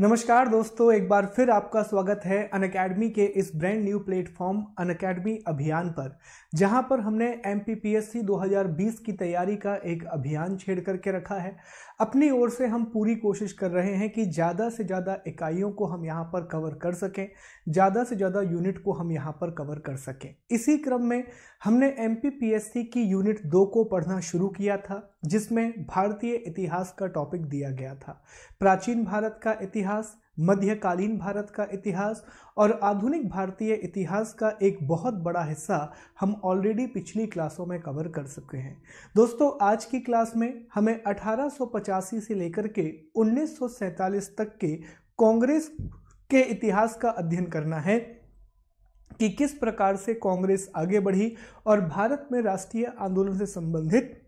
नमस्कार दोस्तों एक बार फिर आपका स्वागत है अन अकेडमी के इस brand new platform Unacademy अभियान पर जहां पर हमने एम 2020 की तैयारी का एक अभियान छेड़ करके रखा है अपनी ओर से हम पूरी कोशिश कर रहे हैं कि ज़्यादा से ज़्यादा इकाइयों को हम यहाँ पर कवर कर सकें ज़्यादा से ज़्यादा यूनिट को हम यहाँ पर कवर कर सकें इसी क्रम में हमने एम की यूनिट दो को पढ़ना शुरू किया था जिसमें भारतीय इतिहास का टॉपिक दिया गया था प्राचीन भारत का इतिहास मध्यकालीन भारत का इतिहास और आधुनिक भारतीय इतिहास का एक बहुत बड़ा हिस्सा हम ऑलरेडी पिछली क्लासों में कवर कर चुके हैं दोस्तों आज की क्लास में हमें अठारह से लेकर के उन्नीस तक के कांग्रेस के इतिहास का अध्ययन करना है कि किस प्रकार से कांग्रेस आगे बढ़ी और भारत में राष्ट्रीय आंदोलन से संबंधित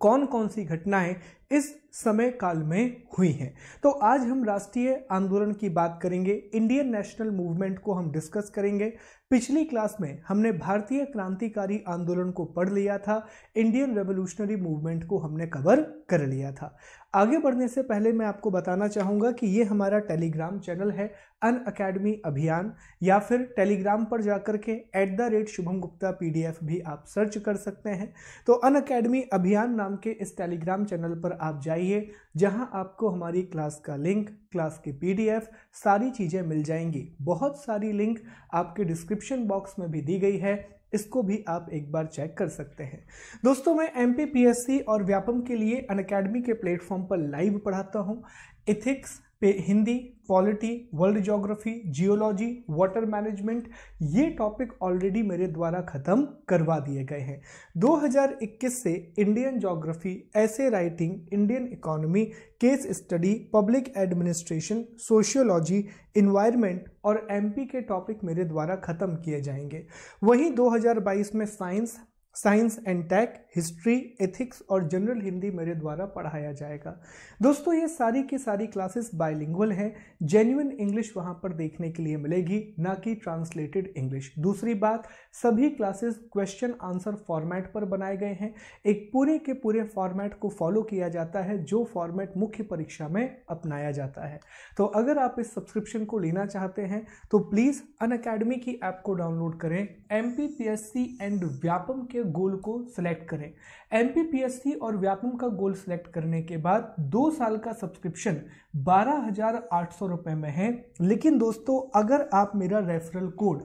कौन कौन सी घटनाएं इस समय काल में हुई हैं तो आज हम राष्ट्रीय आंदोलन की बात करेंगे इंडियन नेशनल मूवमेंट को हम डिस्कस करेंगे पिछली क्लास में हमने भारतीय क्रांतिकारी आंदोलन को पढ़ लिया था इंडियन रेवोल्यूशनरी मूवमेंट को हमने कवर कर लिया था आगे बढ़ने से पहले मैं आपको बताना चाहूँगा कि ये हमारा टेलीग्राम चैनल है अन अकेडमी अभियान या फिर टेलीग्राम पर जाकर के at the rate Shubham Gupta पी भी आप सर्च कर सकते हैं तो अन अकेडमी अभियान नाम के इस टेलीग्राम चैनल पर आप जाइए जहां आपको हमारी क्लास का लिंक क्लास की पी सारी चीज़ें मिल जाएंगी बहुत सारी लिंक आपके डिस्क्रिप्शन बॉक्स में भी दी गई है इसको भी आप एक बार चेक कर सकते हैं दोस्तों मैं एम और व्यापम के लिए अन के प्लेटफॉर्म पर लाइव पढ़ाता हूँ इथिक्स पे Hindi polity world geography geology water management ये टॉपिक ऑलरेडी मेरे द्वारा ख़त्म करवा दिए गए हैं 2021 से इंडियन जोग्राफी ऐसे writing Indian economy case study public administration sociology environment और एमपी के टॉपिक मेरे द्वारा ख़त्म किए जाएंगे वहीं 2022 में science science and tech history ethics और जनरल हिंदी मेरे द्वारा पढ़ाया जाएगा दोस्तों ये सारी की सारी क्लासेस बाइलिंगुअल हैं जेन्यून इंग्लिश वहाँ पर देखने के लिए मिलेगी ना कि ट्रांसलेटेड इंग्लिश दूसरी बात सभी क्लासेस क्वेश्चन आंसर फॉर्मेट पर बनाए गए हैं एक पूरे के पूरे फॉर्मेट को फॉलो किया जाता है जो फॉर्मेट मुख्य परीक्षा में अपनाया जाता है तो अगर आप इस सब्सक्रिप्शन को लेना चाहते हैं तो प्लीज़ अन की ऐप को डाउनलोड करें एम एंड व्यापम के गोल को सिलेक्ट करें एमपीपीएससी और व्यापम का गोल सिलेक्ट करने के बाद दो साल का सब्सक्रिप्शन बारह हजार आठ सौ रुपए में है लेकिन दोस्तों अगर आप मेरा referral code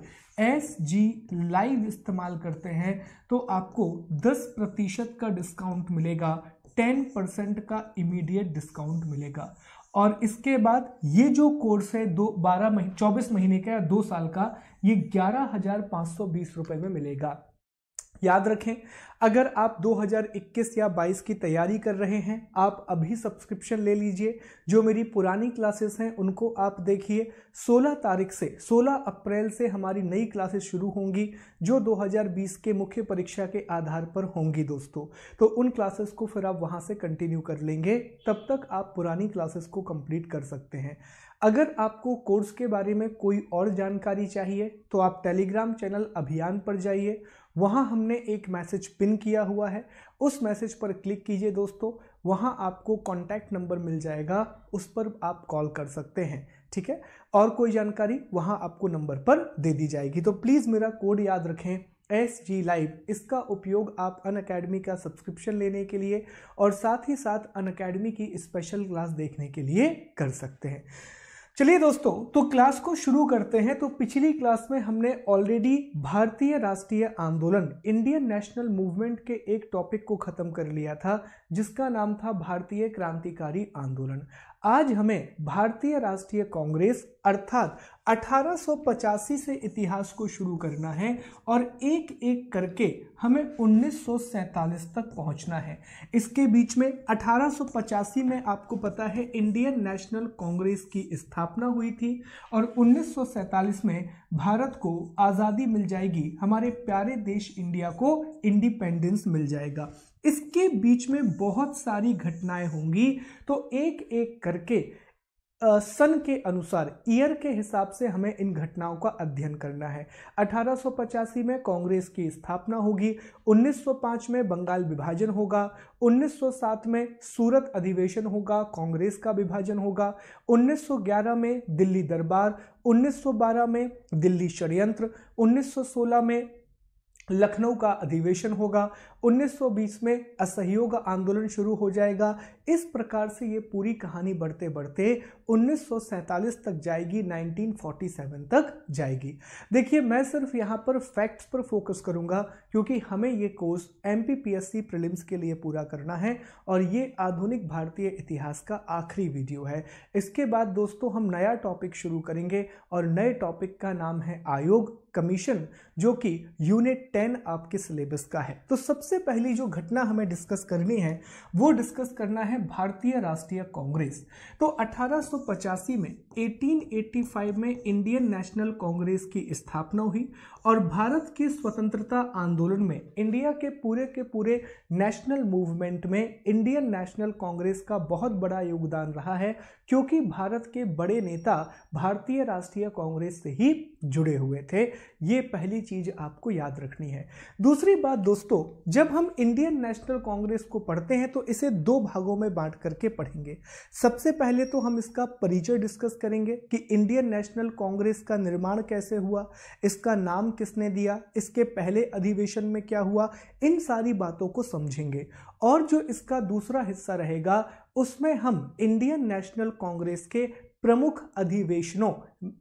S G live इस्तेमाल करते हैं तो आपको दस प्रतिशत का डिस्काउंट मिलेगा टेन परसेंट का इमीडिएट डिस्काउंट मिलेगा और इसके बाद ये जो कोर्स है दो बारह महीने चौबीस महीने का या दो साल का ये ग्यारह हज़ार पाँच सौ बीस रुपये में मिलेगा याद रखें अगर आप 2021 या 22 की तैयारी कर रहे हैं आप अभी सब्सक्रिप्शन ले लीजिए जो मेरी पुरानी क्लासेस हैं उनको आप देखिए 16 तारीख से 16 अप्रैल से हमारी नई क्लासेस शुरू होंगी जो 2020 के मुख्य परीक्षा के आधार पर होंगी दोस्तों तो उन क्लासेस को फिर आप वहां से कंटिन्यू कर लेंगे तब तक आप पुरानी क्लासेस को कंप्लीट कर सकते हैं अगर आपको कोर्स के बारे में कोई और जानकारी चाहिए तो आप टेलीग्राम चैनल अभियान पर जाइए वहाँ हमने एक मैसेज पिन किया हुआ है उस मैसेज पर क्लिक कीजिए दोस्तों वहाँ आपको कॉन्टैक्ट नंबर मिल जाएगा उस पर आप कॉल कर सकते हैं ठीक है और कोई जानकारी वहाँ आपको नंबर पर दे दी जाएगी तो प्लीज़ मेरा कोड याद रखें एस जी लाइव इसका उपयोग आप अन अकेडमी का सब्सक्रिप्शन लेने के लिए और साथ ही साथ अन अकेडमी की स्पेशल क्लास देखने के लिए कर सकते हैं चलिए दोस्तों तो क्लास को शुरू करते हैं तो पिछली क्लास में हमने ऑलरेडी भारतीय राष्ट्रीय आंदोलन इंडियन नेशनल मूवमेंट के एक टॉपिक को खत्म कर लिया था जिसका नाम था भारतीय क्रांतिकारी आंदोलन आज हमें भारतीय राष्ट्रीय कांग्रेस अर्थात 1885 से इतिहास को शुरू करना है और एक एक करके हमें 1947 तक पहुंचना है इसके बीच में 1885 में आपको पता है इंडियन नेशनल कांग्रेस की स्थापना हुई थी और 1947 में भारत को आज़ादी मिल जाएगी हमारे प्यारे देश इंडिया को इंडिपेंडेंस मिल जाएगा इसके बीच में बहुत सारी घटनाएं होंगी तो एक एक करके सन के अनुसार ईयर के हिसाब से हमें इन घटनाओं का अध्ययन करना है अठारह में कांग्रेस की स्थापना होगी 1905 में बंगाल विभाजन होगा 1907 में सूरत अधिवेशन होगा कांग्रेस का विभाजन होगा 1911 में दिल्ली दरबार 1912 में दिल्ली षड्यंत्र 1916 में लखनऊ का अधिवेशन होगा 1920 में असहयोग आंदोलन शुरू हो जाएगा इस प्रकार से ये पूरी कहानी बढ़ते बढ़ते 1947 तक जाएगी 1947 तक जाएगी देखिए मैं सिर्फ यहाँ पर फैक्ट्स पर फोकस करूँगा क्योंकि हमें ये कोर्स एम पी के लिए पूरा करना है और ये आधुनिक भारतीय इतिहास का आखिरी वीडियो है इसके बाद दोस्तों हम नया टॉपिक शुरू करेंगे और नए टॉपिक का नाम है आयोग कमीशन जो कि यूनिट टेन आपके सिलेबस का है तो सबसे पहली जो घटना हमें डिस्कस करनी है वो डिस्कस करना है भारतीय राष्ट्रीय कांग्रेस तो अठारह में 1885 में इंडियन नेशनल कांग्रेस की स्थापना हुई और भारत की स्वतंत्रता आंदोलन में इंडिया के पूरे के पूरे नेशनल मूवमेंट में इंडियन नेशनल कांग्रेस का बहुत बड़ा योगदान रहा है क्योंकि भारत के बड़े नेता भारतीय राष्ट्रीय कांग्रेस से ही जुड़े हुए थे ये पहली चीज़ आपको याद रखनी है दूसरी बात दोस्तों जब हम इंडियन नेशनल कांग्रेस को पढ़ते हैं तो इसे दो भागों में बांट करके पढ़ेंगे सबसे पहले तो हम इसका परिचय डिस्कस करेंगे कि इंडियन नेशनल कांग्रेस का निर्माण कैसे हुआ इसका नाम किसने दिया इसके पहले अधिवेशन में क्या हुआ इन सारी बातों को समझेंगे और जो इसका दूसरा हिस्सा रहेगा उसमें हम इंडियन नेशनल कांग्रेस के प्रमुख अधिवेशनों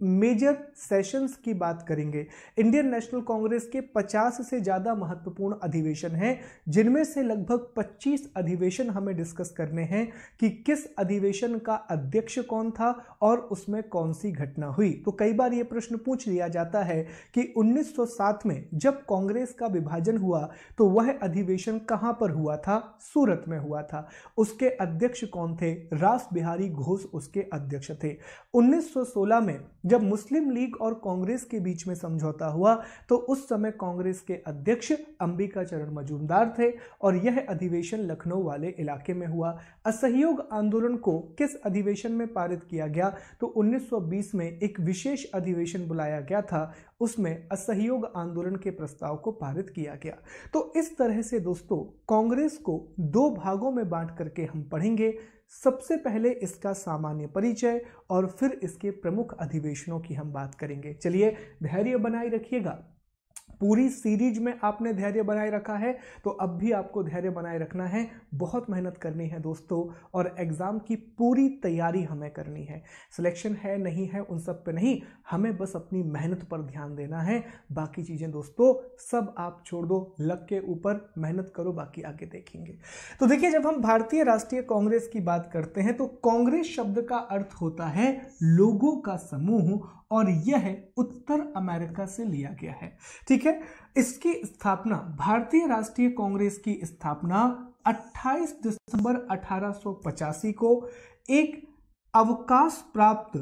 मेजर सेशंस की बात करेंगे इंडियन नेशनल कांग्रेस के 50 से ज़्यादा महत्वपूर्ण अधिवेशन हैं जिनमें से लगभग 25 अधिवेशन हमें डिस्कस करने हैं कि किस अधिवेशन का अध्यक्ष कौन था और उसमें कौन सी घटना हुई तो कई बार ये प्रश्न पूछ लिया जाता है कि 1907 में जब कांग्रेस का विभाजन हुआ तो वह अधिवेशन कहाँ पर हुआ था सूरत में हुआ था उसके अध्यक्ष कौन थे रास बिहारी घोष उसके अध्यक्ष थे उन्नीस में जब मुस्लिम लीग और कांग्रेस के बीच में समझौता हुआ तो उस समय कांग्रेस के अध्यक्ष अंबिका चरण मजूमदार थे और यह अधिवेशन लखनऊ वाले इलाके में हुआ असहयोग आंदोलन को किस अधिवेशन में पारित किया गया तो 1920 में एक विशेष अधिवेशन बुलाया गया था उसमें असहयोग आंदोलन के प्रस्ताव को पारित किया गया तो इस तरह से दोस्तों कांग्रेस को दो भागों में बांट करके हम पढ़ेंगे सबसे पहले इसका सामान्य परिचय और फिर इसके प्रमुख अधिवेशनों की हम बात करेंगे चलिए धैर्य बनाए रखिएगा पूरी सीरीज में आपने धैर्य बनाए रखा है तो अब भी आपको धैर्य बनाए रखना है बहुत मेहनत करनी है दोस्तों और एग्ज़ाम की पूरी तैयारी हमें करनी है सिलेक्शन है नहीं है उन सब पे नहीं हमें बस अपनी मेहनत पर ध्यान देना है बाकी चीज़ें दोस्तों सब आप छोड़ दो लक के ऊपर मेहनत करो बाकी आगे देखेंगे तो देखिए जब हम भारतीय राष्ट्रीय कांग्रेस की बात करते हैं तो कांग्रेस शब्द का अर्थ होता है लोगों का समूह और यह उत्तर अमेरिका से लिया गया है ठीक है इसकी स्थापना भारतीय राष्ट्रीय कांग्रेस की स्थापना 28 दिसंबर 1885 को एक अवकाश प्राप्त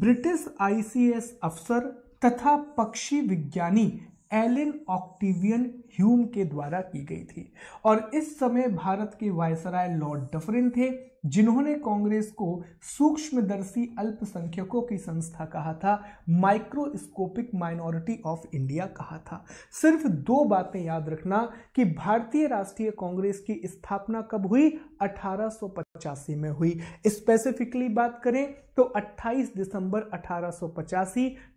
ब्रिटिश आईसीएस अफसर तथा पक्षी विज्ञानी एलिन ऑक्टिवियन ह्यूम के द्वारा की गई थी और इस समय भारत के वायसराय लॉर्ड डफरिन थे जिन्होंने कांग्रेस को सूक्ष्मदर्शी अल्पसंख्यकों की संस्था कहा था माइक्रोस्कोपिक माइनॉरिटी ऑफ इंडिया कहा था सिर्फ दो बातें याद रखना कि भारतीय राष्ट्रीय कांग्रेस की स्थापना कब हुई अठारह में हुई स्पेसिफिकली बात करें तो 28 दिसंबर अठारह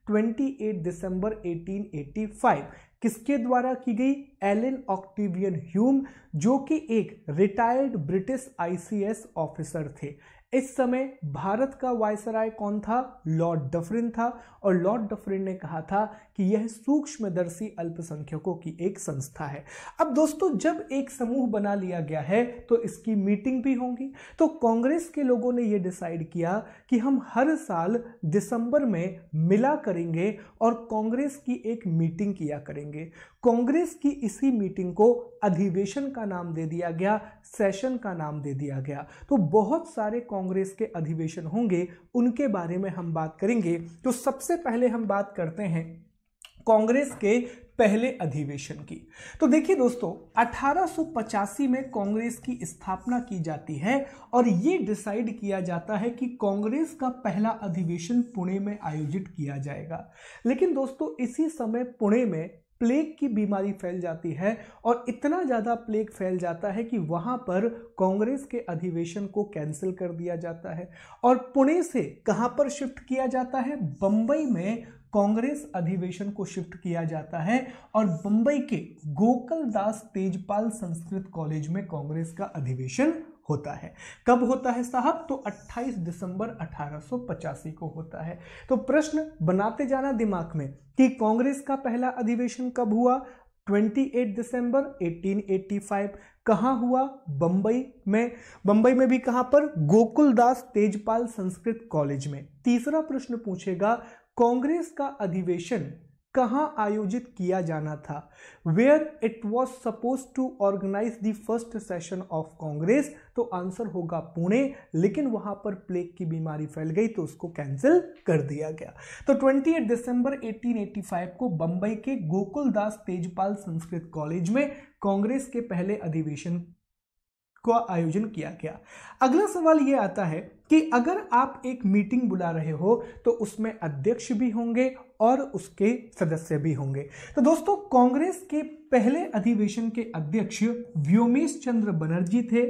28 दिसंबर 1885 किसके द्वारा की गई एलिन ऑक्टिवियन ह्यूम जो कि एक रिटायर्ड ब्रिटिश आईसीएस ऑफिसर थे इस समय भारत का वायसराय कौन था लॉर्ड डफरिन था और लॉर्ड डफरिन ने कहा था कि यह सूक्ष्मदर्शी अल्पसंख्यकों की एक संस्था है अब दोस्तों जब एक समूह बना लिया गया है तो इसकी मीटिंग भी होगी तो कांग्रेस के लोगों ने यह डिसाइड किया कि हम हर साल दिसंबर में मिला करेंगे और कांग्रेस की एक मीटिंग किया करेंगे कांग्रेस की इसी मीटिंग को अधिवेशन का नाम दे दिया गया सेशन का नाम दे दिया गया तो बहुत सारे कांग्रेस के अधिवेशन होंगे उनके बारे में हम बात करेंगे तो सबसे पहले हम बात करते हैं कांग्रेस के पहले अधिवेशन की तो देखिए दोस्तों 1885 में कांग्रेस की स्थापना की जाती है और ये डिसाइड किया जाता है कि कांग्रेस का पहला अधिवेशन पुणे में आयोजित किया जाएगा लेकिन दोस्तों इसी समय पुणे में प्लेग की बीमारी फैल जाती है और इतना ज़्यादा प्लेग फैल जाता है कि वहाँ पर कांग्रेस के अधिवेशन को कैंसिल कर दिया जाता है और पुणे से कहाँ पर शिफ्ट किया जाता है बम्बई में कांग्रेस अधिवेशन को शिफ्ट किया जाता है और बंबई के गोकल दास तेजपाल संस्कृत कॉलेज में कांग्रेस का अधिवेशन होता है कब होता है साहब तो 28 दिसंबर अठारह को होता है तो प्रश्न बनाते जाना दिमाग में कि कांग्रेस का पहला अधिवेशन कब हुआ 28 दिसंबर 1885 कहां हुआ बंबई में बंबई में भी कहां पर गोकुलदास तेजपाल संस्कृत कॉलेज में तीसरा प्रश्न पूछेगा कांग्रेस का अधिवेशन कहाँ आयोजित किया जाना था where it was suppose to organize the first session of Congress तो आंसर होगा पुणे लेकिन वहां पर प्लेग की बीमारी फैल गई तो उसको कैंसिल कर दिया गया तो 28 दिसंबर 1885 को बंबई के गोकुलदास तेजपाल संस्कृत कॉलेज में कांग्रेस के पहले अधिवेशन को आयोजन किया गया अगला सवाल ये आता है कि अगर आप एक मीटिंग बुला रहे हो तो उसमें अध्यक्ष भी होंगे और उसके सदस्य भी होंगे तो दोस्तों कांग्रेस के पहले अधिवेशन के अध्यक्ष व्योमेश चंद्र बनर्जी थे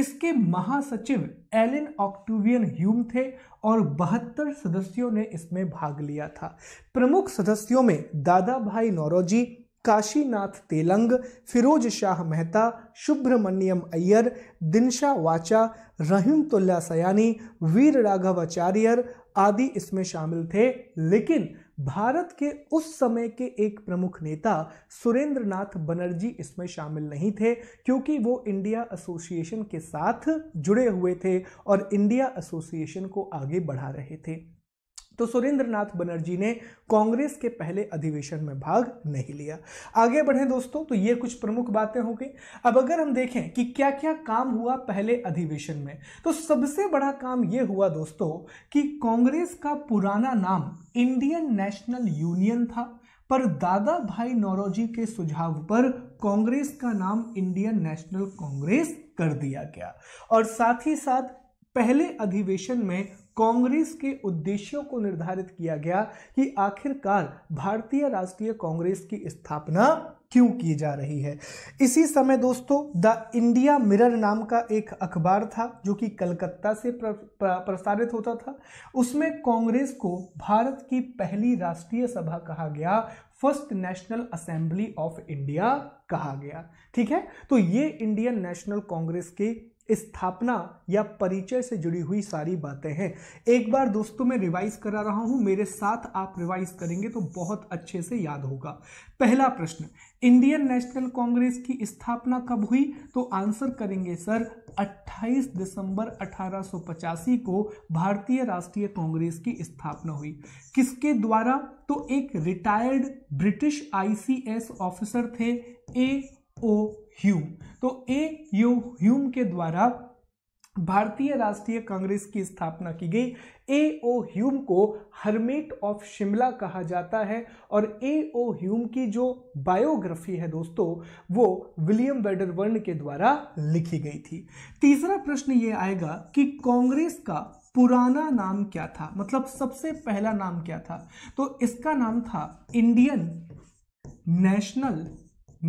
इसके महासचिव एलिन ऑक्टूवियन ह्यूम थे और बहत्तर सदस्यों ने इसमें भाग लिया था प्रमुख सदस्यों में दादा भाई नौरोजी काशीनाथ तेलंग फिरोज शाह मेहता सुब्रमण्यम अय्यर दिनशा वाचा रहीमतुल्ला सयानी वीर राघवाचार्यर आदि इसमें शामिल थे लेकिन भारत के उस समय के एक प्रमुख नेता सुरेंद्र नाथ बनर्जी इसमें शामिल नहीं थे क्योंकि वो इंडिया एसोसिएशन के साथ जुड़े हुए थे और इंडिया एसोसिएशन को आगे बढ़ा रहे थे तो सुरेंद्र नाथ बनर्जी ने कांग्रेस के पहले अधिवेशन में भाग नहीं लिया आगे बढ़े दोस्तों तो ये कुछ प्रमुख बातें हो गई अब अगर हम देखें कि क्या क्या काम हुआ पहले अधिवेशन में तो सबसे बड़ा काम ये हुआ दोस्तों कि कांग्रेस का पुराना नाम इंडियन नेशनल यूनियन था पर दादा भाई नौरोजी के सुझाव पर कांग्रेस का नाम इंडियन नेशनल कांग्रेस कर दिया गया और साथ ही साथ पहले अधिवेशन में कांग्रेस के उद्देश्यों को निर्धारित किया गया कि आखिरकार भारतीय राष्ट्रीय कांग्रेस की स्थापना क्यों की जा रही है इसी समय दोस्तों द इंडिया मिरर नाम का एक अखबार था जो कि कलकत्ता से प्र, प्र, प्रसारित होता था उसमें कांग्रेस को भारत की पहली राष्ट्रीय सभा कहा गया first national assembly of India कहा गया ठीक है तो ये इंडियन नेशनल कांग्रेस के स्थापना या परिचय से जुड़ी हुई सारी बातें हैं एक बार दोस्तों मैं रिवाइज करा रहा हूं मेरे साथ आप रिवाइज करेंगे तो बहुत अच्छे से याद होगा पहला प्रश्न इंडियन नेशनल कांग्रेस की स्थापना कब हुई तो आंसर करेंगे सर 28 दिसंबर 1885 को भारतीय राष्ट्रीय कांग्रेस की स्थापना हुई किसके द्वारा तो एक रिटायर्ड ब्रिटिश आईसीएस ऑफिसर थे ए ओ ह्यूम तो ए यू ह्यूम के द्वारा भारतीय राष्ट्रीय कांग्रेस की स्थापना की गई ए ओ ह्यूम को हरमेट ऑफ शिमला कहा जाता है और ए ओ ह्यूम की जो बायोग्राफी है दोस्तों वो विलियम वेडरवर्न के द्वारा लिखी गई थी तीसरा प्रश्न ये आएगा कि कांग्रेस का पुराना नाम क्या था मतलब सबसे पहला नाम क्या था तो इसका नाम था इंडियन नेशनल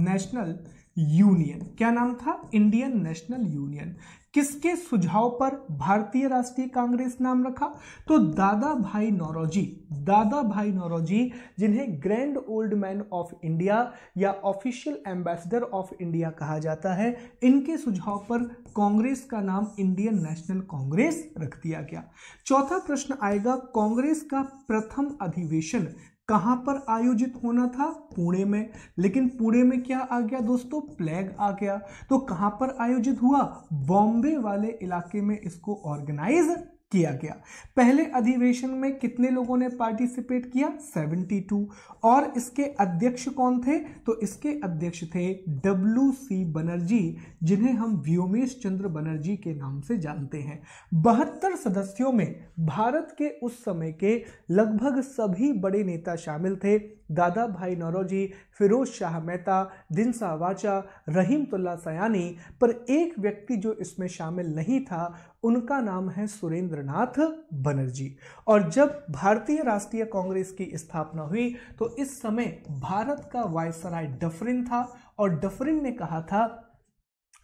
नेशनल यूनियन क्या नाम था इंडियन नेशनल यूनियन किसके सुझाव पर भारतीय राष्ट्रीय कांग्रेस नाम रखा तो दादा भाई नौरोजी दादा भाई नौरोजी जिन्हें grand old man of India या ऑफिशियल एम्बेसडर ऑफ इंडिया कहा जाता है इनके सुझाव पर कांग्रेस का नाम इंडियन नेशनल कांग्रेस रख दिया गया चौथा प्रश्न आएगा कांग्रेस का प्रथम अधिवेशन कहाँ पर आयोजित होना था पुणे में लेकिन पुणे में क्या आ गया दोस्तों प्लेग आ गया तो कहाँ पर आयोजित हुआ बॉम्बे वाले इलाके में इसको ऑर्गेनाइज किया गया पहले अधिवेशन में कितने लोगों ने पार्टिसिपेट किया 72 और इसके अध्यक्ष कौन थे तो इसके अध्यक्ष थे डब्ल्यू सी बनर्जी जिन्हें हम व्योमेश चंद्र बनर्जी के नाम से जानते हैं बहत्तर सदस्यों में भारत के उस समय के लगभग सभी बड़े नेता शामिल थे दादा भाई नौरोजी फिरोज शाह मेहता दिनसा वाचा तुल्ला सयानी पर एक व्यक्ति जो इसमें शामिल नहीं था उनका नाम है सुरेंद्र नाथ बनर्जी और जब भारतीय राष्ट्रीय कांग्रेस की स्थापना हुई तो इस समय भारत का वायसराय डफरिन था और डफरिन ने कहा था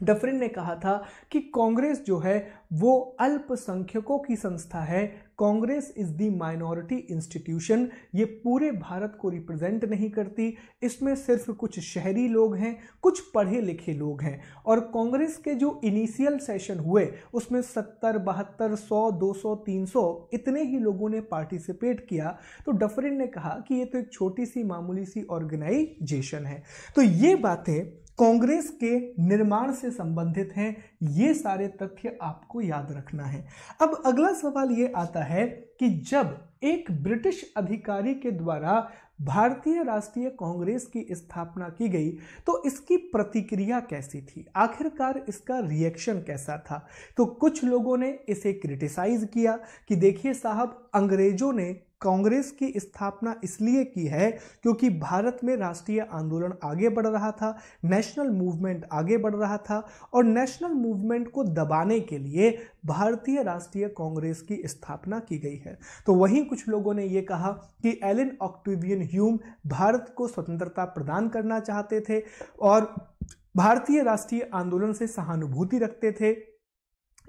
डफरिन ने कहा था कि कांग्रेस जो है वो अल्पसंख्यकों की संस्था है Congress is the minority institution ये पूरे भारत को रिप्रेजेंट नहीं करती इसमें सिर्फ कुछ शहरी लोग हैं कुछ पढ़े लिखे लोग हैं और कांग्रेस के जो इनिशियल सेशन हुए उसमें सत्तर बहत्तर सौ दो सौ तीन सौ इतने ही लोगों ने पार्टिसिपेट किया तो डफरिन ने कहा कि ये तो एक छोटी सी मामूली सी ऑर्गेनाइजेशन है तो ये बातें कांग्रेस के निर्माण से संबंधित हैं ये सारे तथ्य आपको याद रखना है अब अगला सवाल ये आता है कि जब एक ब्रिटिश अधिकारी के द्वारा भारतीय राष्ट्रीय कांग्रेस की स्थापना की गई तो इसकी प्रतिक्रिया कैसी थी आखिरकार इसका रिएक्शन कैसा था तो कुछ लोगों ने इसे क्रिटिसाइज किया कि देखिए साहब अंग्रेजों ने कांग्रेस की स्थापना इसलिए की है क्योंकि भारत में राष्ट्रीय आंदोलन आगे बढ़ रहा था नेशनल मूवमेंट आगे बढ़ रहा था और नेशनल मूवमेंट को दबाने के लिए भारतीय राष्ट्रीय कांग्रेस की स्थापना की गई है तो वहीं कुछ लोगों ने ये कहा कि एलिन ऑक्टिवियन ह्यूम भारत को स्वतंत्रता प्रदान करना चाहते थे और भारतीय राष्ट्रीय आंदोलन से सहानुभूति रखते थे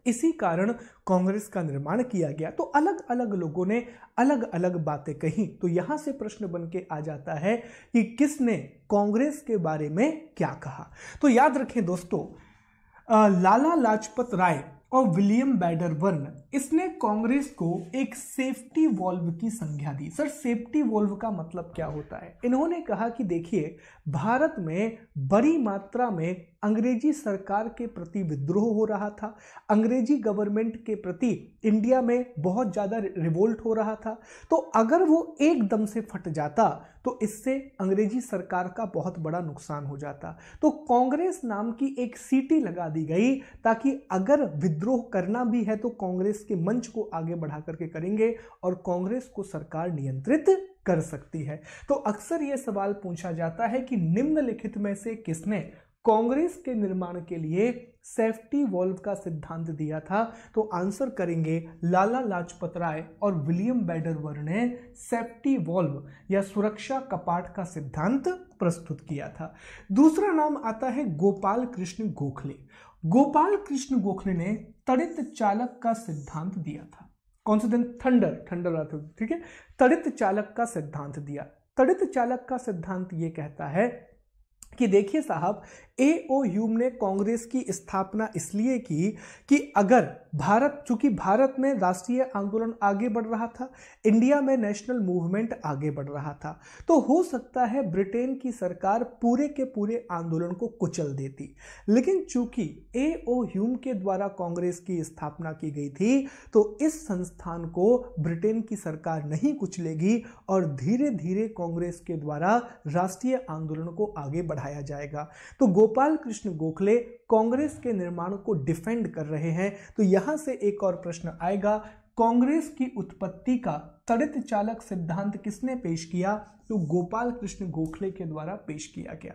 इसी कारण कांग्रेस का निर्माण किया गया तो अलग अलग लोगों ने अलग अलग बातें कही तो यहां से प्रश्न बन के आ जाता है कि किसने कांग्रेस के बारे में क्या कहा तो याद रखें दोस्तों लाला लाजपत राय और विलियम बैडरबर्न इसने कांग्रेस को एक सेफ्टी वॉल्व की संज्ञा दी सर सेफ्टी वॉल्व का मतलब क्या होता है इन्होंने कहा कि देखिए भारत में बड़ी मात्रा में अंग्रेजी सरकार के प्रति विद्रोह हो रहा था अंग्रेजी गवर्नमेंट के प्रति इंडिया में बहुत ज़्यादा रिवोल्ट हो रहा था तो अगर वो एकदम से फट जाता तो इससे अंग्रेजी सरकार का बहुत बड़ा नुकसान हो जाता तो कांग्रेस नाम की एक सीटी लगा दी गई ताकि अगर विद्रोह करना भी है तो कांग्रेस के मंच को आगे बढ़ा करके करेंगे और कांग्रेस को सरकार नियंत्रित कर सकती है तो अक्सर यह सवाल पूछा जाता है कि निम्नलिखित में से किसने कांग्रेस के निर्माण के लिए सेफ्टी वॉल्व का सिद्धांत दिया था तो आंसर करेंगे लाला लाजपत राय और विलियम बैडरवर ने सेफ्टी वॉल्व या सुरक्षा कपाट का सिद्धांत प्रस्तुत किया था दूसरा नाम आता है गोपाल कृष्ण गोखले गोपाल कृष्ण गोखले ने तड़ित चालक का सिद्धांत दिया था कौन सा दिन थंडर थंडर ठीक है तड़ित चालक का सिद्धांत दिया तड़ित चालक का सिद्धांत यह कहता है कि देखिए साहब ए ओ ह्यूम ने कांग्रेस की स्थापना इसलिए की कि अगर भारत चूंकि भारत में राष्ट्रीय आंदोलन आगे बढ़ रहा था इंडिया में नेशनल मूवमेंट आगे बढ़ रहा था तो हो सकता है ब्रिटेन की सरकार पूरे के पूरे आंदोलन को कुचल देती लेकिन चूंकि ए ओ ह्यूम के द्वारा कांग्रेस की स्थापना की गई थी तो इस संस्थान को ब्रिटेन की सरकार नहीं कुचलेगी और धीरे धीरे कांग्रेस के द्वारा राष्ट्रीय आंदोलन को आगे बढ़ाया जाएगा तो गोप गोपाल कृष्ण गोखले कांग्रेस के निर्माण को डिफेंड कर रहे हैं तो यहाँ से एक और प्रश्न आएगा कांग्रेस की उत्पत्ति का तड़ित चालक सिद्धांत किसने पेश किया तो गोपाल कृष्ण गोखले के द्वारा पेश किया गया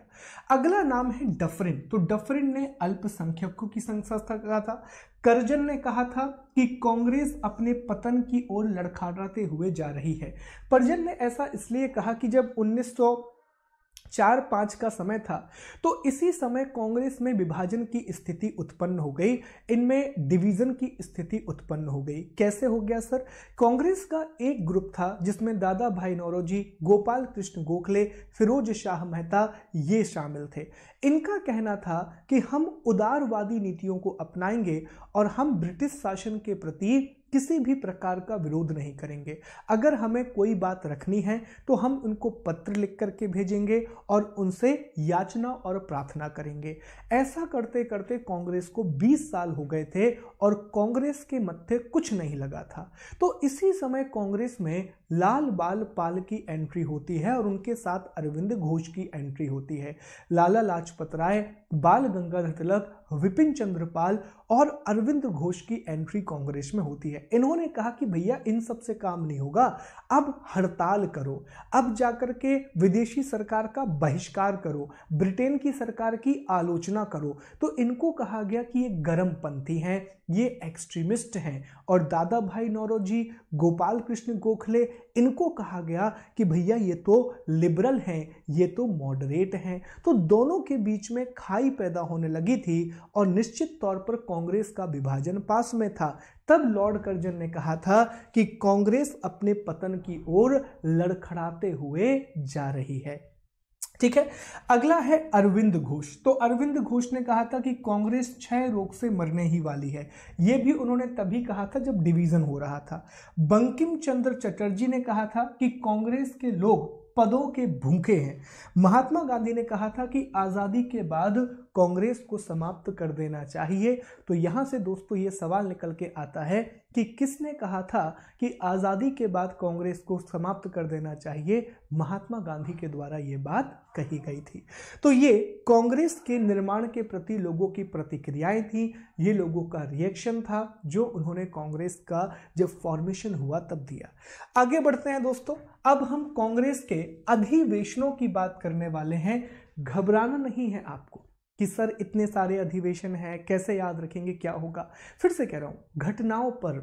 अगला नाम है डफरिन तो डफरिन ने अल्पसंख्यकों की संस्था कहा था करजन ने कहा था कि कांग्रेस अपने पतन की ओर लड़खड़ाते हुए जा रही है परजन ने ऐसा इसलिए कहा कि जब उन्नीस चार पाँच का समय था तो इसी समय कांग्रेस में विभाजन की स्थिति उत्पन्न हो गई इनमें डिवीजन की स्थिति उत्पन्न हो गई कैसे हो गया सर कांग्रेस का एक ग्रुप था जिसमें दादा भाई नौरोजी गोपाल कृष्ण गोखले फिरोज शाह मेहता ये शामिल थे इनका कहना था कि हम उदारवादी नीतियों को अपनाएंगे और हम ब्रिटिश शासन के प्रति किसी भी प्रकार का विरोध नहीं करेंगे अगर हमें कोई बात रखनी है तो हम उनको पत्र लिख करके भेजेंगे और उनसे याचना और प्रार्थना करेंगे ऐसा करते करते कांग्रेस को 20 साल हो गए थे और कांग्रेस के मत्थे कुछ नहीं लगा था तो इसी समय कांग्रेस में लाल बाल पाल की एंट्री होती है और उनके साथ अरविंद घोष की एंट्री होती है लाला लाजपत राय बाल गंगाधर तिलक विपिन चंद्रपाल और अरविंद घोष की एंट्री कांग्रेस में होती है इन्होंने कहा कि भैया इन सब से काम नहीं होगा अब हड़ताल करो अब जाकर के विदेशी सरकार का बहिष्कार करो ब्रिटेन की सरकार की आलोचना करो तो इनको कहा गया कि ये गर्म पंथी हैं ये एक्सट्रीमिस्ट हैं और दादा भाई नौरोजी गोपाल कृष्ण गोखले इनको कहा गया कि भैया ये तो लिबरल हैं ये तो मॉडरेट हैं तो दोनों के बीच में खाई पैदा होने लगी थी और निश्चित तौर पर कांग्रेस का विभाजन पास में था तब लॉर्ड कर्जन ने कहा था कि कांग्रेस अपने पतन की ओर लड़खड़ाते हुए जा रही है ठीक है अगला है अरविंद घोष तो अरविंद घोष ने कहा था कि कांग्रेस छह रोग से मरने ही वाली है ये भी उन्होंने तभी कहा था जब डिवीजन हो रहा था बंकिम चंद्र चटर्जी ने कहा था कि कांग्रेस के लोग पदों के भूखे हैं महात्मा गांधी ने कहा था कि आज़ादी के बाद कांग्रेस को समाप्त कर देना चाहिए तो यहाँ से दोस्तों ये सवाल निकल के आता है कि किसने कहा था कि आज़ादी के बाद कांग्रेस को समाप्त कर देना चाहिए महात्मा गांधी के द्वारा ये बात कही गई थी तो ये कांग्रेस के निर्माण के प्रति लोगों की प्रतिक्रियाएं थी ये लोगों का रिएक्शन था जो उन्होंने कांग्रेस का जब फॉर्मेशन हुआ तब दिया आगे बढ़ते हैं दोस्तों अब हम कांग्रेस के अधिवेशनों की बात करने वाले हैं घबराना नहीं है आपको कि सर इतने सारे अधिवेशन हैं कैसे याद रखेंगे क्या होगा फिर से कह रहा हूँ घटनाओं पर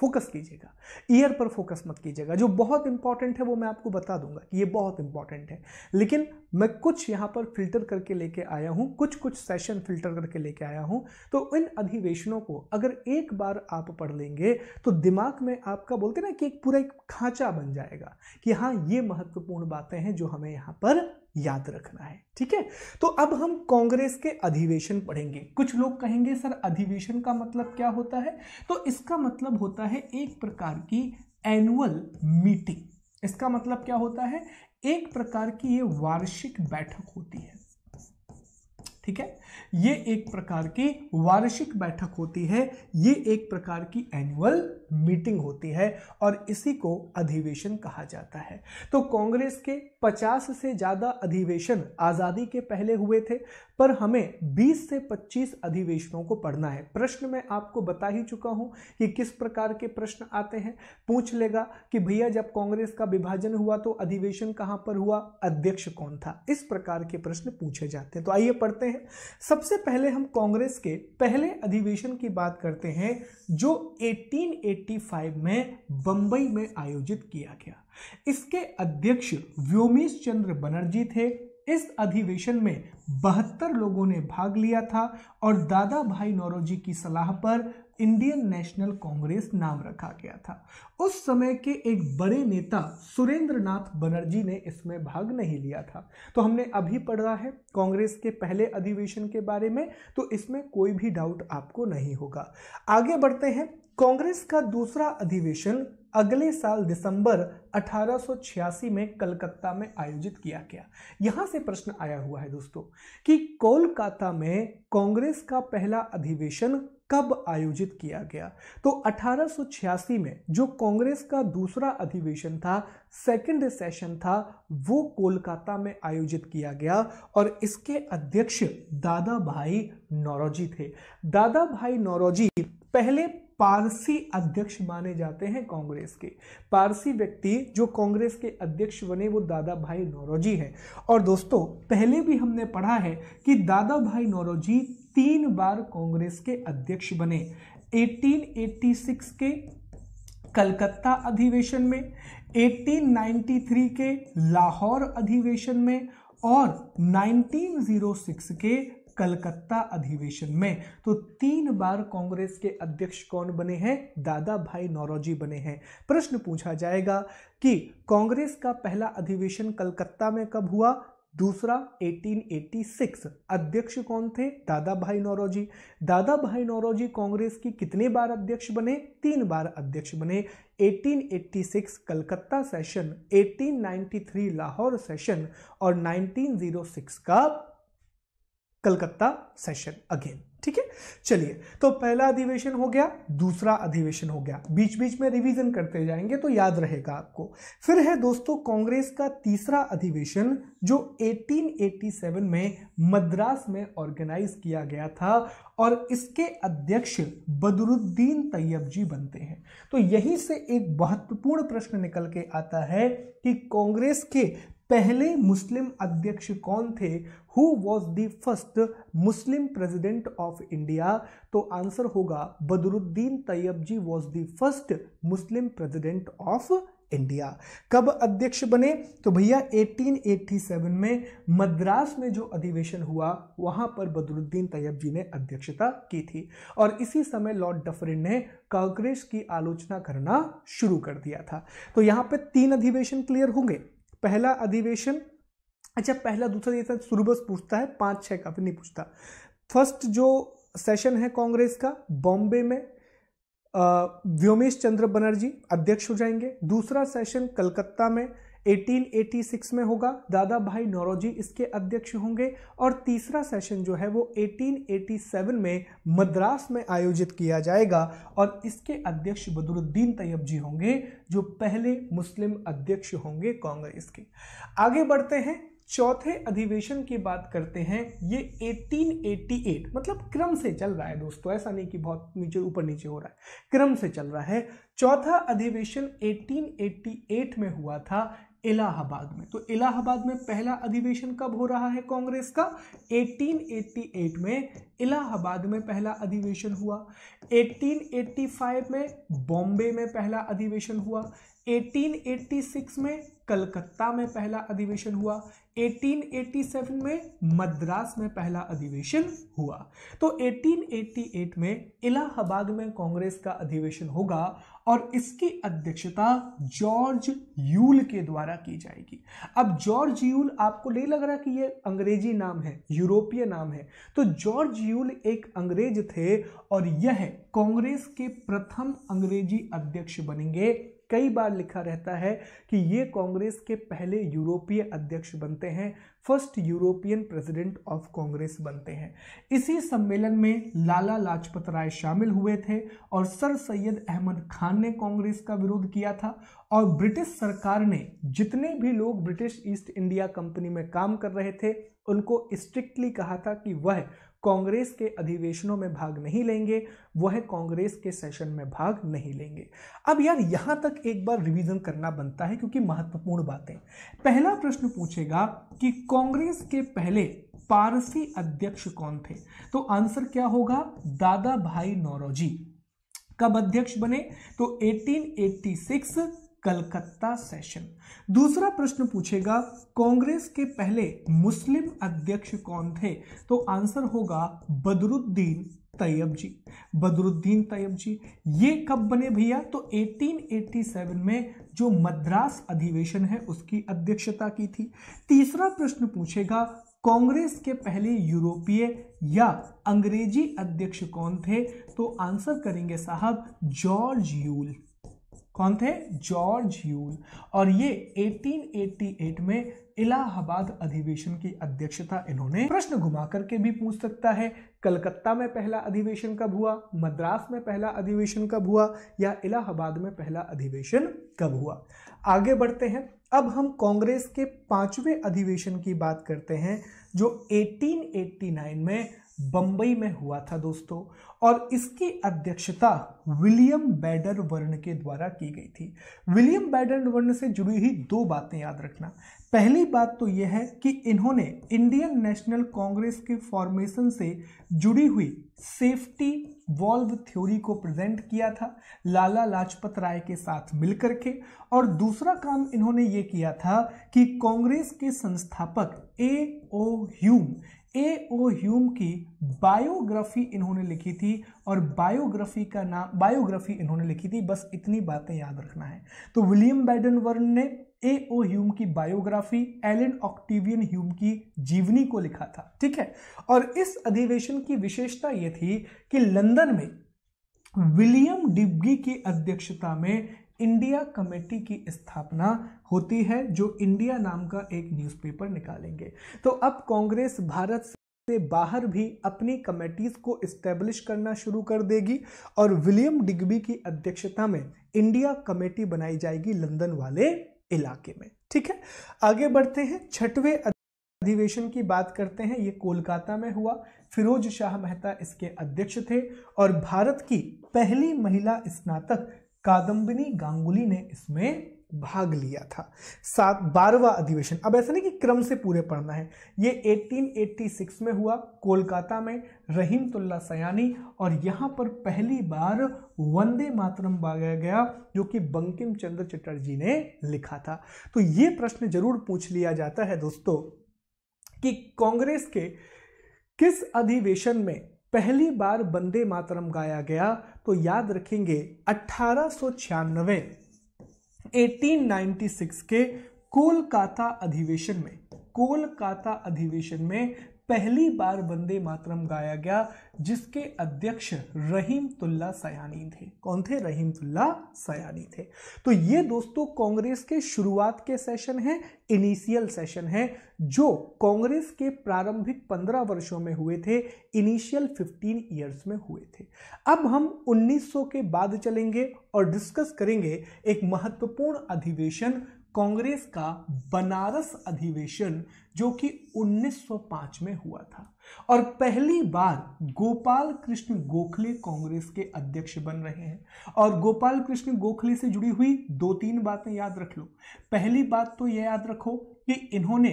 फोकस कीजिएगा ईयर पर फोकस मत कीजिएगा जो बहुत इंपॉर्टेंट है वो मैं आपको बता दूंगा कि ये बहुत इंपॉर्टेंट है लेकिन मैं कुछ यहाँ पर फिल्टर करके लेके आया हूँ कुछ कुछ सेशन फिल्टर करके लेके आया हूँ तो इन अधिवेशनों को अगर एक बार आप पढ़ लेंगे तो दिमाग में आपका बोलते ना कि एक पूरा एक खांचा बन जाएगा कि हाँ ये महत्वपूर्ण बातें हैं जो हमें यहाँ पर याद रखना है ठीक है तो अब हम कांग्रेस के अधिवेशन पढ़ेंगे कुछ लोग कहेंगे सर अधिवेशन का मतलब क्या होता है तो इसका मतलब होता है एक प्रकार की एनुअल मीटिंग इसका मतलब क्या होता है एक प्रकार की ये वार्षिक बैठक होती है ठीक है ये एक प्रकार की वार्षिक बैठक होती है ये एक प्रकार की एनुअल मीटिंग होती है और इसी को अधिवेशन कहा जाता है तो कांग्रेस के 50 से ज़्यादा अधिवेशन आज़ादी के पहले हुए थे पर हमें 20 से 25 अधिवेशनों को पढ़ना है प्रश्न मैं आपको बता ही चुका हूं कि किस प्रकार के प्रश्न आते हैं पूछ लेगा कि भैया जब कांग्रेस का विभाजन हुआ तो अधिवेशन कहां पर हुआ अध्यक्ष कौन था इस प्रकार के प्रश्न पूछे जाते हैं तो आइए पढ़ते हैं सबसे पहले हम कांग्रेस के पहले अधिवेशन की बात करते हैं जो 1885 में बंबई में आयोजित किया गया इसके अध्यक्ष व्योमेश चंद्र बनर्जी थे इस अधिवेशन में बहत्तर लोगों ने भाग लिया था और दादा भाई नौरोजी की सलाह पर इंडियन नेशनल कांग्रेस नाम रखा गया था उस समय के एक बड़े नेता सुरेंद्र नाथ बनर्जी ने इसमें भाग नहीं लिया था तो हमने अभी पढ़ा है कांग्रेस के पहले अधिवेशन के बारे में तो इसमें कोई भी डाउट आपको नहीं होगा आगे बढ़ते हैं कांग्रेस का दूसरा अधिवेशन अगले साल दिसंबर 1886 में कलकत्ता में आयोजित किया गया यहां से प्रश्न आया हुआ है दोस्तों कि कोलकाता में कांग्रेस का पहला अधिवेशन कब आयोजित किया गया तो 1886 में जो कांग्रेस का दूसरा अधिवेशन था सेकंड सेशन था वो कोलकाता में आयोजित किया गया और इसके अध्यक्ष दादा भाई नौरोजी थे दादा भाई नौरोजी पहले पारसी अध्यक्ष माने जाते हैं कांग्रेस के पारसी व्यक्ति जो कांग्रेस के अध्यक्ष बने वो दादा भाई नौरोजी हैं और दोस्तों पहले भी हमने पढ़ा है कि दादा भाई नौरोजी तीन बार कांग्रेस के अध्यक्ष बने 1886 के कलकत्ता अधिवेशन में 1893 के लाहौर अधिवेशन में और 1906 के कलकत्ता अधिवेशन में तो तीन बार कांग्रेस के अध्यक्ष कौन बने हैं दादा भाई नौरोजी बने हैं प्रश्न पूछा जाएगा कि कांग्रेस का पहला अधिवेशन कलकत्ता में कब हुआ दूसरा 1886 अध्यक्ष कौन थे दादा भाई नौरोजी दादा भाई नौरोजी कांग्रेस की कितने बार अध्यक्ष बने तीन बार अध्यक्ष बने 1886 कलकत्ता सेशन 1893 लाहौर सेशन और 1906 का कलकत्ता सेशन अगेन ठीक है चलिए तो पहला अधिवेशन हो गया दूसरा अधिवेशन हो गया बीच बीच में रिवीजन करते जाएंगे तो याद रहेगा आपको फिर है दोस्तों कांग्रेस का तीसरा अधिवेशन जो 1887 में मद्रास में ऑर्गेनाइज किया गया था और इसके अध्यक्ष बदरुद्दीन तैयब जी बनते हैं तो यहीं से एक महत्वपूर्ण प्रश्न निकल के आता है कि कांग्रेस के पहले मुस्लिम अध्यक्ष कौन थे who was the first Muslim president of India तो आंसर होगा Badruddin Tyab ji was the first Muslim president of India कब अध्यक्ष बने तो भैया 1887 में मद्रास में जो अधिवेशन हुआ वहां पर बदरुद्दीन तैयब जी ने अध्यक्षता की थी और इसी समय लॉर्ड डफरिन ने कांग्रेस की आलोचना करना शुरू कर दिया था तो यहां पे तीन अधिवेशन क्लियर होंगे पहला अधिवेशन अच्छा पहला दूसरा ये शुरू बस पूछता है पाँच छः का फिर नहीं पूछता फर्स्ट जो सेशन है कांग्रेस का बॉम्बे में व्योमेश चंद्र बनर्जी अध्यक्ष हो जाएंगे दूसरा सेशन कलकत्ता में 1886 में होगा दादा भाई नौरोजी इसके अध्यक्ष होंगे और तीसरा सेशन जो है वो 1887 में मद्रास में आयोजित किया जाएगा और इसके अध्यक्ष बदरुद्दीन तैयब जी होंगे जो पहले मुस्लिम अध्यक्ष होंगे कांग्रेस के आगे बढ़ते हैं चौथे अधिवेशन की बात करते हैं ये 1888 मतलब क्रम से चल रहा है दोस्तों ऐसा नहीं कि बहुत नीचे ऊपर नीचे हो रहा है क्रम से चल रहा है चौथा अधिवेशन 1888 में हुआ था इलाहाबाद में तो इलाहाबाद में पहला अधिवेशन कब हो रहा है कांग्रेस का 1888 में इलाहाबाद में पहला अधिवेशन हुआ 1885 में बॉम्बे में पहला अधिवेशन हुआ 1886 में कलकत्ता में पहला अधिवेशन हुआ 1887 में मद्रास में पहला अधिवेशन हुआ तो 1888 में इलाहाबाद में कांग्रेस का अधिवेशन होगा और इसकी अध्यक्षता जॉर्ज यूल के द्वारा की जाएगी अब जॉर्ज यूल आपको नहीं लग रहा कि ये अंग्रेजी नाम है यूरोपीय नाम है तो जॉर्ज यूल एक अंग्रेज थे और यह कांग्रेस के प्रथम अंग्रेजी अध्यक्ष बनेंगे कई बार लिखा रहता है कि ये कांग्रेस के पहले यूरोपीय अध्यक्ष बनते हैं first European president of Congress बनते हैं इसी सम्मेलन में लाला लाजपत राय शामिल हुए थे और सर सैयद अहमद खान ने कांग्रेस का विरोध किया था और ब्रिटिश सरकार ने जितने भी लोग ब्रिटिश ईस्ट इंडिया कंपनी में काम कर रहे थे उनको स्ट्रिक्टली कहा था कि वह कांग्रेस के अधिवेशनों में भाग नहीं लेंगे वह कांग्रेस के सेशन में भाग नहीं लेंगे अब यार यहां तक एक बार रिवीजन करना बनता है क्योंकि महत्वपूर्ण बातें पहला प्रश्न पूछेगा कि कांग्रेस के पहले पारसी अध्यक्ष कौन थे तो आंसर क्या होगा दादा भाई नौरोजी कब अध्यक्ष बने तो 1886 कलकत्ता सेशन दूसरा प्रश्न पूछेगा कांग्रेस के पहले मुस्लिम अध्यक्ष कौन थे तो आंसर होगा बदरुद्दीन तैयब जी बदरुद्दीन तैयब जी ये कब बने भैया तो 1887 में जो मद्रास अधिवेशन है उसकी अध्यक्षता की थी तीसरा प्रश्न पूछेगा कांग्रेस के पहले यूरोपीय या अंग्रेजी अध्यक्ष कौन थे तो आंसर करेंगे साहब जॉर्ज यूल कौन थे जॉर्ज यूल और ये 1888 में इलाहाबाद अधिवेशन की अध्यक्षता इन्होंने प्रश्न घुमा करके भी पूछ सकता है कलकत्ता में पहला अधिवेशन कब हुआ मद्रास में पहला अधिवेशन कब हुआ या इलाहाबाद में पहला अधिवेशन कब हुआ आगे बढ़ते हैं अब हम कांग्रेस के पांचवें अधिवेशन की बात करते हैं जो 1889 में बंबई में हुआ था दोस्तों और इसकी अध्यक्षता विलियम बैडर वर्ण के द्वारा की गई थी विलियम बैडर वर्ण से जुड़ी ही दो बातें याद रखना पहली बात तो यह है कि इन्होंने इंडियन नेशनल कांग्रेस के फॉर्मेशन से जुड़ी हुई सेफ्टी वॉल्व थ्योरी को प्रेजेंट किया था लाला लाजपत राय के साथ मिलकर के और दूसरा काम इन्होंने ये किया था कि कांग्रेस के संस्थापक A O Hume A O Hume की बायोग्राफी इन्होंने लिखी थी और बायोग्राफी का नाम बायोग्राफी इन्होंने लिखी थी बस इतनी बातें याद रखना है तो विलियम बैडन वर्न ने ए ओ ह्यूम की बायोग्राफी एलिन ऑक्टिवियन ह्यूम की जीवनी को लिखा था ठीक है और इस अधिवेशन की विशेषता ये थी कि लंदन में विलियम डिब्गी की अध्यक्षता में इंडिया कमेटी की स्थापना होती है जो इंडिया नाम का एक न्यूज़पेपर निकालेंगे तो अब कांग्रेस भारत से बाहर भी अपनी कमेटीज को इस्टेब्लिश करना शुरू कर देगी और विलियम डिग्बी की अध्यक्षता में इंडिया कमेटी बनाई जाएगी लंदन वाले इलाके में ठीक है आगे बढ़ते हैं छठवें अधिवेशन की बात करते हैं ये कोलकाता में हुआ फिरोज शाह मेहता इसके अध्यक्ष थे और भारत की पहली महिला स्नातक कादम्बिनी गांगुली ने इसमें भाग लिया था सात बारवा अधिवेशन अब ऐसा नहीं कि क्रम से पूरे पढ़ना है ये 1886 में हुआ कोलकाता में रहीम तुल्ला सयानी और यहाँ पर पहली बार वंदे मातरम गाया गया जो कि बंकिम चंद्र चटर्जी ने लिखा था तो ये प्रश्न जरूर पूछ लिया जाता है दोस्तों कि कांग्रेस के किस अधिवेशन में पहली बार बंदे मातरम गाया गया तो याद रखेंगे अठारह 1896 के कोलकाता अधिवेशन में कोलकाता अधिवेशन में पहली बार वंदे मातरम गाया गया जिसके अध्यक्ष तुल्ला सयानी थे कौन थे तुल्ला सयानी थे तो ये दोस्तों कांग्रेस के शुरुआत के सेशन हैं इनिशियल सेशन हैं जो कांग्रेस के प्रारंभिक पंद्रह वर्षों में हुए थे इनिशियल फिफ्टीन ईयर्स में हुए थे अब हम 1900 के बाद चलेंगे और डिस्कस करेंगे एक महत्वपूर्ण अधिवेशन कांग्रेस का बनारस अधिवेशन जो कि 1905 में हुआ था और पहली बार गोपाल कृष्ण गोखले कांग्रेस के अध्यक्ष बन रहे हैं और गोपाल कृष्ण गोखले से जुड़ी हुई दो तीन बातें याद रख लो पहली बात तो यह याद रखो कि इन्होंने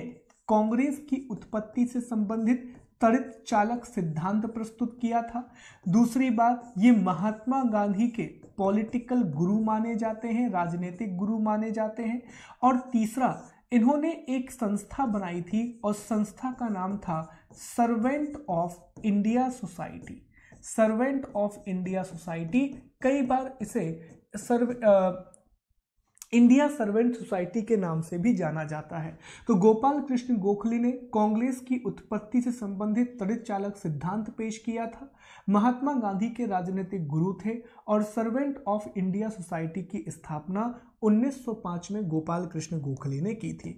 कांग्रेस की उत्पत्ति से संबंधित तड़ित चालक सिद्धांत प्रस्तुत किया था दूसरी बात ये महात्मा गांधी के पॉलिटिकल गुरु माने जाते हैं राजनीतिक गुरु माने जाते हैं और तीसरा इन्होंने एक संस्था बनाई थी और संस्था का नाम था servant of India society servant of India society कई बार इसे सर्व इंडिया सर्वेंट सोसाइटी के नाम से भी जाना जाता है तो गोपाल कृष्ण गोखले ने कांग्रेस की उत्पत्ति से संबंधित तड़ित चालक सिद्धांत पेश किया था महात्मा गांधी के राजनीतिक गुरु थे और सर्वेंट ऑफ इंडिया सोसाइटी की स्थापना 1905 में गोपाल कृष्ण गोखले ने की थी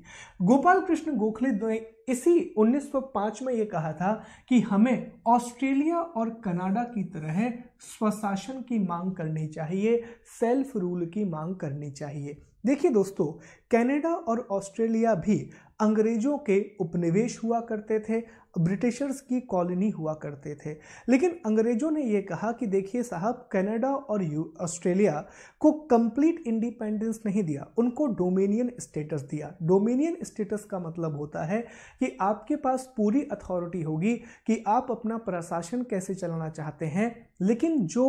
गोपाल कृष्ण गोखले ने इसी 1905 में ये कहा था कि हमें ऑस्ट्रेलिया और कनाडा की तरह स्वशासन की मांग करनी चाहिए सेल्फ रूल की मांग करनी चाहिए देखिए दोस्तों कनाडा और ऑस्ट्रेलिया भी अंग्रेजों के उपनिवेश हुआ करते थे ब्रिटिशर्स की कॉलोनी हुआ करते थे लेकिन अंग्रेज़ों ने यह कहा कि देखिए साहब कनाडा और यू ऑस्ट्रेलिया को कंप्लीट इंडिपेंडेंस नहीं दिया उनको डोमेनियन स्टेटस दिया डोमेनियन स्टेटस का मतलब होता है कि आपके पास पूरी अथॉरिटी होगी कि आप अपना प्रशासन कैसे चलाना चाहते हैं लेकिन जो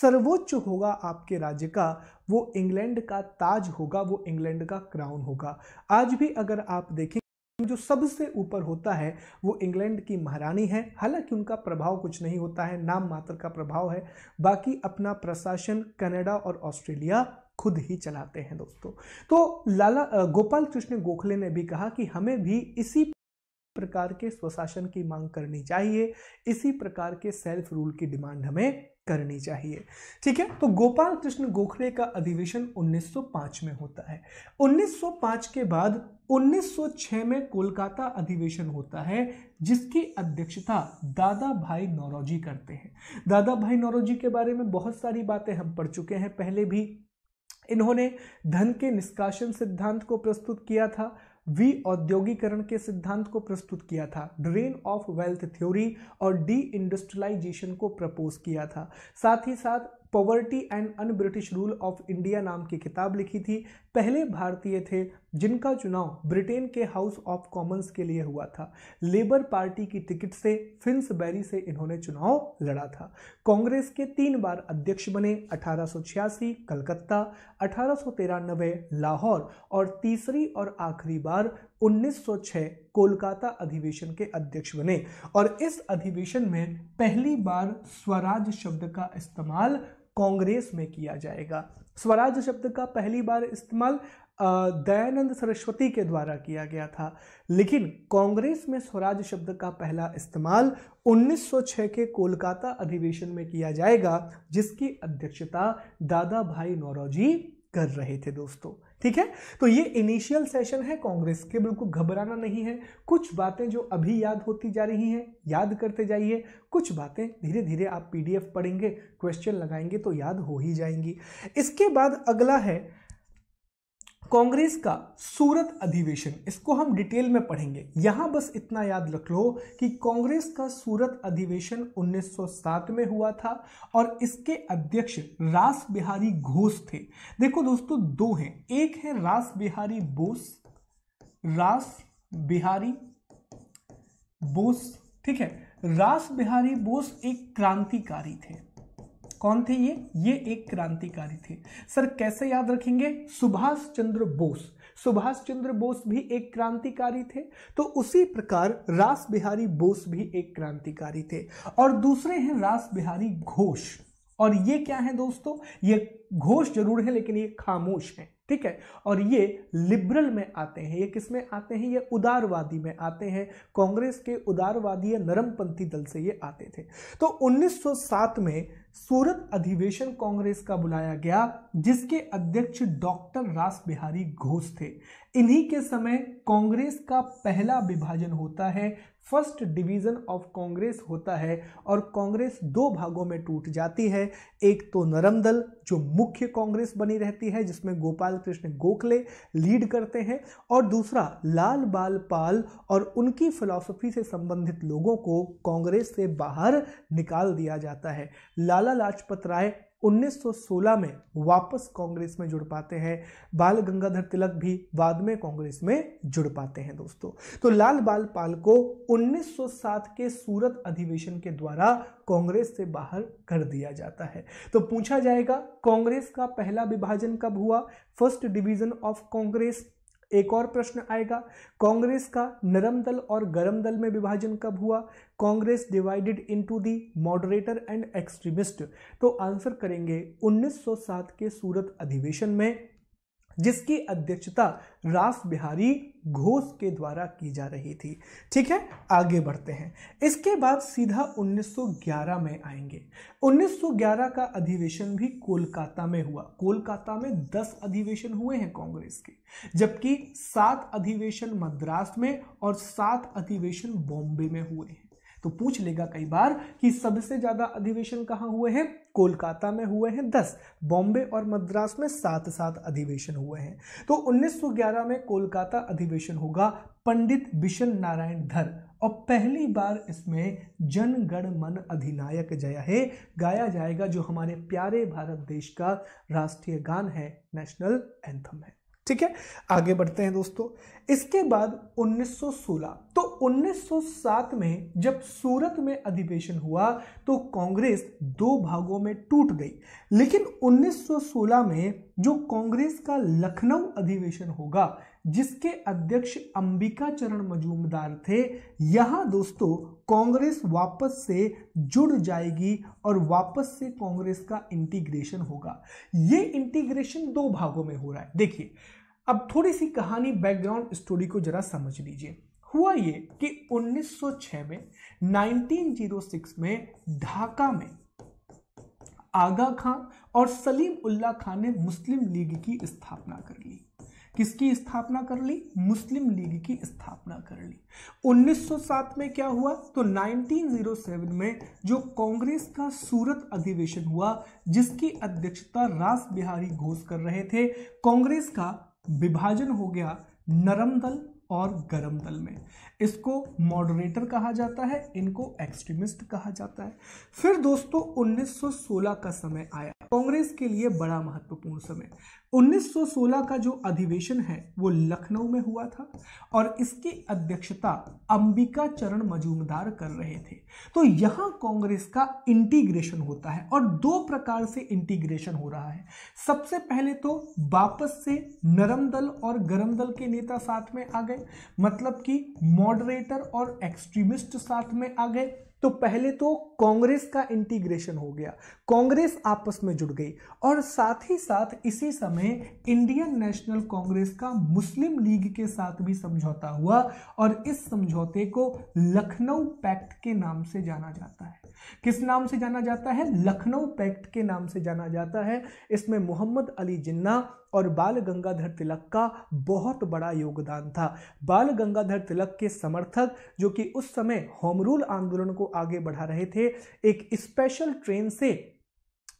सर्वोच्च होगा आपके राज्य का वो इंग्लैंड का ताज होगा वो इंग्लैंड का क्राउन होगा आज भी अगर आप देखें जो सबसे ऊपर होता है वो इंग्लैंड की महारानी है हालांकि उनका प्रभाव कुछ नहीं होता है नाम मात्र का प्रभाव है बाकी अपना प्रशासन कनाडा और ऑस्ट्रेलिया खुद ही चलाते हैं दोस्तों तो लाला गोपाल कृष्ण गोखले ने भी कहा कि हमें भी इसी प्रकार के स्वशासन की मांग करनी चाहिए इसी प्रकार के सेल्फ रूल की डिमांड हमें करनी चाहिए ठीक है तो गोपाल कृष्ण गोखले का अधिवेशन 1905 में होता है 1905 के बाद 1906 में कोलकाता अधिवेशन होता है जिसकी अध्यक्षता दादा भाई नौरोजी करते हैं दादा भाई नौरोजी के बारे में बहुत सारी बातें हम पढ़ चुके हैं पहले भी इन्होंने धन के निष्काशन सिद्धांत को प्रस्तुत किया था वी औद्योगिकरण के सिद्धांत को प्रस्तुत किया था ड्रेन ऑफ वेल्थ थ्योरी और डी इंडस्ट्रियलाइजेशन को प्रपोज किया था साथ ही साथ poverty and un British rule of India नाम की किताब लिखी थी पहले भारतीय थे जिनका चुनाव ब्रिटेन के हाउस ऑफ कॉमन्स के लिए हुआ था लेबर पार्टी की टिकट से फिंस बैरी से इन्होंने चुनाव लड़ा था कांग्रेस के तीन बार अध्यक्ष बने अठारह कलकत्ता अठारह लाहौर और तीसरी और आखिरी बार 1906 कोलकाता अधिवेशन के अध्यक्ष बने और इस अधिवेशन में पहली बार स्वराज शब्द का इस्तेमाल कांग्रेस में किया जाएगा स्वराज शब्द का पहली बार इस्तेमाल दयानंद सरस्वती के द्वारा किया गया था लेकिन कांग्रेस में स्वराज शब्द का पहला इस्तेमाल 1906 के कोलकाता अधिवेशन में किया जाएगा जिसकी अध्यक्षता दादा भाई नौरोजी कर रहे थे दोस्तों ठीक है तो ये इनिशियल सेशन है कांग्रेस के बिल्कुल घबराना नहीं है कुछ बातें जो अभी याद होती जा रही हैं याद करते जाइए कुछ बातें धीरे धीरे आप पीडीएफ पढ़ेंगे क्वेश्चन लगाएंगे तो याद हो ही जाएंगी इसके बाद अगला है कांग्रेस का सूरत अधिवेशन इसको हम डिटेल में पढ़ेंगे यहाँ बस इतना याद रख लो कि कांग्रेस का सूरत अधिवेशन 1907 में हुआ था और इसके अध्यक्ष रास बिहारी घोष थे देखो दोस्तों दो हैं एक है रास बिहारी बोस रास बिहारी बोस ठीक है रास बिहारी बोस एक क्रांतिकारी थे कौन थे ये ये एक क्रांतिकारी थे सर कैसे याद रखेंगे सुभाष चंद्र बोस सुभाष चंद्र बोस भी एक क्रांतिकारी थे तो उसी प्रकार रास बिहारी बोस भी एक क्रांतिकारी थे और दूसरे हैं रास बिहारी घोष और ये क्या है दोस्तों ये घोष जरूर है लेकिन ये खामोश है ठीक है और ये लिबरल में आते हैं ये किस में आते हैं ये उदारवादी में आते हैं कांग्रेस के उदारवादी या नरमपंथी दल से ये आते थे तो 1907 में सूरत अधिवेशन कांग्रेस का बुलाया गया जिसके अध्यक्ष डॉक्टर रास बिहारी घोष थे इन्हीं के समय कांग्रेस का पहला विभाजन होता है फर्स्ट डिवीज़न ऑफ कांग्रेस होता है और कांग्रेस दो भागों में टूट जाती है एक तो नरम दल जो मुख्य कांग्रेस बनी रहती है जिसमें गोपाल कृष्ण गोखले लीड करते हैं और दूसरा लाल बाल पाल और उनकी फिलॉसफी से संबंधित लोगों को कांग्रेस से बाहर निकाल दिया जाता है लाला लाजपत राय 1916 में वापस कांग्रेस में जुड़ पाते हैं बाल गंगाधर तिलक भी बाद में कांग्रेस में जुड़ पाते हैं दोस्तों तो लाल बाल पाल को 1907 के सूरत अधिवेशन के द्वारा कांग्रेस से बाहर कर दिया जाता है तो पूछा जाएगा कांग्रेस का पहला विभाजन कब हुआ फर्स्ट डिवीजन ऑफ कांग्रेस एक और प्रश्न आएगा कांग्रेस का नरम दल और गरम दल में विभाजन कब हुआ Congress divided into the moderator and extremist तो आंसर करेंगे 1907 के सूरत अधिवेशन में जिसकी अध्यक्षता रास बिहारी घोष के द्वारा की जा रही थी ठीक है आगे बढ़ते हैं इसके बाद सीधा 1911 में आएंगे 1911 का अधिवेशन भी कोलकाता में हुआ कोलकाता में 10 अधिवेशन हुए हैं कांग्रेस के जबकि सात अधिवेशन मद्रास में और सात अधिवेशन बॉम्बे में हुए हैं तो पूछ लेगा कई बार कि सबसे ज़्यादा अधिवेशन कहाँ हुए हैं कोलकाता में हुए हैं दस बॉम्बे और मद्रास में सात सात अधिवेशन हुए हैं तो 1911 में कोलकाता अधिवेशन होगा पंडित बिशन नारायण धर और पहली बार इसमें जनगण मन अधिनायक जया है गाया जाएगा जो हमारे प्यारे भारत देश का राष्ट्रीय गान है नेशनल एंथम है ठीक है आगे बढ़ते हैं दोस्तों इसके बाद 1916 तो 1907 में जब सूरत में अधिवेशन हुआ तो कांग्रेस दो भागों में टूट गई लेकिन 1916 में जो कांग्रेस का लखनऊ अधिवेशन होगा जिसके अध्यक्ष अंबिका चरण मजूमदार थे यहां दोस्तों कांग्रेस वापस से जुड़ जाएगी और वापस से कांग्रेस का इंटीग्रेशन होगा ये इंटीग्रेशन दो भागों में हो रहा है देखिए अब थोड़ी सी कहानी बैकग्राउंड स्टोरी को जरा समझ लीजिए हुआ ये कि 1906 में 1906 में ढाका में आगा खान और सलीम उल्ला खान ने मुस्लिम लीग की स्थापना कर ली किसकी स्थापना कर ली मुस्लिम लीग की स्थापना कर ली 1907 में क्या हुआ तो 1907 में जो कांग्रेस का सूरत अधिवेशन हुआ जिसकी अध्यक्षता रास बिहारी घोष कर रहे थे कांग्रेस का विभाजन हो गया नरम दल और गरम दल में इसको मॉडरेटर कहा जाता है इनको एक्सट्रीमिस्ट कहा जाता है फिर दोस्तों 1916 का समय आया कांग्रेस के लिए बड़ा महत्वपूर्ण समय 1916 का जो अधिवेशन है वो लखनऊ में हुआ था और इसकी अध्यक्षता अंबिका चरण मजूमदार कर रहे थे तो यहाँ कांग्रेस का इंटीग्रेशन होता है और दो प्रकार से इंटीग्रेशन हो रहा है सबसे पहले तो वापस से नरम दल और गरम दल के नेता साथ में आ गए मतलब कि मॉडरेटर और एक्सट्रीमिस्ट साथ में आ गए तो पहले तो कांग्रेस का इंटीग्रेशन हो गया कांग्रेस आपस में जुड़ गई और साथ ही साथ इसी समय इंडियन नेशनल कांग्रेस का मुस्लिम लीग के साथ भी समझौता हुआ और इस समझौते को लखनऊ पैक्ट के नाम से जाना जाता है किस नाम से जाना जाता है लखनऊ पैक्ट के नाम से जाना जाता है इसमें मोहम्मद अली जिन्ना और बाल गंगाधर तिलक का बहुत बड़ा योगदान था बाल गंगाधर तिलक के समर्थक जो कि उस समय होम रूल आंदोलन को आगे बढ़ा रहे थे एक स्पेशल ट्रेन से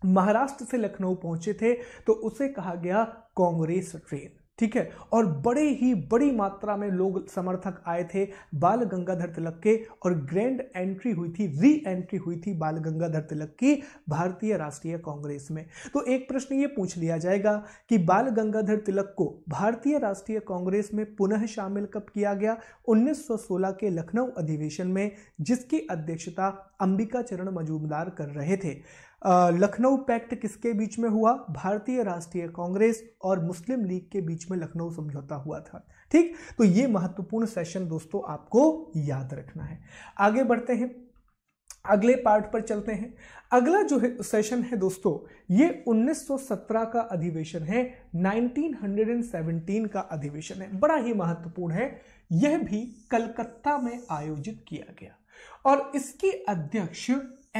महाराष्ट्र से लखनऊ पहुंचे थे तो उसे कहा गया कांग्रेस ट्रेन ठीक है और बड़े ही बड़ी मात्रा में लोग समर्थक आए थे बाल गंगाधर तिलक के और ग्रैंड एंट्री हुई थी री एंट्री हुई थी बाल गंगाधर तिलक की भारतीय राष्ट्रीय कांग्रेस में तो एक प्रश्न ये पूछ लिया जाएगा कि बाल गंगाधर तिलक को भारतीय राष्ट्रीय कांग्रेस में पुनः शामिल कब किया गया 1916 के लखनऊ अधिवेशन में जिसकी अध्यक्षता अंबिका चरण मजूमदार कर रहे थे लखनऊ पैक्ट किसके बीच में हुआ भारतीय राष्ट्रीय कांग्रेस और मुस्लिम लीग के बीच में लखनऊ समझौता हुआ था ठीक तो ये महत्वपूर्ण सेशन दोस्तों आपको याद रखना है आगे बढ़ते हैं अगले पार्ट पर चलते हैं अगला जो है सेशन है दोस्तों ये 1917 का अधिवेशन है 1917 का अधिवेशन है बड़ा ही महत्वपूर्ण है यह भी कलकत्ता में आयोजित किया गया और इसके अध्यक्ष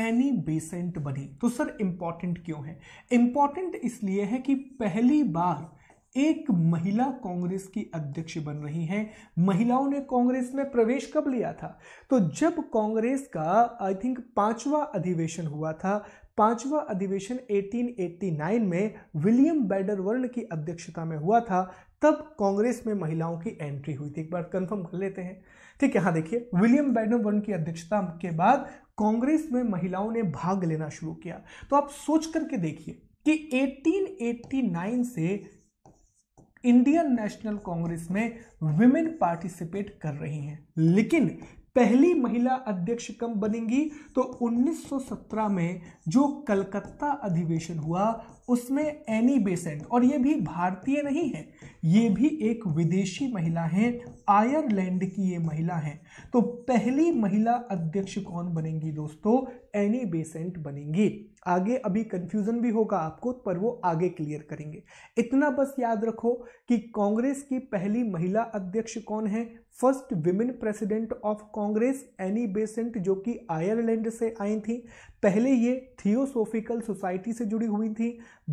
एनी बेसेंट बनी तो सर इंपॉर्टेंट क्यों है इंपॉर्टेंट इसलिए है कि पहली बार एक महिला कांग्रेस की अध्यक्ष बन रही हैं महिलाओं ने कांग्रेस में प्रवेश कब लिया था तो जब कांग्रेस का आई थिंक पांचवा अधिवेशन हुआ था पांचवा अधिवेशन 1889 में विलियम बैडरवर्ल्ड की अध्यक्षता में हुआ था तब कांग्रेस में महिलाओं की एंट्री हुई थी एक बार कंफर्म कर लेते हैं ठीक है हाँ देखिए विलियम बैडरवर्ल्ड की अध्यक्षता के बाद कांग्रेस में महिलाओं ने भाग लेना शुरू किया तो आप सोच करके देखिए कि 1889 से इंडियन नेशनल कांग्रेस में वुमेन पार्टिसिपेट कर रही हैं लेकिन पहली महिला अध्यक्ष कब बनेंगी तो 1917 में जो कलकत्ता अधिवेशन हुआ उसमें एनी बेसेंट और ये भी भारतीय नहीं है ये भी एक विदेशी महिला है आयरलैंड की ये महिला है तो पहली महिला अध्यक्ष कौन बनेंगी दोस्तों एनी बेसेंट बनेंगी आगे अभी कंफ्यूजन भी होगा आपको पर वो आगे क्लियर करेंगे इतना बस याद रखो कि कांग्रेस की पहली महिला अध्यक्ष कौन है first women president of Congress Annie Besant जो कि आयरलैंड से आई थी पहले ये थियोसोफिकल सोसाइटी से जुड़ी हुई थी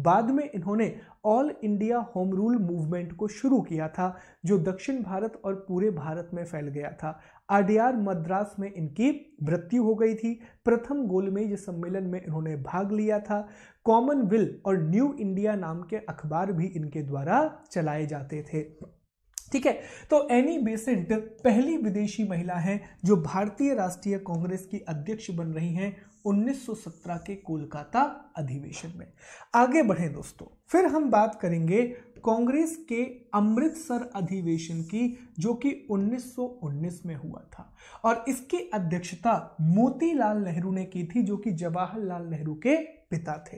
बाद में इन्होंने All India Home rule movement को शुरू किया था जो दक्षिण भारत और पूरे भारत में फैल गया था आरडीआर मद्रास में इनकी मृत्यु हो गई थी प्रथम गोलमेज सम्मेलन में इन्होंने भाग लिया था कॉमनवेल्थ और न्यू इंडिया नाम के अखबार भी इनके द्वारा चलाए जाते थे ठीक है तो एनी बेसेंट पहली विदेशी महिला हैं जो भारतीय राष्ट्रीय कांग्रेस की अध्यक्ष बन रही हैं 1917 के कोलकाता अधिवेशन में आगे बढ़ें दोस्तों फिर हम बात करेंगे कांग्रेस के अमृतसर अधिवेशन की जो कि 1919 में हुआ था और इसकी अध्यक्षता मोतीलाल नेहरू ने की थी जो कि जवाहरलाल नेहरू के पिता थे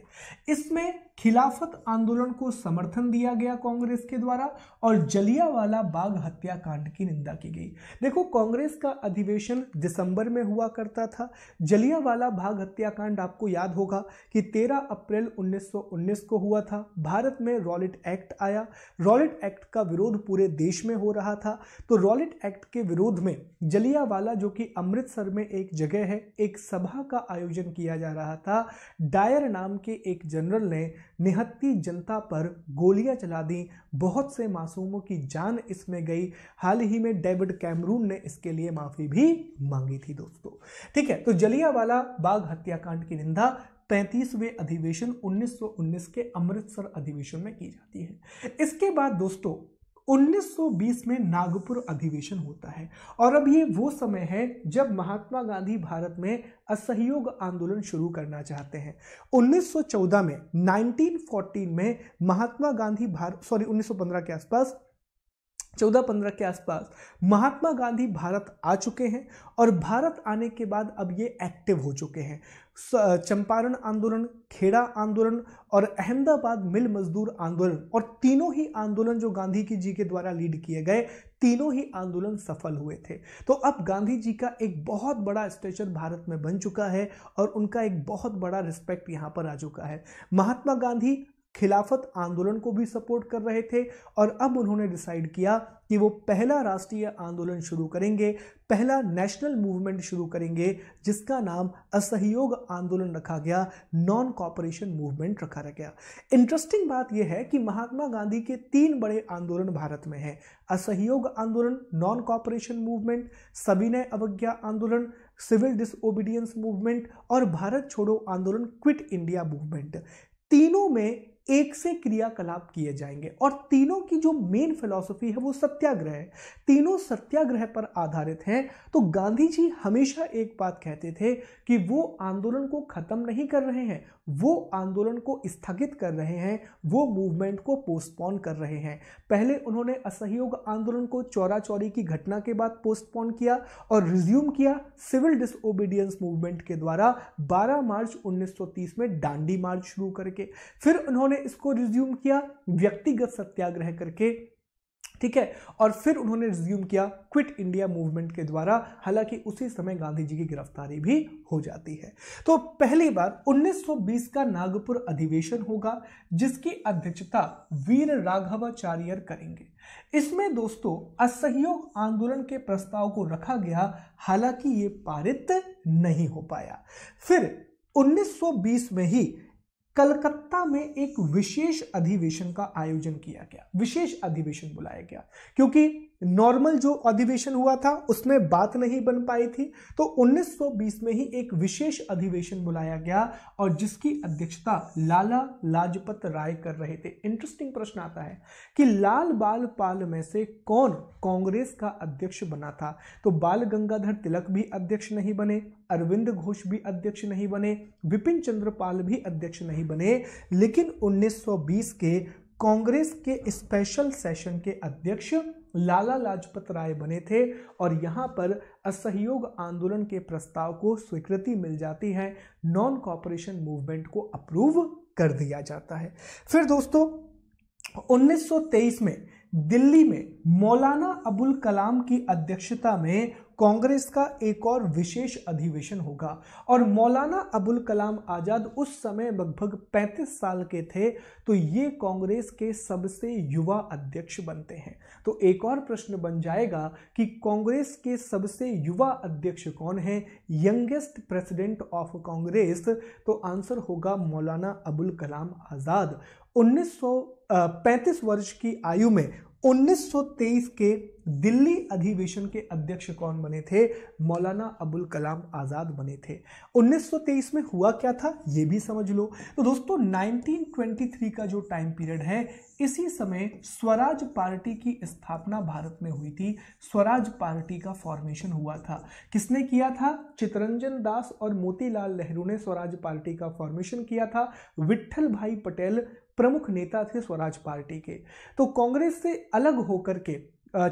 इसमें खिलाफत आंदोलन को समर्थन दिया गया कांग्रेस के द्वारा और जलियावाला बाग हत्याकांड की निंदा की गई देखो कांग्रेस का अधिवेशन दिसंबर में हुआ करता था जलियावाला बाग हत्याकांड आपको याद होगा कि 13 अप्रैल 1919 को हुआ था भारत में रॉलेट एक्ट आया रॉलेट एक्ट का विरोध पूरे देश में हो रहा था तो रॉलेट एक्ट के विरोध में जलियावाला जो कि अमृतसर में एक जगह है एक सभा का आयोजन किया जा रहा था डायर अय्यर नाम के एक जनरल ने निहत्ती जनता पर गोलियां चला दी बहुत से मासूमों की जान इसमें गई हाल ही में डेविड कैमरून ने इसके लिए माफ़ी भी मांगी थी दोस्तों ठीक है तो जलियावाला बाग हत्याकांड की निंदा पैंतीसवें अधिवेशन 1919 के अमृतसर अधिवेशन में की जाती है इसके बाद दोस्तों 1920 में नागपुर अधिवेशन होता है और अब ये वो समय है जब महात्मा गांधी भारत में असहयोग आंदोलन शुरू करना चाहते हैं 1914 में 1914 में महात्मा गांधी भारत सॉरी 1915 के आसपास 14-15 के आसपास महात्मा गांधी भारत आ चुके हैं और भारत आने के बाद अब ये एक्टिव हो चुके हैं चंपारण आंदोलन खेड़ा आंदोलन और अहमदाबाद मिल मजदूर आंदोलन और तीनों ही आंदोलन जो गांधी की जी के द्वारा लीड किए गए तीनों ही आंदोलन सफल हुए थे तो अब गांधी जी का एक बहुत बड़ा स्टेचर भारत में बन चुका है और उनका एक बहुत बड़ा रिस्पेक्ट यहाँ पर आ चुका है महात्मा गांधी खिलाफत आंदोलन को भी सपोर्ट कर रहे थे और अब उन्होंने डिसाइड किया कि वो पहला राष्ट्रीय आंदोलन शुरू करेंगे पहला नेशनल मूवमेंट शुरू करेंगे जिसका नाम असहयोग आंदोलन रखा गया नॉन कॉपरेशन मूवमेंट रखा गया इंटरेस्टिंग बात यह है कि महात्मा गांधी के तीन बड़े आंदोलन भारत में हैं असहयोग आंदोलन नॉन कॉपरेशन मूवमेंट सविनय अवज्ञा आंदोलन सिविल डिसोबीडियंस मूवमेंट और भारत छोड़ो आंदोलन क्विट इंडिया मूवमेंट तीनों में एक से क्रियाकलाप किए जाएंगे और तीनों की जो मेन फिलॉसफी है वो सत्याग्रह तीनों सत्याग्रह पर आधारित हैं तो गांधी जी हमेशा एक बात कहते थे कि वो आंदोलन को ख़त्म नहीं कर रहे हैं वो आंदोलन को स्थगित कर रहे हैं वो मूवमेंट को पोस्टपोन कर रहे हैं पहले उन्होंने असहयोग आंदोलन को चौरा चौरी की घटना के बाद पोस्टपोन किया और रिज्यूम किया सिविल डिसओबीडियंस मूवमेंट के द्वारा 12 मार्च 1930 में डांडी मार्च शुरू करके फिर उन्होंने उन्होंने इसको रिज्यूम किया व्यक्तिगत सत्याग्रह करके ठीक है और फिर उन्होंने रिज्यूम किया क्विट इंडिया मूवमेंट के द्वारा हालांकि उसी समय गांधी जी की गिरफ्तारी भी हो जाती है तो पहली बार 1920 का नागपुर अधिवेशन होगा जिसकी अध्यक्षता वीर राघवाचार्य करेंगे इसमें दोस्तों असहयोग आंदोलन के प्रस्ताव को रखा गया हालांकि ये पारित नहीं हो पाया फिर 1920 में ही कलकत्ता कलकत्ता में एक विशेष अधिवेशन का आयोजन किया गया विशेष अधिवेशन बुलाया गया क्योंकि नॉर्मल जो अधिवेशन हुआ था उसमें बात नहीं बन पाई थी तो 1920 में ही एक विशेष अधिवेशन बुलाया गया और जिसकी अध्यक्षता लाला लाजपत राय कर रहे थे इंटरेस्टिंग प्रश्न आता है कि लाल बाल पाल में से कौन कांग्रेस का अध्यक्ष बना था तो बाल गंगाधर तिलक भी अध्यक्ष नहीं बने अरविंद घोष भी अध्यक्ष नहीं बने विपिन चंद्र पाल भी अध्यक्ष नहीं बने लेकिन 1920 के कांग्रेस के स्पेशल सेशन के अध्यक्ष लाला लाजपत राय बने थे और यहाँ पर असहयोग आंदोलन के प्रस्ताव को स्वीकृति मिल जाती है नॉन कॉपरेशन मूवमेंट को अप्रूव कर दिया जाता है फिर दोस्तों 1923 में दिल्ली में मौलाना अबुल कलाम की अध्यक्षता में कांग्रेस का एक और विशेष अधिवेशन होगा और मौलाना अबुल कलाम आज़ाद उस समय लगभग 35 साल के थे तो ये कांग्रेस के सबसे युवा अध्यक्ष बनते हैं तो एक और प्रश्न बन जाएगा कि कांग्रेस के सबसे युवा अध्यक्ष कौन है यंगेस्ट प्रेसिडेंट ऑफ कांग्रेस तो आंसर होगा मौलाना अबुल कलाम आज़ाद 1935 वर्ष की आयु में 1923 के दिल्ली अधिवेशन के अध्यक्ष कौन बने थे मौलाना अबुल कलाम आज़ाद बने थे 1923 में हुआ क्या था ये भी समझ लो तो दोस्तों 1923 का जो टाइम पीरियड है इसी समय स्वराज पार्टी की स्थापना भारत में हुई थी स्वराज पार्टी का फॉर्मेशन हुआ था किसने किया था चितरंजन दास और मोतीलाल नेहरू ने स्वराज पार्टी का फॉर्मेशन किया था विठल भाई पटेल प्रमुख नेता थे स्वराज पार्टी के तो कांग्रेस से अलग होकर के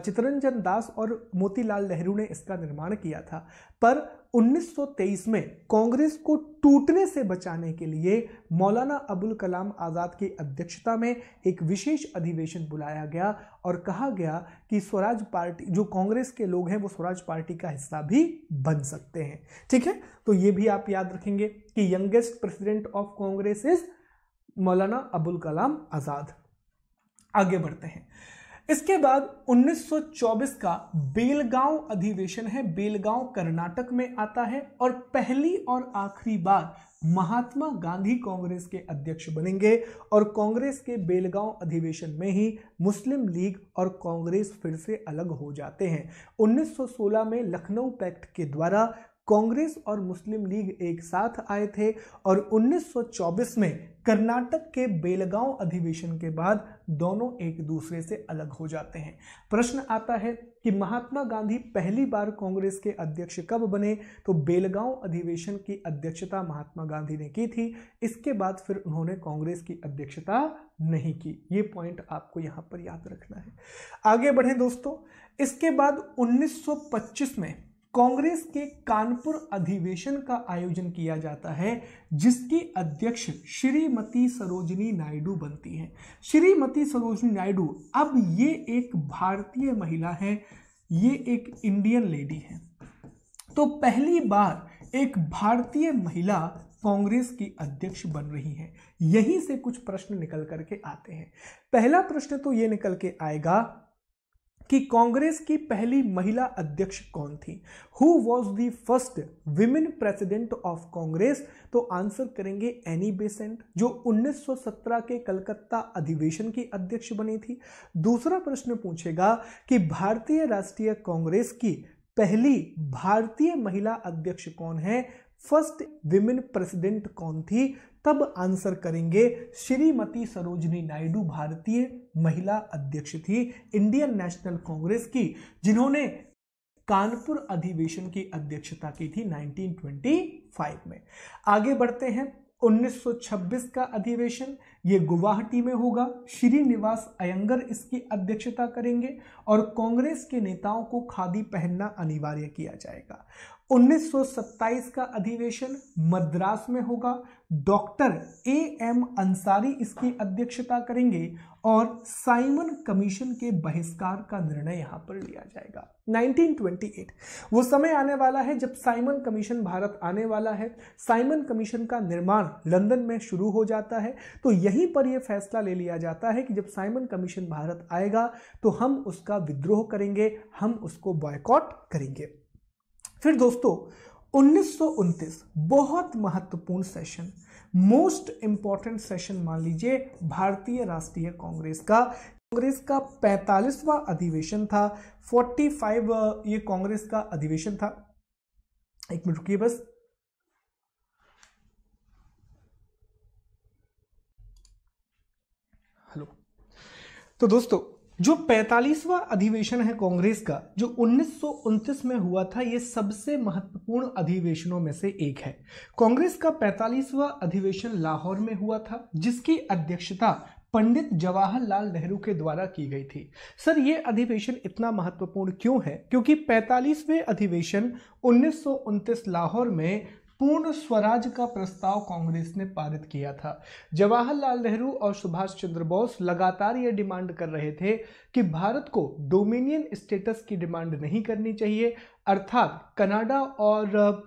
चितरंजन दास और मोतीलाल नेहरू ने इसका निर्माण किया था पर 1923 में कांग्रेस को टूटने से बचाने के लिए मौलाना अबुल कलाम आज़ाद की अध्यक्षता में एक विशेष अधिवेशन बुलाया गया और कहा गया कि स्वराज पार्टी जो कांग्रेस के लोग हैं वो स्वराज पार्टी का हिस्सा भी बन सकते हैं ठीक है तो ये भी आप याद रखेंगे कि youngest president of Congress is मौलाना अबुल कलाम आज़ाद आगे बढ़ते हैं इसके बाद 1924 का बेलगांव अधिवेशन है बेलगांव कर्नाटक में आता है और पहली और आखिरी बार महात्मा गांधी कांग्रेस के अध्यक्ष बनेंगे और कांग्रेस के बेलगांव अधिवेशन में ही मुस्लिम लीग और कांग्रेस फिर से अलग हो जाते हैं 1916 में लखनऊ पैक्ट के द्वारा कांग्रेस और मुस्लिम लीग एक साथ आए थे और 1924 में कर्नाटक के बेलगांव अधिवेशन के बाद दोनों एक दूसरे से अलग हो जाते हैं प्रश्न आता है कि महात्मा गांधी पहली बार कांग्रेस के अध्यक्ष कब बने तो बेलगांव अधिवेशन की अध्यक्षता महात्मा गांधी ने की थी इसके बाद फिर उन्होंने कांग्रेस की अध्यक्षता नहीं की ये पॉइंट आपको यहाँ पर याद रखना है आगे बढ़ें दोस्तों इसके बाद 1925 में कांग्रेस के कानपुर अधिवेशन का आयोजन किया जाता है जिसकी अध्यक्ष श्रीमती सरोजनी नायडू बनती हैं श्रीमती सरोजनी नायडू अब ये एक भारतीय महिला है ये एक इंडियन लेडी है तो पहली बार एक भारतीय महिला कांग्रेस की अध्यक्ष बन रही हैं यहीं से कुछ प्रश्न निकल करके आते हैं पहला प्रश्न तो ये निकल के आएगा कि कांग्रेस की पहली महिला अध्यक्ष कौन थी who was the first women president of Congress तो आंसर करेंगे एनी बेसेंट जो 1917 के कलकत्ता अधिवेशन की अध्यक्ष बनी थी दूसरा प्रश्न पूछेगा कि भारतीय राष्ट्रीय कांग्रेस की पहली भारतीय महिला अध्यक्ष कौन है फर्स्ट विमेन प्रेसिडेंट कौन थी तब आंसर करेंगे श्रीमती सरोजनी नायडू भारतीय महिला अध्यक्ष थी इंडियन नेशनल कांग्रेस की जिन्होंने कानपुर अधिवेशन की अध्यक्षता की थी 1925 में आगे बढ़ते हैं 1926 का अधिवेशन ये गुवाहाटी में होगा श्रीनिवास अयंगर इसकी अध्यक्षता करेंगे और कांग्रेस के नेताओं को खादी पहनना अनिवार्य किया जाएगा 1927 का अधिवेशन मद्रास में होगा डॉक्टर ए एम अंसारी इसकी अध्यक्षता करेंगे और साइमन कमीशन के बहिष्कार का निर्णय यहां पर लिया जाएगा 1928 वो समय आने वाला है जब साइमन कमीशन भारत आने वाला है साइमन कमीशन का निर्माण लंदन में शुरू हो जाता है तो यहीं पर यह फैसला ले लिया जाता है कि जब साइमन कमीशन भारत आएगा तो हम उसका विद्रोह करेंगे हम उसको बॉयकॉट करेंगे फिर दोस्तों उन्नीस बहुत महत्वपूर्ण सेशन मोस्ट इंपॉर्टेंट सेशन मान लीजिए भारतीय राष्ट्रीय कांग्रेस का कांग्रेस का 45वां अधिवेशन था 45 ये कांग्रेस का अधिवेशन था एक मिनट रुकिए बस हेलो तो दोस्तों जो 45वां अधिवेशन है कांग्रेस का जो उन्नीस में हुआ था ये सबसे महत्वपूर्ण अधिवेशनों में से एक है कांग्रेस का 45वां अधिवेशन लाहौर में हुआ था जिसकी अध्यक्षता पंडित जवाहरलाल नेहरू के द्वारा की गई थी सर ये अधिवेशन इतना महत्वपूर्ण क्यों है क्योंकि 45वें अधिवेशन उन्नीस लाहौर में पूर्ण स्वराज का प्रस्ताव कांग्रेस ने पारित किया था जवाहरलाल नेहरू और सुभाष चंद्र बोस लगातार ये डिमांड कर रहे थे कि भारत को डोमिनियन स्टेटस की डिमांड नहीं करनी चाहिए अर्थात कनाडा और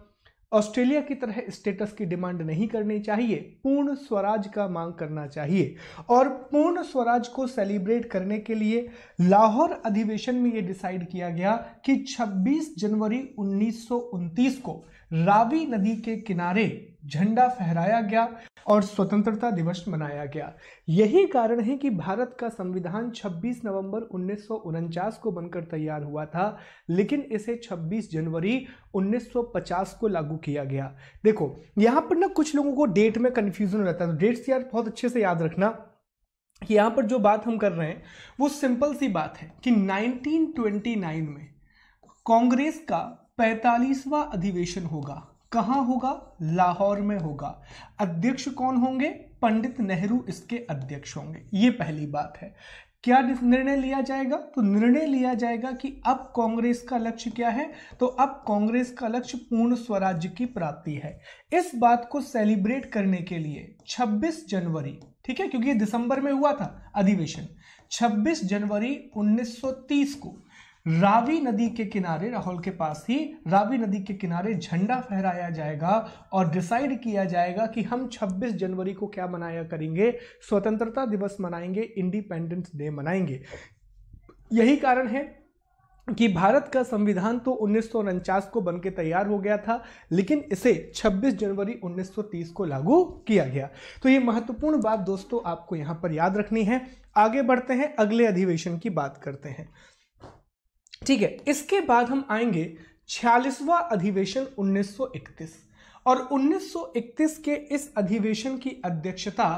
ऑस्ट्रेलिया की तरह स्टेटस की डिमांड नहीं करनी चाहिए पूर्ण स्वराज का मांग करना चाहिए और पूर्ण स्वराज को सेलिब्रेट करने के लिए लाहौर अधिवेशन में ये डिसाइड किया गया कि 26 जनवरी उन्नीस को रावी नदी के किनारे झंडा फहराया गया और स्वतंत्रता दिवस मनाया गया यही कारण है कि भारत का संविधान 26 नवंबर उन्नीस को बनकर तैयार हुआ था लेकिन इसे 26 जनवरी 1950 को लागू किया गया देखो यहाँ पर ना कुछ लोगों को डेट में कन्फ्यूजन रहता है तो डेट्स यार बहुत अच्छे से याद रखना कि यहाँ पर जो बात हम कर रहे हैं वो सिंपल सी बात है कि 1929 में कांग्रेस का पैतालीसवा अधिवेशन होगा कहाँ होगा लाहौर में होगा अध्यक्ष कौन होंगे पंडित नेहरू इसके अध्यक्ष होंगे ये पहली बात है क्या निर्णय लिया जाएगा तो निर्णय लिया जाएगा कि अब कांग्रेस का लक्ष्य क्या है तो अब कांग्रेस का लक्ष्य पूर्ण स्वराज्य की प्राप्ति है इस बात को सेलिब्रेट करने के लिए 26 जनवरी ठीक है क्योंकि ये दिसंबर में हुआ था अधिवेशन 26 जनवरी 1930 को रावी नदी के किनारे राहुल के पास ही रावी नदी के किनारे झंडा फहराया जाएगा और डिसाइड किया जाएगा कि हम 26 जनवरी को क्या मनाया करेंगे स्वतंत्रता दिवस मनाएंगे इंडिपेंडेंस डे मनाएंगे यही कारण है कि भारत का संविधान तो उन्नीस को बन के तैयार हो गया था लेकिन इसे 26 जनवरी 1930 को लागू किया गया तो ये महत्वपूर्ण बात दोस्तों आपको यहाँ पर याद रखनी है आगे बढ़ते हैं अगले अधिवेशन की बात करते हैं ठीक है इसके बाद हम आएंगे छियालीसवा अधिवेशन 1931 और 1931 के इस अधिवेशन की अध्यक्षता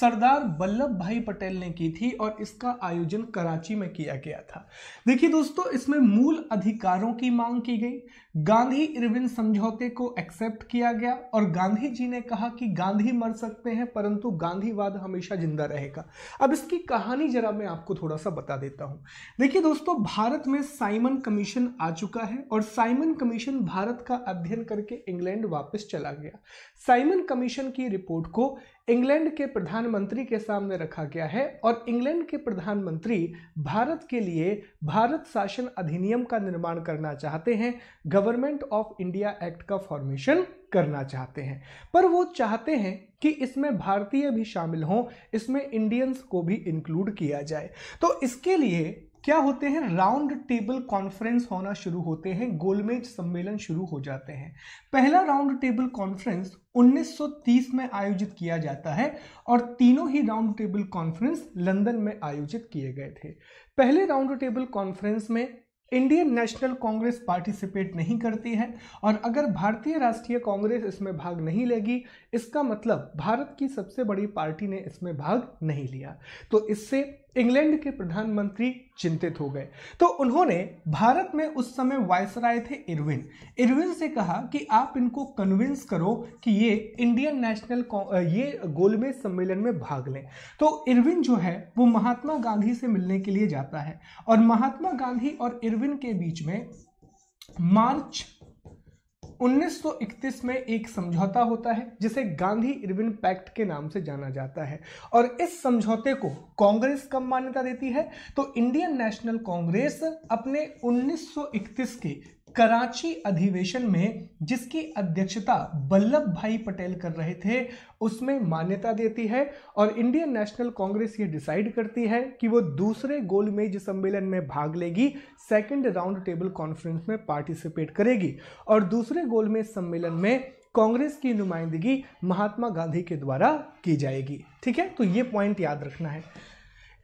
सरदार वल्लभ भाई पटेल ने की थी और इसका आयोजन कराची में किया गया था देखिए दोस्तों इसमें मूल अधिकारों की मांग की गई गांधी इरविन समझौते को एक्सेप्ट किया गया और गांधी जी ने कहा कि गांधी मर सकते हैं परंतु गांधीवाद हमेशा जिंदा रहेगा अब इसकी कहानी जरा मैं आपको थोड़ा सा बता देता हूं देखिए दोस्तों भारत में साइमन कमीशन आ चुका है और साइमन कमीशन भारत का अध्ययन करके इंग्लैंड वापस चला गया साइमन कमीशन की रिपोर्ट को इंग्लैंड के प्रधानमंत्री के सामने रखा गया है और इंग्लैंड के प्रधानमंत्री भारत के लिए भारत शासन अधिनियम का निर्माण करना चाहते हैं गवर्नमेंट ऑफ इंडिया एक्ट का फॉर्मेशन करना चाहते हैं पर वो चाहते हैं कि इसमें भारतीय भी शामिल हों इसमें इंडियंस को भी इंक्लूड किया जाए तो इसके लिए क्या होते हैं राउंड टेबल कॉन्फ्रेंस होना शुरू होते हैं गोलमेज सम्मेलन शुरू हो जाते हैं पहला राउंड टेबल कॉन्फ्रेंस 1930 में आयोजित किया जाता है और तीनों ही राउंड टेबल कॉन्फ्रेंस लंदन में आयोजित किए गए थे पहले राउंड टेबल कॉन्फ्रेंस में इंडियन नेशनल कांग्रेस पार्टिसिपेट नहीं करती है और अगर भारतीय राष्ट्रीय कांग्रेस इसमें भाग नहीं लेगी इसका मतलब भारत की सबसे बड़ी पार्टी ने इसमें भाग नहीं लिया तो इससे इंग्लैंड के प्रधानमंत्री चिंतित हो गए तो उन्होंने भारत में उस समय वायसराय थे इरविन इरविन से कहा कि आप इनको कन्विंस करो कि ये इंडियन नेशनल ये गोलमेज सम्मेलन में भाग लें तो इरविन जो है वो महात्मा गांधी से मिलने के लिए जाता है और महात्मा गांधी और इरविन के बीच में मार्च 1931 में एक समझौता होता है जिसे गांधी इरविन पैक्ट के नाम से जाना जाता है और इस समझौते को कांग्रेस कम मान्यता देती है तो इंडियन नेशनल कांग्रेस अपने 1931 के कराची अधिवेशन में जिसकी अध्यक्षता वल्लभ भाई पटेल कर रहे थे उसमें मान्यता देती है और इंडियन नेशनल कांग्रेस ये डिसाइड करती है कि वो दूसरे गोलमेज सम्मेलन में भाग लेगी सेकंड राउंड टेबल कॉन्फ्रेंस में पार्टिसिपेट करेगी और दूसरे गोलमेज सम्मेलन में कांग्रेस की नुमाइंदगी महात्मा गांधी के द्वारा की जाएगी ठीक है तो ये पॉइंट याद रखना है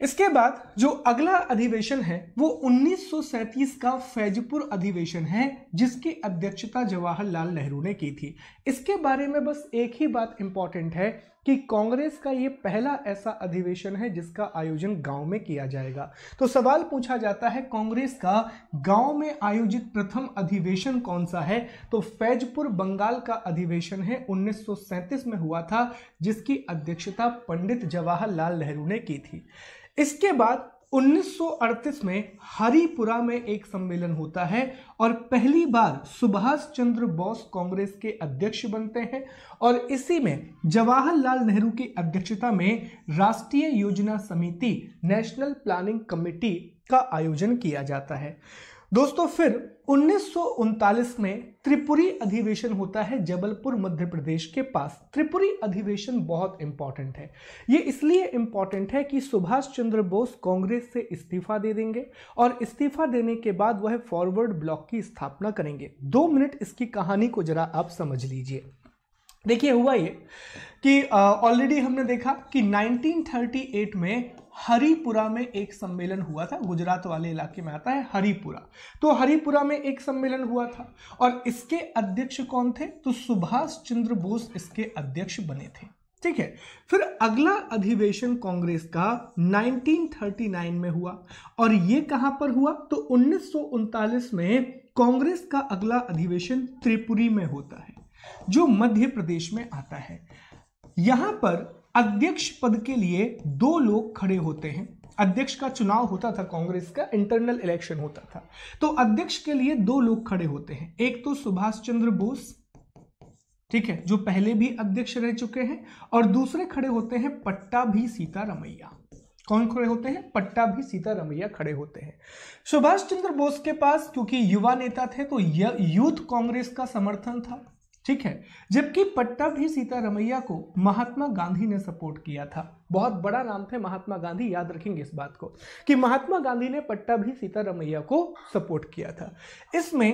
इसके बाद जो अगला अधिवेशन है वो 1937 का फैजपुर अधिवेशन है जिसकी अध्यक्षता जवाहरलाल नेहरू ने की थी इसके बारे में बस एक ही बात इंपॉर्टेंट है कि कांग्रेस का ये पहला ऐसा अधिवेशन है जिसका आयोजन गांव में किया जाएगा तो सवाल पूछा जाता है कांग्रेस का गांव में आयोजित प्रथम अधिवेशन कौन सा है तो फैजपुर बंगाल का अधिवेशन है 1937 में हुआ था जिसकी अध्यक्षता पंडित जवाहरलाल नेहरू ने की थी इसके बाद 1938 में हरिपुरा में एक सम्मेलन होता है और पहली बार सुभाष चंद्र बोस कांग्रेस के अध्यक्ष बनते हैं और इसी में जवाहरलाल नेहरू की अध्यक्षता में राष्ट्रीय योजना समिति नेशनल प्लानिंग कमेटी का आयोजन किया जाता है दोस्तों फिर उन्नीस में त्रिपुरी अधिवेशन होता है जबलपुर मध्य प्रदेश के पास त्रिपुरी अधिवेशन बहुत इंपॉर्टेंट है ये इसलिए इंपॉर्टेंट है कि सुभाष चंद्र बोस कांग्रेस से इस्तीफा दे देंगे और इस्तीफा देने के बाद वह फॉरवर्ड ब्लॉक की स्थापना करेंगे दो मिनट इसकी कहानी को जरा आप समझ लीजिए देखिए हुआ ये कि ऑलरेडी हमने देखा कि 1938 में हरिपुरा में एक सम्मेलन हुआ था गुजरात वाले इलाके में आता है हरिपुरा तो हरिपुरा में एक सम्मेलन हुआ था और इसके अध्यक्ष कौन थे तो सुभाष चंद्र बोस इसके अध्यक्ष बने थे ठीक है फिर अगला अधिवेशन कांग्रेस का 1939 में हुआ और ये कहां पर हुआ तो उन्नीस में कांग्रेस का अगला अधिवेशन त्रिपुरी में होता है जो मध्य प्रदेश में आता है यहां पर अध्यक्ष पद के लिए दो लोग खड़े होते हैं अध्यक्ष का चुनाव होता था कांग्रेस का इंटरनल इलेक्शन होता था तो अध्यक्ष के लिए दो लोग खड़े होते हैं एक तो सुभाष चंद्र बोस ठीक है जो पहले भी अध्यक्ष रह चुके हैं और दूसरे खड़े होते हैं पट्टा भी सीतारमैया कौन खड़े होते हैं पट्टा भी सीतारमैया खड़े होते हैं सुभाष चंद्र बोस के पास क्योंकि युवा नेता थे तो यूथ कांग्रेस का समर्थन था ठीक है जबकि पट्टा भी सीतारमैया को महात्मा गांधी ने सपोर्ट किया था बहुत बड़ा नाम थे महात्मा गांधी याद रखेंगे इस बात को कि महात्मा गांधी ने पट्टा भी सीतारमैया को सपोर्ट किया था इसमें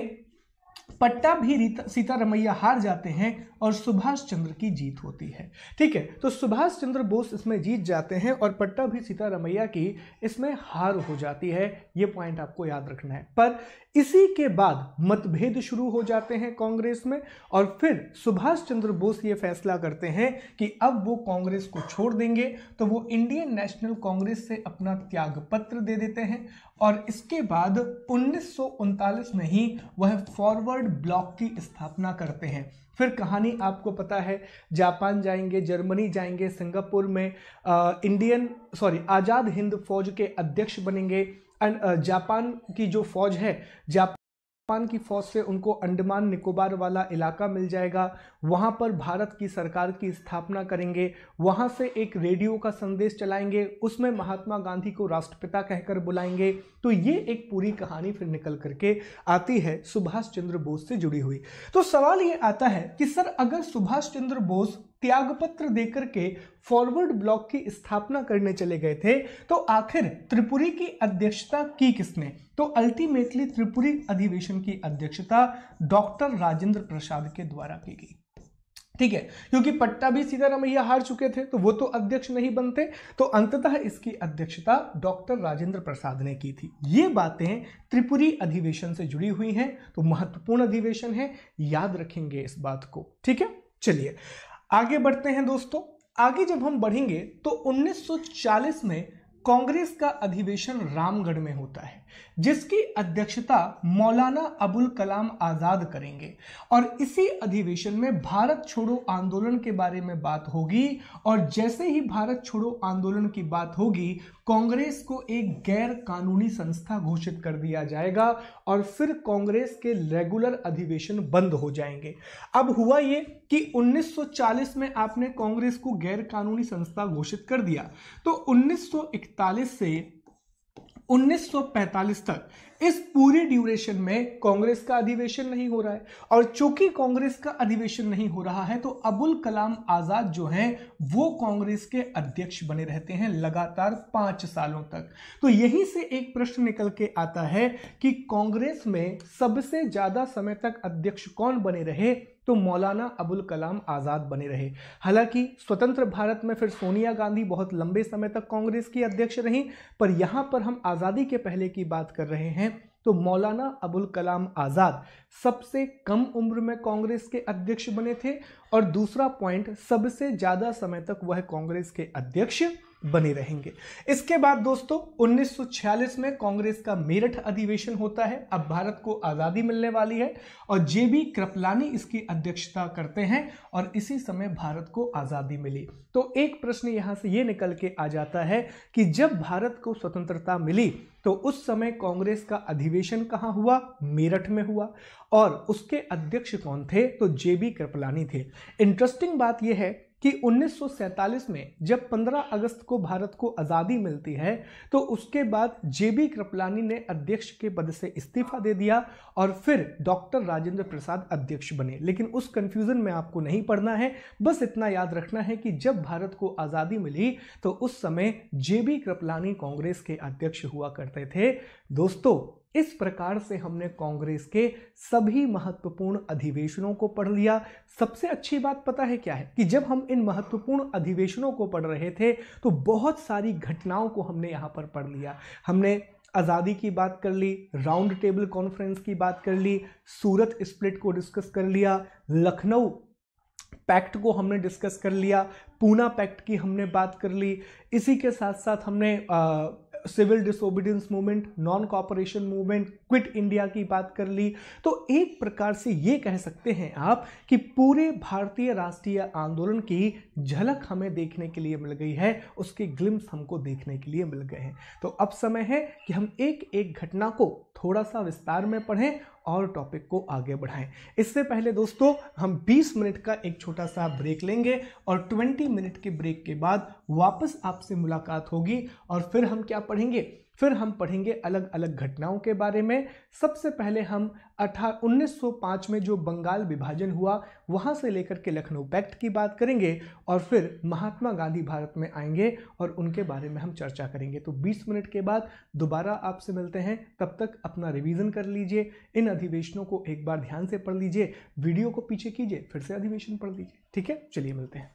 पट्टा सीता सीतारमैया हार जाते हैं और सुभाष चंद्र की जीत होती है ठीक है तो सुभाष चंद्र बोस इसमें जीत जाते हैं और पट्टा भी सीतारमैया की इसमें हार हो जाती है ये पॉइंट आपको याद रखना है पर इसी के बाद मतभेद शुरू हो जाते हैं कांग्रेस में और फिर सुभाष चंद्र बोस ये फैसला करते हैं कि अब वो कांग्रेस को छोड़ देंगे तो वो इंडियन नेशनल कांग्रेस से अपना त्यागपत्र दे देते हैं और इसके बाद उन्नीस में ही वह फॉरवर्ड ब्लॉक की स्थापना करते हैं फिर कहानी आपको पता है जापान जाएंगे जर्मनी जाएंगे सिंगापुर में आ, इंडियन सॉरी आज़ाद हिंद फौज के अध्यक्ष बनेंगे एंड जापान की जो फौज है जापान की फौज से उनको अंडमान निकोबार वाला इलाका मिल जाएगा वहां पर भारत की सरकार की स्थापना करेंगे वहां से एक रेडियो का संदेश चलाएंगे उसमें महात्मा गांधी को राष्ट्रपिता कहकर बुलाएंगे तो ये एक पूरी कहानी फिर निकल करके आती है सुभाष चंद्र बोस से जुड़ी हुई तो सवाल ये आता है कि सर अगर सुभाष चंद्र बोस त्यागपत्र देकर के फॉरवर्ड ब्लॉक की स्थापना करने चले गए थे तो आखिर त्रिपुरी की अध्यक्षता की किसने तो अल्टीमेटली त्रिपुरी अधिवेशन की अध्यक्षता डॉक्टर राजेंद्र प्रसाद के द्वारा की गई ठीक है क्योंकि पट्टा भी सीतारामैया हार चुके थे तो वो तो अध्यक्ष नहीं बनते तो अंततः इसकी अध्यक्षता डॉक्टर राजेंद्र प्रसाद ने की थी ये बातें त्रिपुरी अधिवेशन से जुड़ी हुई हैं तो महत्वपूर्ण अधिवेशन है याद रखेंगे इस बात को ठीक है चलिए आगे बढ़ते हैं दोस्तों आगे जब हम बढ़ेंगे तो 1940 में कांग्रेस का अधिवेशन रामगढ़ में होता है जिसकी अध्यक्षता मौलाना अबुल कलाम आज़ाद करेंगे और इसी अधिवेशन में भारत छोड़ो आंदोलन के बारे में बात होगी और जैसे ही भारत छोड़ो आंदोलन की बात होगी कांग्रेस को एक गैर कानूनी संस्था घोषित कर दिया जाएगा और फिर कांग्रेस के रेगुलर अधिवेशन बंद हो जाएंगे अब हुआ ये कि 1940 में आपने कांग्रेस को गैर कानूनी संस्था घोषित कर दिया तो 1941 से 1945 तक इस पूरे ड्यूरेशन में कांग्रेस का अधिवेशन नहीं हो रहा है और चूंकि कांग्रेस का अधिवेशन नहीं हो रहा है तो अबुल कलाम आजाद जो हैं वो कांग्रेस के अध्यक्ष बने रहते हैं लगातार पांच सालों तक तो यहीं से एक प्रश्न निकल के आता है कि कांग्रेस में सबसे ज्यादा समय तक अध्यक्ष कौन बने रहे तो मौलाना अबुल कलाम आज़ाद बने रहे हालांकि स्वतंत्र भारत में फिर सोनिया गांधी बहुत लंबे समय तक कांग्रेस की अध्यक्ष रहीं पर यहाँ पर हम आज़ादी के पहले की बात कर रहे हैं तो मौलाना अबुल कलाम आज़ाद सबसे कम उम्र में कांग्रेस के अध्यक्ष बने थे और दूसरा पॉइंट सबसे ज़्यादा समय तक वह कांग्रेस के अध्यक्ष बने रहेंगे इसके बाद दोस्तों 1946 में कांग्रेस का मेरठ अधिवेशन होता है अब भारत को आज़ादी मिलने वाली है और जेबी कृपलानी इसकी अध्यक्षता करते हैं और इसी समय भारत को आज़ादी मिली तो एक प्रश्न यहाँ से ये निकल के आ जाता है कि जब भारत को स्वतंत्रता मिली तो उस समय कांग्रेस का अधिवेशन कहाँ हुआ मेरठ में हुआ और उसके अध्यक्ष कौन थे तो जेबी कृपलानी थे इंटरेस्टिंग बात यह है कि 1947 में जब 15 अगस्त को भारत को आज़ादी मिलती है तो उसके बाद जेबी कृपलानी ने अध्यक्ष के पद से इस्तीफा दे दिया और फिर डॉक्टर राजेंद्र प्रसाद अध्यक्ष बने लेकिन उस कन्फ्यूज़न में आपको नहीं पढ़ना है बस इतना याद रखना है कि जब भारत को आज़ादी मिली तो उस समय जेबी कृपलानी कांग्रेस के अध्यक्ष हुआ करते थे दोस्तों इस प्रकार से हमने कांग्रेस के सभी महत्वपूर्ण अधिवेशनों को पढ़ लिया सबसे अच्छी बात पता है क्या है कि जब हम इन महत्वपूर्ण अधिवेशनों को पढ़ रहे थे तो बहुत सारी घटनाओं को हमने यहाँ पर पढ़ लिया हमने आज़ादी की बात कर ली राउंड टेबल कॉन्फ्रेंस की बात कर ली सूरत स्प्लिट को डिस्कस कर लिया लखनऊ पैक्ट को हमने डिस्कस कर लिया पूना पैक्ट की हमने बात कर ली इसी के साथ साथ हमने आ, civil disobedience movement non cooperation movement Quit India की बात कर ली तो एक प्रकार से ये कह सकते हैं आप कि पूरे भारतीय राष्ट्रीय आंदोलन की झलक हमें देखने के लिए मिल गई है उसके ग्लिम्स हमको देखने के लिए मिल गए हैं तो अब समय है कि हम एक एक घटना को थोड़ा सा विस्तार में पढ़ें और टॉपिक को आगे बढ़ाएं इससे पहले दोस्तों हम 20 मिनट का एक छोटा सा ब्रेक लेंगे और 20 मिनट के ब्रेक के बाद वापस आपसे मुलाकात होगी और फिर हम क्या पढ़ेंगे फिर हम पढ़ेंगे अलग अलग घटनाओं के बारे में सबसे पहले हम अठा उन्नीस में जो बंगाल विभाजन हुआ वहाँ से लेकर के लखनऊ पैक्ट की बात करेंगे और फिर महात्मा गांधी भारत में आएंगे और उनके बारे में हम चर्चा करेंगे तो 20 मिनट के बाद दोबारा आपसे मिलते हैं तब तक अपना रिवीजन कर लीजिए इन अधिवेशनों को एक बार ध्यान से पढ़ लीजिए वीडियो को पीछे कीजिए फिर से अधिवेशन पढ़ लीजिए ठीक है चलिए मिलते हैं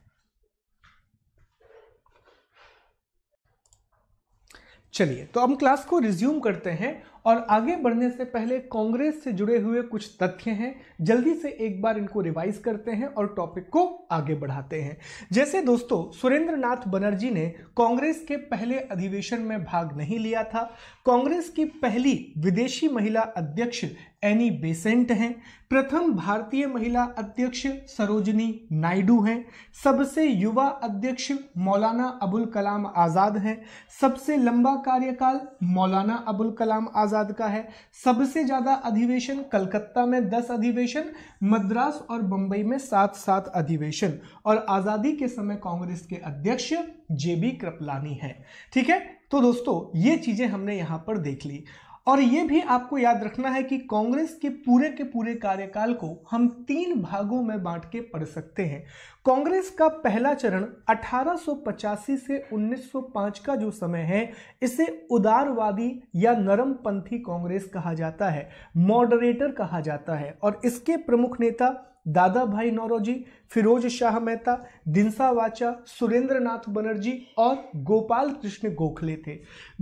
चलिए तो हम क्लास को रिज्यूम करते हैं और आगे बढ़ने से पहले कांग्रेस से जुड़े हुए कुछ तथ्य हैं जल्दी से एक बार इनको रिवाइज करते हैं और टॉपिक को आगे बढ़ाते हैं जैसे दोस्तों सुरेंद्र नाथ बनर्जी ने कांग्रेस के पहले अधिवेशन में भाग नहीं लिया था कांग्रेस की पहली विदेशी महिला अध्यक्ष एनी बेसेंट हैं प्रथम भारतीय महिला अध्यक्ष सरोजनी नायडू हैं सबसे युवा अध्यक्ष मौलाना अबुल कलाम आज़ाद हैं सबसे लंबा कार्यकाल मौलाना अबुल कलाम आज़ाद का है सबसे ज़्यादा अधिवेशन कलकत्ता में दस अधिवेशन मद्रास और बम्बई में सात सात अधिवेशन और आज़ादी के समय कांग्रेस के अध्यक्ष जे बी कृपलानी हैं ठीक है तो दोस्तों ये चीज़ें हमने यहाँ पर देख ली और ये भी आपको याद रखना है कि कांग्रेस के पूरे के पूरे कार्यकाल को हम तीन भागों में बांट के पढ़ सकते हैं कांग्रेस का पहला चरण अठारह से 1905 का जो समय है इसे उदारवादी या नरमपंथी कांग्रेस कहा जाता है मॉडरेटर कहा जाता है और इसके प्रमुख नेता दादा भाई नौरोजी फिरोज शाह मेहता दिनसा वाचा सुरेंद्र नाथ बनर्जी और गोपाल कृष्ण गोखले थे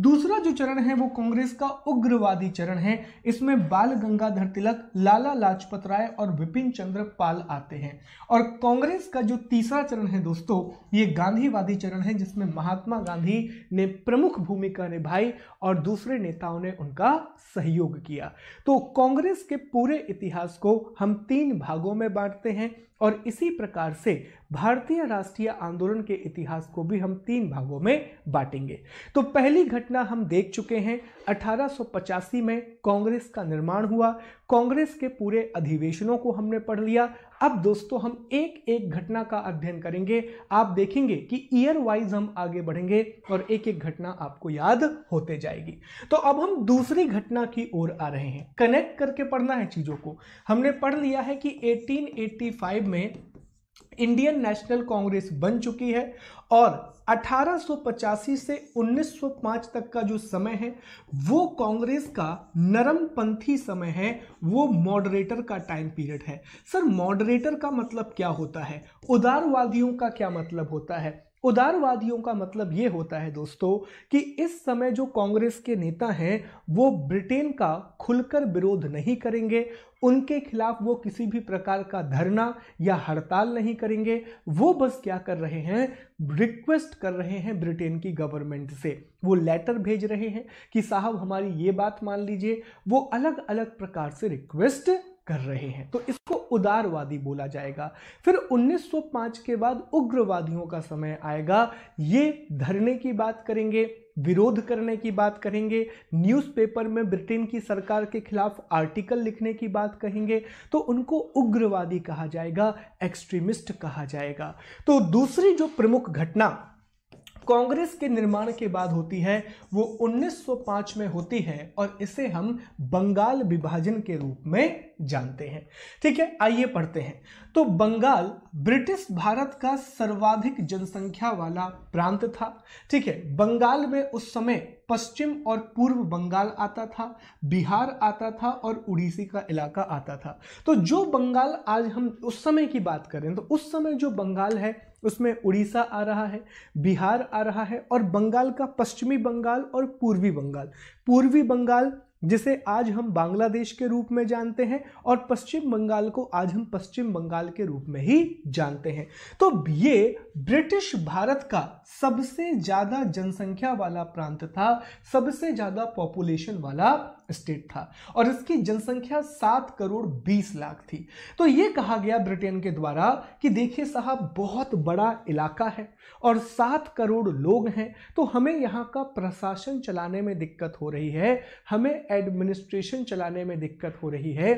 दूसरा जो चरण है वो कांग्रेस का उग्रवादी चरण है इसमें बाल गंगाधर तिलक लाला लाजपत राय और विपिन चंद्र पाल आते हैं और कांग्रेस का जो तीसरा चरण है दोस्तों ये गांधीवादी चरण है जिसमें महात्मा गांधी ने प्रमुख भूमिका निभाई और दूसरे नेताओं ने उनका सहयोग किया तो कांग्रेस के पूरे इतिहास को हम तीन भागों में बांटते हैं और इसी प्रकार से भारतीय राष्ट्रीय आंदोलन के इतिहास को भी हम तीन भागों में बांटेंगे तो पहली घटना हम देख चुके हैं 1885 में कांग्रेस का निर्माण हुआ कांग्रेस के पूरे अधिवेशनों को हमने पढ़ लिया अब दोस्तों हम एक एक घटना का अध्ययन करेंगे आप देखेंगे कि ईयर वाइज हम आगे बढ़ेंगे और एक एक घटना आपको याद होते जाएगी तो अब हम दूसरी घटना की ओर आ रहे हैं कनेक्ट करके पढ़ना है चीज़ों को हमने पढ़ लिया है कि 1885 में इंडियन नेशनल कांग्रेस बन चुकी है और अठारह से 1905 तक का जो समय है वो कांग्रेस का नरमपंथी समय है वो मॉडरेटर का टाइम पीरियड है सर मॉडरेटर का मतलब क्या होता है उदारवादियों का क्या मतलब होता है उदारवादियों का मतलब ये होता है दोस्तों कि इस समय जो कांग्रेस के नेता हैं वो ब्रिटेन का खुलकर विरोध नहीं करेंगे उनके खिलाफ वो किसी भी प्रकार का धरना या हड़ताल नहीं करेंगे वो बस क्या कर रहे हैं रिक्वेस्ट कर रहे हैं ब्रिटेन की गवर्नमेंट से वो लेटर भेज रहे हैं कि साहब हमारी ये बात मान लीजिए वो अलग अलग प्रकार से रिक्वेस्ट कर रहे हैं तो इसको उदारवादी बोला जाएगा फिर 1905 के बाद उग्रवादियों का समय आएगा ये धरने की बात करेंगे विरोध करने की बात करेंगे न्यूज़पेपर में ब्रिटेन की सरकार के खिलाफ आर्टिकल लिखने की बात कहेंगे तो उनको उग्रवादी कहा जाएगा एक्सट्रीमिस्ट कहा जाएगा तो दूसरी जो प्रमुख घटना कांग्रेस के निर्माण के बाद होती है वो 1905 में होती है और इसे हम बंगाल विभाजन के रूप में जानते हैं ठीक है आइए पढ़ते हैं तो बंगाल ब्रिटिश भारत का सर्वाधिक जनसंख्या वाला प्रांत था ठीक है बंगाल में उस समय पश्चिम और पूर्व बंगाल आता था बिहार आता था और उड़ीसी का इलाका आता था तो जो बंगाल आज हम उस समय की बात करें तो उस समय जो बंगाल है उसमें उड़ीसा आ रहा है बिहार आ रहा है और बंगाल का पश्चिमी बंगाल और पूर्वी बंगाल पूर्वी बंगाल जिसे आज हम बांग्लादेश के रूप में जानते हैं और पश्चिम बंगाल को आज हम पश्चिम बंगाल के रूप में ही जानते हैं तो ये ब्रिटिश भारत का सबसे ज़्यादा जनसंख्या वाला प्रांत था सबसे ज़्यादा पॉपुलेशन वाला स्टेट था और इसकी जनसंख्या सात करोड़ बीस लाख थी तो ये कहा गया ब्रिटेन के द्वारा कि देखिए साहब बहुत बड़ा इलाका है और सात करोड़ लोग हैं तो हमें यहाँ का प्रशासन चलाने में दिक्कत हो रही है हमें एडमिनिस्ट्रेशन चलाने में दिक्कत हो रही है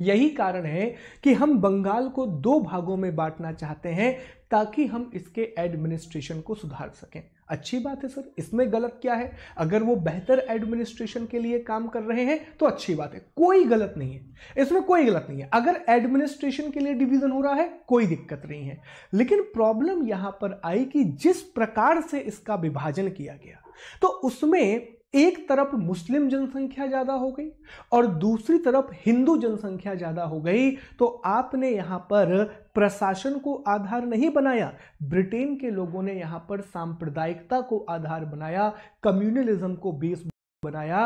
यही कारण है कि हम बंगाल को दो भागों में बांटना चाहते हैं ताकि हम इसके एडमिनिस्ट्रेशन को सुधार सकें अच्छी बात है सर इसमें गलत क्या है अगर वो बेहतर एडमिनिस्ट्रेशन के लिए काम कर रहे हैं तो अच्छी बात है कोई गलत नहीं है इसमें कोई गलत नहीं है अगर एडमिनिस्ट्रेशन के लिए डिवीजन हो रहा है कोई दिक्कत नहीं है लेकिन प्रॉब्लम यहां पर आई कि जिस प्रकार से इसका विभाजन किया गया तो उसमें एक तरफ मुस्लिम जनसंख्या ज़्यादा हो गई और दूसरी तरफ हिंदू जनसंख्या ज़्यादा हो गई तो आपने यहां पर प्रशासन को आधार नहीं बनाया ब्रिटेन के लोगों ने यहां पर सांप्रदायिकता को आधार बनाया कम्युनलिज्म को बेस बनाया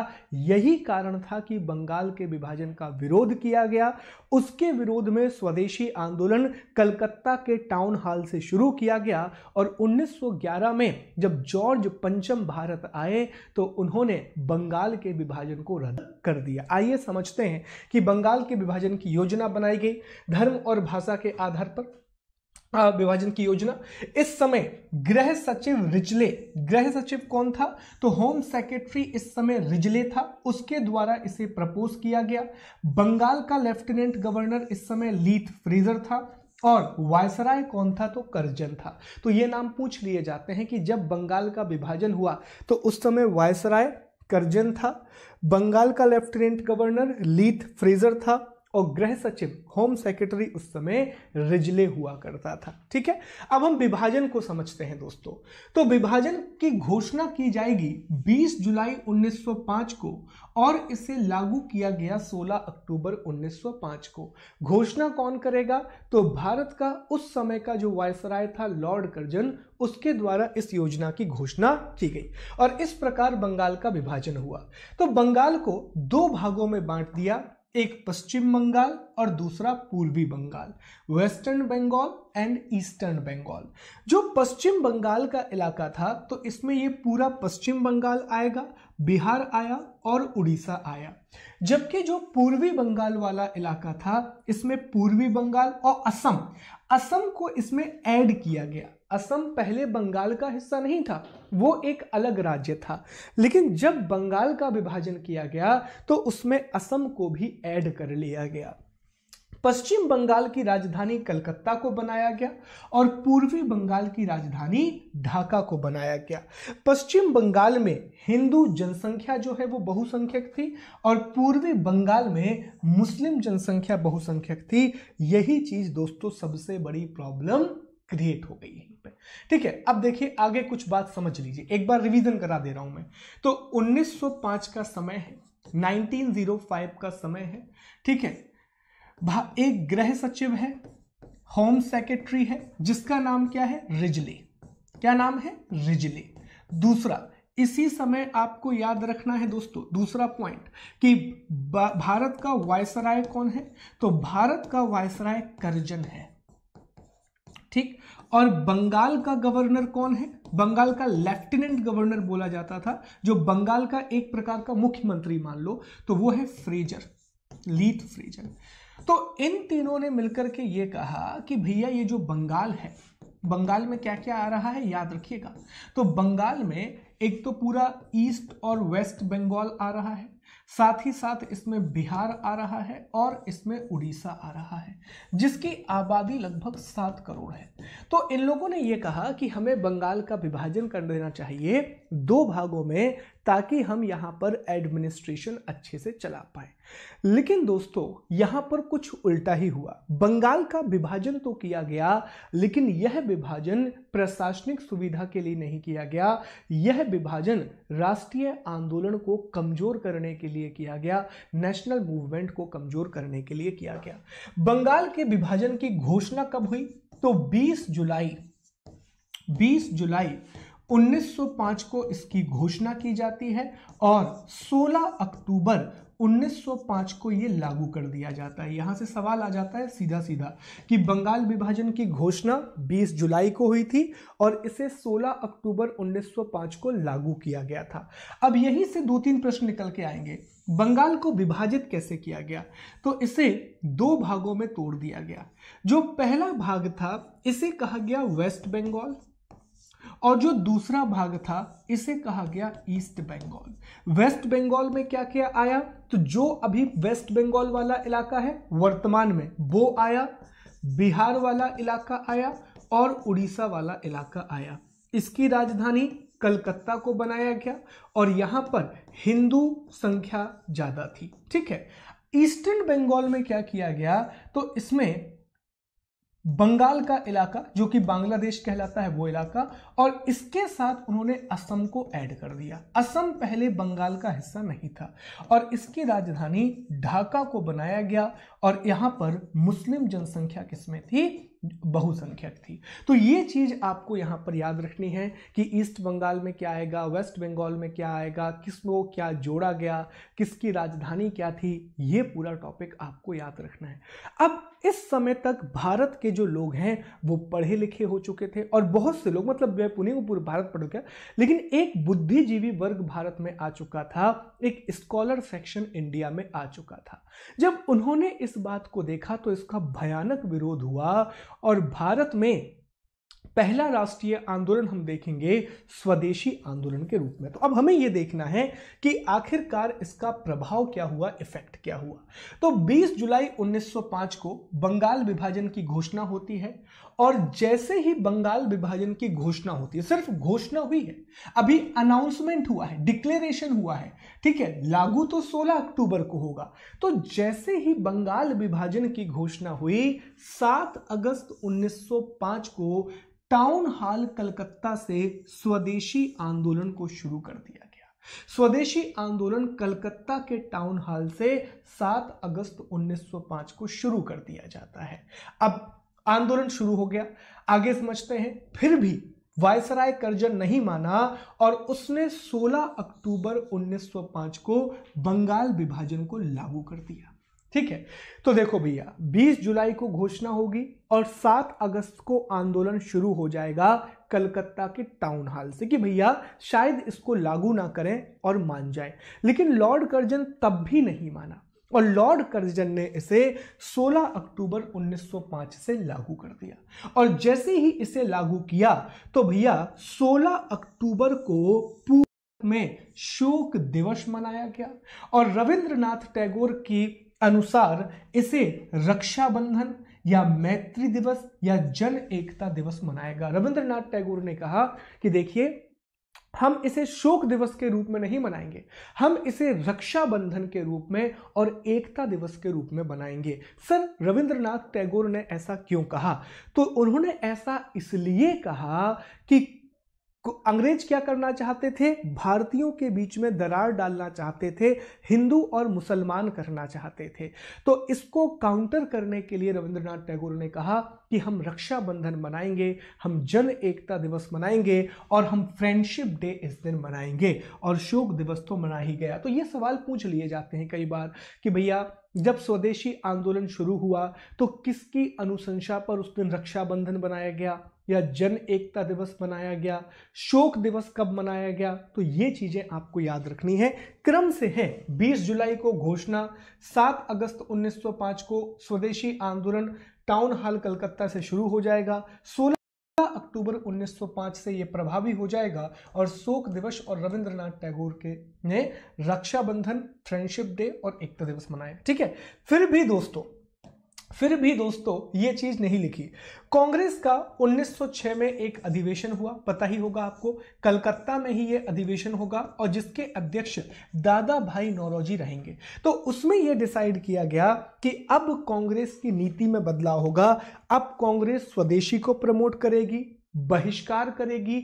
यही कारण था कि बंगाल के विभाजन का विरोध किया गया उसके विरोध में स्वदेशी आंदोलन कलकत्ता के टाउन हॉल से शुरू किया गया और 1911 में जब जॉर्ज पंचम भारत आए तो उन्होंने बंगाल के विभाजन को रद्द कर दिया आइए समझते हैं कि बंगाल के विभाजन की योजना बनाई गई धर्म और भाषा के आधार पर विभाजन की योजना इस समय गृह सचिव रिजले गृह सचिव कौन था तो होम सेक्रेटरी इस समय रिजले था उसके द्वारा इसे प्रपोज किया गया बंगाल का लेफ्टिनेंट गवर्नर इस समय लीथ फ्रीजर था और वायसराय कौन था तो करजन था तो ये नाम पूछ लिए जाते हैं कि जब बंगाल का विभाजन हुआ तो उस समय वायसराय करजन था बंगाल का लेफ्टिनेंट गवर्नर लीथ फ्रेजर था और गृह सचिव होम सेक्रेटरी उस समय रिजले हुआ करता था ठीक है अब हम विभाजन को समझते हैं दोस्तों तो विभाजन की घोषणा की जाएगी 20 जुलाई 1905 को और इसे लागू किया गया 16 अक्टूबर 1905 को घोषणा कौन करेगा तो भारत का उस समय का जो वायसराय था लॉर्ड कर्जन उसके द्वारा इस योजना की घोषणा की गई और इस प्रकार बंगाल का विभाजन हुआ तो बंगाल को दो भागों में बांट दिया एक पश्चिम बंगाल और दूसरा पूर्वी Bengal western Bengal and eastern Bengal जो पश्चिम बंगाल का इलाका था तो इसमें ये पूरा पश्चिम बंगाल आएगा बिहार आया और उड़ीसा आया जबकि जो पूर्वी बंगाल वाला इलाका था इसमें पूर्वी बंगाल और असम असम को इसमें ऐड किया गया असम पहले बंगाल का हिस्सा नहीं था वो एक अलग राज्य था लेकिन जब बंगाल का विभाजन किया गया तो उसमें असम को भी ऐड कर लिया गया पश्चिम बंगाल की राजधानी कलकत्ता को बनाया गया और पूर्वी बंगाल की राजधानी ढाका को बनाया गया पश्चिम बंगाल में हिंदू जनसंख्या जो है वो बहुसंख्यक थी और पूर्वी बंगाल में मुस्लिम जनसंख्या बहुसंख्यक थी यही चीज़ दोस्तों सबसे बड़ी प्रॉब्लम क्रिएट हो गई यहीं पे ठीक है अब देखिए आगे कुछ बात समझ लीजिए एक बार रिवीजन करा दे रहा हूं मैं तो 1905 का समय है 1905 का समय है ठीक है एक गृह सचिव है होम सेक्रेटरी है जिसका नाम क्या है रिजले क्या नाम है रिजले दूसरा इसी समय आपको याद रखना है दोस्तों दूसरा पॉइंट कि भारत का वायसराय कौन है तो भारत का वायसराय करजन है और बंगाल का गवर्नर कौन है बंगाल का लेफ्टिनेंट गवर्नर बोला जाता था जो बंगाल का एक प्रकार का मुख्यमंत्री मान लो तो वो है फ्रेजर लीथ फ्रेजर तो इन तीनों ने मिलकर के ये कहा कि भैया ये जो बंगाल है बंगाल में क्या क्या आ रहा है याद रखिएगा तो बंगाल में एक तो पूरा ईस्ट और वेस्ट बंगाल आ रहा है साथ ही साथ इसमें बिहार आ रहा है और इसमें उड़ीसा आ रहा है जिसकी आबादी लगभग सात करोड़ है तो इन लोगों ने यह कहा कि हमें बंगाल का विभाजन कर देना चाहिए दो भागों में ताकि हम यहाँ पर एडमिनिस्ट्रेशन अच्छे से चला पाए लेकिन दोस्तों यहाँ पर कुछ उल्टा ही हुआ बंगाल का विभाजन तो किया गया लेकिन यह विभाजन प्रशासनिक सुविधा के लिए नहीं किया गया यह विभाजन राष्ट्रीय आंदोलन को कमजोर करने के लिए किया गया नेशनल मूवमेंट को कमजोर करने के लिए किया गया बंगाल के विभाजन की घोषणा कब हुई तो 20 जुलाई 20 जुलाई 1905 को इसकी घोषणा की जाती है और 16 अक्टूबर 1905 को ये लागू कर दिया जाता है यहाँ से सवाल आ जाता है सीधा सीधा कि बंगाल विभाजन की घोषणा 20 जुलाई को हुई थी और इसे 16 अक्टूबर 1905 को लागू किया गया था अब यहीं से दो तीन प्रश्न निकल के आएंगे बंगाल को विभाजित कैसे किया गया तो इसे दो भागों में तोड़ दिया गया जो पहला भाग था इसे कहा गया वेस्ट बंगाल और जो दूसरा भाग था इसे कहा गया ईस्ट बंगाल वेस्ट बंगाल में क्या क्या आया तो जो अभी वेस्ट बंगाल वाला इलाका है वर्तमान में वो आया बिहार वाला इलाका आया और उड़ीसा वाला इलाका आया इसकी राजधानी कलकत्ता को बनाया गया और यहाँ पर हिंदू संख्या ज़्यादा थी ठीक है ईस्टर्न बंगाल में क्या किया गया तो इसमें बंगाल का इलाका जो कि बांग्लादेश कहलाता है वो इलाका और इसके साथ उन्होंने असम को ऐड कर दिया असम पहले बंगाल का हिस्सा नहीं था और इसकी राजधानी ढाका को बनाया गया और यहाँ पर मुस्लिम जनसंख्या किसमें थी बहुसंख्यक थी तो ये चीज़ आपको यहाँ पर याद रखनी है कि ईस्ट बंगाल में क्या आएगा वेस्ट बंगाल में क्या आएगा किसको क्या जोड़ा गया किसकी राजधानी क्या थी ये पूरा टॉपिक आपको याद रखना है अब इस समय तक भारत के जो लोग हैं वो पढ़े लिखे हो चुके थे और बहुत से लोग मतलब मैं पुणे को पूरे भारत पढ़ गया लेकिन एक बुद्धिजीवी वर्ग भारत में आ चुका था एक स्कॉलर सेक्शन इंडिया में आ चुका था जब उन्होंने इस बात को देखा तो इसका भयानक विरोध हुआ और भारत में पहला राष्ट्रीय आंदोलन हम देखेंगे स्वदेशी आंदोलन के रूप में तो अब हमें यह देखना है कि आखिरकार इसका प्रभाव क्या हुआ इफेक्ट क्या हुआ तो 20 जुलाई 1905 को बंगाल विभाजन की घोषणा होती है और जैसे ही बंगाल विभाजन की घोषणा होती है सिर्फ घोषणा हुई है अभी अनाउंसमेंट हुआ है डिक्लेरेशन हुआ है ठीक है लागू तो 16 अक्टूबर को होगा तो जैसे ही बंगाल विभाजन की घोषणा हुई 7 अगस्त 1905 को टाउन हॉल कलकत्ता से स्वदेशी आंदोलन को शुरू कर दिया गया स्वदेशी आंदोलन कलकत्ता के टाउन हॉल से 7 अगस्त 1905 को शुरू कर दिया जाता है अब आंदोलन शुरू हो गया आगे समझते हैं फिर भी वायसराय करजन नहीं माना और उसने 16 अक्टूबर 1905 को बंगाल विभाजन को लागू कर दिया ठीक है तो देखो भैया 20 जुलाई को घोषणा होगी और 7 अगस्त को आंदोलन शुरू हो जाएगा कलकत्ता के टाउन हॉल से कि भैया शायद इसको लागू ना करें और मान जाए लेकिन लॉर्ड करजन तब भी नहीं माना और लॉर्ड कर्जन ने इसे 16 अक्टूबर 1905 से लागू कर दिया और जैसे ही इसे लागू किया तो भैया 16 अक्टूबर को पूरे में शोक दिवस मनाया गया और रविंद्रनाथ टैगोर के अनुसार इसे रक्षाबंधन या मैत्री दिवस या जन एकता दिवस मनाएगा रविंद्रनाथ टैगोर ने कहा कि देखिए हम इसे शोक दिवस के रूप में नहीं मनाएंगे हम इसे रक्षाबंधन के रूप में और एकता दिवस के रूप में बनाएंगे सर रविंद्रनाथ टैगोर ने ऐसा क्यों कहा तो उन्होंने ऐसा इसलिए कहा कि अंग्रेज क्या करना चाहते थे भारतीयों के बीच में दरार डालना चाहते थे हिंदू और मुसलमान करना चाहते थे तो इसको काउंटर करने के लिए रविंद्रनाथ टैगोर ने कहा कि हम रक्षाबंधन मनाएंगे हम जन एकता दिवस मनाएंगे और हम फ्रेंडशिप डे इस दिन मनाएंगे और शोक दिवस तो मना ही गया तो ये सवाल पूछ लिए जाते हैं कई बार कि भैया जब स्वदेशी आंदोलन शुरू हुआ तो किसकी अनुशंसा पर उस दिन रक्षाबंधन बनाया गया या जन एकता दिवस मनाया गया शोक दिवस कब मनाया गया तो ये चीज़ें आपको याद रखनी है क्रम से है 20 जुलाई को घोषणा 7 अगस्त 1905 को स्वदेशी आंदोलन टाउन हॉल कलकत्ता से शुरू हो जाएगा 16 अक्टूबर 1905 से यह प्रभावी हो जाएगा और शोक दिवस और रविंद्रनाथ टैगोर के ने रक्षाबंधन फ्रेंडशिप डे और एकता दिवस मनाया ठीक है फिर भी दोस्तों फिर भी दोस्तों ये चीज नहीं लिखी कांग्रेस का 1906 में एक अधिवेशन हुआ पता ही होगा आपको कलकत्ता में ही ये अधिवेशन होगा और जिसके अध्यक्ष दादा भाई नौरोजी रहेंगे तो उसमें ये डिसाइड किया गया कि अब कांग्रेस की नीति में बदलाव होगा अब कांग्रेस स्वदेशी को प्रमोट करेगी बहिष्कार करेगी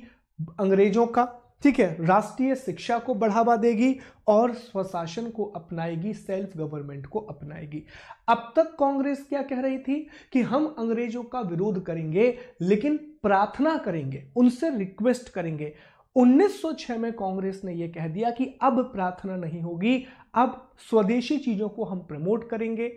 अंग्रेजों का ठीक है राष्ट्रीय शिक्षा को बढ़ावा देगी और स्वशासन को अपनाएगी सेल्फ गवर्नमेंट को अपनाएगी अब तक कांग्रेस क्या कह रही थी कि हम अंग्रेजों का विरोध करेंगे लेकिन प्रार्थना करेंगे उनसे रिक्वेस्ट करेंगे 1906 में कांग्रेस ने यह कह दिया कि अब प्रार्थना नहीं होगी अब स्वदेशी चीजों को हम प्रमोट करेंगे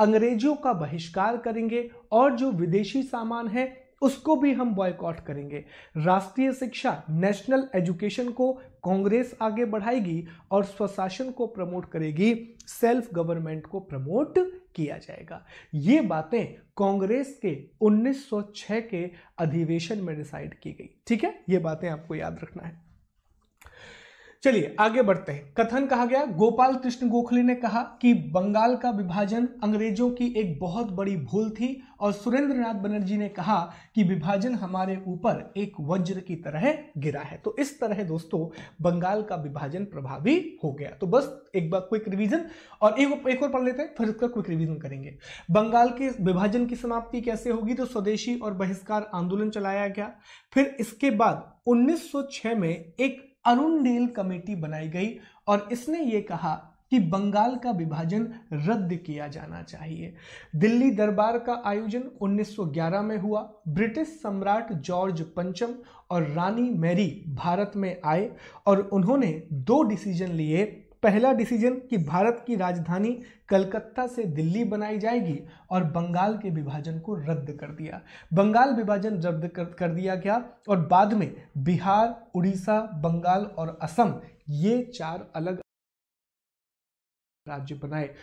अंग्रेजों का बहिष्कार करेंगे और जो विदेशी सामान है उसको भी हम बॉयकॉट करेंगे राष्ट्रीय शिक्षा नेशनल एजुकेशन को कांग्रेस आगे बढ़ाएगी और स्वशासन को प्रमोट करेगी सेल्फ गवर्नमेंट को प्रमोट किया जाएगा ये बातें कांग्रेस के 1906 के अधिवेशन में डिसाइड की गई ठीक है ये बातें आपको याद रखना है चलिए आगे बढ़ते हैं कथन कहा गया गोपाल कृष्ण गोखले ने कहा कि बंगाल का विभाजन अंग्रेजों की एक बहुत बड़ी भूल थी और सुरेंद्रनाथ बनर्जी ने कहा कि विभाजन हमारे ऊपर एक वज्र की तरह गिरा है तो इस तरह दोस्तों बंगाल का विभाजन प्रभावी हो गया तो बस एक बार क्विक रिवीजन और एक, एक और पढ़ लेते हैं फिर उसका क्विक रिवीजन करेंगे बंगाल के विभाजन की समाप्ति कैसे होगी तो स्वदेशी और बहिष्कार आंदोलन चलाया गया फिर इसके बाद 1906 में एक अरुणडेल कमेटी बनाई गई और इसने ये कहा कि बंगाल का विभाजन रद्द किया जाना चाहिए दिल्ली दरबार का आयोजन 1911 में हुआ ब्रिटिश सम्राट जॉर्ज पंचम और रानी मैरी भारत में आए और उन्होंने दो डिसीजन लिए पहला डिसीजन कि भारत की राजधानी कलकत्ता से दिल्ली बनाई जाएगी और बंगाल के विभाजन को रद्द कर दिया बंगाल विभाजन रद्द कर, कर दिया गया और बाद में बिहार उड़ीसा बंगाल और असम ये चार अलग राज्य बनाए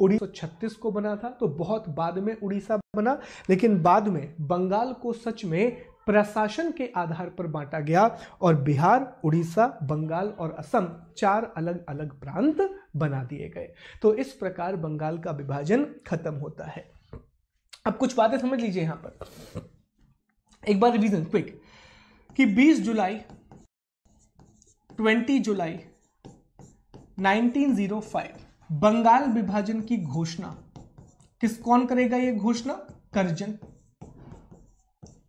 उड़ीसा छत्तीस को बना था तो बहुत बाद में उड़ीसा बना लेकिन बाद में बंगाल को सच में प्रशासन के आधार पर बांटा गया और बिहार उड़ीसा बंगाल और असम चार अलग अलग प्रांत बना दिए गए तो इस प्रकार बंगाल का विभाजन खत्म होता है अब कुछ बातें समझ लीजिए यहां पर एक बार रिवीजन क्विक कि 20 जुलाई 20 जुलाई 1905 बंगाल विभाजन की घोषणा किस कौन करेगा यह घोषणा करजन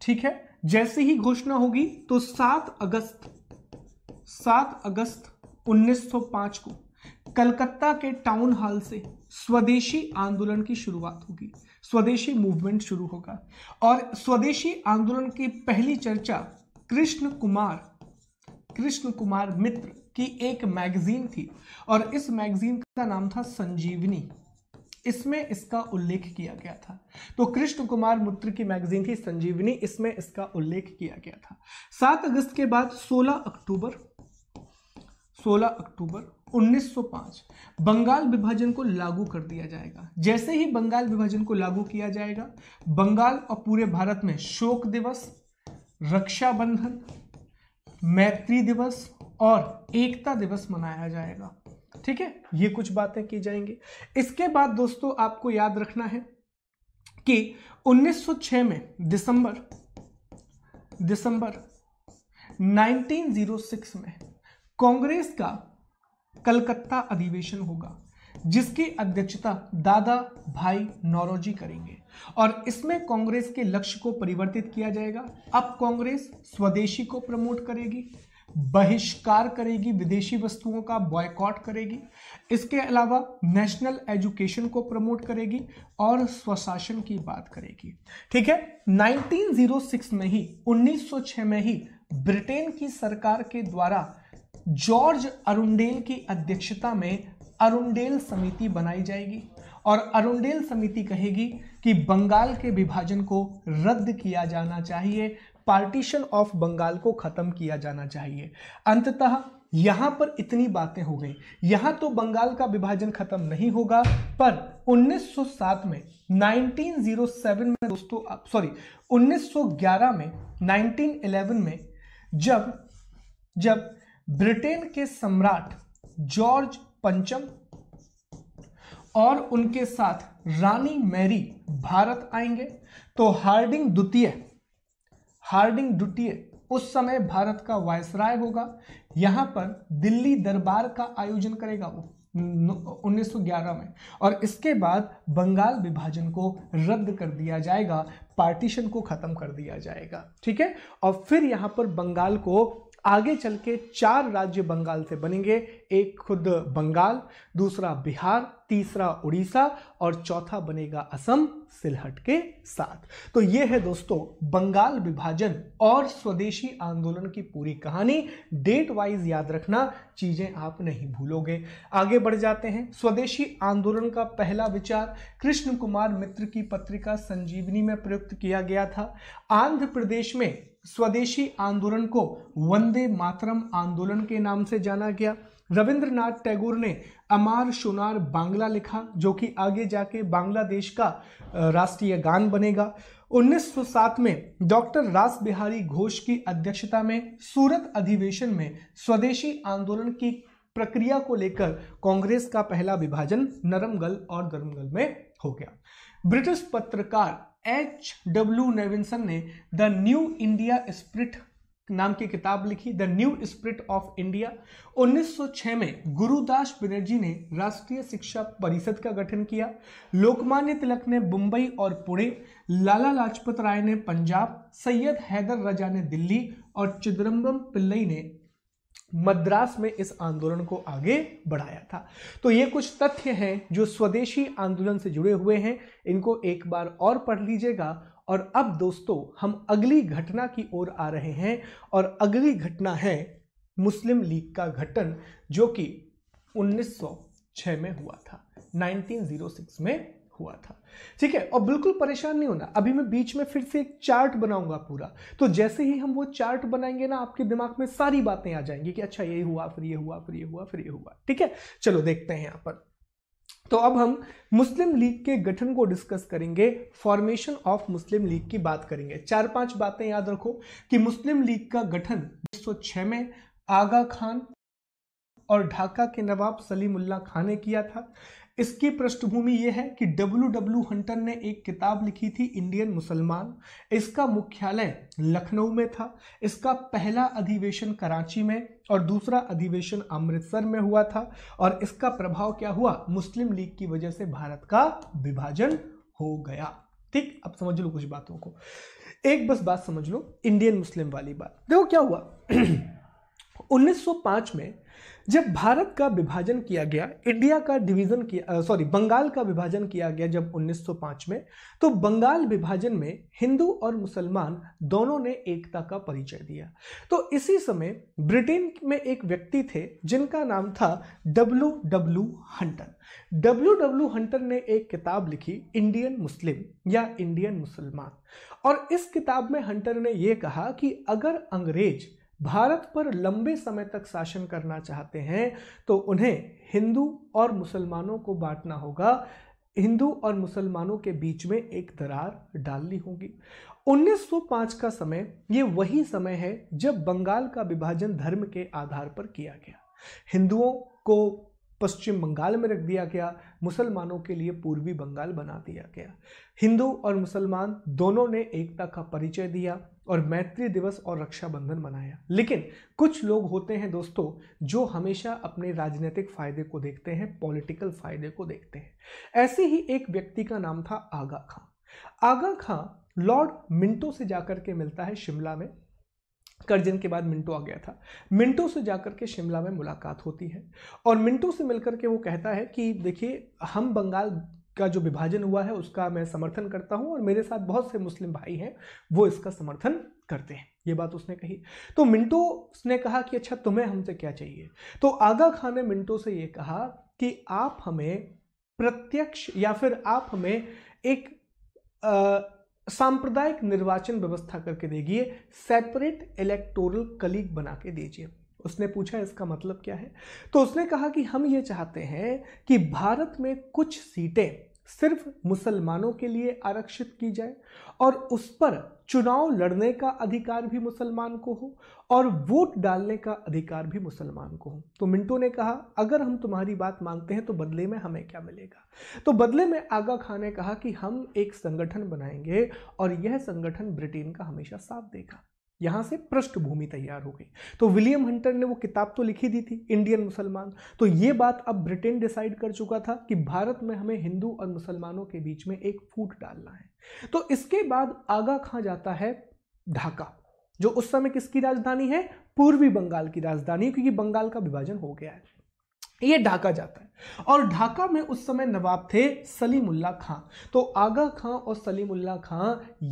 ठीक है जैसे ही घोषणा होगी तो 7 अगस्त 7 अगस्त 1905 को कलकत्ता के टाउन हॉल से स्वदेशी आंदोलन की शुरुआत होगी स्वदेशी मूवमेंट शुरू होगा और स्वदेशी आंदोलन की पहली चर्चा कृष्ण कुमार कृष्ण कुमार मित्र की एक मैगजीन थी और इस मैगजीन का नाम था संजीवनी इसमें इसका उल्लेख किया गया था तो कृष्ण कुमार मूत्र की मैगजीन थी संजीवनी इसमें इसका उल्लेख किया गया था सात अगस्त के बाद 16 अक्टूबर 16 अक्टूबर 1905 बंगाल विभाजन को लागू कर दिया जाएगा जैसे ही बंगाल विभाजन को लागू किया जाएगा बंगाल और पूरे भारत में शोक दिवस रक्षाबंधन मैत्री दिवस और एकता दिवस मनाया जाएगा ठीक है ये कुछ बातें की जाएंगी इसके बाद दोस्तों आपको याद रखना है कि 1906 में दिसंबर दिसंबर 1906 में कांग्रेस का कलकत्ता अधिवेशन होगा जिसकी अध्यक्षता दादा भाई नौरोजी करेंगे और इसमें कांग्रेस के लक्ष्य को परिवर्तित किया जाएगा अब कांग्रेस स्वदेशी को प्रमोट करेगी बहिष्कार करेगी विदेशी वस्तुओं का बॉयकॉट करेगी इसके अलावा नेशनल एजुकेशन को प्रमोट करेगी और स्वशासन की बात करेगी ठीक है 1906 में ही 1906 में ही ब्रिटेन की सरकार के द्वारा जॉर्ज अरुंडेल की अध्यक्षता में अरुंडेल समिति बनाई जाएगी और अरुंडेल समिति कहेगी कि बंगाल के विभाजन को रद्द किया जाना चाहिए पार्टीशन ऑफ बंगाल को ख़त्म किया जाना चाहिए अंततः यहाँ पर इतनी बातें हो गई यहाँ तो बंगाल का विभाजन खत्म नहीं होगा पर 1907 में 1907 में दोस्तों सॉरी 1911 में 1911 में जब जब ब्रिटेन के सम्राट जॉर्ज पंचम और उनके साथ रानी मैरी भारत आएंगे तो हार्डिंग द्वितीय हार्डिंग द्वितीय उस समय भारत का वायसराय होगा यहाँ पर दिल्ली दरबार का आयोजन करेगा वो 1911 में और इसके बाद बंगाल विभाजन को रद्द कर दिया जाएगा पार्टीशन को खत्म कर दिया जाएगा ठीक है और फिर यहाँ पर बंगाल को आगे चल के चार राज्य बंगाल से बनेंगे एक खुद बंगाल दूसरा बिहार तीसरा उड़ीसा और चौथा बनेगा असम सिलहट के साथ तो ये है दोस्तों बंगाल विभाजन और स्वदेशी आंदोलन की पूरी कहानी डेट वाइज याद रखना चीजें आप नहीं भूलोगे आगे बढ़ जाते हैं स्वदेशी आंदोलन का पहला विचार कृष्ण कुमार मित्र की पत्रिका संजीवनी में प्रयुक्त किया गया था आंध्र प्रदेश में स्वदेशी आंदोलन को वंदे मातरम आंदोलन के नाम से जाना गया रविंद्रनाथ टैगोर ने अमार सुनार बांग्ला लिखा जो कि आगे जाके बांग्लादेश का राष्ट्रीय गान बनेगा 1907 में डॉक्टर रास बिहारी घोष की अध्यक्षता में सूरत अधिवेशन में स्वदेशी आंदोलन की प्रक्रिया को लेकर कांग्रेस का पहला विभाजन नरमगल और धर्मगल में हो गया ब्रिटिश पत्रकार एच डब्ल्यू नेविंसन ने द न्यू इंडिया स्प्रिट नाम की किताब लिखी the new spirit of India 1906 में गुरुदास बनर्जी ने राष्ट्रीय शिक्षा परिषद का गठन किया लोकमान्य तिलक ने मुंबई और पुणे लाला लाजपत राय ने पंजाब सैयद हैदर रजा ने दिल्ली और चिदम्बरम पिल्लई ने मद्रास में इस आंदोलन को आगे बढ़ाया था तो ये कुछ तथ्य हैं जो स्वदेशी आंदोलन से जुड़े हुए हैं इनको एक बार और पढ़ लीजिएगा और अब दोस्तों हम अगली घटना की ओर आ रहे हैं और अगली घटना है मुस्लिम लीग का गठन जो कि 1906 में हुआ था 1906 में हुआ था ठीक है और बिल्कुल परेशान नहीं होना अभी मैं बीच में फिर से एक चार्ट बनाऊंगा पूरा तो जैसे ही हम वो चार्ट बनाएंगे ना आपके दिमाग में सारी बातें आ जाएंगी कि अच्छा ये हुआ फिर ये हुआ फिर ये हुआ फिर ये हुआ ठीक है चलो देखते हैं यहां पर तो अब हम मुस्लिम लीग के गठन को डिस्कस करेंगे फॉर्मेशन ऑफ मुस्लिम लीग की बात करेंगे चार पांच बातें याद रखो कि मुस्लिम लीग का गठन 1906 में आगा खान और ढाका के नवाब सलीमुल्ला खान ने किया था इसकी पृष्ठभूमि यह है कि डब्ल्यू डब्ल्यू हंटर ने एक किताब लिखी थी इंडियन मुसलमान इसका मुख्यालय लखनऊ में था इसका पहला अधिवेशन कराची में और दूसरा अधिवेशन अमृतसर में हुआ था और इसका प्रभाव क्या हुआ मुस्लिम लीग की वजह से भारत का विभाजन हो गया ठीक अब समझ लो कुछ बातों को एक बस बात समझ लो इंडियन मुस्लिम वाली बात देखो क्या हुआ 1905 में जब भारत का विभाजन किया गया इंडिया का डिवीजन किया सॉरी बंगाल का विभाजन किया गया जब 1905 में तो बंगाल विभाजन में हिंदू और मुसलमान दोनों ने एकता का परिचय दिया तो इसी समय ब्रिटेन में एक व्यक्ति थे जिनका नाम था W W Hunter W W Hunter ने एक किताब लिखी इंडियन मुस्लिम या इंडियन मुसलमान और इस किताब में हंटर ने यह कहा कि अगर अंग्रेज भारत पर लंबे समय तक शासन करना चाहते हैं तो उन्हें हिंदू और मुसलमानों को बांटना होगा हिंदू और मुसलमानों के बीच में एक दरार डालनी होगी 1905 का समय ये वही समय है जब बंगाल का विभाजन धर्म के आधार पर किया गया हिंदुओं को पश्चिम बंगाल में रख दिया गया मुसलमानों के लिए पूर्वी बंगाल बना दिया गया हिंदू और मुसलमान दोनों ने एकता का परिचय दिया और मैत्री दिवस और रक्षाबंधन मनाया लेकिन कुछ लोग होते हैं दोस्तों जो हमेशा अपने राजनीतिक फायदे को देखते हैं पॉलिटिकल फायदे को देखते हैं ऐसे ही एक व्यक्ति का नाम था आगा खां आगा खां लॉर्ड मिंटो से जाकर के मिलता है शिमला में करजन के बाद मिंटो आ गया था मिंटो से जाकर के शिमला में मुलाकात होती है और मिंटो से मिलकर के वो कहता है कि देखिए हम बंगाल का जो विभाजन हुआ है उसका मैं समर्थन करता हूं और मेरे साथ बहुत से मुस्लिम भाई हैं वो इसका समर्थन करते हैं ये बात उसने कही तो मिंटो ने कहा कि अच्छा तुम्हें हमसे क्या चाहिए तो आगा खान ने मिंटो से ये कहा कि आप हमें प्रत्यक्ष या फिर आप हमें एक सांप्रदायिक निर्वाचन व्यवस्था करके दीजिए सेपरेट इलेक्टोरल कलीग बना के दीजिए उसने पूछा इसका मतलब क्या है तो उसने कहा कि हम ये चाहते हैं कि भारत में कुछ सीटें सिर्फ मुसलमानों के लिए आरक्षित की जाए और उस पर चुनाव लड़ने का अधिकार भी मुसलमान को हो और वोट डालने का अधिकार भी मुसलमान को हो तो मिंटो ने कहा अगर हम तुम्हारी बात मानते हैं तो बदले में हमें क्या मिलेगा तो बदले में आगा खान ने कहा कि हम एक संगठन बनाएंगे और यह संगठन ब्रिटेन का हमेशा साथ देगा यहाँ से पृष्ठभूमि तैयार हो गई तो विलियम हंटर ने वो किताब तो लिखी दी थी इंडियन मुसलमान तो ये बात अब ब्रिटेन डिसाइड कर चुका था कि भारत में हमें हिंदू और मुसलमानों के बीच में एक फूट डालना है तो इसके बाद आगा खां जाता है ढाका जो उस समय किसकी राजधानी है पूर्वी बंगाल की राजधानी क्योंकि बंगाल का विभाजन हो गया है ये ढाका जाता है और ढाका में उस समय नवाब थे सलीमुल्ला खां तो आगा खां और सलीमुल्ला खां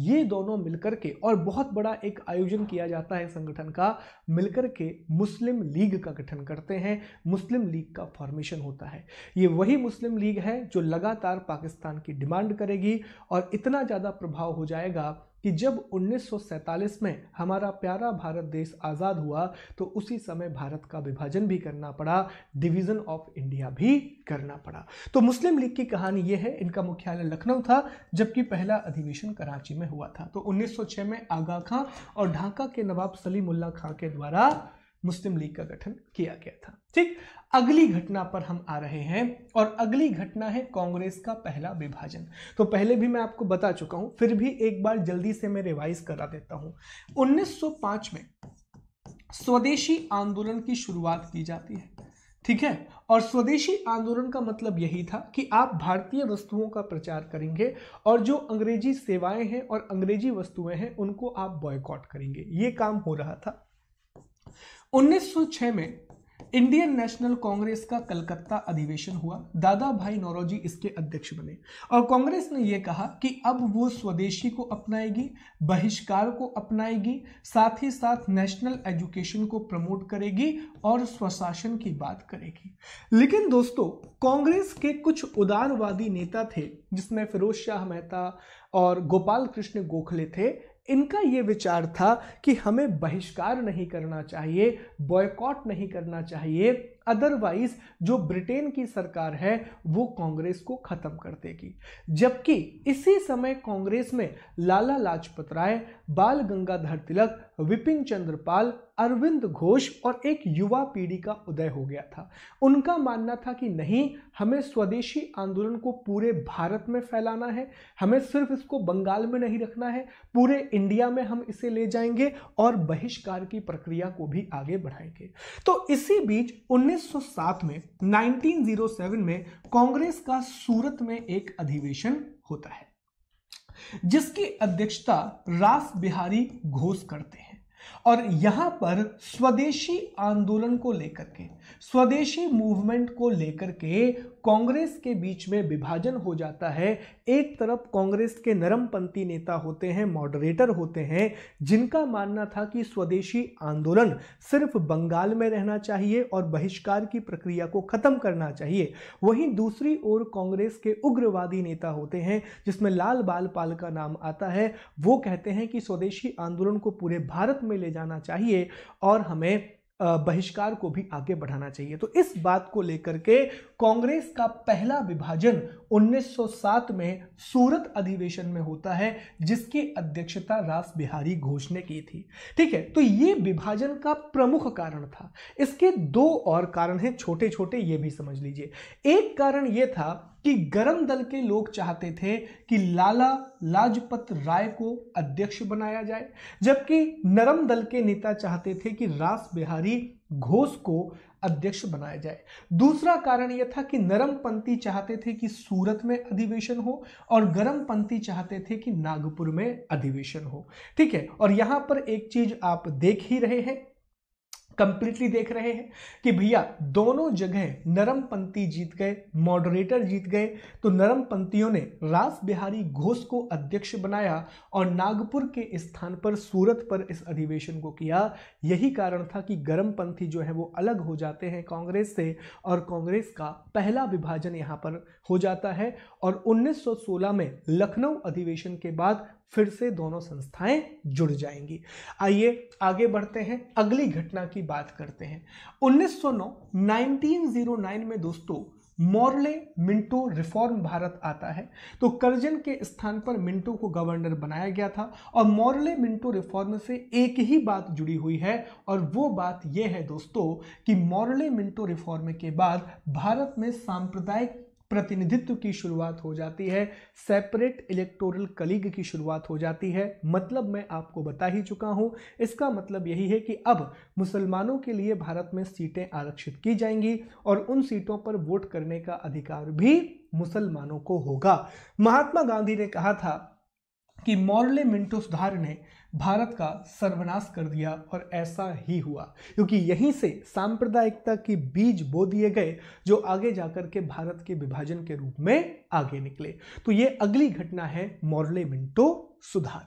ये दोनों मिलकर के और बहुत बड़ा एक आयोजन किया जाता है संगठन का मिलकर के मुस्लिम लीग का गठन करते हैं मुस्लिम लीग का फॉर्मेशन होता है ये वही मुस्लिम लीग है जो लगातार पाकिस्तान की डिमांड करेगी और इतना ज़्यादा प्रभाव हो जाएगा कि जब 1947 में हमारा प्यारा भारत देश आज़ाद हुआ तो उसी समय भारत का विभाजन भी करना पड़ा डिवीज़न ऑफ इंडिया भी करना पड़ा तो मुस्लिम लीग की कहानी यह है इनका मुख्यालय लखनऊ था जबकि पहला अधिवेशन कराची में हुआ था तो 1906 में आगा खां और ढाका के नवाब सलीम उल्ला खां के द्वारा मुस्लिम लीग का गठन किया गया था ठीक अगली घटना पर हम आ रहे हैं और अगली घटना है कांग्रेस का पहला विभाजन तो पहले भी मैं आपको बता चुका हूं फिर भी एक बार जल्दी से मैं रिवाइज करा देता हूं 1905 में स्वदेशी आंदोलन की शुरुआत की जाती है ठीक है और स्वदेशी आंदोलन का मतलब यही था कि आप भारतीय वस्तुओं का प्रचार करेंगे और जो अंग्रेजी सेवाएं हैं और अंग्रेजी वस्तुएं हैं उनको आप बॉयकॉट करेंगे ये काम हो रहा था 1906 में इंडियन नेशनल कांग्रेस का कलकत्ता अधिवेशन हुआ दादा भाई नौरोजी इसके अध्यक्ष बने और कांग्रेस ने यह कहा कि अब वो स्वदेशी को अपनाएगी बहिष्कार को अपनाएगी साथ ही साथ नेशनल एजुकेशन को प्रमोट करेगी और स्वशासन की बात करेगी लेकिन दोस्तों कांग्रेस के कुछ उदारवादी नेता थे जिसमें फिरोज शाह मेहता और गोपाल कृष्ण गोखले थे इनका ये विचार था कि हमें बहिष्कार नहीं करना चाहिए बॉयकॉट नहीं करना चाहिए अदरवाइज जो ब्रिटेन की सरकार है वो कांग्रेस को ख़त्म कर देगी जबकि इसी समय कांग्रेस में लाला लाजपत राय बाल गंगाधर तिलक विपिन चंद्रपाल अरविंद घोष और एक युवा पीढ़ी का उदय हो गया था उनका मानना था कि नहीं हमें स्वदेशी आंदोलन को पूरे भारत में फैलाना है हमें सिर्फ इसको बंगाल में नहीं रखना है पूरे इंडिया में हम इसे ले जाएंगे और बहिष्कार की प्रक्रिया को भी आगे बढ़ाएंगे तो इसी बीच 1907 में 1907 में कांग्रेस का सूरत में एक अधिवेशन होता है जिसकी अध्यक्षता रास बिहारी घोष करते हैं और यहां पर स्वदेशी आंदोलन को लेकर के स्वदेशी मूवमेंट को लेकर के कांग्रेस के बीच में विभाजन हो जाता है एक तरफ कांग्रेस के नरमपंथी नेता होते हैं मॉडरेटर होते हैं जिनका मानना था कि स्वदेशी आंदोलन सिर्फ बंगाल में रहना चाहिए और बहिष्कार की प्रक्रिया को खत्म करना चाहिए वहीं दूसरी ओर कांग्रेस के उग्रवादी नेता होते हैं जिसमें लाल बाल पाल का नाम आता है वो कहते हैं कि स्वदेशी आंदोलन को पूरे भारत में ले जाना चाहिए और हमें बहिष्कार को भी आगे बढ़ाना चाहिए तो इस बात को लेकर के कांग्रेस का पहला विभाजन 1907 में सूरत अधिवेशन में होता है जिसकी अध्यक्षता रास बिहारी घोष ने की थी ठीक है तो ये विभाजन का प्रमुख कारण था इसके दो और कारण हैं छोटे छोटे ये भी समझ लीजिए एक कारण ये था कि गरम दल के लोग चाहते थे कि लाला लाजपत राय को अध्यक्ष बनाया जाए जबकि नरम दल के नेता चाहते थे कि रास बिहारी घोष को अध्यक्ष बनाया जाए दूसरा कारण यह था कि नरमपंथी चाहते थे कि सूरत में अधिवेशन हो और गर्मपंथी चाहते थे कि नागपुर में अधिवेशन हो ठीक है और यहां पर एक चीज आप देख ही रहे हैं कंप्लीटली देख रहे हैं कि भैया दोनों जगह नरमपंथी जीत गए मॉडरेटर जीत गए तो नरम पंथियों ने रास बिहारी घोष को अध्यक्ष बनाया और नागपुर के स्थान पर सूरत पर इस अधिवेशन को किया यही कारण था कि पंथी जो है वो अलग हो जाते हैं कांग्रेस से और कांग्रेस का पहला विभाजन यहाँ पर हो जाता है और 1916 में लखनऊ अधिवेशन के बाद फिर से दोनों संस्थाएं जुड़ जाएंगी आइए आगे बढ़ते हैं अगली घटना की बात करते हैं 1909 1909 में दोस्तों मॉर्ले मिंटो रिफॉर्म भारत आता है तो करजन के स्थान पर मिंटो को गवर्नर बनाया गया था और मॉर्ले मिंटो रिफॉर्म से एक ही बात जुड़ी हुई है और वो बात यह है दोस्तों कि मॉर्ले मिंटो रिफॉर्म के बाद भारत में सांप्रदायिक प्रतिनिधित्व की शुरुआत हो जाती है सेपरेट इलेक्टोरल कलीग की शुरुआत हो जाती है मतलब मैं आपको बता ही चुका हूं इसका मतलब यही है कि अब मुसलमानों के लिए भारत में सीटें आरक्षित की जाएंगी और उन सीटों पर वोट करने का अधिकार भी मुसलमानों को होगा महात्मा गांधी ने कहा था कि मॉरले मिंटो सुधार ने भारत का सर्वनाश कर दिया और ऐसा ही हुआ क्योंकि यहीं से सांप्रदायिकता के बीज बो दिए गए जो आगे जाकर के भारत के विभाजन के रूप में आगे निकले तो ये अगली घटना है मॉर्ले मिंटो सुधार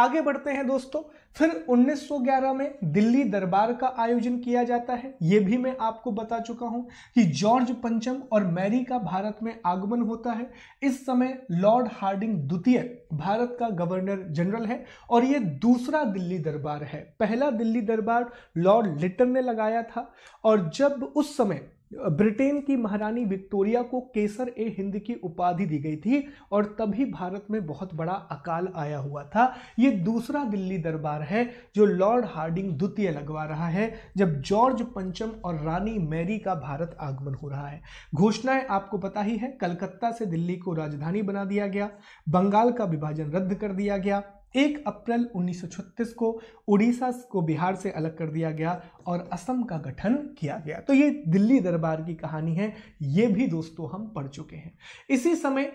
आगे बढ़ते हैं दोस्तों फिर 1911 में दिल्ली दरबार का आयोजन किया जाता है ये भी मैं आपको बता चुका हूं कि जॉर्ज पंचम और मैरी का भारत में आगमन होता है इस समय लॉर्ड हार्डिंग द्वितीय भारत का गवर्नर जनरल है और ये दूसरा दिल्ली दरबार है पहला दिल्ली दरबार लॉर्ड लिटन ने लगाया था और जब उस समय ब्रिटेन की महारानी विक्टोरिया को केसर ए हिंद की उपाधि दी गई थी और तभी भारत में बहुत बड़ा अकाल आया हुआ था ये दूसरा दिल्ली दरबार है जो लॉर्ड हार्डिंग द्वितीय लगवा रहा है जब जॉर्ज पंचम और रानी मैरी का भारत आगमन हो रहा है घोषणाएं आपको पता ही है कलकत्ता से दिल्ली को राजधानी बना दिया गया बंगाल का विभाजन रद्द कर दिया गया एक अप्रैल 1936 को उड़ीसा को बिहार से अलग कर दिया गया और असम का गठन किया गया तो ये दिल्ली दरबार की कहानी है ये भी दोस्तों हम पढ़ चुके हैं इसी समय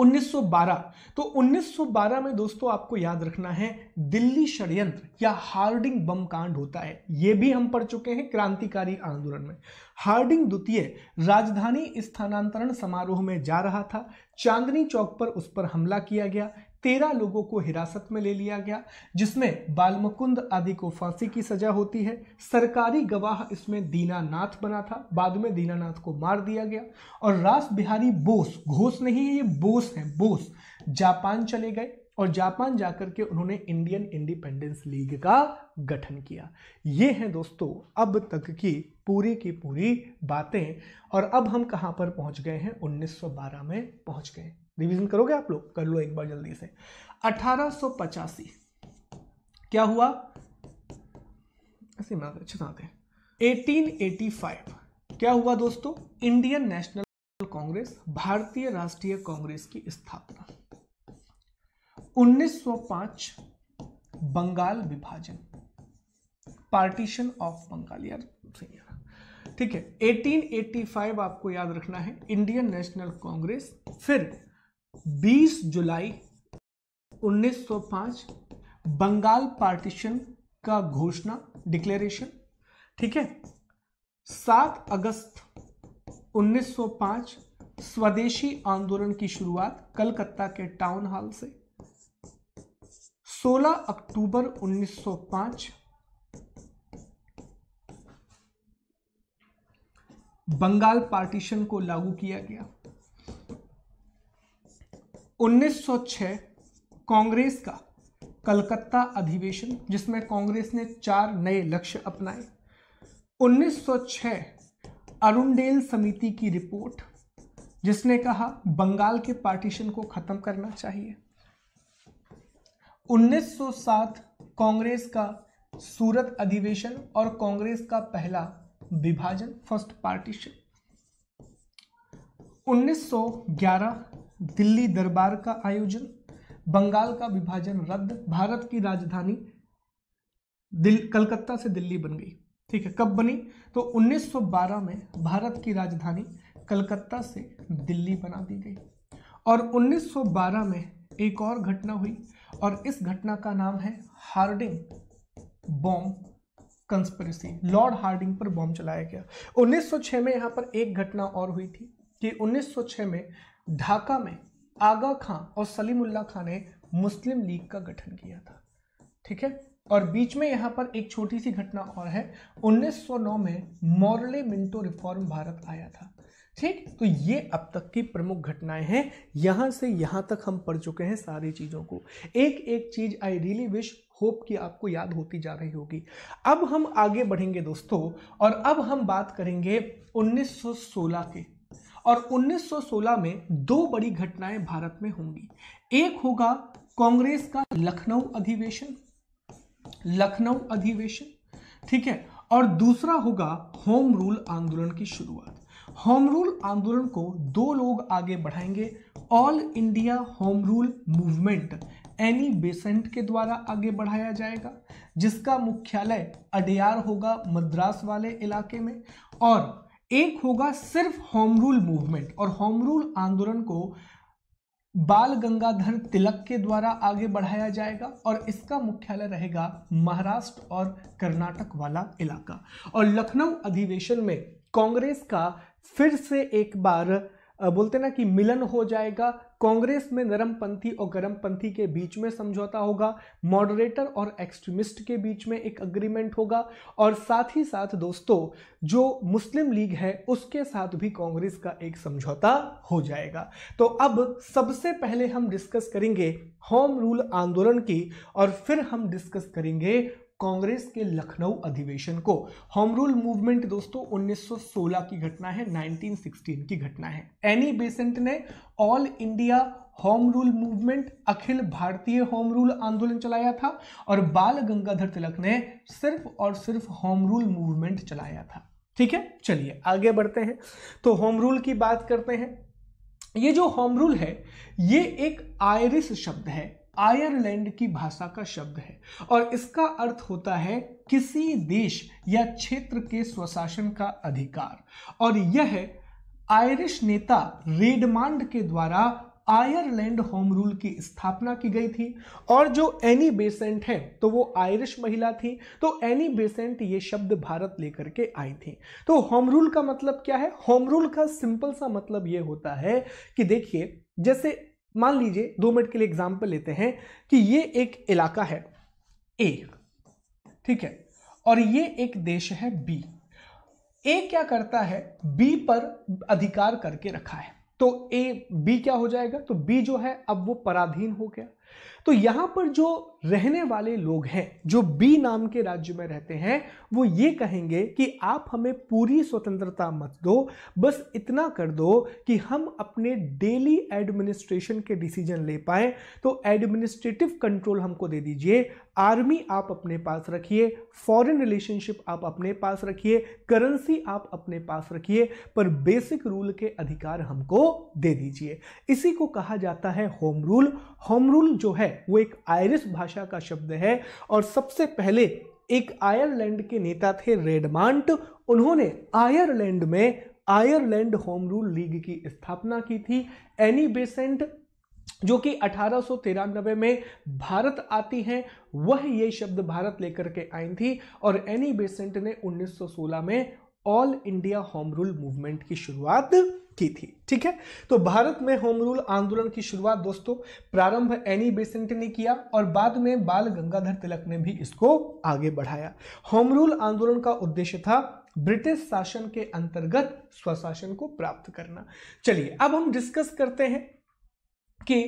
1912 तो 1912 में दोस्तों आपको याद रखना है दिल्ली षड्यंत्र या हार्डिंग बम कांड होता है ये भी हम पढ़ चुके हैं क्रांतिकारी आंदोलन में हार्डिंग द्वितीय राजधानी स्थानांतरण समारोह में जा रहा था चांदनी चौक पर उस पर हमला किया गया तेरह लोगों को हिरासत में ले लिया गया जिसमें बालमुकुंद आदि को फांसी की सजा होती है सरकारी गवाह इसमें दीनानाथ बना था बाद में दीनानाथ को मार दिया गया और रास बिहारी बोस घोष नहीं है ये बोस है बोस जापान चले गए और जापान जाकर के उन्होंने इंडियन इंडिपेंडेंस लीग का गठन किया ये है दोस्तों अब तक की पूरी की पूरी बातें और अब हम कहाँ पर पहुँच गए हैं 1912 में पहुँच गए रिवीजन करोगे आप लोग कर लो एक बार जल्दी से अठारह क्या हुआ ऐसे बनाते अच्छे बनाते हैं एटीन क्या हुआ दोस्तों इंडियन नेशनल कांग्रेस भारतीय राष्ट्रीय कांग्रेस की स्थापना 1905 बंगाल विभाजन पार्टीशन ऑफ बंगाल यार सही है ठीक है 1885 आपको याद रखना है इंडियन नेशनल कांग्रेस फिर 20 जुलाई 1905 बंगाल पार्टीशन का घोषणा डिक्लेरेशन ठीक है 7 अगस्त 1905 स्वदेशी आंदोलन की शुरुआत कलकत्ता के टाउन हॉल से 16 अक्टूबर 1905 बंगाल पार्टीशन को लागू किया गया 1906 कांग्रेस का कलकत्ता अधिवेशन जिसमें कांग्रेस ने चार नए लक्ष्य अपनाए 1906 अरुणडेल समिति की रिपोर्ट जिसने कहा बंगाल के पार्टीशन को खत्म करना चाहिए 1907 कांग्रेस का सूरत अधिवेशन और कांग्रेस का पहला विभाजन फर्स्ट पार्टीशन 1911 दिल्ली दरबार का आयोजन बंगाल का विभाजन रद्द भारत की राजधानी कलकत्ता से दिल्ली बन गई ठीक है कब बनी तो 1912 में भारत की राजधानी कलकत्ता से दिल्ली बना दी गई और 1912 में एक और घटना हुई और इस घटना का नाम है Hardinge bomb conspiracy Lord Hardinge पर बॉम्ब चलाया गया 1906 में यहां पर एक घटना और हुई थी कि 1906 में ढाका में आगा खां और सलीमुल्ला खां ने मुस्लिम लीग का गठन किया था ठीक है और बीच में यहाँ पर एक छोटी सी घटना और है 1909 में मॉरले मिंटो रिफॉर्म भारत आया था ठीक तो ये अब तक की प्रमुख घटनाएं हैं यहाँ से यहाँ तक हम पढ़ चुके हैं सारी चीज़ों को एक एक चीज़ आई रियली विश होप की आपको याद होती जा रही होगी अब हम आगे बढ़ेंगे दोस्तों और अब हम बात करेंगे 1916 के और 1916 में दो बड़ी घटनाएं भारत में होंगी एक होगा कांग्रेस का लखनऊ अधिवेशन लखनऊ अधिवेशन ठीक है और दूसरा होगा होम रूल आंदोलन की शुरुआत होम रूल आंदोलन को दो लोग आगे बढ़ाएंगे All India Home rule movement Annie Besant के द्वारा आगे बढ़ाया जाएगा जिसका मुख्यालय अडयार होगा मद्रास वाले इलाके में और एक होगा सिर्फ होम रूल मूवमेंट और होम रूल आंदोलन को बाल गंगाधर तिलक के द्वारा आगे बढ़ाया जाएगा और इसका मुख्यालय रहेगा महाराष्ट्र और कर्नाटक वाला इलाका और लखनऊ अधिवेशन में कांग्रेस का फिर से एक बार बोलते ना कि मिलन हो जाएगा कांग्रेस में नरमपंथी और गर्मपंथी के बीच में समझौता होगा मॉडरेटर और एक्सट्रीमिस्ट के बीच में एक अग्रीमेंट होगा और साथ ही साथ दोस्तों जो मुस्लिम लीग है उसके साथ भी कांग्रेस का एक समझौता हो जाएगा तो अब सबसे पहले हम डिस्कस करेंगे होम रूल आंदोलन की और फिर हम डिस्कस करेंगे कांग्रेस के लखनऊ अधिवेशन को होम रूल मूवमेंट दोस्तों 1916 की घटना है 1916 की घटना है एनी बेसेंट ने All India Home rule movement अखिल भारतीय होम रूल आंदोलन चलाया था और बाल गंगाधर तिलक ने सिर्फ और सिर्फ होम रूल मूवमेंट चलाया था ठीक है चलिए आगे बढ़ते हैं तो होम रूल की बात करते हैं ये जो होम रूल है ये एक आयरिस शब्द है आयरलैंड की भाषा का शब्द है और इसका अर्थ होता है किसी देश या क्षेत्र के स्वशासन का अधिकार और यह आयरिश नेता रेडमांड के द्वारा आयरलैंड होम रूल की स्थापना की गई थी और जो एनी बेसेंट है तो वो आयरिश महिला थी तो एनी बेसेंट ये शब्द भारत लेकर के आई थी तो होम रूल का मतलब क्या है होम रूल का सिंपल सा मतलब ये होता है कि देखिए जैसे मान लीजिए दो मिनट के लिए एग्जाम्पल लेते हैं कि ये एक इलाका है ए ठीक है और ये एक देश है बी ए क्या करता है बी पर अधिकार करके रखा है तो ए बी क्या हो जाएगा तो बी जो है अब वो पराधीन हो गया तो यहां पर जो रहने वाले लोग हैं जो बी नाम के राज्य में रहते हैं वो ये कहेंगे कि आप हमें पूरी स्वतंत्रता मत दो बस इतना कर दो कि हम अपने डेली एडमिनिस्ट्रेशन के डिसीजन ले पाए तो एडमिनिस्ट्रेटिव कंट्रोल हमको दे दीजिए आर्मी आप अपने पास रखिए फॉरेन रिलेशनशिप आप अपने पास रखिए करेंसी आप अपने पास रखिए पर बेसिक रूल के अधिकार हमको दे दीजिए इसी को कहा जाता है होम रूल होम रूल जो है वो एक आयरिश भाषा का शब्द है और सबसे पहले एक आयरलैंड के नेता थे रेडमांट उन्होंने आयरलैंड में आयरलैंड होम रूल लीग की स्थापना की थी एनी बेसेंट जो कि अठारह में भारत आती हैं वह ये शब्द भारत लेकर के आई थी और एनी बेसेंट ने 1916 में All India Home rule movement की शुरुआत की थी ठीक है तो भारत में होम रूल आंदोलन की शुरुआत दोस्तों प्रारंभ एनी बेसेंट ने किया और बाद में बाल गंगाधर तिलक ने भी इसको आगे बढ़ाया होम रूल आंदोलन का उद्देश्य था ब्रिटिश शासन के अंतर्गत स्वशासन को प्राप्त करना चलिए अब हम डिस्कस करते हैं कि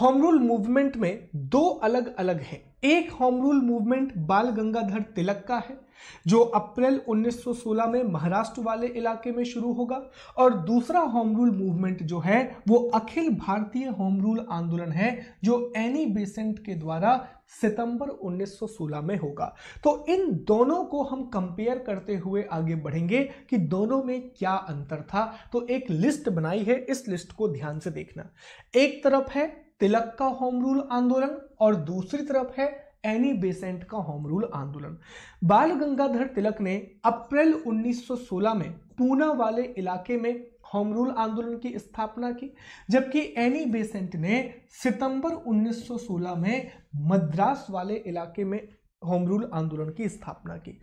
होम रूल मूवमेंट में दो अलग अलग हैं एक होम रूल मूवमेंट बाल गंगाधर तिलक का है जो अप्रैल 1916 में महाराष्ट्र वाले इलाके में शुरू होगा और दूसरा होम रूल मूवमेंट जो है वो अखिल भारतीय होम रूल आंदोलन है जो एनी बेसेंट के द्वारा सितंबर 1916 में होगा तो इन दोनों को हम कंपेयर करते हुए आगे बढ़ेंगे कि दोनों में क्या अंतर था तो एक लिस्ट बनाई है इस लिस्ट को ध्यान से देखना एक तरफ है तिलक का होम रूल आंदोलन और दूसरी तरफ है एनी बेसेंट का होम रूल आंदोलन बाल गंगाधर तिलक ने अप्रैल 1916 में पूना वाले इलाके में होम रूल आंदोलन की स्थापना की जबकि एनी बेसेंट ने सितंबर 1916 में मद्रास वाले इलाके में होम रूल आंदोलन की स्थापना की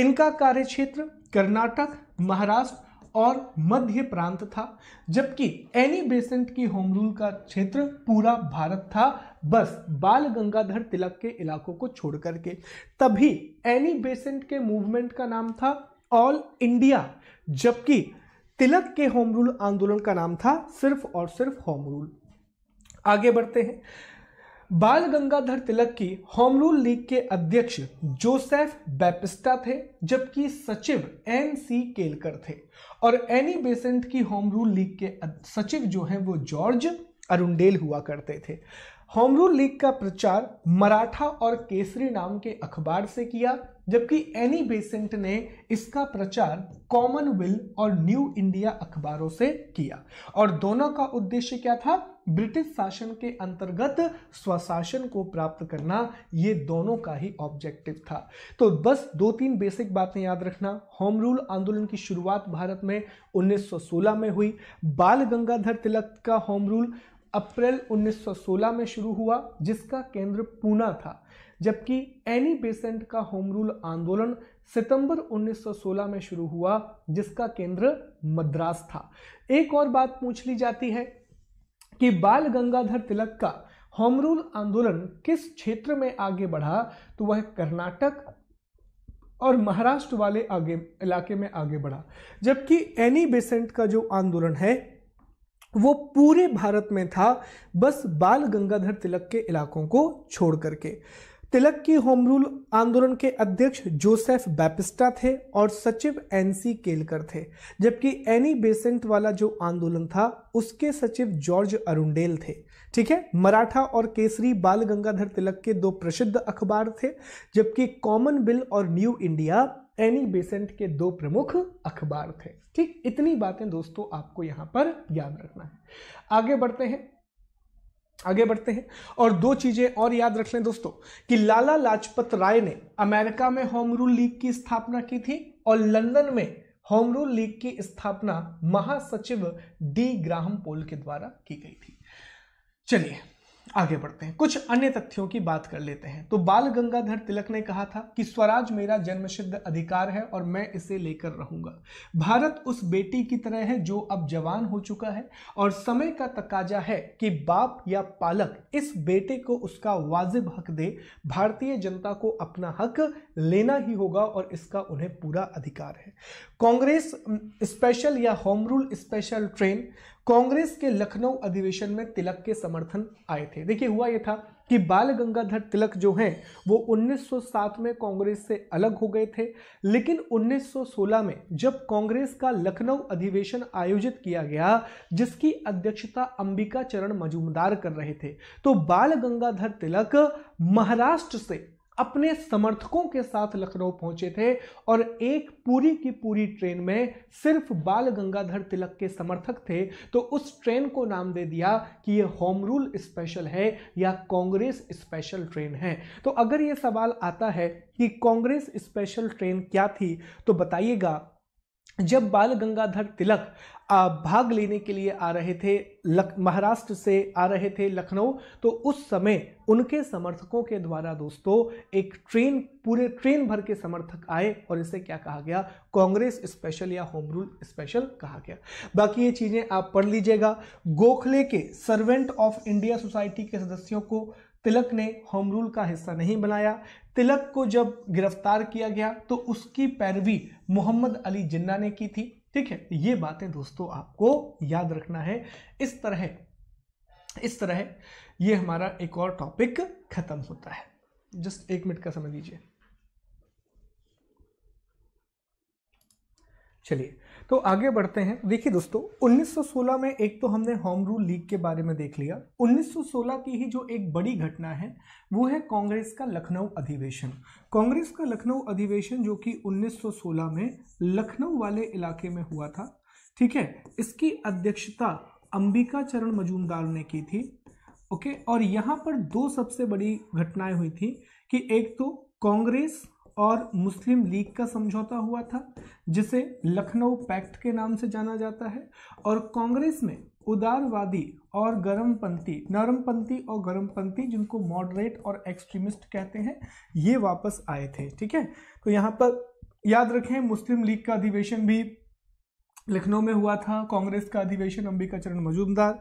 इनका कार्य क्षेत्र कर्नाटक महाराष्ट्र और मध्य प्रांत था जबकि एनी बेसेंट की होम रूल का क्षेत्र पूरा भारत था बस बाल गंगाधर तिलक के इलाकों को छोड़कर के तभी एनी बेसेंट के मूवमेंट का नाम था ऑल इंडिया जबकि तिलक के होम रूल आंदोलन का नाम था सिर्फ और सिर्फ होम रूल आगे बढ़ते हैं बाल गंगाधर तिलक की होम रूल लीग के अध्यक्ष जोसेफ बैपिस्टा थे जबकि सचिव एन सी केलकर थे और एनी बेसेंट की होम रूल लीग के सचिव जो हैं वो जॉर्ज अरुंडेल हुआ करते थे होम रूल लीग का प्रचार मराठा और केसरी नाम के अखबार से किया जबकि एनी बेसेंट ने इसका प्रचार कॉमनवेल्थ और न्यू इंडिया अखबारों से किया और दोनों का उद्देश्य क्या था ब्रिटिश शासन के अंतर्गत स्वशासन को प्राप्त करना ये दोनों का ही ऑब्जेक्टिव था तो बस दो तीन बेसिक बातें याद रखना होम रूल आंदोलन की शुरुआत भारत में 1916 में हुई बाल गंगाधर तिलक का होम रूल अप्रैल 1916 में शुरू हुआ जिसका केंद्र पूना था जबकि एनी बेसेंट का होम रूल आंदोलन सितंबर 1916 में शुरू हुआ जिसका केंद्र मद्रास था एक और बात पूछ ली जाती है कि बाल गंगाधर तिलक का होम रूल आंदोलन किस क्षेत्र में आगे बढ़ा तो वह कर्नाटक और महाराष्ट्र वाले आगे इलाके में आगे बढ़ा जबकि एनी बेसेंट का जो आंदोलन है वो पूरे भारत में था बस बाल गंगाधर तिलक के इलाकों को छोड़ करके तिलक की होम रूल आंदोलन के अध्यक्ष जोसेफ बैपिस्टा थे और सचिव एनसी केलकर थे जबकि एनी बेसेंट वाला जो आंदोलन था उसके सचिव जॉर्ज अरुंडेल थे ठीक है मराठा और केसरी बाल गंगाधर तिलक के दो प्रसिद्ध अखबार थे जबकि कॉमन बिल और न्यू इंडिया एनी बेसेंट के दो प्रमुख अखबार थे ठीक इतनी बातें दोस्तों आपको यहां पर याद रखना है आगे बढ़ते हैं आगे बढ़ते हैं और दो चीज़ें और याद रख लें दोस्तों कि लाला लाजपत राय ने अमेरिका में होम रूल लीग की स्थापना की थी और लंदन में होम रूल लीग की स्थापना महासचिव डी ग्राहम पोल के द्वारा की गई थी चलिए आगे बढ़ते हैं कुछ अन्य तथ्यों की बात कर लेते हैं तो बाल गंगाधर तिलक ने कहा था कि स्वराज मेरा जन्मसिद्ध अधिकार है और मैं इसे लेकर रहूंगा भारत उस बेटी की तरह है जो अब जवान हो चुका है और समय का तकाजा है कि बाप या पालक इस बेटे को उसका वाजिब हक दे भारतीय जनता को अपना हक लेना ही होगा और इसका उन्हें पूरा अधिकार है कांग्रेस स्पेशल या home rule special train Congress के लखनऊ अधिवेशन में तिलक के समर्थन आए थे देखिए हुआ यह था कि बाल गंगाधर तिलक जो हैं वो 1907 में कांग्रेस से अलग हो गए थे लेकिन 1916 में जब कांग्रेस का लखनऊ अधिवेशन आयोजित किया गया जिसकी अध्यक्षता अंबिका चरण मजूमदार कर रहे थे तो बाल गंगाधर तिलक महाराष्ट्र से अपने समर्थकों के साथ लखनऊ पहुंचे थे और एक पूरी की पूरी ट्रेन में सिर्फ बाल गंगाधर तिलक के समर्थक थे तो उस ट्रेन को नाम दे दिया कि ये होम रूल स्पेशल है या कांग्रेस स्पेशल ट्रेन है तो अगर ये सवाल आता है कि कांग्रेस स्पेशल ट्रेन क्या थी तो बताइएगा जब बाल गंगाधर तिलक भाग लेने के लिए आ रहे थे महाराष्ट्र से आ रहे थे लखनऊ तो उस समय उनके समर्थकों के द्वारा दोस्तों एक ट्रेन पूरे ट्रेन भर के समर्थक आए और इसे क्या कहा गया कांग्रेस स्पेशल या होम रूल स्पेशल कहा गया बाकी ये चीज़ें आप पढ़ लीजिएगा गोखले के सर्वेंट ऑफ इंडिया सोसाइटी के सदस्यों को तिलक ने होम रूल का हिस्सा नहीं बनाया तिलक को जब गिरफ्तार किया गया तो उसकी पैरवी मोहम्मद अली जिन्ना ने की थी ठीक है ये बातें दोस्तों आपको याद रखना है इस तरह इस तरह ये हमारा एक और टॉपिक खत्म होता है जस्ट एक मिनट का समय दीजिए चलिए तो आगे बढ़ते हैं देखिए दोस्तों 1916 में एक तो हमने होम रूल लीग के बारे में देख लिया 1916 की ही जो एक बड़ी घटना है वो है कांग्रेस का लखनऊ अधिवेशन कांग्रेस का लखनऊ अधिवेशन जो कि 1916 में लखनऊ वाले इलाके में हुआ था ठीक है इसकी अध्यक्षता अंबिका चरण मजूमदार ने की थी ओके और यहाँ पर दो सबसे बड़ी घटनाएं हुई थी कि एक तो कांग्रेस और मुस्लिम लीग का समझौता हुआ था जिसे लखनऊ पैक्ट के नाम से जाना जाता है और कांग्रेस में उदारवादी और गर्मपंथी नरमपंथी और गर्मपंथी जिनको मॉडरेट और एक्सट्रीमिस्ट कहते हैं ये वापस आए थे ठीक है तो यहाँ पर याद रखें मुस्लिम लीग का अधिवेशन भी लखनऊ में हुआ था कांग्रेस का अधिवेशन अंबिका चरण मजूमदार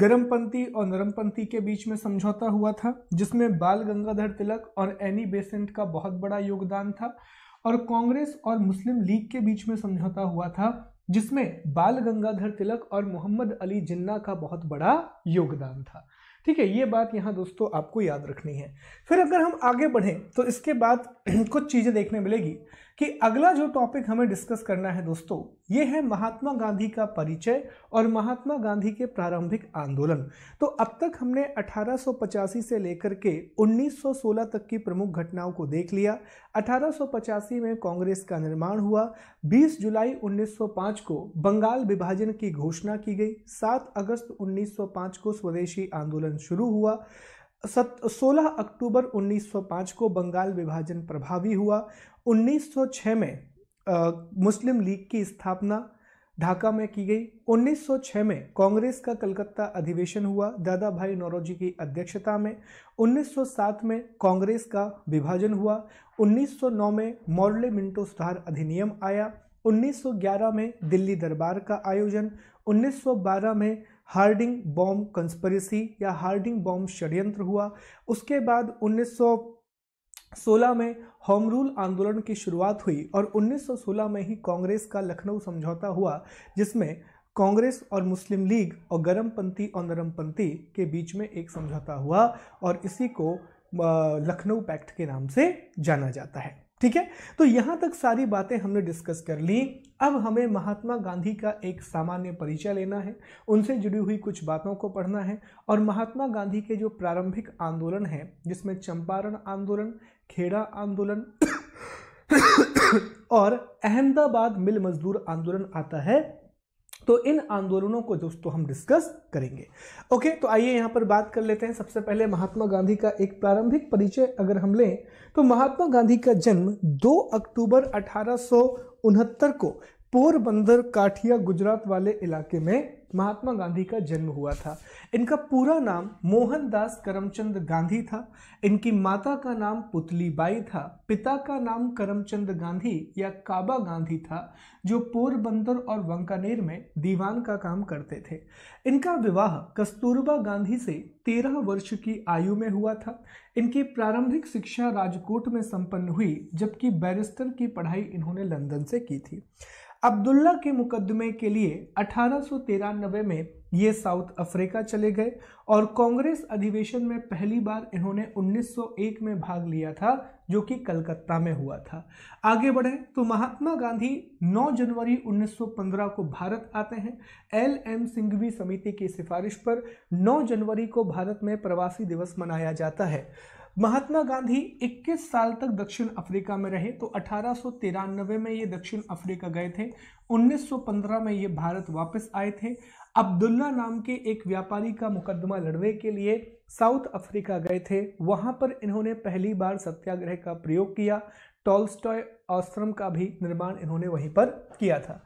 गर्मपंथी और नरमपंथी के बीच में समझौता हुआ था जिसमें बाल गंगाधर तिलक और एनी बेसेंट का बहुत बड़ा योगदान था और कांग्रेस और मुस्लिम लीग के बीच में समझौता हुआ था जिसमें बाल गंगाधर तिलक और मोहम्मद अली जिन्ना का बहुत बड़ा योगदान था ठीक है ये बात यहाँ दोस्तों आपको याद रखनी है फिर अगर हम आगे बढ़ें तो इसके बाद कुछ चीज़ें देखने मिलेगी कि अगला जो टॉपिक हमें डिस्कस करना है दोस्तों ये है महात्मा गांधी का परिचय और महात्मा गांधी के प्रारंभिक आंदोलन तो अब तक हमने अठारह से लेकर के 1916 तक की प्रमुख घटनाओं को देख लिया अठारह में कांग्रेस का निर्माण हुआ 20 जुलाई 1905 को बंगाल विभाजन की घोषणा की गई 7 अगस्त 1905 को स्वदेशी आंदोलन शुरू हुआ सत अक्टूबर 1905 को बंगाल विभाजन प्रभावी हुआ 1906 में आ, मुस्लिम लीग की स्थापना ढाका में की गई 1906 में कांग्रेस का कलकत्ता अधिवेशन हुआ दादा भाई नौरोजी की अध्यक्षता में 1907 में कांग्रेस का विभाजन हुआ 1909 में मॉर्ले मिंटो सुधार अधिनियम आया 1911 में दिल्ली दरबार का आयोजन 1912 में हार्डिंग बॉम्ब कंस्परेसी या हार्डिंग बॉम्ब षड्यंत्र हुआ उसके बाद 1916 में होम रूल आंदोलन की शुरुआत हुई और 1916 में ही कांग्रेस का लखनऊ समझौता हुआ जिसमें कांग्रेस और मुस्लिम लीग और गर्मपंथी और नरमपंथी के बीच में एक समझौता हुआ और इसी को लखनऊ पैक्ट के नाम से जाना जाता है ठीक है तो यहां तक सारी बातें हमने डिस्कस कर ली अब हमें महात्मा गांधी का एक सामान्य परिचय लेना है उनसे जुड़ी हुई कुछ बातों को पढ़ना है और महात्मा गांधी के जो प्रारंभिक आंदोलन हैं जिसमें चंपारण आंदोलन खेड़ा आंदोलन और अहमदाबाद मिल मजदूर आंदोलन आता है तो इन आंदोलनों को दोस्तों हम डिस्कस करेंगे ओके तो आइए यहाँ पर बात कर लेते हैं सबसे पहले महात्मा गांधी का एक प्रारंभिक परिचय अगर हम लें तो महात्मा गांधी का जन्म 2 अक्टूबर अठारह को पोरबंदर काठिया गुजरात वाले इलाके में महात्मा गांधी का जन्म हुआ था इनका पूरा नाम मोहनदास करमचंद गांधी था इनकी माता का नाम पुतलीबाई था पिता का नाम करमचंद गांधी या काबा गांधी था जो पोरबंदर और वंकानेर में दीवान का काम करते थे इनका विवाह कस्तूरबा गांधी से तेरह वर्ष की आयु में हुआ था इनकी प्रारंभिक शिक्षा राजकोट में संपन्न हुई जबकि बैरिस्टर की पढ़ाई इन्होंने लंदन से की थी अब्दुल्ला के मुकदमे के लिए अठारह में ये साउथ अफ्रीका चले गए और कांग्रेस अधिवेशन में पहली बार इन्होंने 1901 में भाग लिया था जो कि कलकत्ता में हुआ था आगे बढ़ें तो महात्मा गांधी 9 जनवरी 1915 को भारत आते हैं एल एम सिंघवी समिति की सिफारिश पर 9 जनवरी को भारत में प्रवासी दिवस मनाया जाता है महात्मा गांधी 21 साल तक दक्षिण अफ्रीका में रहे तो अठारह में ये दक्षिण अफ्रीका गए थे 1915 में ये भारत वापस आए थे अब्दुल्ला नाम के एक व्यापारी का मुकदमा लड़ने के लिए साउथ अफ्रीका गए थे वहाँ पर इन्होंने पहली बार सत्याग्रह का प्रयोग किया टॉल्स्टॉय आश्रम का भी निर्माण इन्होंने वहीं पर किया था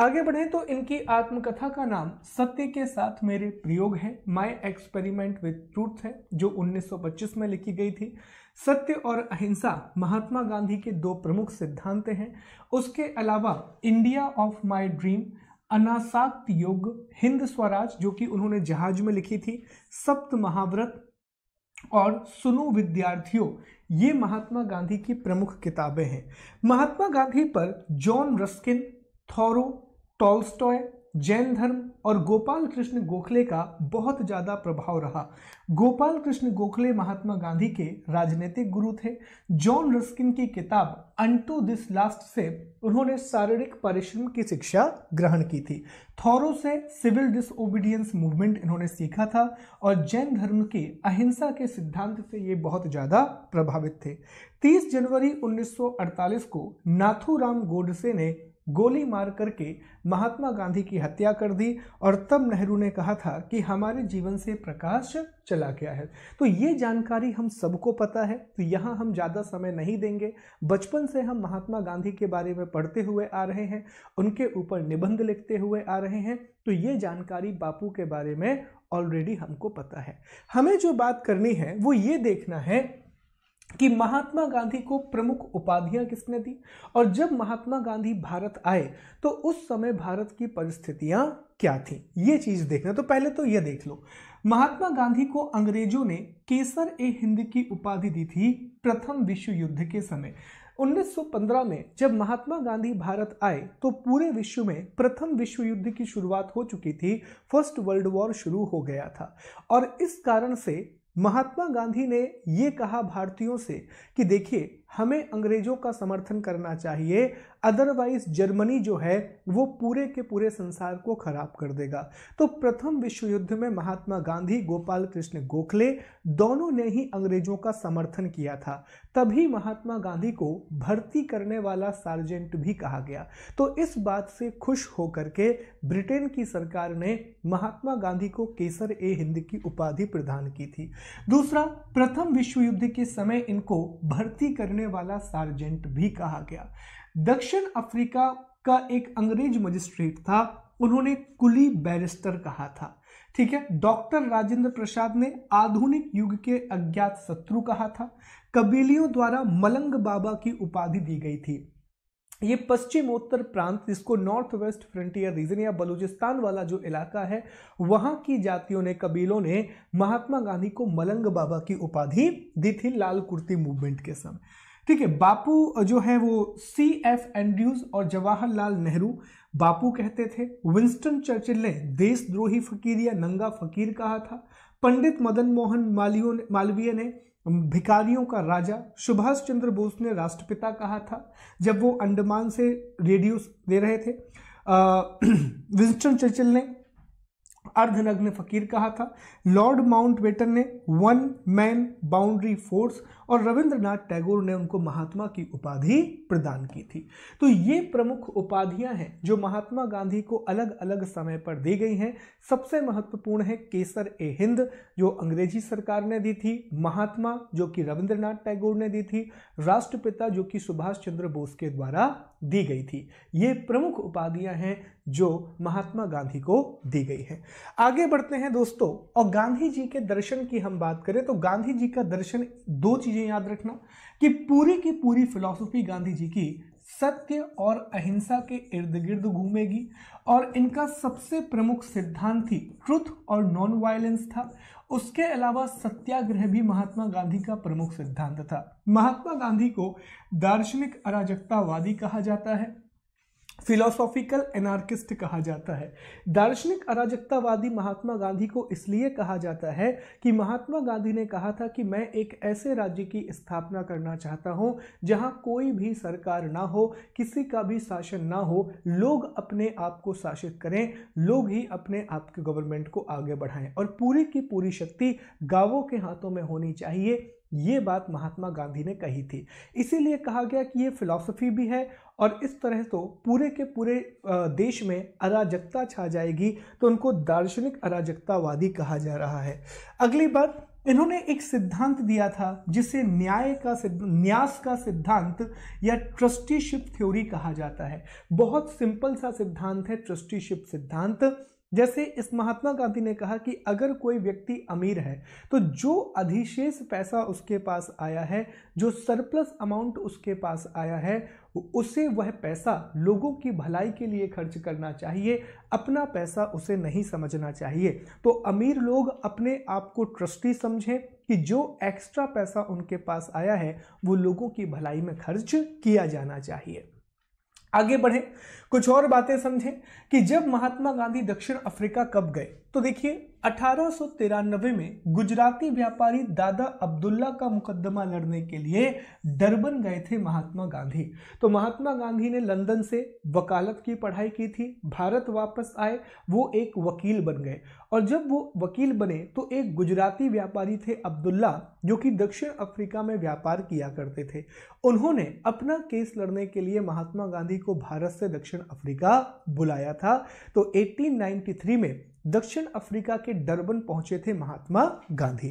आगे बढ़े तो इनकी आत्मकथा का नाम सत्य के साथ मेरे प्रयोग है माय एक्सपेरिमेंट विद ट्रूथ है जो 1925 में लिखी गई थी सत्य और अहिंसा महात्मा गांधी के दो प्रमुख सिद्धांत हैं उसके अलावा India of my dream Anasakti Yoga Hind Swaraj जो कि उन्होंने जहाज में लिखी थी सप्त महाव्रत और सुनो विद्यार्थियों ये महात्मा गांधी की प्रमुख किताबें हैं महात्मा गांधी पर John Ruskin Thoreau Tolstoy Jain धर्म और गोपाल कृष्ण गोखले का बहुत ज़्यादा प्रभाव रहा गोपाल कृष्ण गोखले महात्मा गांधी के राजनीतिक गुरु थे जॉन रस्किन की किताब अंटू दिस लास्ट से उन्होंने शारीरिक परिश्रम की शिक्षा ग्रहण की थी थौरो से सिविल डिसओबीडियंस मूवमेंट इन्होंने सीखा था और जैन धर्म के अहिंसा के सिद्धांत से ये बहुत ज़्यादा प्रभावित थे 30 जनवरी 1948 को नाथूराम गोडसे ने गोली मार करके महात्मा गांधी की हत्या कर दी और तब नेहरू ने कहा था कि हमारे जीवन से प्रकाश चला गया है तो ये जानकारी हम सबको पता है तो यहाँ हम ज़्यादा समय नहीं देंगे बचपन से हम महात्मा गांधी के बारे में पढ़ते हुए आ रहे हैं उनके ऊपर निबंध लिखते हुए आ रहे हैं तो ये जानकारी बापू के बारे में ऑलरेडी हमको पता है हमें जो बात करनी है वो ये देखना है कि महात्मा गांधी को प्रमुख उपाधियां किसने दी और जब महात्मा गांधी भारत आए तो उस समय भारत की परिस्थितियां क्या थी ये चीज़ देखना तो पहले तो ये देख लो महात्मा गांधी को अंग्रेजों ने केसर ए हिंद की उपाधि दी थी प्रथम विश्व युद्ध के समय 1915 में जब महात्मा गांधी भारत आए तो पूरे विश्व में प्रथम विश्व युद्ध की शुरुआत हो चुकी थी फर्स्ट वर्ल्ड वॉर शुरू हो गया था और इस कारण से महात्मा गांधी ने ये कहा भारतीयों से कि देखिए हमें अंग्रेजों का समर्थन करना चाहिए अदरवाइज जर्मनी जो है वो पूरे के पूरे संसार को खराब कर देगा तो प्रथम विश्व युद्ध में महात्मा गांधी गोपाल कृष्ण गोखले दोनों ने ही अंग्रेजों का समर्थन किया था तभी महात्मा गांधी को भर्ती करने वाला सार्जेंट भी कहा गया तो इस बात से खुश होकर के ब्रिटेन की सरकार ने महात्मा गांधी को केसर ए हिंद की उपाधि प्रदान की थी दूसरा प्रथम विश्व युद्ध के समय इनको भर्ती करने करने वाला सार्जेंट भी कहा गया दक्षिण अफ्रीका का एक अंग्रेज मजिस्ट्रेट था उन्होंने कुली बैरिस्टर कहा था ठीक है डॉक्टर राजेंद्र प्रसाद ने आधुनिक युग के अज्ञात शत्रु कहा था कबीलियों द्वारा मलंग बाबा की उपाधि दी गई थी ये पश्चिमोत्तर प्रांत जिसको नॉर्थ वेस्ट फ्रंटियर रीजन या बलूचिस्तान वाला जो इलाका है वहां की जातियों ने कबीलों ने महात्मा गांधी को मलंग बाबा की उपाधि दी थी लाल कुर्ती मूवमेंट के समय ठीक है बापू जो है वो सी एफ एंड्रयूज और जवाहरलाल नेहरू बापू कहते थे विंस्टन चर्चिल ने देशद्रोही फकीर या नंगा फकीर कहा था पंडित मदन मोहन ने मालवीय ने भिकारियों का राजा सुभाष चंद्र बोस ने राष्ट्रपिता कहा था जब वो अंडमान से रेडियो दे रहे थे विंस्टन चर्चिल ने अर्धनग्न फकीर कहा था लॉर्ड माउंट बेटन ने वन मैन बाउंड्री फोर्स और रविंद्रनाथ टैगोर ने उनको महात्मा की उपाधि प्रदान की थी तो ये प्रमुख उपाधियां हैं जो महात्मा गांधी को अलग अलग समय पर दी गई हैं सबसे महत्वपूर्ण है केसर ए हिंद जो अंग्रेजी सरकार ने दी थी महात्मा जो कि रविंद्रनाथ टैगोर ने दी थी राष्ट्रपिता जो कि सुभाष चंद्र बोस के द्वारा दी गई थी ये प्रमुख उपाधियां हैं जो महात्मा गांधी को दी गई है आगे बढ़ते हैं दोस्तों और गांधी जी के दर्शन की हम बात करें तो गांधी जी का दर्शन दो चीजें चीज़ें याद रखना कि पूरी की पूरी फिलॉसफी गांधी जी की सत्य और अहिंसा के इर्द गिर्द घूमेगी और इनका सबसे प्रमुख सिद्धांत ही ट्रुथ और नॉन वायलेंस था उसके अलावा सत्याग्रह भी महात्मा गांधी का प्रमुख सिद्धांत था महात्मा गांधी को दार्शनिक अराजकतावादी कहा जाता है फिलोसॉफिकल एनार्किस्ट कहा जाता है दार्शनिक अराजकतावादी महात्मा गांधी को इसलिए कहा जाता है कि महात्मा गांधी ने कहा था कि मैं एक ऐसे राज्य की स्थापना करना चाहता हूं जहां कोई भी सरकार ना हो किसी का भी शासन ना हो लोग अपने आप को शासित करें लोग ही अपने आप के गवर्नमेंट को आगे बढ़ाएं और पूरी की पूरी शक्ति गांवों के हाथों में होनी चाहिए ये बात महात्मा गांधी ने कही थी इसीलिए कहा गया कि ये फिलॉसफी भी है और इस तरह तो पूरे के पूरे देश में अराजकता छा जाएगी तो उनको दार्शनिक अराजकतावादी कहा जा रहा है अगली बात इन्होंने एक सिद्धांत दिया था जिसे न्याय का न्यास का सिद्धांत या ट्रस्टीशिप थ्योरी कहा जाता है बहुत सिंपल सा सिद्धांत है ट्रस्टीशिप सिद्धांत जैसे इस महात्मा गांधी ने कहा कि अगर कोई व्यक्ति अमीर है तो जो अधिशेष पैसा उसके पास आया है जो सरप्लस अमाउंट उसके पास आया है उसे वह पैसा लोगों की भलाई के लिए खर्च करना चाहिए अपना पैसा उसे नहीं समझना चाहिए तो अमीर लोग अपने आप को ट्रस्टी समझें कि जो एक्स्ट्रा पैसा उनके पास आया है वो लोगों की भलाई में खर्च किया जाना चाहिए आगे बढ़े कुछ और बातें समझें कि जब महात्मा गांधी दक्षिण अफ्रीका कब गए तो देखिए अठारह में गुजराती व्यापारी दादा अब्दुल्ला का मुकदमा लड़ने के लिए डरबन गए थे महात्मा गांधी तो महात्मा गांधी ने लंदन से वकालत की पढ़ाई की थी भारत वापस आए वो एक वकील बन गए और जब वो वकील बने तो एक गुजराती व्यापारी थे अब्दुल्ला जो कि दक्षिण अफ्रीका में व्यापार किया करते थे उन्होंने अपना केस लड़ने के लिए महात्मा गांधी को भारत से दक्षिण अफ्रीका बुलाया था तो 1893 में दक्षिण अफ्रीका के डरबन पहुंचे थे महात्मा गांधी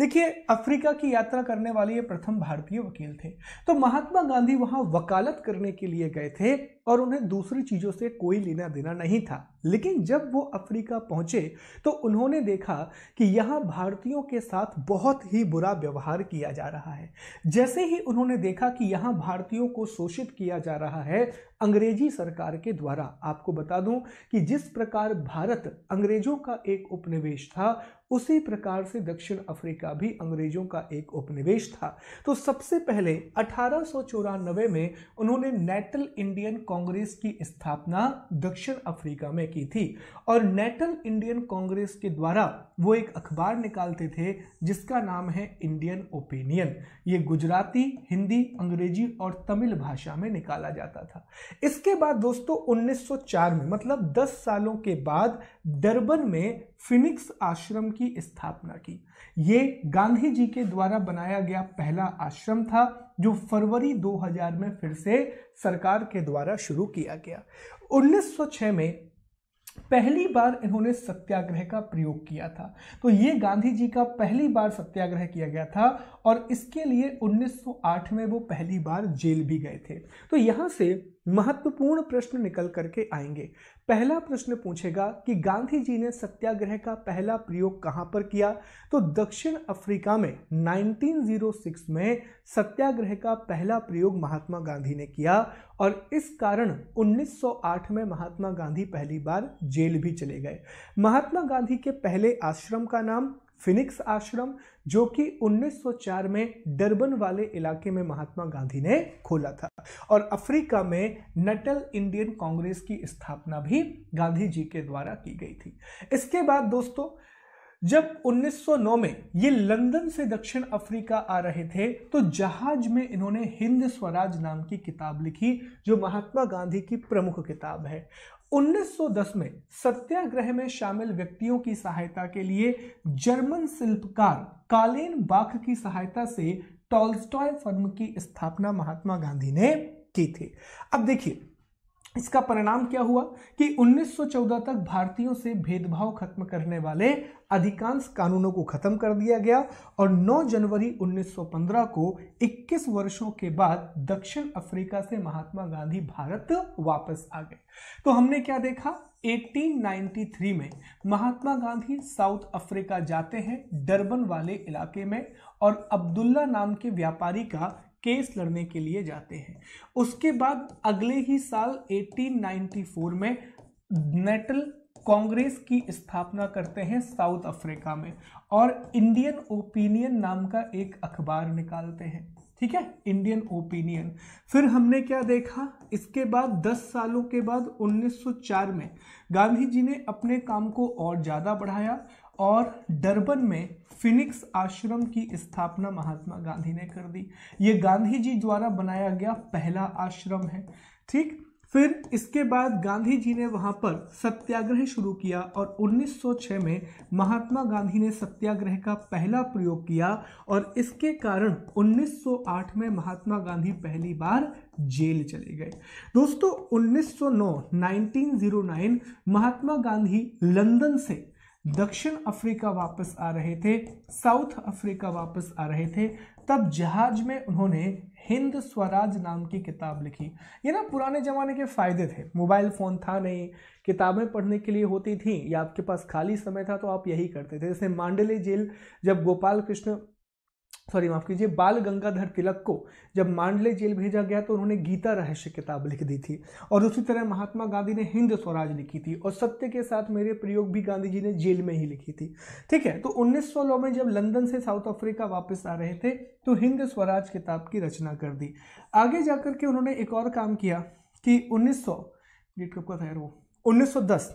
देखिए अफ्रीका की यात्रा करने वाले ये प्रथम भारतीय वकील थे तो महात्मा गांधी वहां वकालत करने के लिए गए थे और उन्हें दूसरी चीज़ों से कोई लेना देना नहीं था लेकिन जब वो अफ्रीका पहुंचे तो उन्होंने देखा कि यहाँ भारतीयों के साथ बहुत ही बुरा व्यवहार किया जा रहा है जैसे ही उन्होंने देखा कि यहाँ भारतीयों को शोषित किया जा रहा है अंग्रेजी सरकार के द्वारा आपको बता दूं कि जिस प्रकार भारत अंग्रेजों का एक उपनिवेश था उसी प्रकार से दक्षिण अफ्रीका भी अंग्रेजों का एक उपनिवेश था तो सबसे पहले अठारह में उन्होंने नेटल इंडियन कांग्रेस की स्थापना दक्षिण अफ्रीका में की थी और नेटल इंडियन कांग्रेस के द्वारा वो एक अखबार निकालते थे जिसका नाम है इंडियन ओपिनियन ये गुजराती हिंदी अंग्रेजी और तमिल भाषा में निकाला जाता था इसके बाद दोस्तों 1904 में मतलब 10 सालों के बाद डरबन में फिनिक्स आश्रम की स्थापना की ये गांधी जी के द्वारा बनाया गया पहला आश्रम था जो फरवरी 2000 में फिर से सरकार के द्वारा शुरू किया गया 1906 में पहली बार इन्होंने सत्याग्रह का प्रयोग किया था तो ये गांधी जी का पहली बार सत्याग्रह किया गया था और इसके लिए 1908 में वो पहली बार जेल भी गए थे तो यहाँ से महत्वपूर्ण प्रश्न निकल करके आएंगे पहला प्रश्न पूछेगा कि गांधी जी ने सत्याग्रह का पहला प्रयोग कहां पर किया तो दक्षिण अफ्रीका में 1906 में सत्याग्रह का पहला प्रयोग महात्मा गांधी ने किया और इस कारण 1908 में महात्मा गांधी पहली बार जेल भी चले गए महात्मा गांधी के पहले आश्रम का नाम फिनिक्स आश्रम जो कि 1904 में डरबन वाले इलाके में महात्मा गांधी ने खोला था और अफ्रीका में नटल इंडियन कांग्रेस की स्थापना भी गांधी जी के द्वारा की गई थी इसके बाद दोस्तों जब 1909 में ये लंदन से दक्षिण अफ्रीका आ रहे थे तो जहाज में इन्होंने हिंद स्वराज नाम की किताब लिखी जो महात्मा गांधी की प्रमुख किताब है 1910 में सत्याग्रह में शामिल व्यक्तियों की सहायता के लिए जर्मन शिल्पकार कालेन बाख की सहायता से टॉल्स्टॉय फर्म की स्थापना महात्मा गांधी ने की थी अब देखिए इसका परिणाम क्या हुआ कि 1914 तक भारतीयों से भेदभाव खत्म करने वाले अधिकांश कानूनों को खत्म कर दिया गया और 9 जनवरी 1915 को 21 वर्षों के बाद दक्षिण अफ्रीका से महात्मा गांधी भारत वापस आ गए तो हमने क्या देखा 1893 में महात्मा गांधी साउथ अफ्रीका जाते हैं डरबन वाले इलाके में और अब्दुल्ला नाम के व्यापारी का केस लड़ने के लिए जाते हैं उसके बाद अगले ही साल 1894 में नेटल कांग्रेस की स्थापना करते हैं साउथ अफ्रीका में और इंडियन ओपिनियन नाम का एक अखबार निकालते हैं ठीक है इंडियन ओपिनियन फिर हमने क्या देखा इसके बाद 10 सालों के बाद 1904 में गांधी जी ने अपने काम को और ज़्यादा बढ़ाया और डरबन में फिनिक्स आश्रम की स्थापना महात्मा गांधी ने कर दी ये गांधी जी द्वारा बनाया गया पहला आश्रम है ठीक फिर इसके बाद गांधी जी ने वहाँ पर सत्याग्रह शुरू किया और 1906 में महात्मा गांधी ने सत्याग्रह का पहला प्रयोग किया और इसके कारण 1908 में महात्मा गांधी पहली बार जेल चले गए दोस्तों 1909 1909 महात्मा गांधी लंदन से दक्षिण अफ्रीका वापस आ रहे थे साउथ अफ्रीका वापस आ रहे थे तब जहाज में उन्होंने हिंद स्वराज नाम की किताब लिखी ये ना पुराने ज़माने के फ़ायदे थे मोबाइल फ़ोन था नहीं किताबें पढ़ने के लिए होती थी या आपके पास खाली समय था तो आप यही करते थे जैसे मांडले जेल जब गोपाल कृष्ण सॉरी माफ कीजिए बाल गंगाधर तिलक को जब मांडले जेल भेजा गया तो उन्होंने गीता रहस्य किताब लिख दी थी और उसी तरह महात्मा गांधी ने हिंद स्वराज लिखी थी और सत्य के साथ मेरे प्रयोग भी गांधी जी ने जेल में ही लिखी थी ठीक है तो 1916 में जब लंदन से साउथ अफ्रीका वापस आ रहे थे तो हिंद स्वराज किताब की रचना कर दी आगे जाकर के उन्होंने एक और काम किया कि उन्नीस सौ डेट कब का था यार वो उन्नीस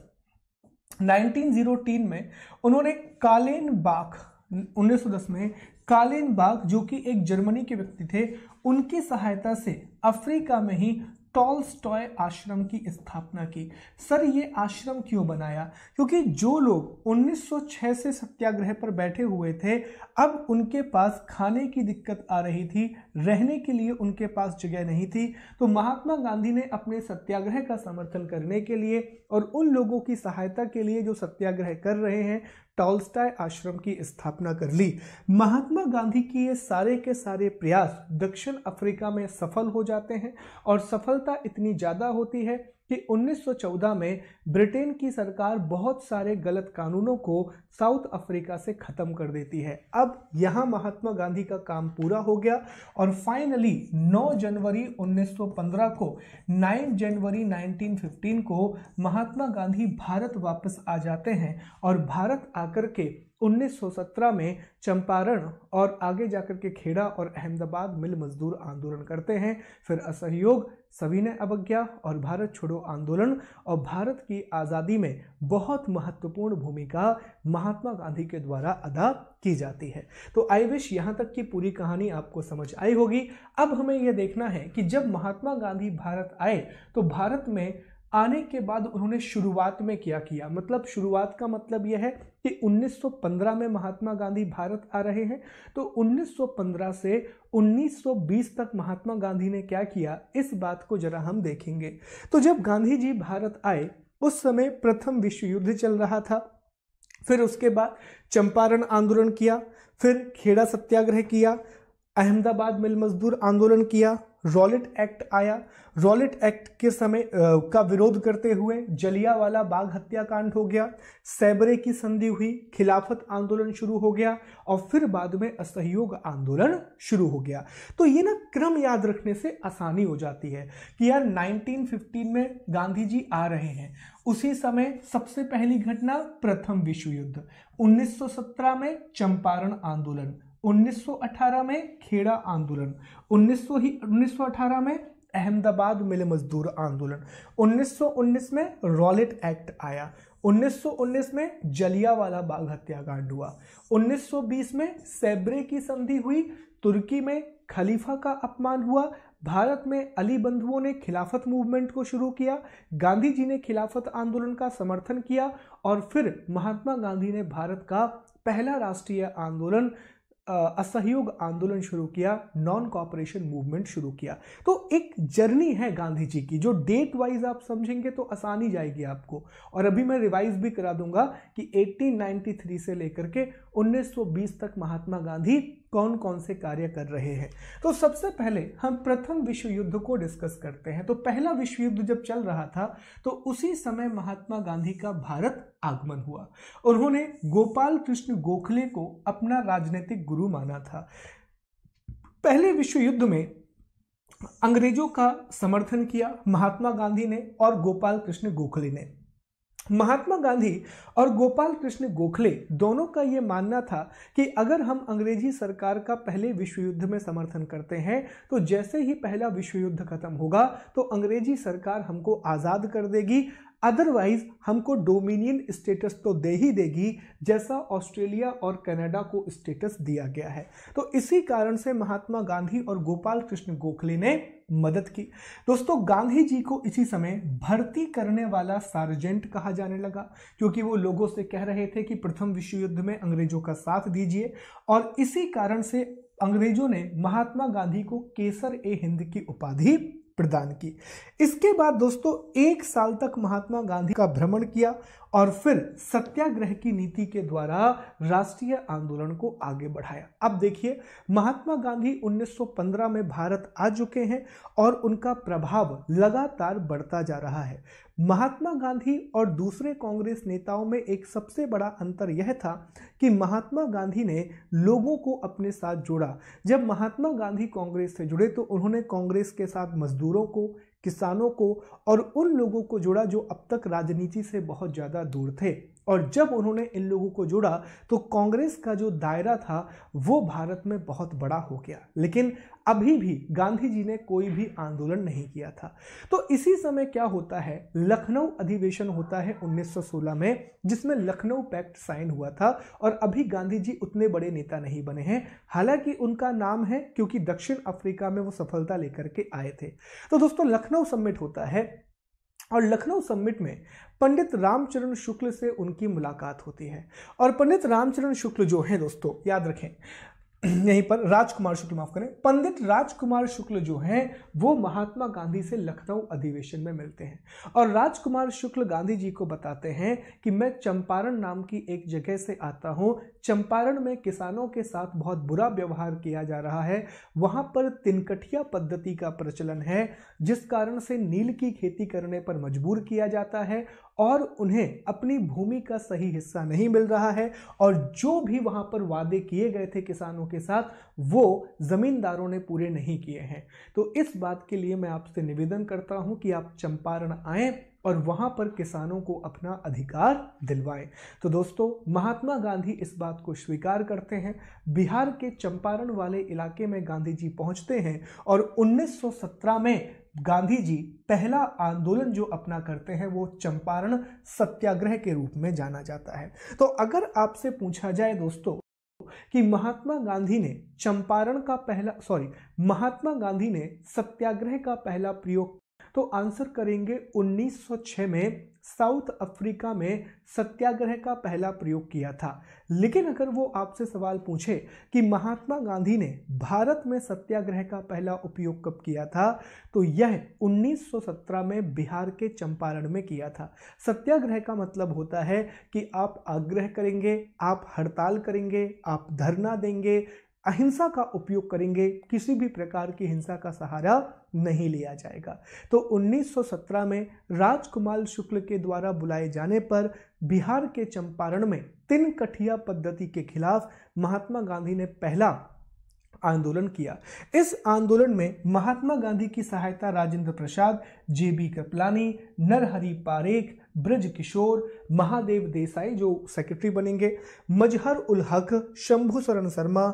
1903 में उन्होंने कालेन बाख 1910 में कालेन बाग जो कि एक जर्मनी के व्यक्ति थे उनकी सहायता से अफ्रीका में ही टॉल स्टॉय आश्रम की स्थापना की सर ये आश्रम क्यों बनाया क्योंकि जो लोग 1906 से सत्याग्रह पर बैठे हुए थे अब उनके पास खाने की दिक्कत आ रही थी रहने के लिए उनके पास जगह नहीं थी तो महात्मा गांधी ने अपने सत्याग्रह का समर्थन करने के लिए और उन लोगों की सहायता के लिए जो सत्याग्रह कर रहे हैं टॉलस्टाई आश्रम की स्थापना कर ली महात्मा गांधी की ये सारे के सारे प्रयास दक्षिण अफ्रीका में सफल हो जाते हैं और सफलता इतनी ज़्यादा होती है कि 1914 में ब्रिटेन की सरकार बहुत सारे गलत कानूनों को साउथ अफ्रीका से ख़त्म कर देती है अब यहाँ महात्मा गांधी का काम पूरा हो गया और फाइनली 9 जनवरी 1915 को 9 जनवरी 1915 को महात्मा गांधी भारत वापस आ जाते हैं और भारत आकर के 1917 में चंपारण और आगे जाकर के खेड़ा और अहमदाबाद मिल मजदूर आंदोलन करते हैं फिर असहयोग सभी ने अवज्ञा और भारत छोड़ो आंदोलन और भारत की आज़ादी में बहुत महत्वपूर्ण भूमिका महात्मा गांधी के द्वारा अदा की जाती है तो आई विश यहाँ तक की पूरी कहानी आपको समझ आई होगी अब हमें यह देखना है कि जब महात्मा गांधी भारत आए तो भारत में आने के बाद उन्होंने शुरुआत में क्या किया मतलब शुरुआत का मतलब यह है कि 1915 में महात्मा गांधी भारत आ रहे हैं तो 1915 से 1920 तक महात्मा गांधी ने क्या किया इस बात को जरा हम देखेंगे तो जब गांधी जी भारत आए उस समय प्रथम विश्व युद्ध चल रहा था फिर उसके बाद चंपारण आंदोलन किया फिर खेड़ा सत्याग्रह किया अहमदाबाद मिल मजदूर आंदोलन किया रॉलेट एक्ट आया रॉलेट एक्ट के समय आ, का विरोध करते हुए जलियावाला बाग हत्याकांड हो गया सैबरे की संधि हुई खिलाफत आंदोलन शुरू हो गया और फिर बाद में असहयोग आंदोलन शुरू हो गया तो ये ना क्रम याद रखने से आसानी हो जाती है कि यार 1915 में गांधी जी आ रहे हैं उसी समय सबसे पहली घटना प्रथम विश्व युद्ध 1917 में चंपारण आंदोलन 1918 में खेड़ा आंदोलन सौ ही 1918 में अहमदाबाद मिले मजदूर आंदोलन 1919 में रॉलेट एक्ट आया 1919 में जलियावाला बाग हत्याकांड हुआ 1920 में सैबरे की संधि हुई तुर्की में खलीफा का अपमान हुआ भारत में अली बंधुओं ने खिलाफत मूवमेंट को शुरू किया गांधी जी ने खिलाफत आंदोलन का समर्थन किया और फिर महात्मा गांधी ने भारत का पहला राष्ट्रीय आंदोलन असहयोग आंदोलन शुरू किया नॉन कॉपरेशन मूवमेंट शुरू किया तो एक जर्नी है गांधी जी की जो डेट वाइज आप समझेंगे तो आसानी जाएगी आपको और अभी मैं रिवाइज भी करा दूंगा कि 1893 से लेकर के 1920 तक महात्मा गांधी कौन कौन से कार्य कर रहे हैं तो सबसे पहले हम प्रथम विश्व युद्ध को डिस्कस करते हैं तो पहला विश्व युद्ध जब चल रहा था तो उसी समय महात्मा गांधी का भारत आगमन हुआ उन्होंने गोपाल कृष्ण गोखले को अपना राजनीतिक गुरु माना था पहले विश्व युद्ध में अंग्रेजों का समर्थन किया महात्मा गांधी ने और गोपाल कृष्ण गोखले ने महात्मा गांधी और गोपाल कृष्ण गोखले दोनों का ये मानना था कि अगर हम अंग्रेजी सरकार का पहले विश्व युद्ध में समर्थन करते हैं तो जैसे ही पहला विश्व युद्ध खत्म होगा तो अंग्रेजी सरकार हमको आज़ाद कर देगी अदरवाइज हमको डोमिनियन स्टेटस तो दे ही देगी जैसा ऑस्ट्रेलिया और कनाडा को स्टेटस दिया गया है तो इसी कारण से महात्मा गांधी और गोपाल कृष्ण गोखले ने मदद की दोस्तों गांधी जी को इसी समय भर्ती करने वाला सार्जेंट कहा जाने लगा क्योंकि वो लोगों से कह रहे थे कि प्रथम विश्व युद्ध में अंग्रेजों का साथ दीजिए और इसी कारण से अंग्रेजों ने महात्मा गांधी को केसर ए हिंद की उपाधि प्रदान की इसके बाद दोस्तों एक साल तक महात्मा गांधी का भ्रमण किया और फिर सत्याग्रह की नीति के द्वारा राष्ट्रीय आंदोलन को आगे बढ़ाया अब देखिए महात्मा गांधी 1915 में भारत आ चुके हैं और उनका प्रभाव लगातार बढ़ता जा रहा है महात्मा गांधी और दूसरे कांग्रेस नेताओं में एक सबसे बड़ा अंतर यह था कि महात्मा गांधी ने लोगों को अपने साथ जोड़ा जब महात्मा गांधी कांग्रेस से जुड़े तो उन्होंने कांग्रेस के साथ मजदूरों को किसानों को और उन लोगों को जोड़ा जो अब तक राजनीति से बहुत ज़्यादा दूर थे और जब उन्होंने इन लोगों को जोड़ा तो कांग्रेस का जो दायरा था वो भारत में बहुत बड़ा हो गया लेकिन अभी भी गांधी जी ने कोई भी आंदोलन नहीं किया था तो इसी समय क्या होता है लखनऊ अधिवेशन होता है 1916 में जिसमें लखनऊ पैक्ट साइन हुआ था और अभी गांधी जी उतने बड़े नेता नहीं बने हैं हालांकि उनका नाम है क्योंकि दक्षिण अफ्रीका में वो सफलता लेकर के आए थे तो दोस्तों लखनऊ समिट होता है और लखनऊ समिट में पंडित रामचरण शुक्ल से उनकी मुलाकात होती है और पंडित रामचरण शुक्ल जो हैं दोस्तों याद रखें यहीं पर राजकुमार शुक्ल माफ करें पंडित राजकुमार शुक्ल जो हैं वो महात्मा गांधी से लखनऊ अधिवेशन में मिलते हैं और राजकुमार शुक्ल गांधी जी को बताते हैं कि मैं चंपारण नाम की एक जगह से आता हूँ चंपारण में किसानों के साथ बहुत बुरा व्यवहार किया जा रहा है वहाँ पर तिनकठिया पद्धति का प्रचलन है जिस कारण से नील की खेती करने पर मजबूर किया जाता है और उन्हें अपनी भूमि का सही हिस्सा नहीं मिल रहा है और जो भी वहाँ पर वादे किए गए थे किसानों के साथ वो ज़मींदारों ने पूरे नहीं किए हैं तो इस बात के लिए मैं आपसे निवेदन करता हूँ कि आप चंपारण आएँ और वहाँ पर किसानों को अपना अधिकार दिलवाएं तो दोस्तों महात्मा गांधी इस बात को स्वीकार करते हैं बिहार के चंपारण वाले इलाके में गांधी जी पहुँचते हैं और 1917 में गांधी जी पहला आंदोलन जो अपना करते हैं वो चंपारण सत्याग्रह के रूप में जाना जाता है तो अगर आपसे पूछा जाए दोस्तों कि महात्मा गांधी ने चंपारण का पहला सॉरी महात्मा गांधी ने सत्याग्रह का पहला प्रयोग तो आंसर करेंगे 1906 में साउथ अफ्रीका में सत्याग्रह का पहला प्रयोग किया था लेकिन अगर वो आपसे सवाल पूछे कि महात्मा गांधी ने भारत में सत्याग्रह का पहला उपयोग कब किया था तो यह 1917 में बिहार के चंपारण में किया था सत्याग्रह का मतलब होता है कि आप आग्रह करेंगे आप हड़ताल करेंगे आप धरना देंगे अहिंसा का उपयोग करेंगे किसी भी प्रकार की हिंसा का सहारा नहीं लिया जाएगा तो 1917 में राजकुमार शुक्ल के द्वारा बुलाए जाने पर बिहार के चंपारण में तीन कठिया पद्धति के खिलाफ महात्मा गांधी ने पहला आंदोलन किया इस आंदोलन में महात्मा गांधी की सहायता राजेंद्र प्रसाद जे बी कपलानी नरहरि पारेख ब्रज किशोर महादेव देसाई जो सेक्रेटरी बनेंगे Mazhar ul Haq Shambhu Sharan Sharma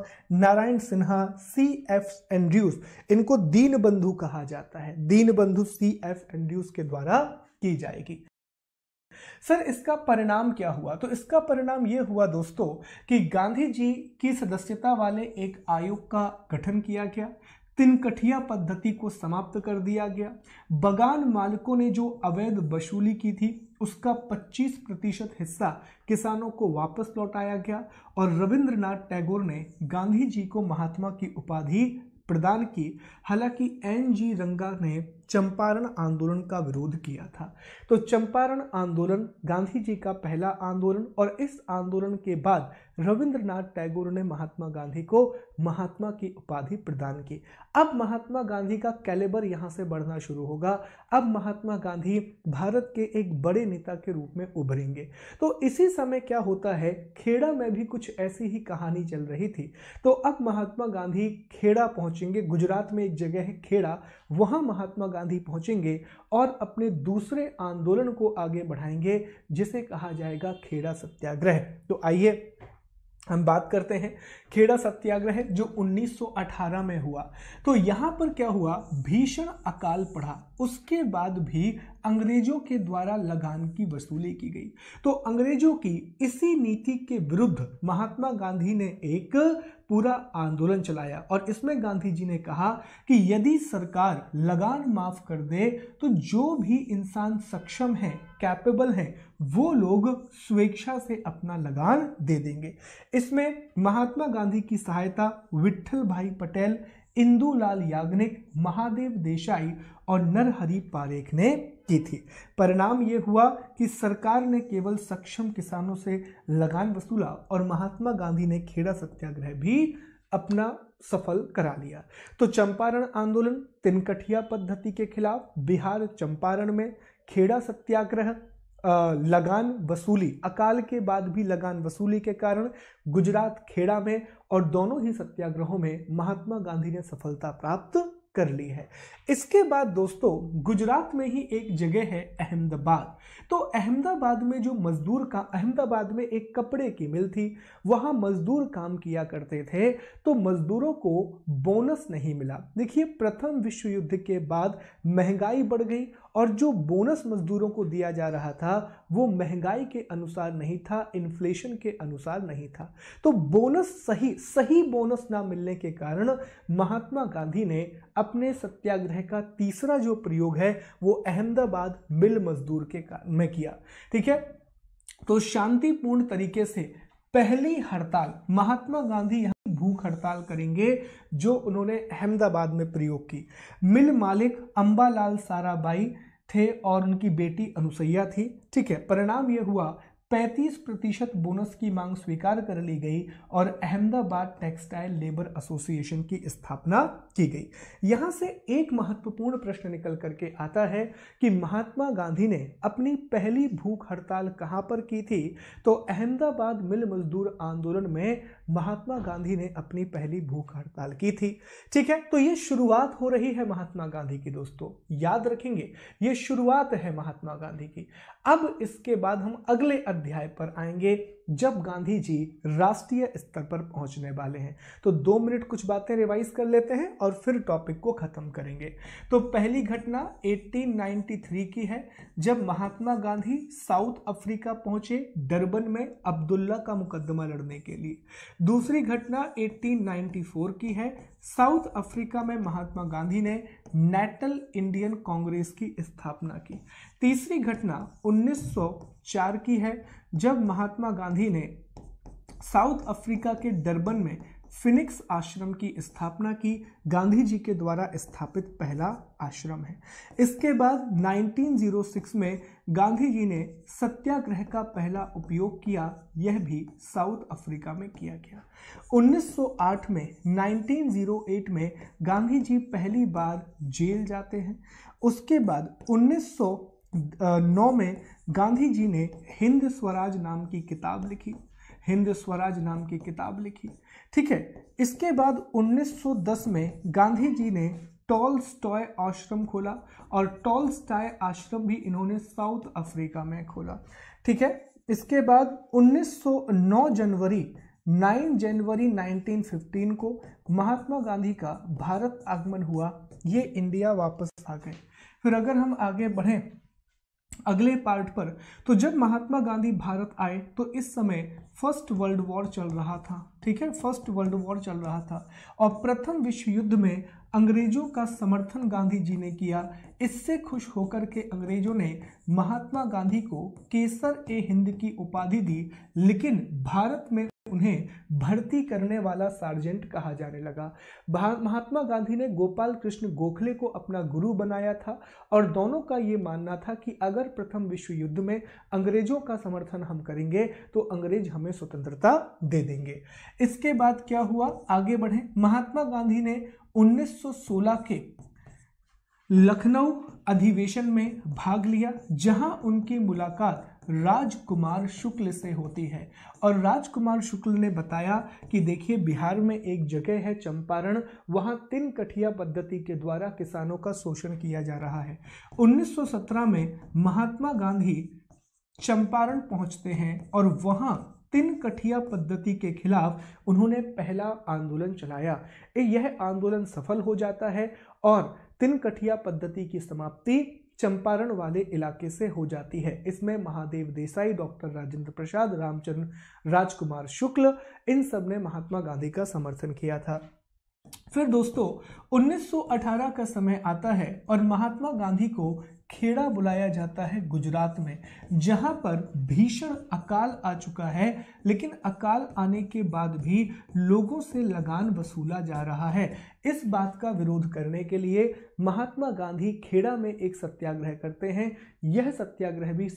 Narayan Sinha C F Andrews इनको दीन बंधु कहा जाता है दीन बंधु सी एफ एंड्रयूज के द्वारा की जाएगी सर इसका परिणाम क्या हुआ तो इसका परिणाम यह हुआ दोस्तों कि गांधी जी की सदस्यता वाले एक आयोग का गठन किया गया तिनकठिया पद्धति को समाप्त कर दिया गया बगान मालिकों ने जो अवैध वसूली की थी उसका 25 प्रतिशत हिस्सा किसानों को वापस लौटाया गया और रविंद्रनाथ टैगोर ने गांधी जी को महात्मा की उपाधि प्रदान की हालांकि एन जी रंगा ने चंपारण आंदोलन का विरोध किया था तो चंपारण आंदोलन गांधी जी का पहला आंदोलन और इस आंदोलन के बाद रविंद्रनाथ टैगोर ने महात्मा गांधी को महात्मा की उपाधि प्रदान की अब महात्मा गांधी का कैलेबर यहाँ से बढ़ना शुरू होगा अब महात्मा गांधी भारत के एक बड़े नेता के रूप में उभरेंगे तो इसी समय क्या होता है खेड़ा में भी कुछ ऐसी ही कहानी चल रही थी तो अब महात्मा गांधी खेड़ा पहुंचेंगे गुजरात में एक जगह है खेड़ा वहाँ महात्मा गांधी पहुंचेंगे और अपने दूसरे आंदोलन को आगे बढ़ाएंगे जिसे कहा जाएगा खेड़ा सत्याग्रह तो आइए हम बात करते हैं खेड़ा सत्याग्रह जो 1918 में हुआ तो यहाँ पर क्या हुआ भीषण अकाल पड़ा उसके बाद भी अंग्रेजों के द्वारा लगान की वसूली की गई तो अंग्रेजों की इसी नीति के विरुद्ध महात्मा गांधी ने एक पूरा आंदोलन चलाया और इसमें गांधी जी ने कहा कि यदि सरकार लगान माफ कर दे तो जो भी इंसान सक्षम है कैपेबल है वो लोग स्वेच्छा से अपना लगान दे देंगे इसमें महात्मा गांधी गांधी की सहायता विठल भाई पटेल इंदूलाल याग्निक महादेव देसाई और नरहरि पारेख ने की थी परिणाम ये हुआ कि सरकार ने केवल सक्षम किसानों से लगान वसूला और महात्मा गांधी ने खेड़ा सत्याग्रह भी अपना सफल करा लिया तो चंपारण आंदोलन तिनकठिया पद्धति के खिलाफ बिहार चंपारण में खेड़ा सत्याग्रह लगान वसूली अकाल के बाद भी लगान वसूली के कारण गुजरात खेड़ा में और दोनों ही सत्याग्रहों में महात्मा गांधी ने सफलता प्राप्त कर ली है इसके बाद दोस्तों गुजरात में ही एक जगह है अहमदाबाद तो अहमदाबाद में जो मजदूर का अहमदाबाद में एक कपड़े की मिल थी वहाँ मजदूर काम किया करते थे तो मजदूरों को बोनस नहीं मिला देखिए प्रथम विश्व युद्ध के बाद महंगाई बढ़ गई और जो बोनस मजदूरों को दिया जा रहा था वो महंगाई के अनुसार नहीं था इन्फ्लेशन के अनुसार नहीं था तो बोनस सही सही बोनस ना मिलने के कारण महात्मा गांधी ने अपने सत्याग्रह का तीसरा जो प्रयोग है वो अहमदाबाद मिल मजदूर के में किया ठीक है तो शांतिपूर्ण तरीके से पहली हड़ताल महात्मा गांधी यहाँ भूख हड़ताल करेंगे जो उन्होंने अहमदाबाद में प्रयोग की मिल मालिक अंबालाल साराबाई थे और उनकी बेटी अनुसैया थी ठीक है परिणाम यह हुआ 35 प्रतिशत बोनस की मांग स्वीकार कर ली गई और अहमदाबाद टेक्सटाइल लेबर एसोसिएशन की स्थापना की गई यहाँ से एक महत्वपूर्ण प्रश्न निकल करके आता है कि महात्मा गांधी ने अपनी पहली भूख हड़ताल कहाँ पर की थी तो अहमदाबाद मिल मजदूर आंदोलन में महात्मा गांधी ने अपनी पहली भूख हड़ताल की थी ठीक है तो ये शुरुआत हो रही है महात्मा गांधी की दोस्तों याद रखेंगे ये शुरुआत है महात्मा गांधी की अब इसके बाद हम अगले अध्याय पर आएंगे जब गांधी जी राष्ट्रीय स्तर पर पहुंचने वाले हैं तो दो मिनट कुछ बातें रिवाइज कर लेते हैं और फिर टॉपिक को ख़त्म करेंगे तो पहली घटना 1893 की है जब महात्मा गांधी साउथ अफ्रीका पहुंचे डरबन में अब्दुल्ला का मुकदमा लड़ने के लिए दूसरी घटना 1894 की है साउथ अफ्रीका में महात्मा गांधी ने नेटल इंडियन कांग्रेस की स्थापना की तीसरी घटना 1904 की है जब महात्मा गांधी ने साउथ अफ्रीका के डरबन में फिनिक्स आश्रम की स्थापना की गांधी जी के द्वारा स्थापित पहला आश्रम है इसके बाद 1906 में गांधी जी ने सत्याग्रह का पहला उपयोग किया यह भी साउथ अफ्रीका में किया गया 1908 में 1908 में गांधी जी पहली बार जेल जाते हैं उसके बाद 1909 में गांधी जी ने हिंद स्वराज नाम की किताब लिखी हिंद स्वराज नाम की किताब लिखी ठीक है इसके बाद 1910 में गांधी जी ने टॉल स्टॉय आश्रम खोला और टॉल स्टॉय आश्रम भी इन्होंने साउथ अफ्रीका में खोला ठीक है इसके बाद 1909 जनवरी 9 जनवरी 1915 को महात्मा गांधी का भारत आगमन हुआ ये इंडिया वापस आ गए फिर अगर हम आगे बढ़ें अगले पार्ट पर तो जब महात्मा गांधी भारत आए तो इस समय फर्स्ट वर्ल्ड वॉर चल रहा था ठीक है फर्स्ट वर्ल्ड वॉर चल रहा था और प्रथम विश्व युद्ध में अंग्रेजों का समर्थन गांधी जी ने किया इससे खुश होकर के अंग्रेजों ने महात्मा गांधी को केसर ए हिंद की उपाधि दी लेकिन भारत में उन्हें भर्ती करने वाला सार्जेंट कहा जाने लगा महात्मा गांधी ने गोपाल कृष्ण गोखले को अपना गुरु बनाया था और दोनों का ये मानना था कि अगर प्रथम विश्व युद्ध में अंग्रेजों का समर्थन हम करेंगे तो अंग्रेज हमें स्वतंत्रता दे देंगे इसके बाद क्या हुआ आगे बढ़े महात्मा गांधी ने 1916 के लखनऊ अधिवेशन में भाग लिया जहां उनकी मुलाकात राजकुमार शुक्ल से होती है और राजकुमार शुक्ल ने बताया कि देखिए बिहार में एक जगह है चंपारण वहाँ तीन कठिया पद्धति के द्वारा किसानों का शोषण किया जा रहा है 1917 में महात्मा गांधी चंपारण पहुँचते हैं और वहाँ तीन कठिया पद्धति के खिलाफ उन्होंने पहला आंदोलन चलाया यह आंदोलन सफल हो जाता है और तीन कठिया पद्धति की समाप्ति चंपारण वाले इलाके से हो जाती है इसमें महादेव देसाई डॉक्टर राजेंद्र प्रसाद रामचंद्र राजकुमार शुक्ल इन सब ने महात्मा गांधी का समर्थन किया था फिर दोस्तों 1918 का समय आता है और महात्मा गांधी को खेड़ा बुलाया जाता है गुजरात में जहां पर भीषण अकाल आ चुका है लेकिन अकाल आने के बाद भी लोगों से लगान वसूला जा रहा है इस बात का विरोध करने के लिए महात्मा गांधी खेड़ा में एक सत्याग्रह करते हैं यह सत्याग्रह भी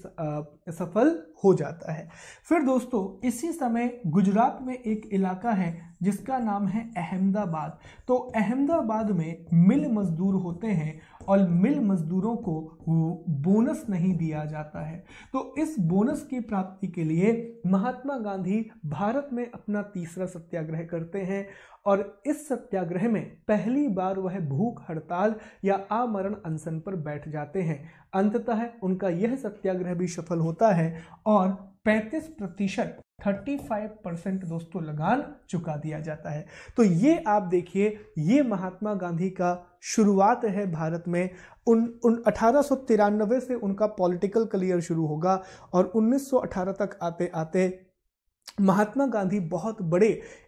सफल हो जाता है फिर दोस्तों इसी समय गुजरात में एक इलाका है जिसका नाम है अहमदाबाद तो अहमदाबाद में मिल मजदूर होते हैं और मिल मजदूरों को बोनस नहीं दिया जाता है तो इस बोनस की प्राप्ति के लिए महात्मा गांधी भारत में अपना तीसरा सत्याग्रह करते हैं और इस सत्याग्रह में पहली बार वह भूख हड़ताल या आमरण अनशन पर बैठ जाते हैं अंततः उनका यह सत्याग्रह भी सफल होता है और 35 प्रतिशत 35 परसेंट दोस्तों लगान चुका दिया जाता है तो ये आप देखिए ये महात्मा गांधी का शुरुआत है भारत में उन उन अठारह से उनका पॉलिटिकल करियर शुरू होगा और 1918 तक आते आते महात्मा गांधी बहुत बड़े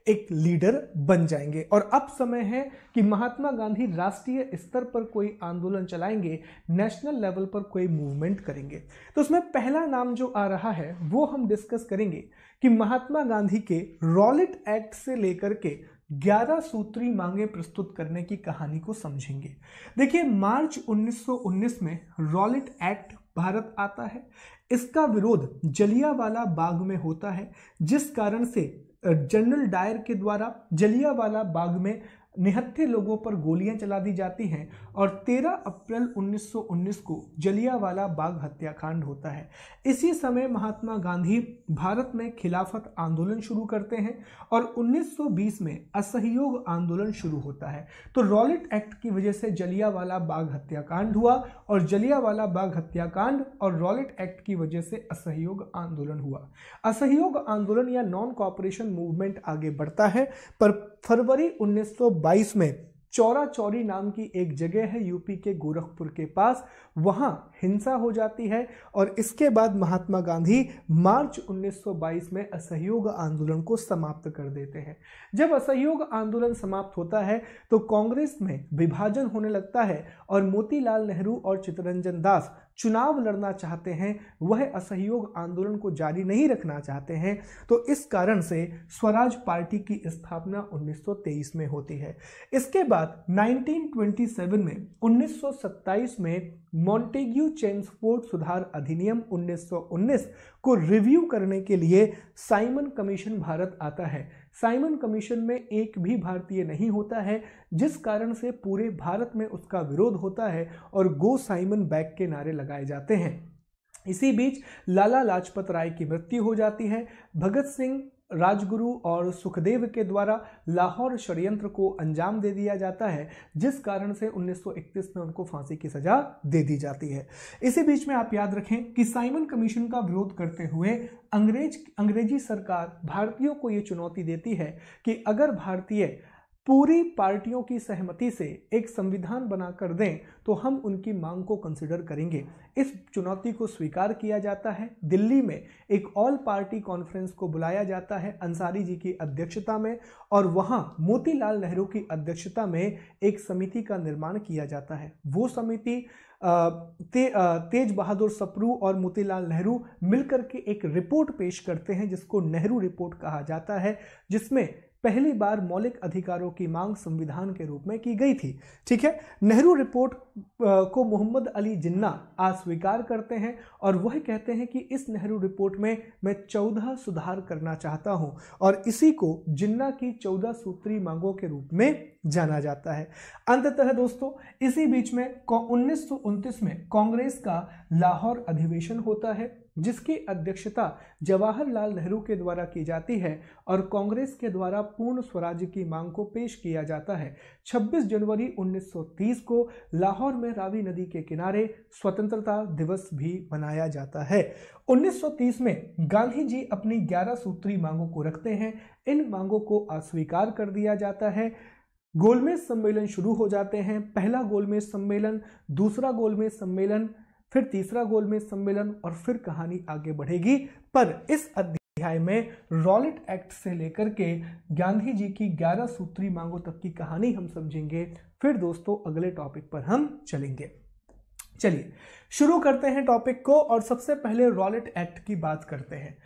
एक लीडर बन जाएंगे और अब समय है कि महात्मा गांधी राष्ट्रीय स्तर पर कोई आंदोलन चलाएंगे नेशनल लेवल पर कोई मूवमेंट करेंगे तो उसमें पहला नाम जो आ रहा है वो हम डिस्कस करेंगे कि महात्मा गांधी के रॉलेट एक्ट से लेकर के ग्यारह सूत्री मांगे प्रस्तुत करने की कहानी को समझेंगे देखिए मार्च 1919 में रॉलेट एक्ट भारत आता है इसका विरोध जलियावाला बाग में होता है जिस कारण से जनरल डायर के द्वारा जलियावाला बाग में निहत्थे लोगों पर गोलियां चला दी जाती हैं और 13 अप्रैल 1919 को जलियावाला बाग हत्याकांड होता है इसी समय महात्मा गांधी भारत में खिलाफत आंदोलन शुरू करते हैं और 1920 में असहयोग आंदोलन शुरू होता है तो रॉलेट एक्ट की वजह से जलियावाला बाग हत्याकांड हुआ और जलियावाला बाग हत्याकांड और रॉलेट एक्ट की वजह से असहयोग आंदोलन हुआ असहयोग आंदोलन या नॉन कॉपरेशन मूवमेंट आगे बढ़ता है पर फरवरी उन्नीस 1922 में चौरा चौरी नाम की एक जगह है यूपी के गोरखपुर के पास वहाँ हिंसा हो जाती है और इसके बाद महात्मा गांधी मार्च 1922 में असहयोग आंदोलन को समाप्त कर देते हैं जब असहयोग आंदोलन समाप्त होता है तो कांग्रेस में विभाजन होने लगता है और मोतीलाल नेहरू और चितरंजन दास चुनाव लड़ना चाहते हैं वह असहयोग आंदोलन को जारी नहीं रखना चाहते हैं तो इस कारण से स्वराज पार्टी की स्थापना 1923 में होती है इसके बाद 1927 में 1927 में मॉन्टेग्यू चेंसफोर्ड सुधार अधिनियम 1919 को रिव्यू करने के लिए साइमन कमीशन भारत आता है साइमन कमीशन में एक भी भारतीय नहीं होता है जिस कारण से पूरे भारत में उसका विरोध होता है और गो साइमन बैक के नारे लगाए जाते हैं इसी बीच लाला लाजपत राय की मृत्यु हो जाती है भगत सिंह राजगुरु और सुखदेव के द्वारा लाहौर षडयंत्र को अंजाम दे दिया जाता है जिस कारण से 1931 में उनको फांसी की सजा दे दी जाती है इसी बीच में आप याद रखें कि साइमन कमीशन का विरोध करते हुए अंग्रेज अंग्रेजी सरकार भारतीयों को ये चुनौती देती है कि अगर भारतीय पूरी पार्टियों की सहमति से एक संविधान बना कर दें तो हम उनकी मांग को कंसिडर करेंगे इस चुनौती को स्वीकार किया जाता है दिल्ली में एक ऑल पार्टी कॉन्फ्रेंस को बुलाया जाता है अंसारी जी की अध्यक्षता में और वहाँ मोतीलाल नेहरू की अध्यक्षता में एक समिति का निर्माण किया जाता है वो समिति ते, तेज बहादुर सप्रू और मोतीलाल नेहरू मिलकर के एक रिपोर्ट पेश करते हैं जिसको नेहरू रिपोर्ट कहा जाता है जिसमें पहली बार मौलिक अधिकारों की मांग संविधान के रूप में की गई थी ठीक है नेहरू रिपोर्ट को मोहम्मद अली जिन्ना अस्वीकार करते हैं और वह कहते हैं कि इस नेहरू रिपोर्ट में मैं चौदह सुधार करना चाहता हूं और इसी को जिन्ना की चौदह सूत्री मांगों के रूप में जाना जाता है अंततः दोस्तों इसी बीच में उन्नीस में कांग्रेस का लाहौर अधिवेशन होता है जिसकी अध्यक्षता जवाहरलाल नेहरू के द्वारा की जाती है और कांग्रेस के द्वारा पूर्ण स्वराज्य की मांग को पेश किया जाता है 26 जनवरी 1930 को लाहौर में रावी नदी के किनारे स्वतंत्रता दिवस भी मनाया जाता है 1930 में गांधी जी अपनी 11 सूत्री मांगों को रखते हैं इन मांगों को अस्वीकार कर दिया जाता है गोलमेज सम्मेलन शुरू हो जाते हैं पहला गोलमेज सम्मेलन दूसरा गोलमेज सम्मेलन फिर तीसरा गोल में सम्मेलन और फिर कहानी आगे बढ़ेगी पर इस अध्याय में रॉलेट एक्ट से लेकर के गांधी जी की ग्यारह सूत्री मांगों तक की कहानी हम समझेंगे फिर दोस्तों अगले टॉपिक पर हम चलेंगे चलिए शुरू करते हैं टॉपिक को और सबसे पहले रॉलेट एक्ट की बात करते हैं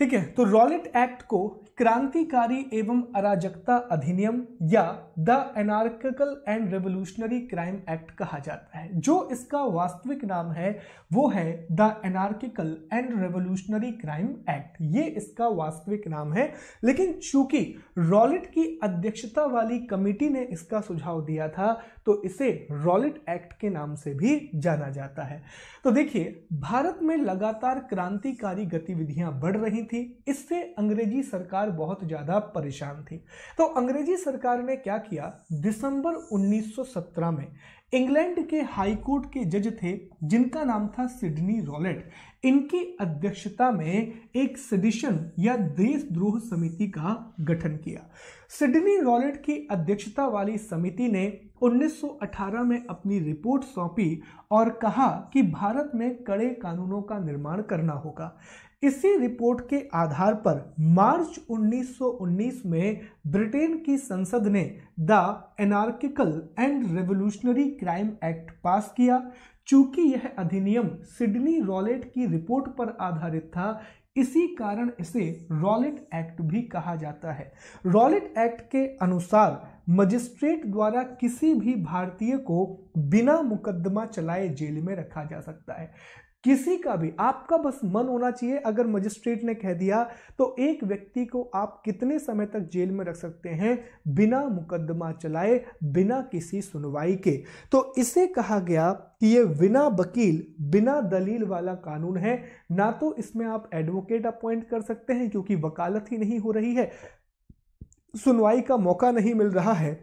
ठीक है तो रॉलेट एक्ट को क्रांतिकारी एवं अराजकता अधिनियम या the anarchical and revolutionary crime act कहा जाता है जो इसका वास्तविक नाम है वो है the anarchical and revolutionary crime act ये इसका वास्तविक नाम है लेकिन चूंकि रॉलेट की अध्यक्षता वाली कमेटी ने इसका सुझाव दिया था तो इसे रॉलेट एक्ट के नाम से भी जाना जाता है तो देखिए भारत में लगातार क्रांतिकारी गतिविधियां बढ़ रही थी इससे अंग्रेजी सरकार बहुत ज़्यादा परेशान थी तो अंग्रेजी सरकार ने क्या किया दिसंबर 1917 में इंग्लैंड के हाई कोर्ट के जज थे जिनका नाम था सिडनी रॉलेट इनकी अध्यक्षता में एक सिडिशन या देशद्रोह समिति का गठन किया सिडनी रॉलेट की अध्यक्षता वाली समिति ने 1918 में अपनी रिपोर्ट सौंपी और कहा कि भारत में कड़े कानूनों का निर्माण करना होगा इसी रिपोर्ट के आधार पर मार्च 1919 में ब्रिटेन की संसद ने the anarchical and revolutionary crime act pass किया चूंकि यह अधिनियम सिडनी रॉलेट की रिपोर्ट पर आधारित था इसी कारण इसे रॉलेट एक्ट भी कहा जाता है रॉलेट एक्ट के अनुसार मजिस्ट्रेट द्वारा किसी भी भारतीय को बिना मुकदमा चलाए जेल में रखा जा सकता है किसी का भी आपका बस मन होना चाहिए अगर मजिस्ट्रेट ने कह दिया तो एक व्यक्ति को आप कितने समय तक जेल में रख सकते हैं बिना मुकदमा चलाए बिना किसी सुनवाई के तो इसे कहा गया कि ये बिना वकील बिना दलील वाला कानून है ना तो इसमें आप एडवोकेट अपॉइंट कर सकते हैं क्योंकि वकालत ही नहीं हो रही है सुनवाई का मौका नहीं मिल रहा है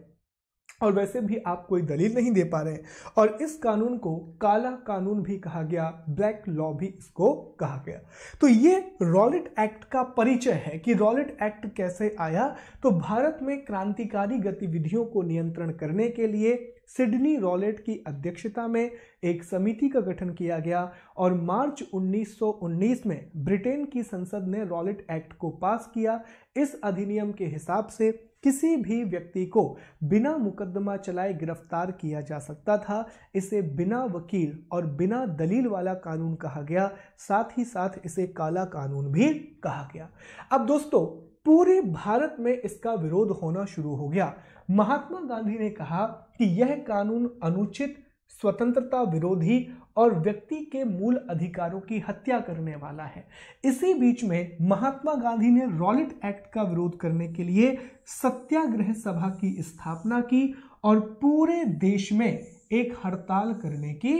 और वैसे भी आप कोई दलील नहीं दे पा रहे और इस कानून को काला कानून भी कहा गया ब्लैक लॉ भी इसको कहा गया तो ये रॉलेट एक्ट का परिचय है कि रॉलेट एक्ट कैसे आया तो भारत में क्रांतिकारी गतिविधियों को नियंत्रण करने के लिए सिडनी रॉलेट की अध्यक्षता में एक समिति का गठन किया गया और मार्च 1919 में ब्रिटेन की संसद ने रॉलेट एक्ट को पास किया इस अधिनियम के हिसाब से किसी भी व्यक्ति को बिना मुकदमा चलाए गिरफ्तार किया जा सकता था इसे बिना वकील और बिना दलील वाला कानून कहा गया साथ ही साथ इसे काला कानून भी कहा गया अब दोस्तों पूरे भारत में इसका विरोध होना शुरू हो गया महात्मा गांधी ने कहा कि यह कानून अनुचित स्वतंत्रता विरोधी और व्यक्ति के मूल अधिकारों की हत्या करने वाला है इसी बीच में महात्मा गांधी ने रॉलिट एक्ट का विरोध करने के लिए सत्याग्रह सभा की स्थापना की और पूरे देश में एक हड़ताल करने की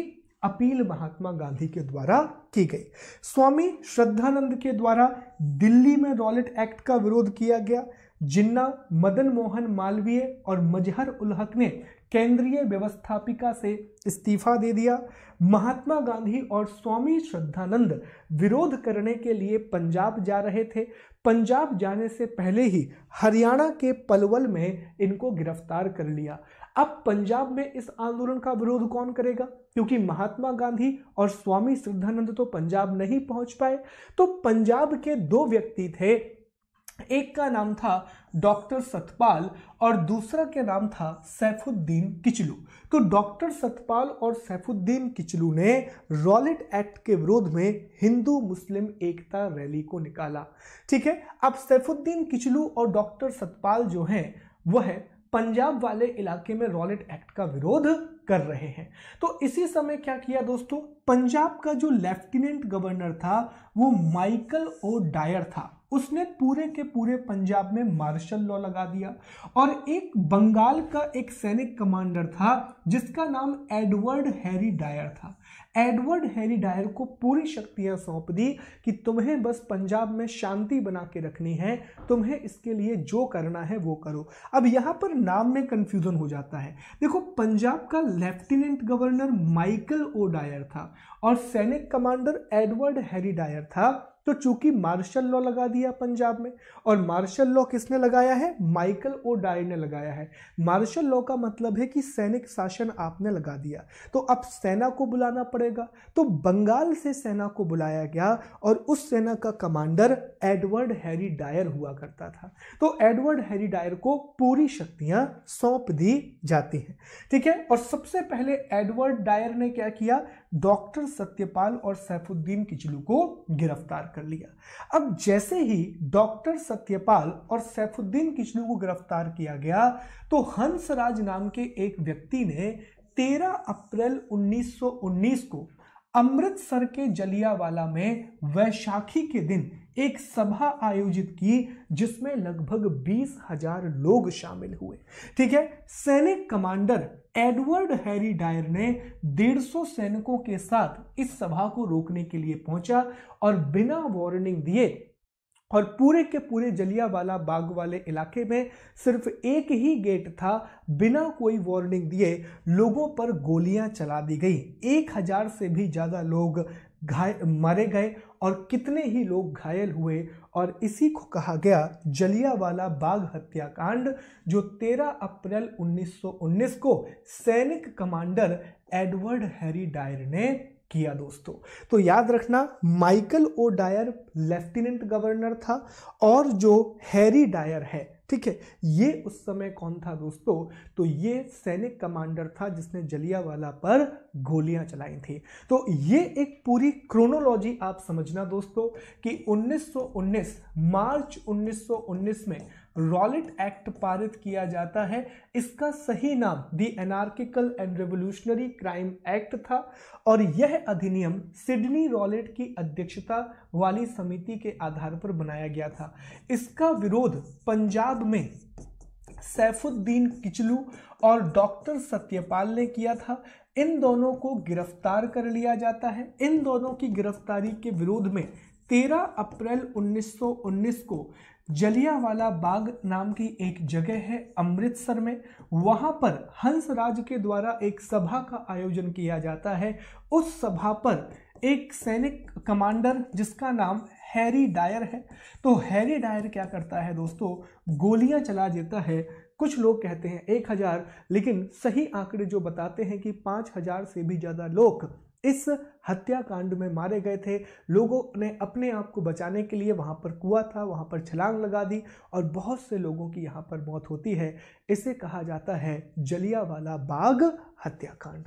अपील महात्मा गांधी के द्वारा की गई स्वामी श्रद्धानंद के द्वारा दिल्ली में रॉलेट एक्ट का विरोध किया गया जिन्ना मदन मोहन मालवीय और मजहर उलहक ने केंद्रीय व्यवस्थापिका से इस्तीफा दे दिया महात्मा गांधी और स्वामी श्रद्धानंद विरोध करने के लिए पंजाब जा रहे थे पंजाब जाने से पहले ही हरियाणा के पलवल में इनको गिरफ्तार कर लिया अब पंजाब में इस आंदोलन का विरोध कौन करेगा क्योंकि महात्मा गांधी और स्वामी श्रद्धानंद तो पंजाब नहीं पहुंच पाए तो पंजाब के दो व्यक्ति थे एक का नाम था डॉक्टर सतपाल और दूसरा का नाम था सैफुद्दीन किचलू तो डॉक्टर सतपाल और सैफुद्दीन किचलू ने रॉलेट एक्ट के विरोध में हिंदू मुस्लिम एकता रैली को निकाला ठीक है अब सैफुद्दीन किचलू और डॉक्टर सतपाल जो हैं वह है पंजाब वाले इलाके में रॉलेट एक्ट का विरोध कर रहे हैं तो इसी समय क्या किया दोस्तों पंजाब का जो लेफ्टिनेंट गवर्नर था वो माइकल ओ डायर था उसने पूरे के पूरे पंजाब में मार्शल लॉ लगा दिया और एक बंगाल का एक सैनिक कमांडर था जिसका नाम एडवर्ड हैरी डायर था एडवर्ड हैरी डायर को पूरी शक्तियां सौंप दी कि तुम्हें बस पंजाब में शांति बना के रखनी है तुम्हें इसके लिए जो करना है वो करो अब यहाँ पर नाम में कन्फ्यूज़न हो जाता है देखो पंजाब का लेफ्टिनेंट गवर्नर माइकल ओ डायर था और सैनिक कमांडर एडवर्ड हैरी डायर था तो चूंकि मार्शल लॉ लगा दिया पंजाब में और मार्शल लॉ किसने लगाया है माइकल ओ डायर ने लगाया है मार्शल लॉ का मतलब है कि सैनिक शासन आपने लगा दिया तो अब सेना को बुलाना पड़ेगा तो बंगाल से सेना को बुलाया गया और उस सेना का कमांडर एडवर्ड हैरी डायर हुआ करता था तो एडवर्ड हैरी डायर को पूरी शक्तियां सौंप दी जाती हैं ठीक है और सबसे पहले एडवर्ड डायर ने क्या किया डॉक्टर सत्यपाल और सैफुद्दीन किचलू को गिरफ्तार कर लिया अब जैसे ही डॉक्टर सत्यपाल और सैफुद्दीन किचलू को गिरफ्तार किया गया तो हंसराज नाम के एक व्यक्ति ने 13 अप्रैल 1919 को अमृतसर के जलियावाला में वैशाखी के दिन एक सभा आयोजित की जिसमें लगभग बीस हजार लोग शामिल हुए ठीक है सैनिक कमांडर एडवर्ड हैरी डायर ने 150 सैनिकों के साथ इस सभा को रोकने के लिए पहुंचा और बिना वार्निंग दिए और पूरे के पूरे जलियावाला बाग वाले इलाके में सिर्फ एक ही गेट था बिना कोई वार्निंग दिए लोगों पर गोलियां चला दी गई एक हजार से भी ज़्यादा लोग घाय मारे गए और कितने ही लोग घायल हुए और इसी को कहा गया जलियावाला बाग हत्याकांड जो 13 अप्रैल 1919 को सैनिक कमांडर एडवर्ड हैरी डायर ने किया दोस्तों तो याद रखना माइकल ओ डायर लेफ्टिनेंट गवर्नर था और जो हैरी डायर है ठीक है ये उस समय कौन था दोस्तों तो ये सैनिक कमांडर था जिसने जलियावाला पर गोलियां चलाई थी तो ये एक पूरी क्रोनोलॉजी आप समझना दोस्तों कि 1919 मार्च 1919 में रॉलेट एक्ट पारित किया जाता है इसका सही नाम the Anarchical and revolutionary crime Act था और यह अधिनियम सिडनी रॉलेट की अध्यक्षता वाली समिति के आधार पर बनाया गया था इसका विरोध पंजाब में सैफुद्दीन किचलू और डॉक्टर सत्यपाल ने किया था इन दोनों को गिरफ्तार कर लिया जाता है इन दोनों की गिरफ्तारी के विरोध में 13 अप्रैल 1919 को जलियावाला बाग नाम की एक जगह है अमृतसर में वहाँ पर हंसराज के द्वारा एक सभा का आयोजन किया जाता है उस सभा पर एक सैनिक कमांडर जिसका नाम हैरी डायर है तो हैरी डायर क्या करता है दोस्तों गोलियां चला देता है कुछ लोग कहते हैं एक हज़ार लेकिन सही आंकड़े जो बताते हैं कि पाँच हज़ार से भी ज़्यादा लोग इस हत्याकांड में मारे गए थे लोगों ने अपने आप को बचाने के लिए वहाँ पर कुआ था वहाँ पर छलांग लगा दी और बहुत से लोगों की यहाँ पर मौत होती है इसे कहा जाता है जलियावाला बाग हत्याकांड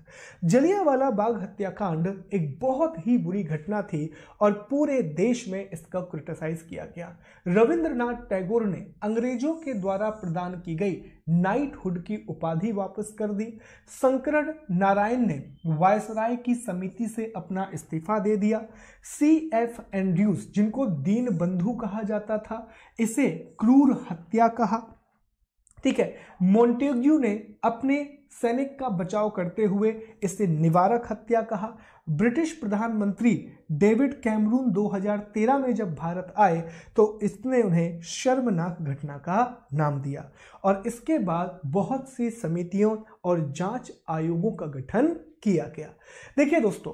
जलियावाला बाग हत्याकांड एक बहुत ही बुरी घटना थी और पूरे देश में इसका क्रिटिसाइज किया गया रविंद्रनाथ टैगोर ने अंग्रेजों के द्वारा प्रदान की गई नाइटहुड की उपाधि वापस कर दी संकरण नारायण ने वायसराय की समिति से अपना इस्तीफा दे दिया सी एफ एंड्रूस जिनको दीन बंधु कहा जाता था इसे क्रूर हत्या कहा ठीक है मोन्टेग्यू ने अपने सैनिक का बचाव करते हुए इसे निवारक हत्या कहा ब्रिटिश प्रधानमंत्री डेविड कैमरून 2013 में जब भारत आए तो इसने उन्हें शर्मनाक घटना का नाम दिया और इसके बाद बहुत सी समितियों और जांच आयोगों का गठन किया गया देखिए दोस्तों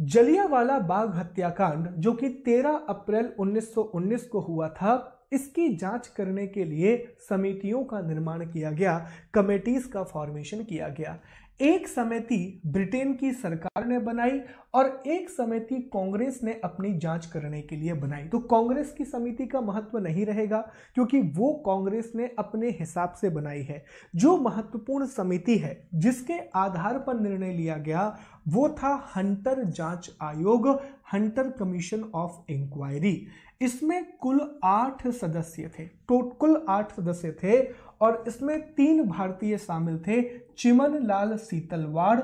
जलियावाला बाग हत्याकांड जो कि 13 अप्रैल 1919 को हुआ था इसकी जांच करने के लिए समितियों का निर्माण किया गया कमेटीज का फॉर्मेशन किया गया एक समिति ब्रिटेन की सरकार ने बनाई और एक समिति कांग्रेस ने अपनी जांच करने के लिए बनाई तो कांग्रेस की समिति का महत्व नहीं रहेगा क्योंकि वो कांग्रेस ने अपने हिसाब से बनाई है जो महत्वपूर्ण समिति है जिसके आधार पर निर्णय लिया गया वो था हंटर जांच आयोग हंटर कमीशन ऑफ इंक्वायरी इसमें कुल आठ सदस्य थे कुल आठ सदस्य थे और इसमें तीन भारतीय शामिल थे चिमन लाल सीतलवाड़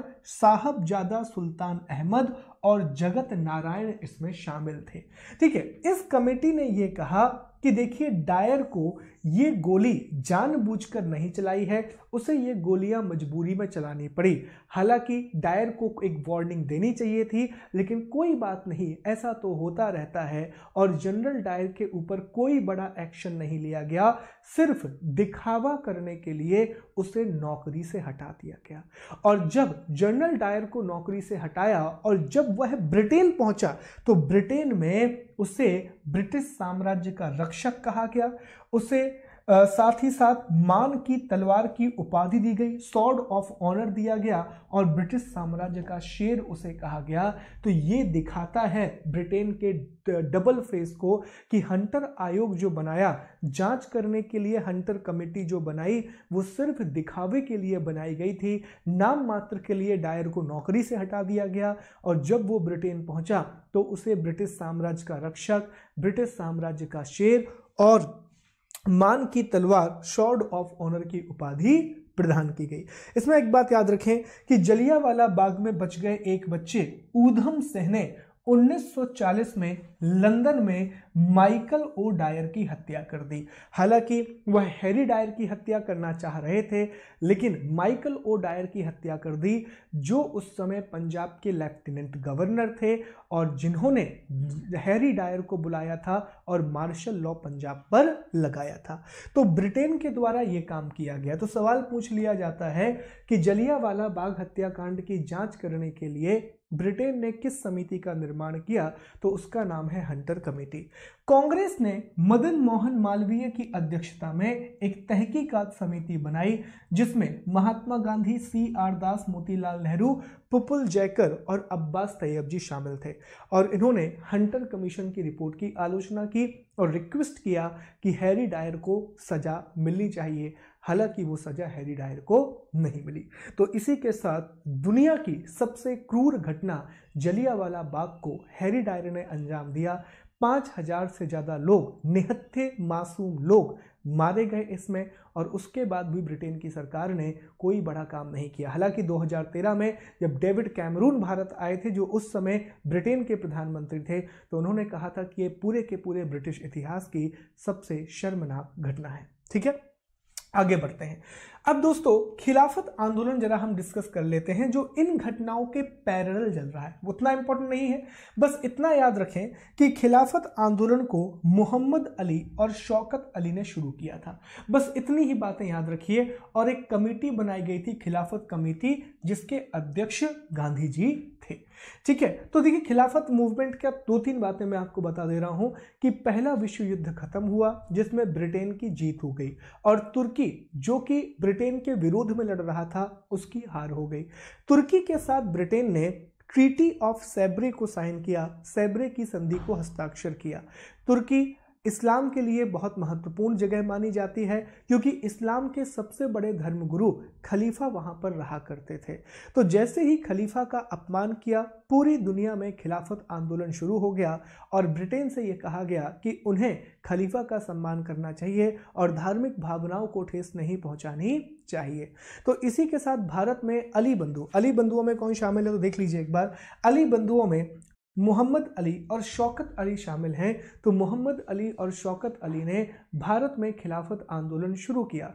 जादा सुल्तान अहमद और जगत नारायण इसमें शामिल थे ठीक है इस कमेटी ने यह कहा कि देखिए डायर को ये गोली जानबूझकर नहीं चलाई है उसे ये गोलियां मजबूरी में चलानी पड़ी हालांकि डायर को एक वार्निंग देनी चाहिए थी लेकिन कोई बात नहीं ऐसा तो होता रहता है और जनरल डायर के ऊपर कोई बड़ा एक्शन नहीं लिया गया सिर्फ दिखावा करने के लिए उसे नौकरी से हटा दिया गया और जब जनरल डायर को नौकरी से हटाया और जब वह ब्रिटेन पहुंचा तो ब्रिटेन में उसे ब्रिटिश साम्राज्य का रक्षक कहा गया उसे साथ ही साथ मान की तलवार की उपाधि दी गई सॉर्ड ऑफ ऑनर दिया गया और ब्रिटिश साम्राज्य का शेर उसे कहा गया तो ये दिखाता है ब्रिटेन के डबल फेस को कि हंटर आयोग जो बनाया जांच करने के लिए हंटर कमेटी जो बनाई वो सिर्फ दिखावे के लिए बनाई गई थी नाम मात्र के लिए डायर को नौकरी से हटा दिया गया और जब वो ब्रिटेन पहुंचा तो उसे ब्रिटिश साम्राज्य का रक्षक ब्रिटिश साम्राज्य का शेर और मान की तलवार शॉर्ड ऑफ ऑनर की उपाधि प्रदान की गई इसमें एक बात याद रखें कि जलियावाला बाग में बच गए एक बच्चे ऊधम सेह ने 1940 में लंदन में माइकल ओ डायर की हत्या कर दी हालांकि वह हैरी डायर की हत्या करना चाह रहे थे लेकिन माइकल ओ डायर की हत्या कर दी जो उस समय पंजाब के लेफ्टिनेंट गवर्नर थे और जिन्होंने हैरी डायर को बुलाया था और मार्शल लॉ पंजाब पर लगाया था तो ब्रिटेन के द्वारा ये काम किया गया तो सवाल पूछ लिया जाता है कि जलियावाला बाग हत्याकांड की जांच करने के लिए ब्रिटेन ने किस समिति का निर्माण किया तो उसका नाम है हंटर कमेटी कांग्रेस ने मदन मोहन मालवीय की अध्यक्षता में एक तहकीकात समिति बनाई जिसमें महात्मा गांधी सी आर दास मोतीलाल नेहरू पुपुल जयकर और अब्बास तैयब जी शामिल थे और इन्होंने हंटर कमीशन की रिपोर्ट की आलोचना की और रिक्वेस्ट किया कि हैरी डायर को सजा मिलनी चाहिए हालांकि वो सजा हैरी डायर को नहीं मिली तो इसी के साथ दुनिया की सबसे क्रूर घटना जलियावाला बाग को हैरी डायर ने अंजाम दिया पाँच हजार से ज़्यादा लोग निहत्थे मासूम लोग मारे गए इसमें और उसके बाद भी ब्रिटेन की सरकार ने कोई बड़ा काम नहीं किया हालांकि 2013 में जब डेविड कैमरून भारत आए थे जो उस समय ब्रिटेन के प्रधानमंत्री थे तो उन्होंने कहा था कि ये पूरे के पूरे ब्रिटिश इतिहास की सबसे शर्मनाक घटना है ठीक है आगे बढ़ते हैं अब दोस्तों खिलाफत आंदोलन जरा हम डिस्कस कर लेते हैं जो इन घटनाओं के पैरल चल रहा है उतना इंपॉर्टेंट नहीं है बस इतना याद रखें कि खिलाफत आंदोलन को मोहम्मद अली और शौकत अली ने शुरू किया था बस इतनी ही बातें याद रखिए और एक कमेटी बनाई गई थी खिलाफत कमेटी जिसके अध्यक्ष गांधी जी थे ठीक है तो देखिए खिलाफत मूवमेंट क्या दो तीन बातें मैं आपको बता दे रहा हूं कि पहला विश्व युद्ध खत्म हुआ जिसमें ब्रिटेन की जीत हो गई और तुर्की जो कि ब्रिटेन के विरोध में लड़ रहा था उसकी हार हो गई तुर्की के साथ ब्रिटेन ने ट्रीटी ऑफ सैब्रे को साइन किया सैब्रे की संधि को हस्ताक्षर किया तुर्की इस्लाम के लिए बहुत महत्वपूर्ण जगह मानी जाती है क्योंकि इस्लाम के सबसे बड़े धर्मगुरु खलीफा वहाँ पर रहा करते थे तो जैसे ही खलीफा का अपमान किया पूरी दुनिया में खिलाफत आंदोलन शुरू हो गया और ब्रिटेन से ये कहा गया कि उन्हें खलीफा का सम्मान करना चाहिए और धार्मिक भावनाओं को ठेस नहीं पहुँचानी चाहिए तो इसी के साथ भारत में अली बंधु अली बंधुओं में कौन शामिल है तो देख लीजिए एक बार अली बंधुओं में मोहम्मद अली और शौकत अली शामिल हैं तो मोहम्मद अली और शौकत अली ने भारत में खिलाफत आंदोलन शुरू किया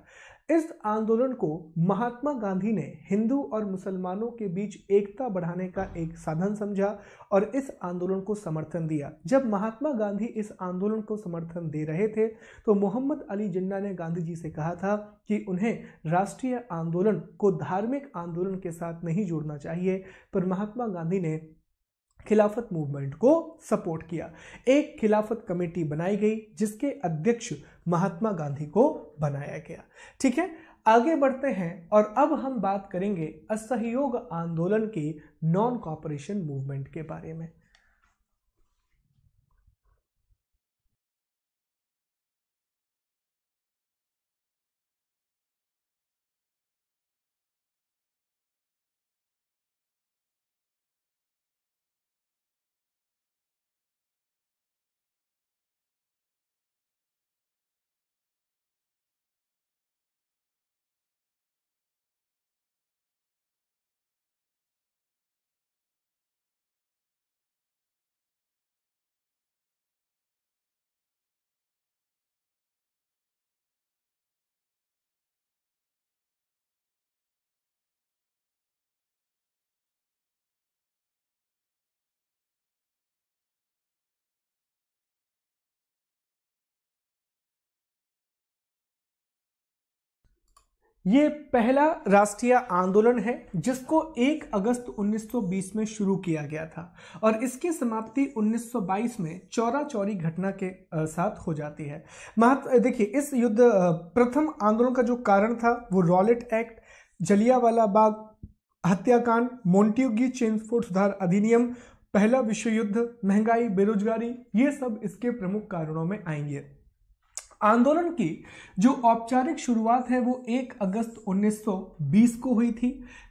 इस आंदोलन को महात्मा गांधी ने हिंदू और मुसलमानों के बीच एकता बढ़ाने का एक साधन समझा और इस आंदोलन को समर्थन दिया जब महात्मा गांधी इस आंदोलन को समर्थन दे रहे थे तो मोहम्मद अली जिन्ना ने गांधी जी से कहा था कि उन्हें राष्ट्रीय आंदोलन को धार्मिक आंदोलन के साथ नहीं जोड़ना चाहिए पर महात्मा गांधी ने खिलाफत मूवमेंट को सपोर्ट किया एक खिलाफत कमेटी बनाई गई जिसके अध्यक्ष महात्मा गांधी को बनाया गया ठीक है आगे बढ़ते हैं और अब हम बात करेंगे असहयोग आंदोलन की नॉन कॉपरेशन मूवमेंट के बारे में ये पहला राष्ट्रीय आंदोलन है जिसको 1 अगस्त 1920 में शुरू किया गया था और इसकी समाप्ति 1922 में चौरा चौरी घटना के साथ हो जाती है महत्व देखिए इस युद्ध प्रथम आंदोलन का जो कारण था वो रॉलेट एक्ट जलियावाला बाग हत्याकांड मोन्ट्यूगी चेन सुधार अधिनियम पहला विश्व युद्ध महंगाई बेरोजगारी ये सब इसके प्रमुख कारणों में आएंगे आंदोलन की जो औपचारिक शुरुआत है वो 1 अगस्त 1920 को हुई थी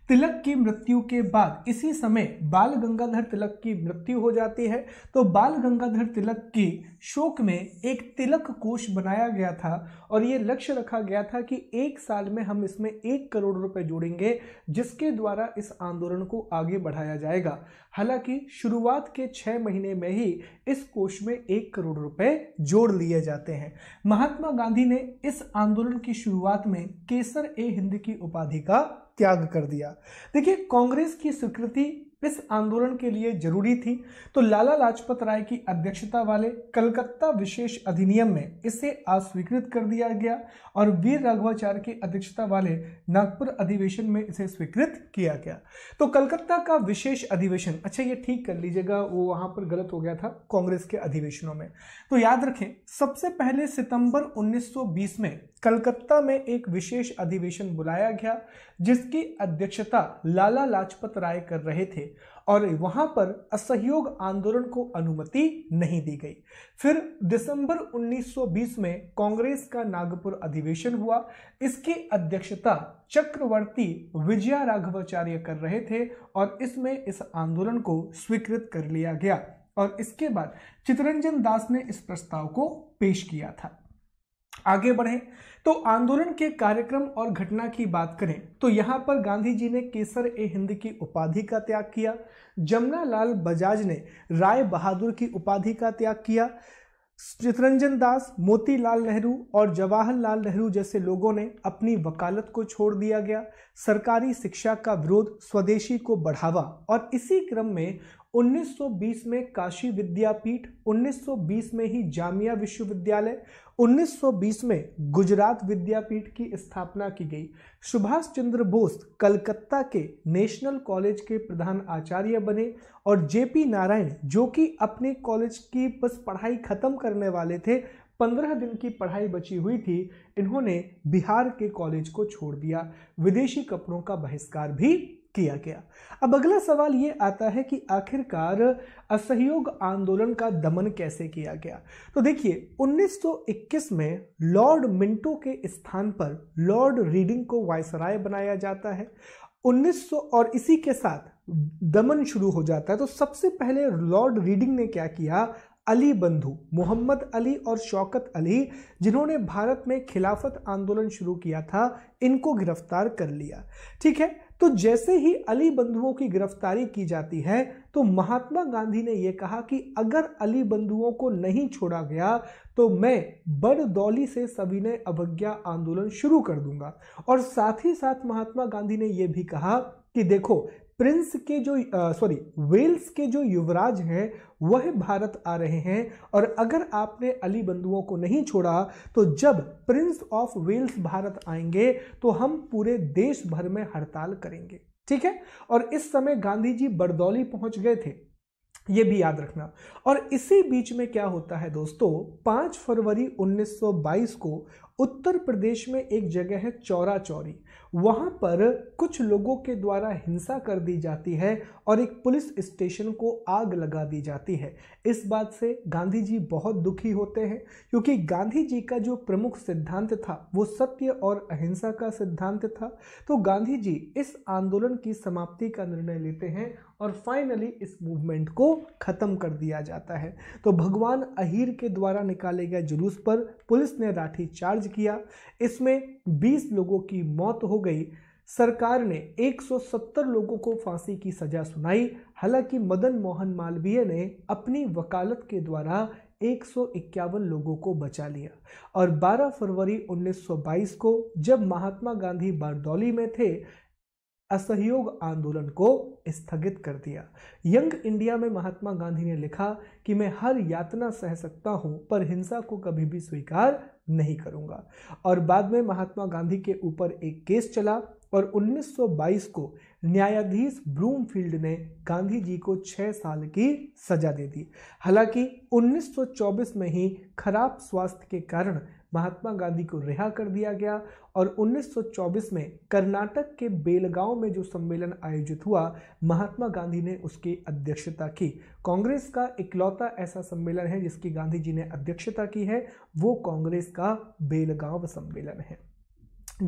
तिलक की मृत्यु के बाद इसी समय बाल गंगाधर तिलक की मृत्यु हो जाती है तो बाल गंगाधर तिलक की शोक में एक तिलक कोष बनाया गया था और ये लक्ष्य रखा गया था कि एक साल में हम इसमें एक करोड़ रुपए जोड़ेंगे जिसके द्वारा इस आंदोलन को आगे बढ़ाया जाएगा हालांकि शुरुआत के छः महीने में ही इस कोष में एक करोड़ रुपए जोड़ लिए जाते हैं महात्मा गांधी ने इस आंदोलन की शुरुआत में केसर ए हिंद की उपाधि का त्याग कर दिया देखिए कांग्रेस की स्वीकृति इस आंदोलन के लिए जरूरी थी तो लाला लाजपत राय की अध्यक्षता वाले कलकत्ता विशेष अधिनियम में इसे अस्वीकृत कर दिया गया और वीर राघवाचार्य की अध्यक्षता वाले नागपुर अधिवेशन में इसे स्वीकृत किया गया तो कलकत्ता का विशेष अधिवेशन अच्छा ये ठीक कर लीजिएगा वो वहां पर गलत हो गया था कांग्रेस के अधिवेशनों में तो याद रखें सबसे पहले सितंबर 1920 में कलकत्ता में एक विशेष अधिवेशन बुलाया गया जिसकी अध्यक्षता लाला लाजपत राय कर रहे थे और वहां पर असहयोग आंदोलन को अनुमति नहीं दी गई फिर दिसंबर 1920 में कांग्रेस का नागपुर अधिवेशन हुआ इसकी अध्यक्षता चक्रवर्ती विजया राघवाचार्य कर रहे थे और इसमें इस आंदोलन को स्वीकृत कर लिया गया और इसके बाद चितरंजन दास ने इस प्रस्ताव को पेश किया था आगे बढ़े तो आंदोलन के कार्यक्रम और घटना की बात करें तो यहाँ पर गांधी जी ने केसर ए हिंद की उपाधि का त्याग किया जमुना लाल बजाज ने राय बहादुर की उपाधि का त्याग किया चितरंजन दास मोतीलाल नेहरू और जवाहरलाल नेहरू जैसे लोगों ने अपनी वकालत को छोड़ दिया गया सरकारी शिक्षा का विरोध स्वदेशी को बढ़ावा और इसी क्रम में 1920 में काशी विद्यापीठ 1920 में ही जामिया विश्वविद्यालय 1920 में गुजरात विद्यापीठ की स्थापना की गई सुभाष चंद्र बोस कलकत्ता के नेशनल कॉलेज के प्रधान आचार्य बने और जेपी नारायण जो कि अपने कॉलेज की बस पढ़ाई खत्म करने वाले थे पंद्रह दिन की पढ़ाई बची हुई थी इन्होंने बिहार के कॉलेज को छोड़ दिया विदेशी कपड़ों का बहिष्कार भी किया गया अब अगला सवाल ये आता है कि आखिरकार असहयोग आंदोलन का दमन कैसे किया गया तो देखिए 1921 में लॉर्ड मिंटो के स्थान पर लॉर्ड रीडिंग को वायसराय बनाया जाता है 1900 और इसी के साथ दमन शुरू हो जाता है तो सबसे पहले लॉर्ड रीडिंग ने क्या किया अली बंधु मोहम्मद अली और शौकत अली जिन्होंने भारत में खिलाफत आंदोलन शुरू किया था इनको गिरफ्तार कर लिया ठीक है तो जैसे ही अली बंधुओं की गिरफ्तारी की जाती है तो महात्मा गांधी ने यह कहा कि अगर अली बंधुओं को नहीं छोड़ा गया तो मैं बड़दौली से सविनय अवज्ञा आंदोलन शुरू कर दूंगा और साथ ही साथ महात्मा गांधी ने यह भी कहा कि देखो प्रिंस के जो सॉरी वेल्स के जो युवराज हैं वह भारत आ रहे हैं और अगर आपने अली बंधुओं को नहीं छोड़ा तो जब प्रिंस ऑफ वेल्स भारत आएंगे तो हम पूरे देश भर में हड़ताल करेंगे ठीक है और इस समय गांधी जी बरदौली पहुंच गए थे ये भी याद रखना और इसी बीच में क्या होता है दोस्तों 5 फरवरी 1922 को उत्तर प्रदेश में एक जगह है चौरा चौरी वहाँ पर कुछ लोगों के द्वारा हिंसा कर दी जाती है और एक पुलिस स्टेशन को आग लगा दी जाती है इस बात से गांधी जी बहुत दुखी होते हैं क्योंकि गांधी जी का जो प्रमुख सिद्धांत था वो सत्य और अहिंसा का सिद्धांत था तो गांधी जी इस आंदोलन की समाप्ति का निर्णय लेते हैं और फाइनली इस मूवमेंट को ख़त्म कर दिया जाता है तो भगवान अहीर के द्वारा निकाले गए जुलूस पर पुलिस ने लाठी चार्ज चार्ज किया इसमें 20 लोगों की मौत हो गई सरकार ने 170 लोगों को फांसी की सजा सुनाई हालांकि मदन मोहन मालवीय ने अपनी वकालत के द्वारा एक लोगों को बचा लिया और 12 फरवरी 1922 को जब महात्मा गांधी बारदौली में थे असहयोग आंदोलन को स्थगित कर दिया यंग इंडिया में महात्मा गांधी ने लिखा कि मैं हर यातना सह सकता हूं पर हिंसा को कभी भी स्वीकार नहीं करूंगा और बाद में महात्मा गांधी के ऊपर एक केस चला और 1922 को न्यायाधीश ब्रूमफील्ड ने गांधी जी को छह साल की सजा दे दी हालांकि 1924 में ही खराब स्वास्थ्य के कारण महात्मा गांधी को रिहा कर दिया गया और 1924 में कर्नाटक के बेलगांव में जो सम्मेलन आयोजित हुआ महात्मा गांधी ने उसकी अध्यक्षता की कांग्रेस का इकलौता ऐसा सम्मेलन है जिसकी गांधी जी ने अध्यक्षता की है वो कांग्रेस का बेलगांव सम्मेलन है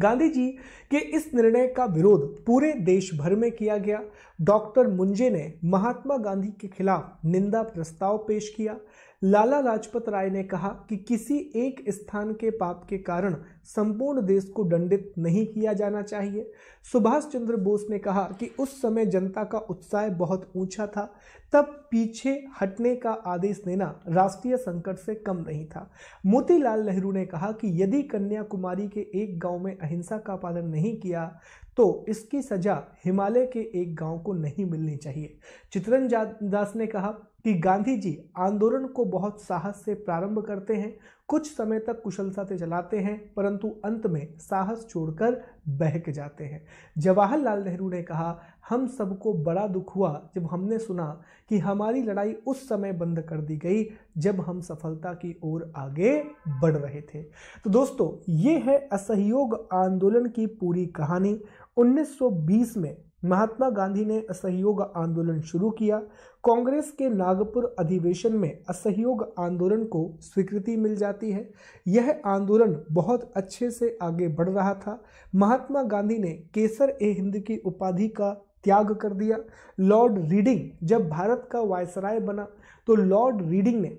गांधी जी के इस निर्णय का विरोध पूरे देश भर में किया गया डॉक्टर मुंजे ने महात्मा गांधी के खिलाफ निंदा प्रस्ताव पेश किया लाला लाजपत राय ने कहा कि किसी एक स्थान के पाप के कारण संपूर्ण देश को दंडित नहीं किया जाना चाहिए सुभाष चंद्र बोस ने कहा कि उस समय जनता का उत्साह बहुत ऊंचा था तब पीछे हटने का आदेश देना राष्ट्रीय संकट से कम नहीं था मोतीलाल नेहरू ने कहा कि यदि कन्याकुमारी के एक गांव में अहिंसा का पालन नहीं किया तो इसकी सजा हिमालय के एक गांव को नहीं मिलनी चाहिए चित्रन दास ने कहा कि गांधी जी आंदोलन को बहुत साहस से प्रारंभ करते हैं कुछ समय तक कुशलता से चलाते हैं परंतु अंत में साहस छोड़कर बहक जाते हैं जवाहरलाल नेहरू ने कहा हम सबको बड़ा दुख हुआ जब हमने सुना कि हमारी लड़ाई उस समय बंद कर दी गई जब हम सफलता की ओर आगे बढ़ रहे थे तो दोस्तों ये है असहयोग आंदोलन की पूरी कहानी 1920 में महात्मा गांधी ने असहयोग आंदोलन शुरू किया कांग्रेस के नागपुर अधिवेशन में असहयोग आंदोलन को स्वीकृति मिल जाती है यह आंदोलन बहुत अच्छे से आगे बढ़ रहा था महात्मा गांधी ने केसर ए हिंद की उपाधि का त्याग कर दिया लॉर्ड रीडिंग जब भारत का वायसराय बना तो लॉर्ड रीडिंग ने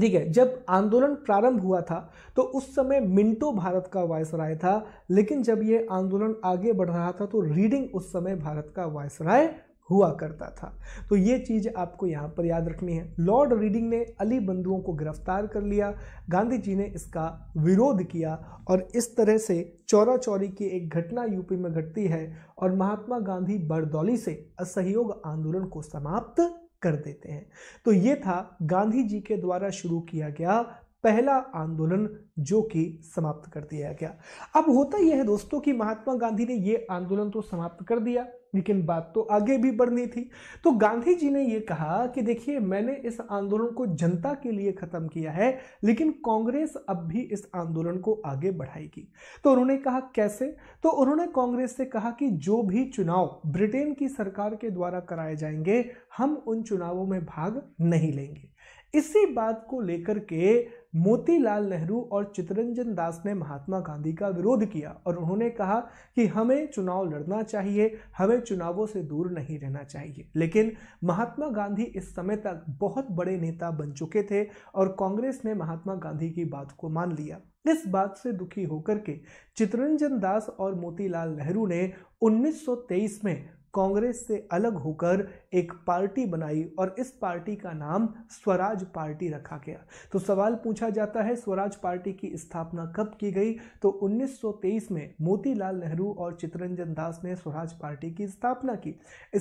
ठीक है जब आंदोलन प्रारंभ हुआ था तो उस समय मिंटो भारत का वायसराय था लेकिन जब ये आंदोलन आगे बढ़ रहा था तो रीडिंग उस समय भारत का वायसराय हुआ करता था तो ये चीज़ आपको यहाँ पर याद रखनी है लॉर्ड रीडिंग ने अली बंधुओं को गिरफ्तार कर लिया गांधी जी ने इसका विरोध किया और इस तरह से चौरा चौरी की एक घटना यूपी में घटती है और महात्मा गांधी बरदौली से असहयोग आंदोलन को समाप्त कर देते हैं तो ये था गांधी जी के द्वारा शुरू किया गया पहला आंदोलन जो कि समाप्त कर दिया गया अब होता यह है दोस्तों कि महात्मा गांधी ने यह आंदोलन तो समाप्त कर दिया लेकिन बात तो आगे भी बढ़नी थी तो गांधी जी ने यह कहा कि देखिए मैंने इस आंदोलन को जनता के लिए ख़त्म किया है लेकिन कांग्रेस अब भी इस आंदोलन को आगे बढ़ाएगी तो उन्होंने कहा कैसे तो उन्होंने कांग्रेस से कहा कि जो भी चुनाव ब्रिटेन की सरकार के द्वारा कराए जाएंगे हम उन चुनावों में भाग नहीं लेंगे इसी बात को लेकर के मोतीलाल नेहरू और चितरंजन दास ने महात्मा गांधी का विरोध किया और उन्होंने कहा कि हमें चुनाव लड़ना चाहिए हमें चुनावों से दूर नहीं रहना चाहिए लेकिन महात्मा गांधी इस समय तक बहुत बड़े नेता बन चुके थे और कांग्रेस ने महात्मा गांधी की बात को मान लिया इस बात से दुखी होकर के चितरंजन दास और मोतीलाल नेहरू ने 1923 में कांग्रेस से अलग होकर एक पार्टी बनाई और इस पार्टी का नाम स्वराज पार्टी रखा गया तो सवाल पूछा जाता है स्वराज पार्टी की स्थापना कब की गई तो 1923 में मोतीलाल नेहरू और चितरंजन दास ने स्वराज पार्टी की स्थापना की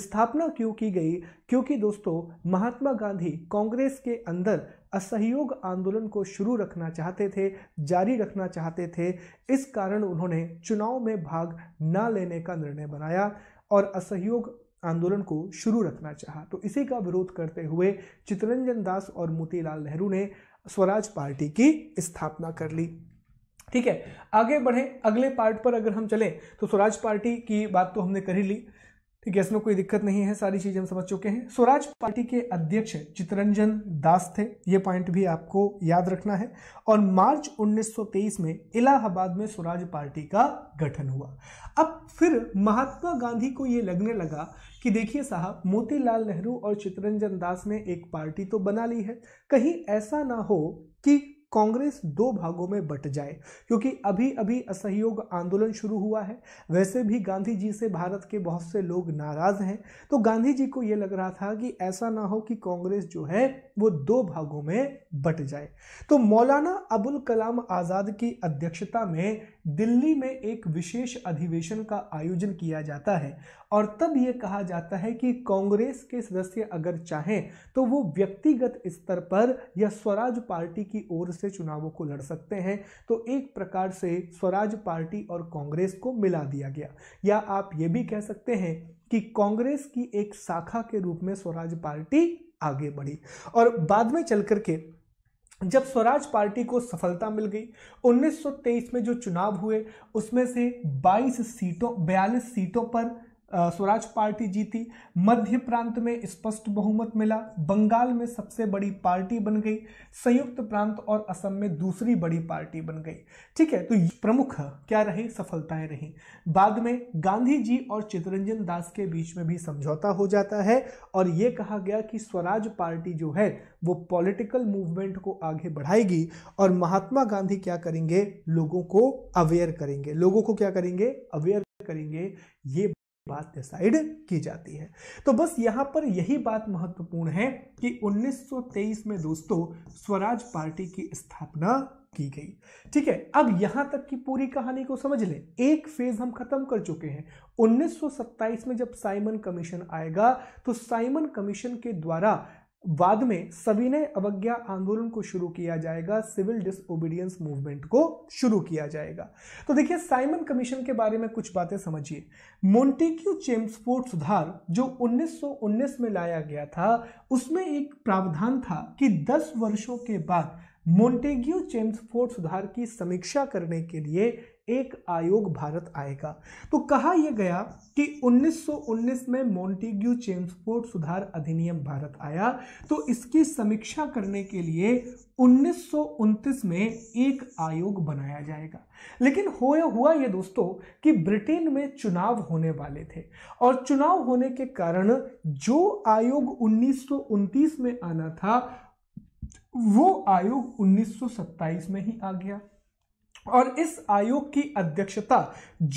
स्थापना क्यों की गई क्योंकि दोस्तों महात्मा गांधी कांग्रेस के अंदर असहयोग आंदोलन को शुरू रखना चाहते थे जारी रखना चाहते थे इस कारण उन्होंने चुनाव में भाग ना लेने का निर्णय बनाया और असहयोग आंदोलन को शुरू रखना चाहा तो इसी का विरोध करते हुए चितरंजन दास और मोतीलाल नेहरू ने स्वराज पार्टी की स्थापना कर ली ठीक है आगे बढ़े अगले पार्ट पर अगर हम चलें तो स्वराज पार्टी की बात तो हमने कर ही ली ठीक है इसमें कोई दिक्कत नहीं है सारी चीज़ हम समझ चुके हैं स्वराज पार्टी के अध्यक्ष चितरंजन दास थे ये पॉइंट भी आपको याद रखना है और मार्च 1923 में इलाहाबाद में स्वराज पार्टी का गठन हुआ अब फिर महात्मा गांधी को ये लगने लगा कि देखिए साहब मोतीलाल नेहरू और चितरंजन दास ने एक पार्टी तो बना ली है कहीं ऐसा ना हो कि कांग्रेस दो भागों में बट जाए क्योंकि अभी अभी असहयोग आंदोलन शुरू हुआ है वैसे भी गांधी जी से भारत के बहुत से लोग नाराज हैं तो गांधी जी को ये लग रहा था कि ऐसा ना हो कि कांग्रेस जो है वो दो भागों में बट जाए तो मौलाना अबुल कलाम आज़ाद की अध्यक्षता में दिल्ली में एक विशेष अधिवेशन का आयोजन किया जाता है और तब ये कहा जाता है कि कांग्रेस के सदस्य अगर चाहें तो वो व्यक्तिगत स्तर पर या स्वराज पार्टी की ओर से चुनावों को लड़ सकते हैं तो एक प्रकार से स्वराज पार्टी और कांग्रेस को मिला दिया गया या आप ये भी कह सकते हैं कि कांग्रेस की एक शाखा के रूप में स्वराज पार्टी आगे बढ़ी और बाद में चल करके जब स्वराज पार्टी को सफलता मिल गई 1923 में जो चुनाव हुए उसमें से 22 सीटों 42 सीटों पर स्वराज पार्टी जीती मध्य प्रांत में स्पष्ट बहुमत मिला बंगाल में सबसे बड़ी पार्टी बन गई संयुक्त प्रांत और असम में दूसरी बड़ी पार्टी बन गई ठीक है तो प्रमुख क्या रही सफलताएं रही बाद में गांधी जी और चितरंजन दास के बीच में भी समझौता हो जाता है और ये कहा गया कि स्वराज पार्टी जो है वो पॉलिटिकल मूवमेंट को आगे बढ़ाएगी और महात्मा गांधी क्या करेंगे लोगों को अवेयर करेंगे लोगों को क्या करेंगे अवेयर करेंगे ये बात डिसाइड की जाती है तो बस यहां पर यही बात महत्वपूर्ण है कि 1923 में दोस्तों स्वराज पार्टी की स्थापना की गई ठीक है अब यहां तक की पूरी कहानी को समझ लें एक फेज हम खत्म कर चुके हैं 1927 में जब साइमन कमीशन आएगा तो साइमन कमीशन के द्वारा बाद में सविनय अवज्ञा आंदोलन को शुरू किया जाएगा सिविल डिसओबीडियंस मूवमेंट को शुरू किया जाएगा तो देखिए साइमन कमीशन के बारे में कुछ बातें समझिए मोन्टेक्यू चेम्सफोर्ड सुधार जो 1919 में लाया गया था उसमें एक प्रावधान था कि 10 वर्षों के बाद मोन्टेग्यू चेम्सफोर्ड सुधार की समीक्षा करने के लिए एक आयोग भारत आएगा तो कहा यह गया कि 1919 में मोन्टीग्यू चेम्सफोर्ड सुधार अधिनियम भारत आया तो इसकी समीक्षा करने के लिए उन्नीस में एक आयोग बनाया जाएगा लेकिन हो हुआ ये दोस्तों कि ब्रिटेन में चुनाव होने वाले थे और चुनाव होने के कारण जो आयोग उन्नीस में आना था वो आयोग 1927 में ही आ गया और इस आयोग की अध्यक्षता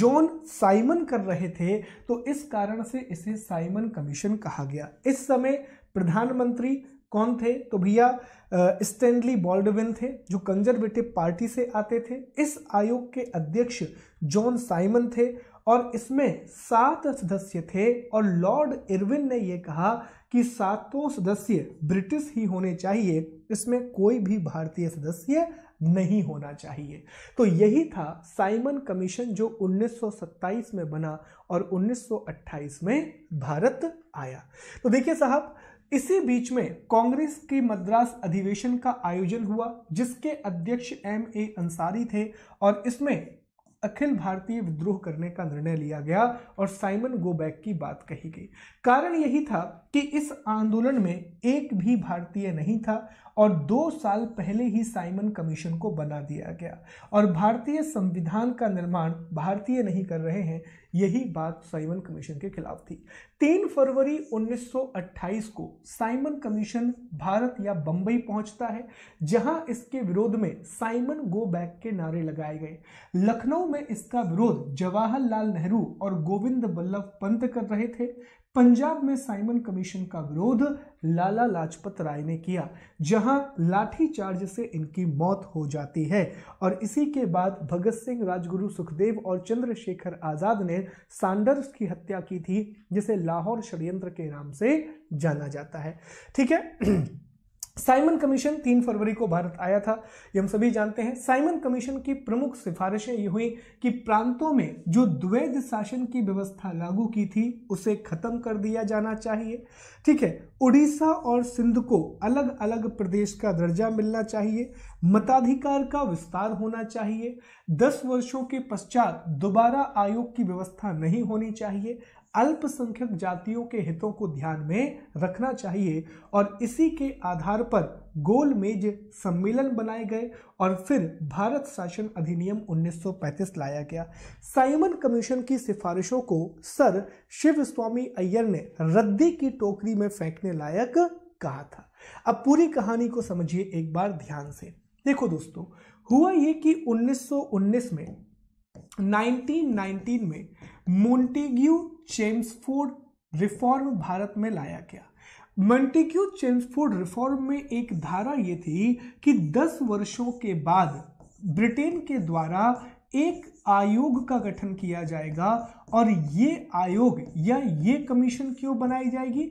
जॉन साइमन कर रहे थे तो इस कारण से इसे साइमन कमीशन कहा गया इस समय प्रधानमंत्री कौन थे तो भैया स्टैंडली बॉल्डविन थे जो कंजर्वेटिव पार्टी से आते थे इस आयोग के अध्यक्ष जॉन साइमन थे और इसमें सात सदस्य थे और लॉर्ड इरविन ने यह कहा कि सातों सदस्य ब्रिटिश ही होने चाहिए इसमें कोई भी भारतीय सदस्य नहीं होना चाहिए तो यही था साइमन कमीशन जो 1927 में बना और 1928 में भारत आया तो देखिए साहब इसी बीच में कांग्रेस की मद्रास अधिवेशन का आयोजन हुआ जिसके अध्यक्ष एम ए अंसारी थे और इसमें अखिल भारतीय विद्रोह करने का निर्णय लिया गया और साइमन गोबैक की बात कही गई कारण यही था कि इस आंदोलन में एक भी भारतीय नहीं था और दो साल पहले ही साइमन कमीशन को बना दिया गया और भारतीय संविधान का निर्माण भारतीय नहीं कर रहे हैं यही बात साइमन कमीशन के खिलाफ थी तीन फरवरी 1928 को साइमन कमीशन भारत या बंबई पहुंचता है जहां इसके विरोध में साइमन गो बैक के नारे लगाए गए लखनऊ में इसका विरोध जवाहरलाल नेहरू और गोविंद बल्लभ पंत कर रहे थे पंजाब में साइमन कमीशन का विरोध लाला लाजपत राय ने किया जहां लाठीचार्ज से इनकी मौत हो जाती है और इसी के बाद भगत सिंह राजगुरु सुखदेव और चंद्रशेखर आज़ाद ने सांडर्स की हत्या की थी जिसे लाहौर षड्यंत्र के नाम से जाना जाता है ठीक है साइमन कमीशन तीन फरवरी को भारत आया था ये हम सभी जानते हैं साइमन कमीशन की प्रमुख सिफारिशें ये हुई कि प्रांतों में जो द्वैध शासन की व्यवस्था लागू की थी उसे खत्म कर दिया जाना चाहिए ठीक है उड़ीसा और सिंध को अलग अलग प्रदेश का दर्जा मिलना चाहिए मताधिकार का विस्तार होना चाहिए दस वर्षों के पश्चात दोबारा आयोग की व्यवस्था नहीं होनी चाहिए अल्पसंख्यक जातियों के हितों को ध्यान में रखना चाहिए और इसी के आधार पर गोलमेज सम्मेलन बनाए गए और फिर भारत शासन अधिनियम 1935 लाया गया साइमन कमीशन की सिफारिशों को सर शिव स्वामी अय्यर ने रद्दी की टोकरी में फेंकने लायक कहा था अब पूरी कहानी को समझिए एक बार ध्यान से देखो दोस्तों हुआ ये कि 1919 में 1919 में मोन्टेग्यू चेम्सफोर्ड रिफॉर्म भारत में लाया गया मंटिक्यू चेम्सफोर्ड रिफॉर्म में एक धारा ये थी कि 10 वर्षों के बाद ब्रिटेन के द्वारा एक आयोग का गठन किया जाएगा और ये आयोग या ये कमीशन क्यों बनाई जाएगी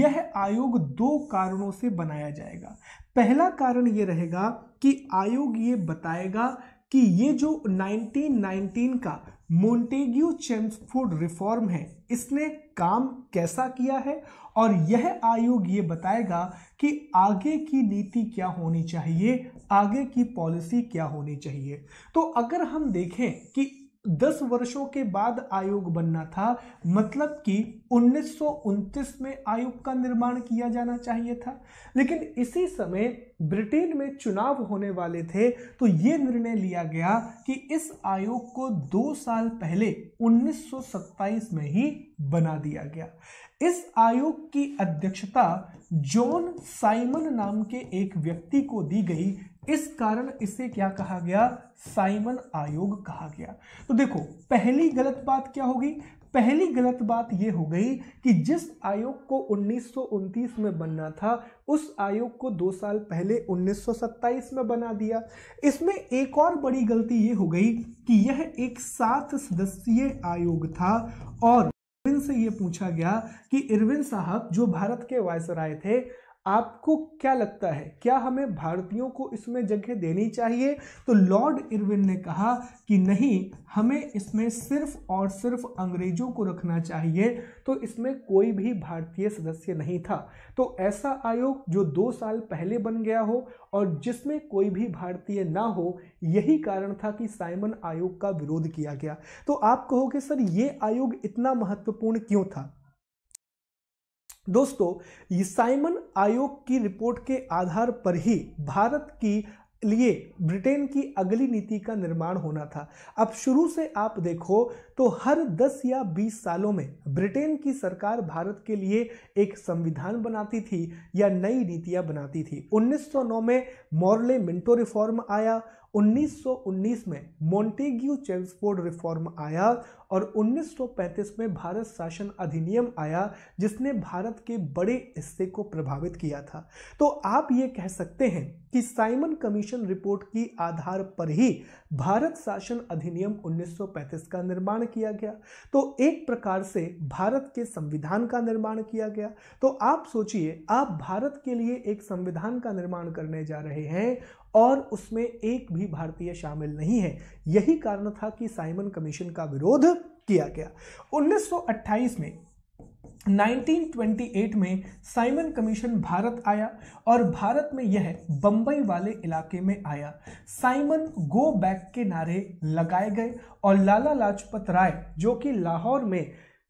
यह आयोग दो कारणों से बनाया जाएगा पहला कारण ये रहेगा कि आयोग ये बताएगा कि ये जो 1919 का मोन्टेग्यू चेम्सफूड रिफॉर्म है इसने काम कैसा किया है और यह आयोग ये बताएगा कि आगे की नीति क्या होनी चाहिए आगे की पॉलिसी क्या होनी चाहिए तो अगर हम देखें कि दस वर्षों के बाद आयोग बनना था मतलब कि उन्नीस में आयोग का निर्माण किया जाना चाहिए था लेकिन इसी समय ब्रिटेन में चुनाव होने वाले थे तो ये निर्णय लिया गया कि इस आयोग को दो साल पहले 1927 में ही बना दिया गया इस आयोग की अध्यक्षता जॉन साइमन नाम के एक व्यक्ति को दी गई इस कारण इसे क्या कहा गया साइमन आयोग कहा गया तो देखो पहली गलत बात क्या होगी पहली गलत बात यह हो गई कि जिस आयोग को उन्नीस में बनना था उस आयोग को दो साल पहले 1927 में बना दिया इसमें एक और बड़ी गलती ये हो गई कि यह एक सात सदस्यीय आयोग था और इरविन से ये पूछा गया कि इरविन साहब जो भारत के वायसराय थे आपको क्या लगता है क्या हमें भारतीयों को इसमें जगह देनी चाहिए तो लॉर्ड इरविन ने कहा कि नहीं हमें इसमें सिर्फ और सिर्फ अंग्रेजों को रखना चाहिए तो इसमें कोई भी भारतीय सदस्य नहीं था तो ऐसा आयोग जो दो साल पहले बन गया हो और जिसमें कोई भी भारतीय ना हो यही कारण था कि साइमन आयोग का विरोध किया गया तो आप कहोगे सर ये आयोग इतना महत्वपूर्ण क्यों था दोस्तों ये साइमन आयोग की रिपोर्ट के आधार पर ही भारत की लिए ब्रिटेन की अगली नीति का निर्माण होना था अब शुरू से आप देखो तो हर 10 या 20 सालों में ब्रिटेन की सरकार भारत के लिए एक संविधान बनाती थी या नई नीतियां बनाती थी 1909 में मॉर्ले मिंटो रिफॉर्म आया 1919 में मोंटेग्यू चेल्सफोर्ड रिफॉर्म आया और 1935 में भारत शासन अधिनियम आया जिसने भारत के बड़े हिस्से को प्रभावित किया था तो आप ये कह सकते हैं कि साइमन कमीशन रिपोर्ट की आधार पर ही भारत शासन अधिनियम 1935 का निर्माण किया गया तो एक प्रकार से भारत के संविधान का निर्माण किया गया तो आप सोचिए आप भारत के लिए एक संविधान का निर्माण करने जा रहे हैं और उसमें एक भी भारतीय शामिल नहीं है यही कारण था कि साइमन कमीशन का विरोध किया गया 1928 में 1928 में साइमन कमीशन भारत आया और भारत में यह बंबई वाले इलाके में आया साइमन गो बैक के नारे लगाए गए और लाला लाजपत राय जो कि लाहौर में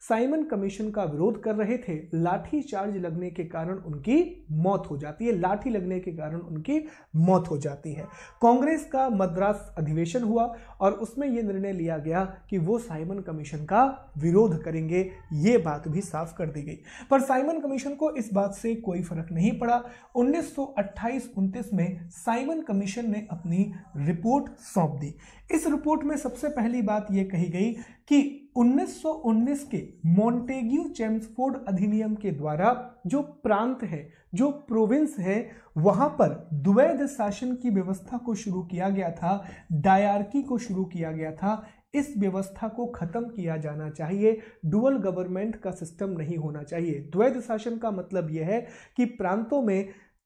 साइमन कमीशन का विरोध कर रहे थे लाठी चार्ज लगने के कारण उनकी मौत हो जाती है लाठी लगने के कारण उनकी मौत हो जाती है कांग्रेस का मद्रास अधिवेशन हुआ और उसमें यह निर्णय लिया गया कि वो साइमन कमीशन का विरोध करेंगे ये बात भी साफ कर दी गई पर साइमन कमीशन को इस बात से कोई फर्क नहीं पड़ा उन्नीस सौ में साइमन कमीशन ने अपनी रिपोर्ट सौंप दी इस रिपोर्ट में सबसे पहली बात यह कही गई कि 1919 के मोन्टेग्यू चेम्सफोर्ड अधिनियम के द्वारा जो प्रांत है जो प्रोविंस है वहां पर द्वैध शासन की व्यवस्था को शुरू किया गया था डायरकी को शुरू किया गया था इस व्यवस्था को खत्म किया जाना चाहिए डुअल गवर्नमेंट का सिस्टम नहीं होना चाहिए द्वैध शासन का मतलब यह है कि प्रांतों में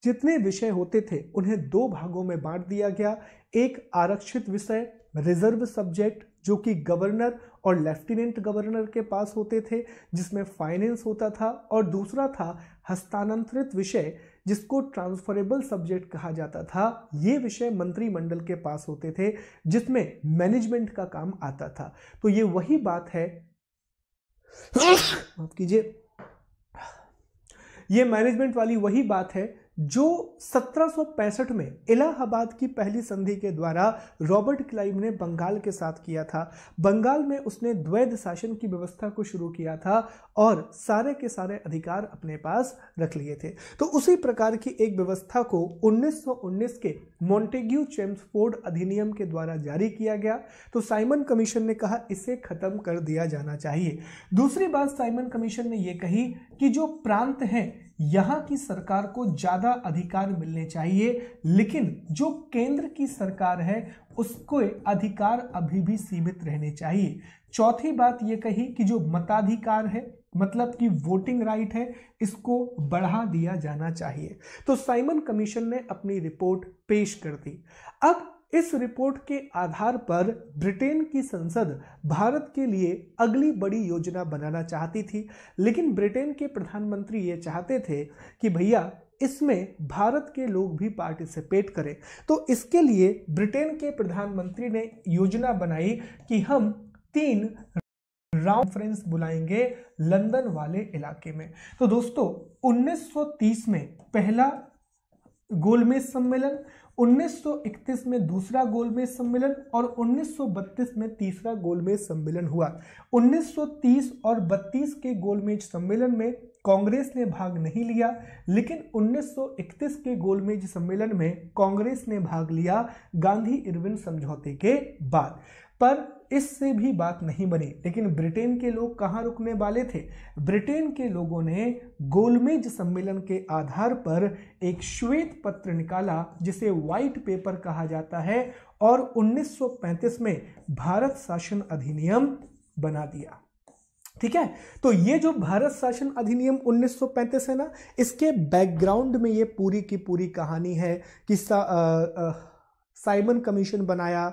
जितने विषय होते थे उन्हें दो भागों में बांट दिया गया एक आरक्षित विषय रिजर्व सब्जेक्ट जो कि गवर्नर और लेफ्टिनेंट गवर्नर के पास होते थे जिसमें फाइनेंस होता था और दूसरा था हस्तांतरित विषय जिसको ट्रांसफरेबल सब्जेक्ट कहा जाता था ये विषय मंत्रिमंडल के पास होते थे जिसमें मैनेजमेंट का काम आता था तो ये वही बात है माफ कीजिए ये मैनेजमेंट वाली वही बात है जो सत्रह में इलाहाबाद की पहली संधि के द्वारा रॉबर्ट क्लाइव ने बंगाल के साथ किया था बंगाल में उसने द्वैध शासन की व्यवस्था को शुरू किया था और सारे के सारे अधिकार अपने पास रख लिए थे तो उसी प्रकार की एक व्यवस्था को 1919 के मोन्टेग्यू चेम्सफोर्ड अधिनियम के द्वारा जारी किया गया तो साइमन कमीशन ने कहा इसे खत्म कर दिया जाना चाहिए दूसरी बात साइमन कमीशन ने यह कही कि जो प्रांत हैं यहाँ की सरकार को ज्यादा अधिकार मिलने चाहिए लेकिन जो केंद्र की सरकार है उसको अधिकार अभी भी सीमित रहने चाहिए चौथी बात ये कही कि जो मताधिकार है मतलब कि वोटिंग राइट है इसको बढ़ा दिया जाना चाहिए तो साइमन कमीशन ने अपनी रिपोर्ट पेश कर दी अब इस रिपोर्ट के आधार पर ब्रिटेन की संसद भारत के लिए अगली बड़ी योजना बनाना चाहती थी लेकिन ब्रिटेन के प्रधानमंत्री ये चाहते थे कि भैया इसमें भारत के लोग भी पार्टिसिपेट करें तो इसके लिए ब्रिटेन के प्रधानमंत्री ने योजना बनाई कि हम तीन राउंड बुलाएंगे लंदन वाले इलाके में तो दोस्तों 1930 में पहला गोलमेज सम्मेलन 1931 में दूसरा गोलमेज सम्मेलन और 1932 में तीसरा गोलमेज सम्मेलन हुआ 1930 और 32 के गोलमेज सम्मेलन में कांग्रेस ने भाग नहीं लिया लेकिन 1931 के गोलमेज सम्मेलन में कांग्रेस ने भाग लिया गांधी इरविन समझौते के बाद पर इससे भी बात नहीं बनी लेकिन ब्रिटेन के लोग कहाँ रुकने वाले थे ब्रिटेन के लोगों ने गोलमेज सम्मेलन के आधार पर एक श्वेत पत्र निकाला जिसे वाइट पेपर कहा जाता है और 1935 में भारत शासन अधिनियम बना दिया ठीक है तो ये जो भारत शासन अधिनियम 1935 है ना इसके बैकग्राउंड में ये पूरी की पूरी कहानी है कि साइमन कमीशन बनाया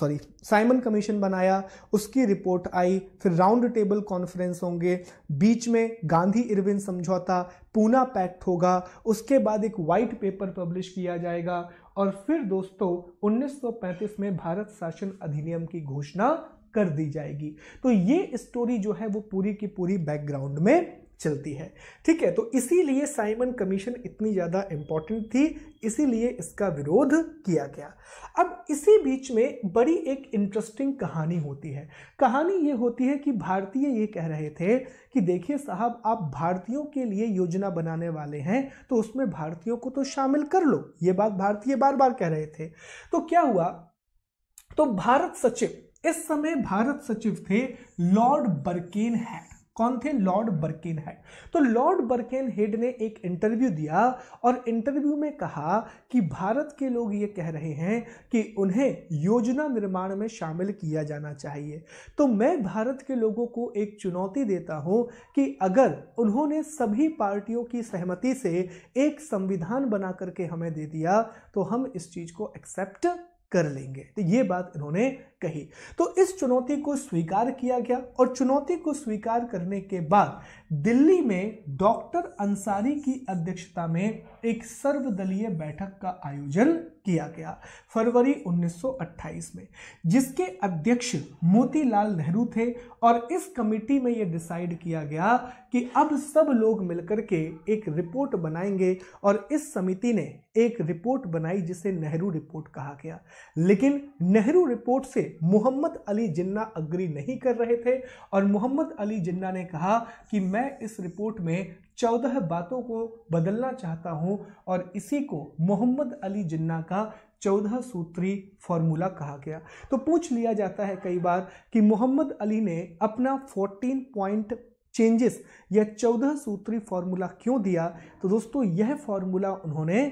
सॉरी साइमन कमीशन बनाया उसकी रिपोर्ट आई फिर राउंड टेबल कॉन्फ्रेंस होंगे बीच में गांधी इरविन समझौता पूना पैक्ट होगा उसके बाद एक वाइट पेपर पब्लिश किया जाएगा और फिर दोस्तों 1935 में भारत शासन अधिनियम की घोषणा कर दी जाएगी तो ये स्टोरी जो है वो पूरी की पूरी बैकग्राउंड में चलती है ठीक है तो इसीलिए साइमन कमीशन इतनी ज़्यादा इम्पॉर्टेंट थी इसीलिए इसका विरोध किया गया अब इसी बीच में बड़ी एक इंटरेस्टिंग कहानी होती है कहानी ये होती है कि भारतीय ये कह रहे थे कि देखिए साहब आप भारतीयों के लिए योजना बनाने वाले हैं तो उसमें भारतीयों को तो शामिल कर लो ये बात भारतीय बार बार कह रहे थे तो क्या हुआ तो भारत सचिव इस समय भारत सचिव थे लॉर्ड बर्केन हैक कौन थे लॉर्ड बर्केन हेड तो लॉर्ड बर्केन हेड ने एक इंटरव्यू दिया और इंटरव्यू में कहा कि भारत के लोग ये कह रहे हैं कि उन्हें योजना निर्माण में शामिल किया जाना चाहिए तो मैं भारत के लोगों को एक चुनौती देता हूँ कि अगर उन्होंने सभी पार्टियों की सहमति से एक संविधान बना करके हमें दे दिया तो हम इस चीज़ को एक्सेप्ट कर लेंगे तो ये बात इन्होंने कही तो इस चुनौती को स्वीकार किया गया और चुनौती को स्वीकार करने के बाद दिल्ली में डॉक्टर अंसारी की अध्यक्षता में एक सर्वदलीय बैठक का आयोजन किया गया फरवरी 1928 में जिसके अध्यक्ष मोतीलाल नेहरू थे और इस कमेटी में ये डिसाइड किया गया कि अब सब लोग मिलकर के एक रिपोर्ट बनाएंगे और इस समिति ने एक रिपोर्ट बनाई जिसे नेहरू रिपोर्ट कहा गया लेकिन नेहरू रिपोर्ट से मोहम्मद अली जिन्ना अग्री नहीं कर रहे थे और मोहम्मद अली जिन्ना ने कहा कि मैं इस रिपोर्ट में चौदह बातों को बदलना चाहता हूं और इसी को मोहम्मद अली जिन्ना का चौदह सूत्री फॉर्मूला कहा गया तो पूछ लिया जाता है कई बार कि मोहम्मद अली ने अपना फोर्टीन पॉइंट चेंजेस या चौदह सूत्री फॉर्मूला क्यों दिया तो दोस्तों यह फॉर्मूला उन्होंने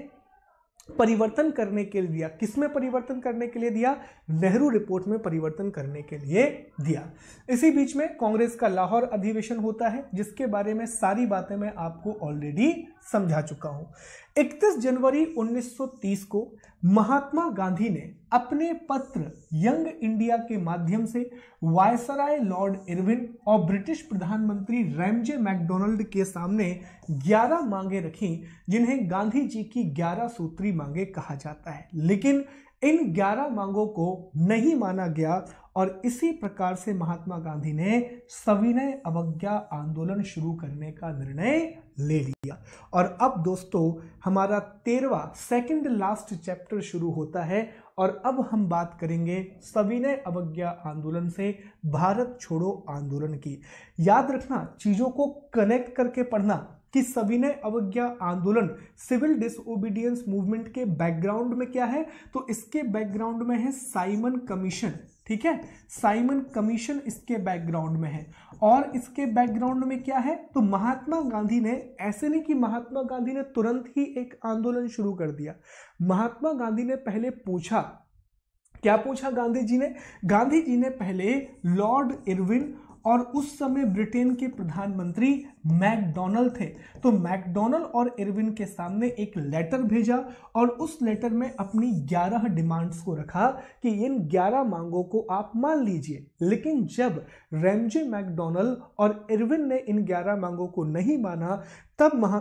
परिवर्तन करने के लिए दिया किस में परिवर्तन करने के लिए दिया नेहरू रिपोर्ट में परिवर्तन करने के लिए दिया इसी बीच में कांग्रेस का लाहौर अधिवेशन होता है जिसके बारे में सारी बातें मैं आपको ऑलरेडी समझा चुका हूं 31 जनवरी 1930 को महात्मा गांधी ने अपने पत्र यंग इंडिया के माध्यम से वायसराय लॉर्ड इरविन और ब्रिटिश प्रधानमंत्री रैमजे मैकडोनल्ड के सामने 11 मांगे रखी जिन्हें गांधी जी की 11 सूत्री मांगे कहा जाता है लेकिन इन 11 मांगों को नहीं माना गया और इसी प्रकार से महात्मा गांधी ने सविनय अवज्ञा आंदोलन शुरू करने का निर्णय ले लिया और अब दोस्तों हमारा तेरवा सेकंड लास्ट चैप्टर शुरू होता है और अब हम बात करेंगे सविनय अवज्ञा आंदोलन से भारत छोड़ो आंदोलन की याद रखना चीज़ों को कनेक्ट करके पढ़ना कि सविनय अवज्ञा आंदोलन सिविल डिसोबीडियंस मूवमेंट के बैकग्राउंड में क्या है तो इसके बैकग्राउंड में है साइमन कमीशन ठीक है साइमन कमीशन इसके बैकग्राउंड में है और इसके बैकग्राउंड में क्या है तो महात्मा गांधी ने ऐसे नहीं कि महात्मा गांधी ने तुरंत ही एक आंदोलन शुरू कर दिया महात्मा गांधी ने पहले पूछा क्या पूछा गांधी जी ने गांधी जी ने पहले लॉर्ड इरविन और उस समय ब्रिटेन के प्रधानमंत्री मैकडोनल्ड थे तो मैकडोनल्ड और इरविन के सामने एक लेटर भेजा और उस लेटर में अपनी 11 डिमांड्स को रखा कि इन 11 मांगों को आप मान लीजिए लेकिन जब रेमजे मैकडोनल्ड और इरविन ने इन 11 मांगों को नहीं माना तब महा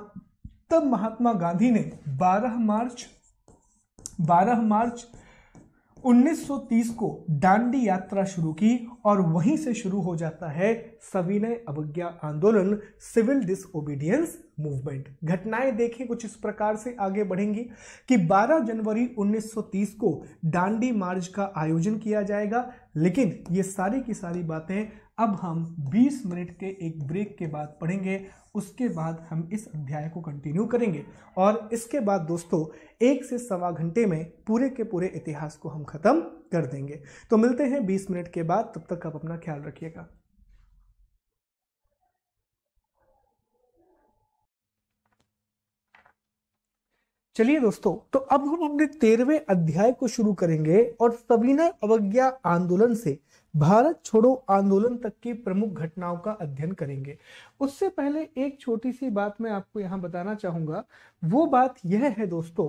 तब महात्मा गांधी ने 12 मार्च 12 मार्च 1930 को दांडी यात्रा शुरू की और वहीं से शुरू हो जाता है सविनय अवज्ञा आंदोलन सिविल डिसओबीडियंस मूवमेंट घटनाएं देखें कुछ इस प्रकार से आगे बढ़ेंगी कि 12 जनवरी 1930 को दांडी मार्च का आयोजन किया जाएगा लेकिन ये सारी की सारी बातें अब हम 20 मिनट के एक ब्रेक के बाद पढ़ेंगे उसके बाद हम इस अध्याय को कंटिन्यू करेंगे और इसके बाद दोस्तों एक से सवा घंटे में पूरे के पूरे इतिहास को हम ख़त्म कर देंगे तो मिलते हैं बीस मिनट के बाद तब तक आप अपना ख्याल रखिएगा चलिए दोस्तों तो अब हम अपने तेरहवें अध्याय को शुरू करेंगे और सविनय अवज्ञा आंदोलन से भारत छोड़ो आंदोलन तक की प्रमुख घटनाओं का अध्ययन करेंगे उससे पहले एक छोटी सी बात मैं आपको यहाँ बताना चाहूंगा वो बात यह है दोस्तों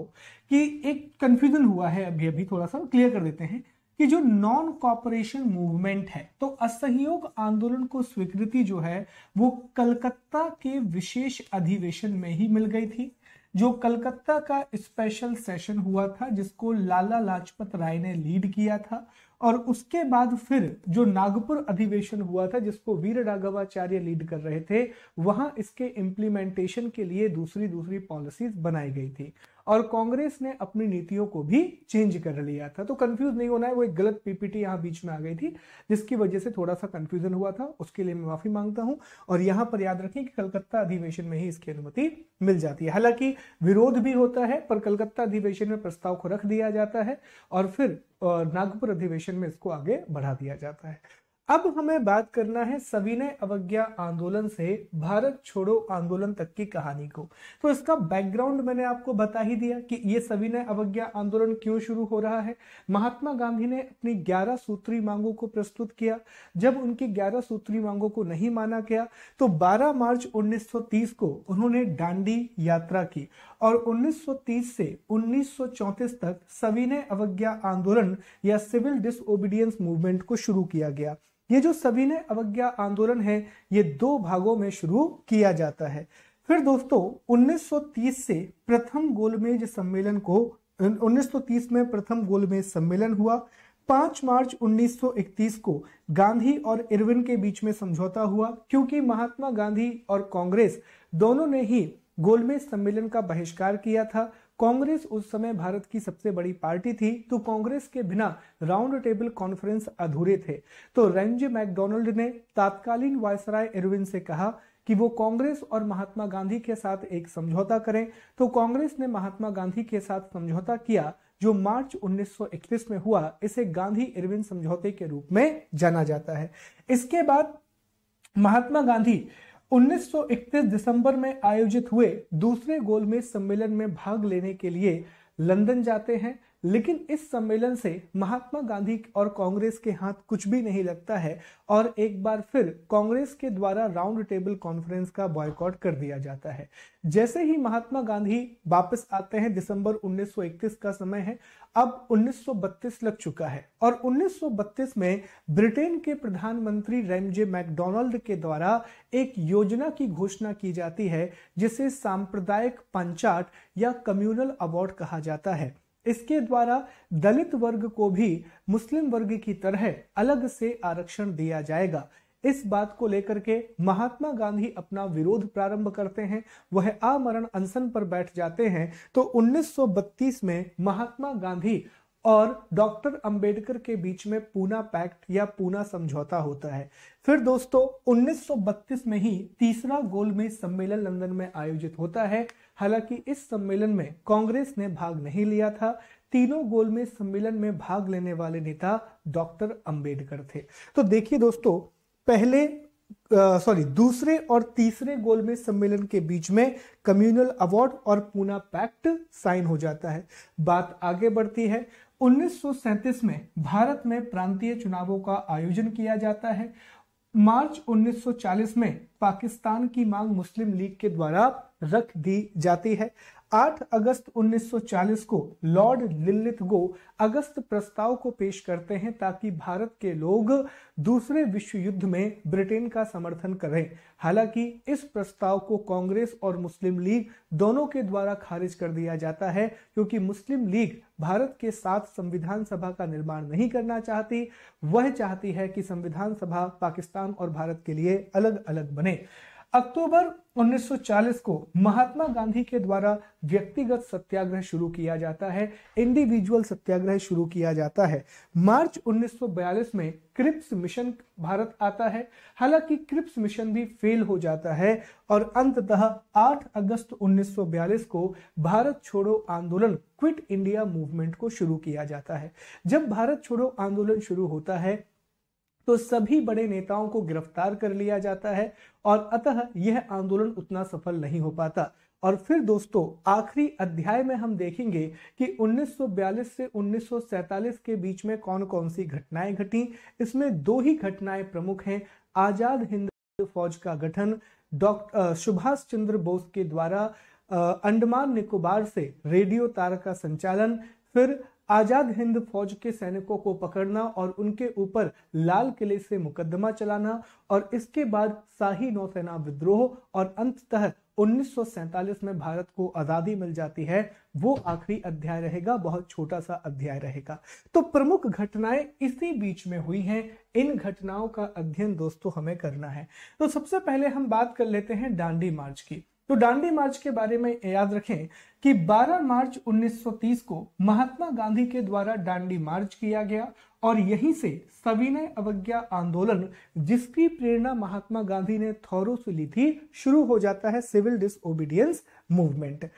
कि एक कंफ्यूजन हुआ है अभी अभी थोड़ा सा क्लियर कर देते हैं कि जो नॉन कॉपरेशन मूवमेंट है तो असहयोग आंदोलन को स्वीकृति जो है वो कलकत्ता के विशेष अधिवेशन में ही मिल गई थी जो कलकत्ता का स्पेशल सेशन हुआ था जिसको लाला लाजपत राय ने लीड किया था और उसके बाद फिर जो नागपुर अधिवेशन हुआ था जिसको वीर राघवाचार्य लीड कर रहे थे वहां इसके इम्प्लीमेंटेशन के लिए दूसरी दूसरी पॉलिसीज बनाई गई थी और कांग्रेस ने अपनी नीतियों को भी चेंज कर लिया था तो कंफ्यूज नहीं होना है वो एक गलत पीपीटी यहाँ बीच में आ गई थी जिसकी वजह से थोड़ा सा कंफ्यूजन हुआ था उसके लिए मैं माफी मांगता हूं और यहाँ पर याद रखें कि कलकत्ता अधिवेशन में ही इसकी अनुमति मिल जाती है हालांकि विरोध भी होता है पर कलकत्ता अधिवेशन में प्रस्ताव को रख दिया जाता है और फिर नागपुर अधिवेशन में इसको आगे बढ़ा दिया जाता है अब हमें बात करना है सविनय अवज्ञा आंदोलन से भारत छोड़ो आंदोलन तक की कहानी को तो इसका बैकग्राउंड मैंने आपको बता ही दिया कि ये सविनय अवज्ञा आंदोलन क्यों शुरू हो रहा है महात्मा गांधी ने अपनी 11 सूत्री मांगों को प्रस्तुत किया जब उनकी 11 सूत्री मांगों को नहीं माना गया तो 12 मार्च 1930 को उन्होंने डांडी यात्रा की और 1930 से 1934 तक सविनय अवज्ञा आंदोलन या सिविल डिसओबीडियंस मूवमेंट को शुरू किया गया ये जो सविनय अवज्ञा आंदोलन है ये दो भागों में शुरू किया जाता है फिर दोस्तों 1930 से प्रथम गोलमेज सम्मेलन को 1930 में प्रथम गोलमेज सम्मेलन हुआ 5 मार्च 1931 को गांधी और इरविन के बीच में समझौता हुआ क्योंकि महात्मा गांधी और कांग्रेस दोनों ने ही गोलमेज सम्मेलन का बहिष्कार किया था कांग्रेस उस समय भारत की सबसे बड़ी पार्टी थी तो कांग्रेस के बिना राउंड टेबल कॉन्फ्रेंस अधूरे थे तो रेंजे मैकडोनल्ड ने तात्कालीन वायसराय इरविन से कहा कि वो कांग्रेस और महात्मा गांधी के साथ एक समझौता करें तो कांग्रेस ने महात्मा गांधी के साथ समझौता किया जो मार्च 1931 में हुआ इसे गांधी इरविन समझौते के रूप में जाना जाता है इसके बाद महात्मा गांधी 1931 दिसंबर में आयोजित हुए दूसरे गोलमेज सम्मेलन में भाग लेने के लिए लंदन जाते हैं लेकिन इस सम्मेलन से महात्मा गांधी और कांग्रेस के हाथ कुछ भी नहीं लगता है और एक बार फिर कांग्रेस के द्वारा राउंड टेबल कॉन्फ्रेंस का बॉयकॉट कर दिया जाता है जैसे ही महात्मा गांधी वापस आते हैं दिसंबर 1931 का समय है अब 1932 लग चुका है और 1932 में ब्रिटेन के प्रधानमंत्री रेमजे मैकडोनाल्ड के द्वारा एक योजना की घोषणा की जाती है जिसे सांप्रदायिक पंचाट या कम्युनल अवार्ड कहा जाता है इसके द्वारा दलित वर्ग को भी मुस्लिम वर्ग की तरह अलग से आरक्षण दिया जाएगा इस बात को लेकर के महात्मा गांधी अपना विरोध प्रारंभ करते हैं वह आमरण अनशन पर बैठ जाते हैं तो 1932 में महात्मा गांधी और डॉक्टर अंबेडकर के बीच में पूना पैक्ट या पूना समझौता होता है फिर दोस्तों 1932 में ही तीसरा गोलमेज सम्मेलन लंदन में आयोजित होता है हालांकि इस सम्मेलन में कांग्रेस ने भाग नहीं लिया था तीनों गोल में सम्मेलन में भाग लेने वाले नेता डॉक्टर अंबेडकर थे तो देखिए दोस्तों पहले सॉरी दूसरे और तीसरे गोल में सम्मेलन के बीच में कम्युनल अवार्ड और पूना पैक्ट साइन हो जाता है बात आगे बढ़ती है 1937 में भारत में प्रांतीय चुनावों का आयोजन किया जाता है मार्च 1940 में पाकिस्तान की मांग मुस्लिम लीग के द्वारा रख दी जाती है 8 अगस्त 1940 को लॉर्ड लिलित गो अगस्त प्रस्ताव को पेश करते हैं ताकि भारत के लोग दूसरे विश्व युद्ध में ब्रिटेन का समर्थन करें हालांकि इस प्रस्ताव को कांग्रेस और मुस्लिम लीग दोनों के द्वारा खारिज कर दिया जाता है क्योंकि मुस्लिम लीग भारत के साथ संविधान सभा का निर्माण नहीं करना चाहती वह चाहती है कि संविधान सभा पाकिस्तान और भारत के लिए अलग अलग बने अक्टूबर 1940 को महात्मा गांधी के द्वारा व्यक्तिगत सत्याग्रह शुरू किया जाता है इंडिविजुअल सत्याग्रह शुरू किया जाता है मार्च 1942 में क्रिप्स मिशन भारत आता है हालांकि क्रिप्स मिशन भी फेल हो जाता है और अंततः 8 अगस्त 1942 को भारत छोड़ो आंदोलन क्विट इंडिया मूवमेंट को शुरू किया जाता है जब भारत छोड़ो आंदोलन शुरू होता है तो सभी बड़े नेताओं को गिरफ्तार कर लिया जाता है और अतः यह आंदोलन उतना सफल नहीं हो पाता और फिर दोस्तों आखिरी अध्याय में हम देखेंगे कि 1942 से 1947 के बीच में कौन कौन सी घटनाएं घटी इसमें दो ही घटनाएं प्रमुख हैं आजाद हिंद फौज का गठन डॉक्टर सुभाष चंद्र बोस के द्वारा अंडमान निकोबार से रेडियो तार का संचालन फिर आजाद हिंद फौज के सैनिकों को पकड़ना और उनके ऊपर लाल किले से मुकदमा चलाना और इसके बाद शाही नौसेना विद्रोह और अंततः 1947 में भारत को आजादी मिल जाती है वो आखिरी अध्याय रहेगा बहुत छोटा सा अध्याय रहेगा तो प्रमुख घटनाएं इसी बीच में हुई हैं इन घटनाओं का अध्ययन दोस्तों हमें करना है तो सबसे पहले हम बात कर लेते हैं डांडी मार्च की तो डांडी मार्च के बारे में याद रखें कि 12 मार्च 1930 को महात्मा गांधी के द्वारा डांडी मार्च किया गया और यहीं से सविनय अवज्ञा आंदोलन जिसकी प्रेरणा महात्मा गांधी ने थौरो से ली थी शुरू हो जाता है सिविल डिसओबीडियंस मूवमेंट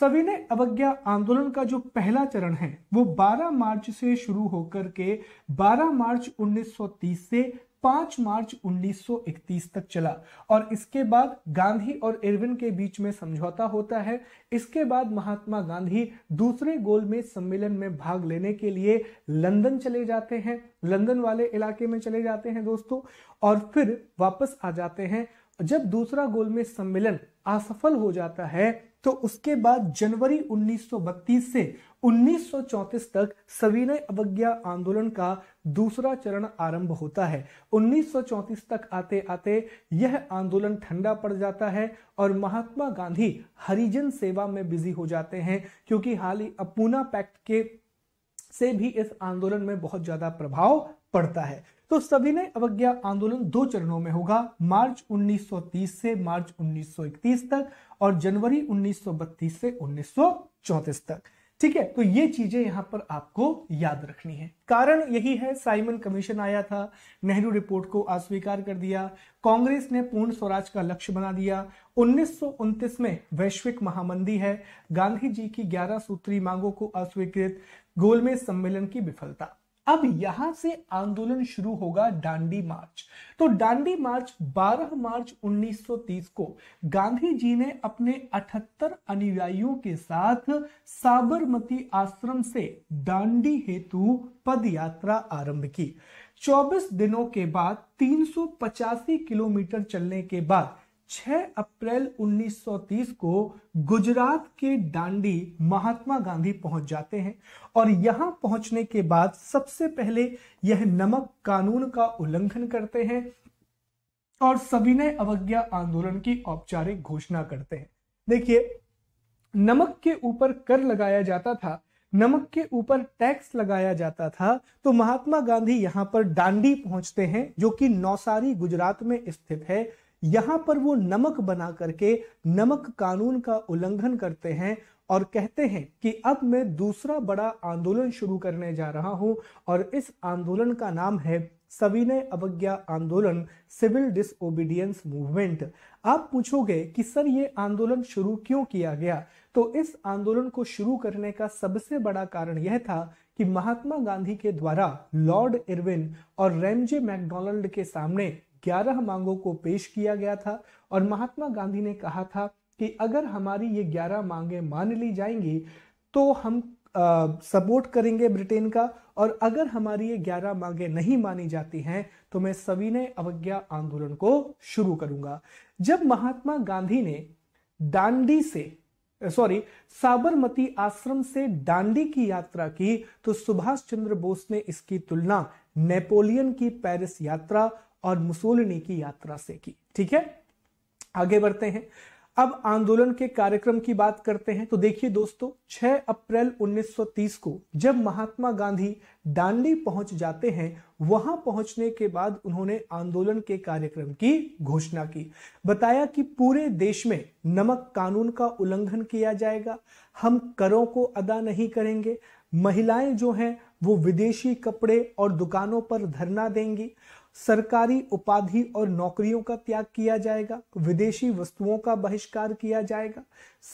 सविनय अवज्ञा आंदोलन का जो पहला चरण है वो 12 मार्च से शुरू होकर के 12 मार्च 1930 से पांच मार्च 1931 तक चला और इसके बाद गांधी और इरविन के बीच में समझौता होता है इसके बाद महात्मा गांधी दूसरे गोल में सम्मेलन में भाग लेने के लिए लंदन चले जाते हैं लंदन वाले इलाके में चले जाते हैं दोस्तों और फिर वापस आ जाते हैं जब दूसरा गोल में सम्मेलन असफल हो जाता है तो उसके बाद जनवरी 1932 से 1934 तक सविनय अवज्ञा आंदोलन का दूसरा चरण आरंभ होता है 1934 तक आते आते यह आंदोलन ठंडा पड़ जाता है और महात्मा गांधी हरिजन सेवा में बिजी हो जाते हैं क्योंकि हाल ही अपूना पैक्ट के से भी इस आंदोलन में बहुत ज्यादा प्रभाव पड़ता है तो सविनय अवज्ञा आंदोलन दो चरणों में होगा मार्च 1930 से मार्च 1931 तक और जनवरी 1932 से 1934 तक ठीक है तो ये चीजें यहां पर आपको याद रखनी है कारण यही है साइमन कमीशन आया था नेहरू रिपोर्ट को अस्वीकार कर दिया कांग्रेस ने पूर्ण स्वराज का लक्ष्य बना दिया उन्नीस में वैश्विक महामंदी है गांधी जी की 11 सूत्री मांगों को अस्वीकृत गोलमेज सम्मेलन की विफलता अब यहां से आंदोलन शुरू होगा डांडी मार्च तो डांडी मार्च 12 मार्च 1930 को गांधी जी ने अपने 78 अनुयायियों के साथ साबरमती आश्रम से डांडी हेतु पद यात्रा आरंभ की 24 दिनों के बाद तीन किलोमीटर चलने के बाद 6 अप्रैल 1930 को गुजरात के डांडी महात्मा गांधी पहुंच जाते हैं और यहां पहुंचने के बाद सबसे पहले यह नमक कानून का उल्लंघन करते हैं और सविनय अवज्ञा आंदोलन की औपचारिक घोषणा करते हैं देखिए नमक के ऊपर कर लगाया जाता था नमक के ऊपर टैक्स लगाया जाता था तो महात्मा गांधी यहां पर डांडी पहुंचते हैं जो कि नौसारी गुजरात में स्थित है यहां पर वो नमक बना करके नमक कानून का उल्लंघन करते हैं और कहते हैं कि अब मैं दूसरा बड़ा आंदोलन शुरू करने जा रहा हूं और इस आंदोलन का नाम है सविनय अवज्ञा आंदोलन सिविल डिसओबीडियंस मूवमेंट आप पूछोगे कि सर ये आंदोलन शुरू क्यों किया गया तो इस आंदोलन को शुरू करने का सबसे बड़ा कारण यह था कि महात्मा गांधी के द्वारा लॉर्ड इरविन और रेमजे मैकडोनल्ड के सामने ग्यारह मांगों को पेश किया गया था और महात्मा गांधी ने कहा था कि अगर हमारी ये ग्यारह मांगे मान ली जाएंगी तो हम सपोर्ट करेंगे ब्रिटेन का और अगर हमारी ये ग्यारह मांगे नहीं मानी जाती हैं तो मैं सविनय अवज्ञा आंदोलन को शुरू करूंगा जब महात्मा गांधी ने दांडी से सॉरी साबरमती आश्रम से दांडी की यात्रा की तो सुभाष चंद्र बोस ने इसकी तुलना नेपोलियन की पेरिस यात्रा और मुसोलिनी की यात्रा से की ठीक है आगे बढ़ते हैं अब आंदोलन के कार्यक्रम की बात करते हैं तो देखिए दोस्तों 6 अप्रैल 1930 को जब महात्मा गांधी दांडी पहुंच जाते हैं वहां पहुंचने के बाद उन्होंने आंदोलन के कार्यक्रम की घोषणा की बताया कि पूरे देश में नमक कानून का उल्लंघन किया जाएगा हम करों को अदा नहीं करेंगे महिलाएं जो हैं वो विदेशी कपड़े और दुकानों पर धरना देंगी सरकारी उपाधि और नौकरियों का त्याग किया जाएगा विदेशी वस्तुओं का बहिष्कार किया जाएगा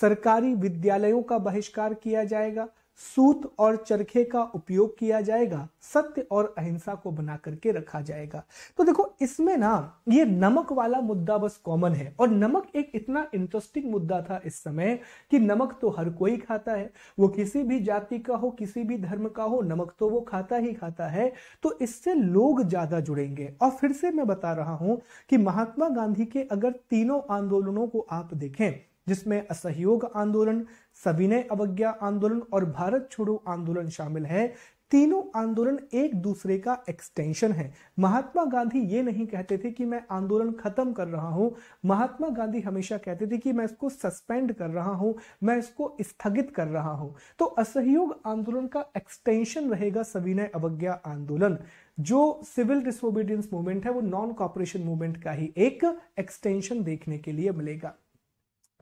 सरकारी विद्यालयों का बहिष्कार किया जाएगा सूत और चरखे का उपयोग किया जाएगा सत्य और अहिंसा को बना करके रखा जाएगा तो देखो इसमें ना ये नमक वाला मुद्दा बस कॉमन है और नमक एक इतना इंटरेस्टिंग मुद्दा था इस समय कि नमक तो हर कोई खाता है वो किसी भी जाति का हो किसी भी धर्म का हो नमक तो वो खाता ही खाता है तो इससे लोग ज्यादा जुड़ेंगे और फिर से मैं बता रहा हूं कि महात्मा गांधी के अगर तीनों आंदोलनों को आप देखें जिसमें असहयोग आंदोलन सविनय अवज्ञा आंदोलन और भारत छोड़ो आंदोलन शामिल है तीनों आंदोलन एक दूसरे का एक्सटेंशन है महात्मा गांधी ये नहीं कहते थे कि मैं आंदोलन खत्म कर रहा हूं महात्मा गांधी हमेशा कहते थे कि मैं इसको सस्पेंड कर रहा हूं मैं इसको स्थगित कर रहा हूं तो असहयोग आंदोलन का एक्सटेंशन रहेगा सविनय अवज्ञा आंदोलन जो सिविल डिसोबीडियंस मूवमेंट है वो नॉन कॉपरेशन मूवमेंट का ही एक एक्सटेंशन देखने के लिए मिलेगा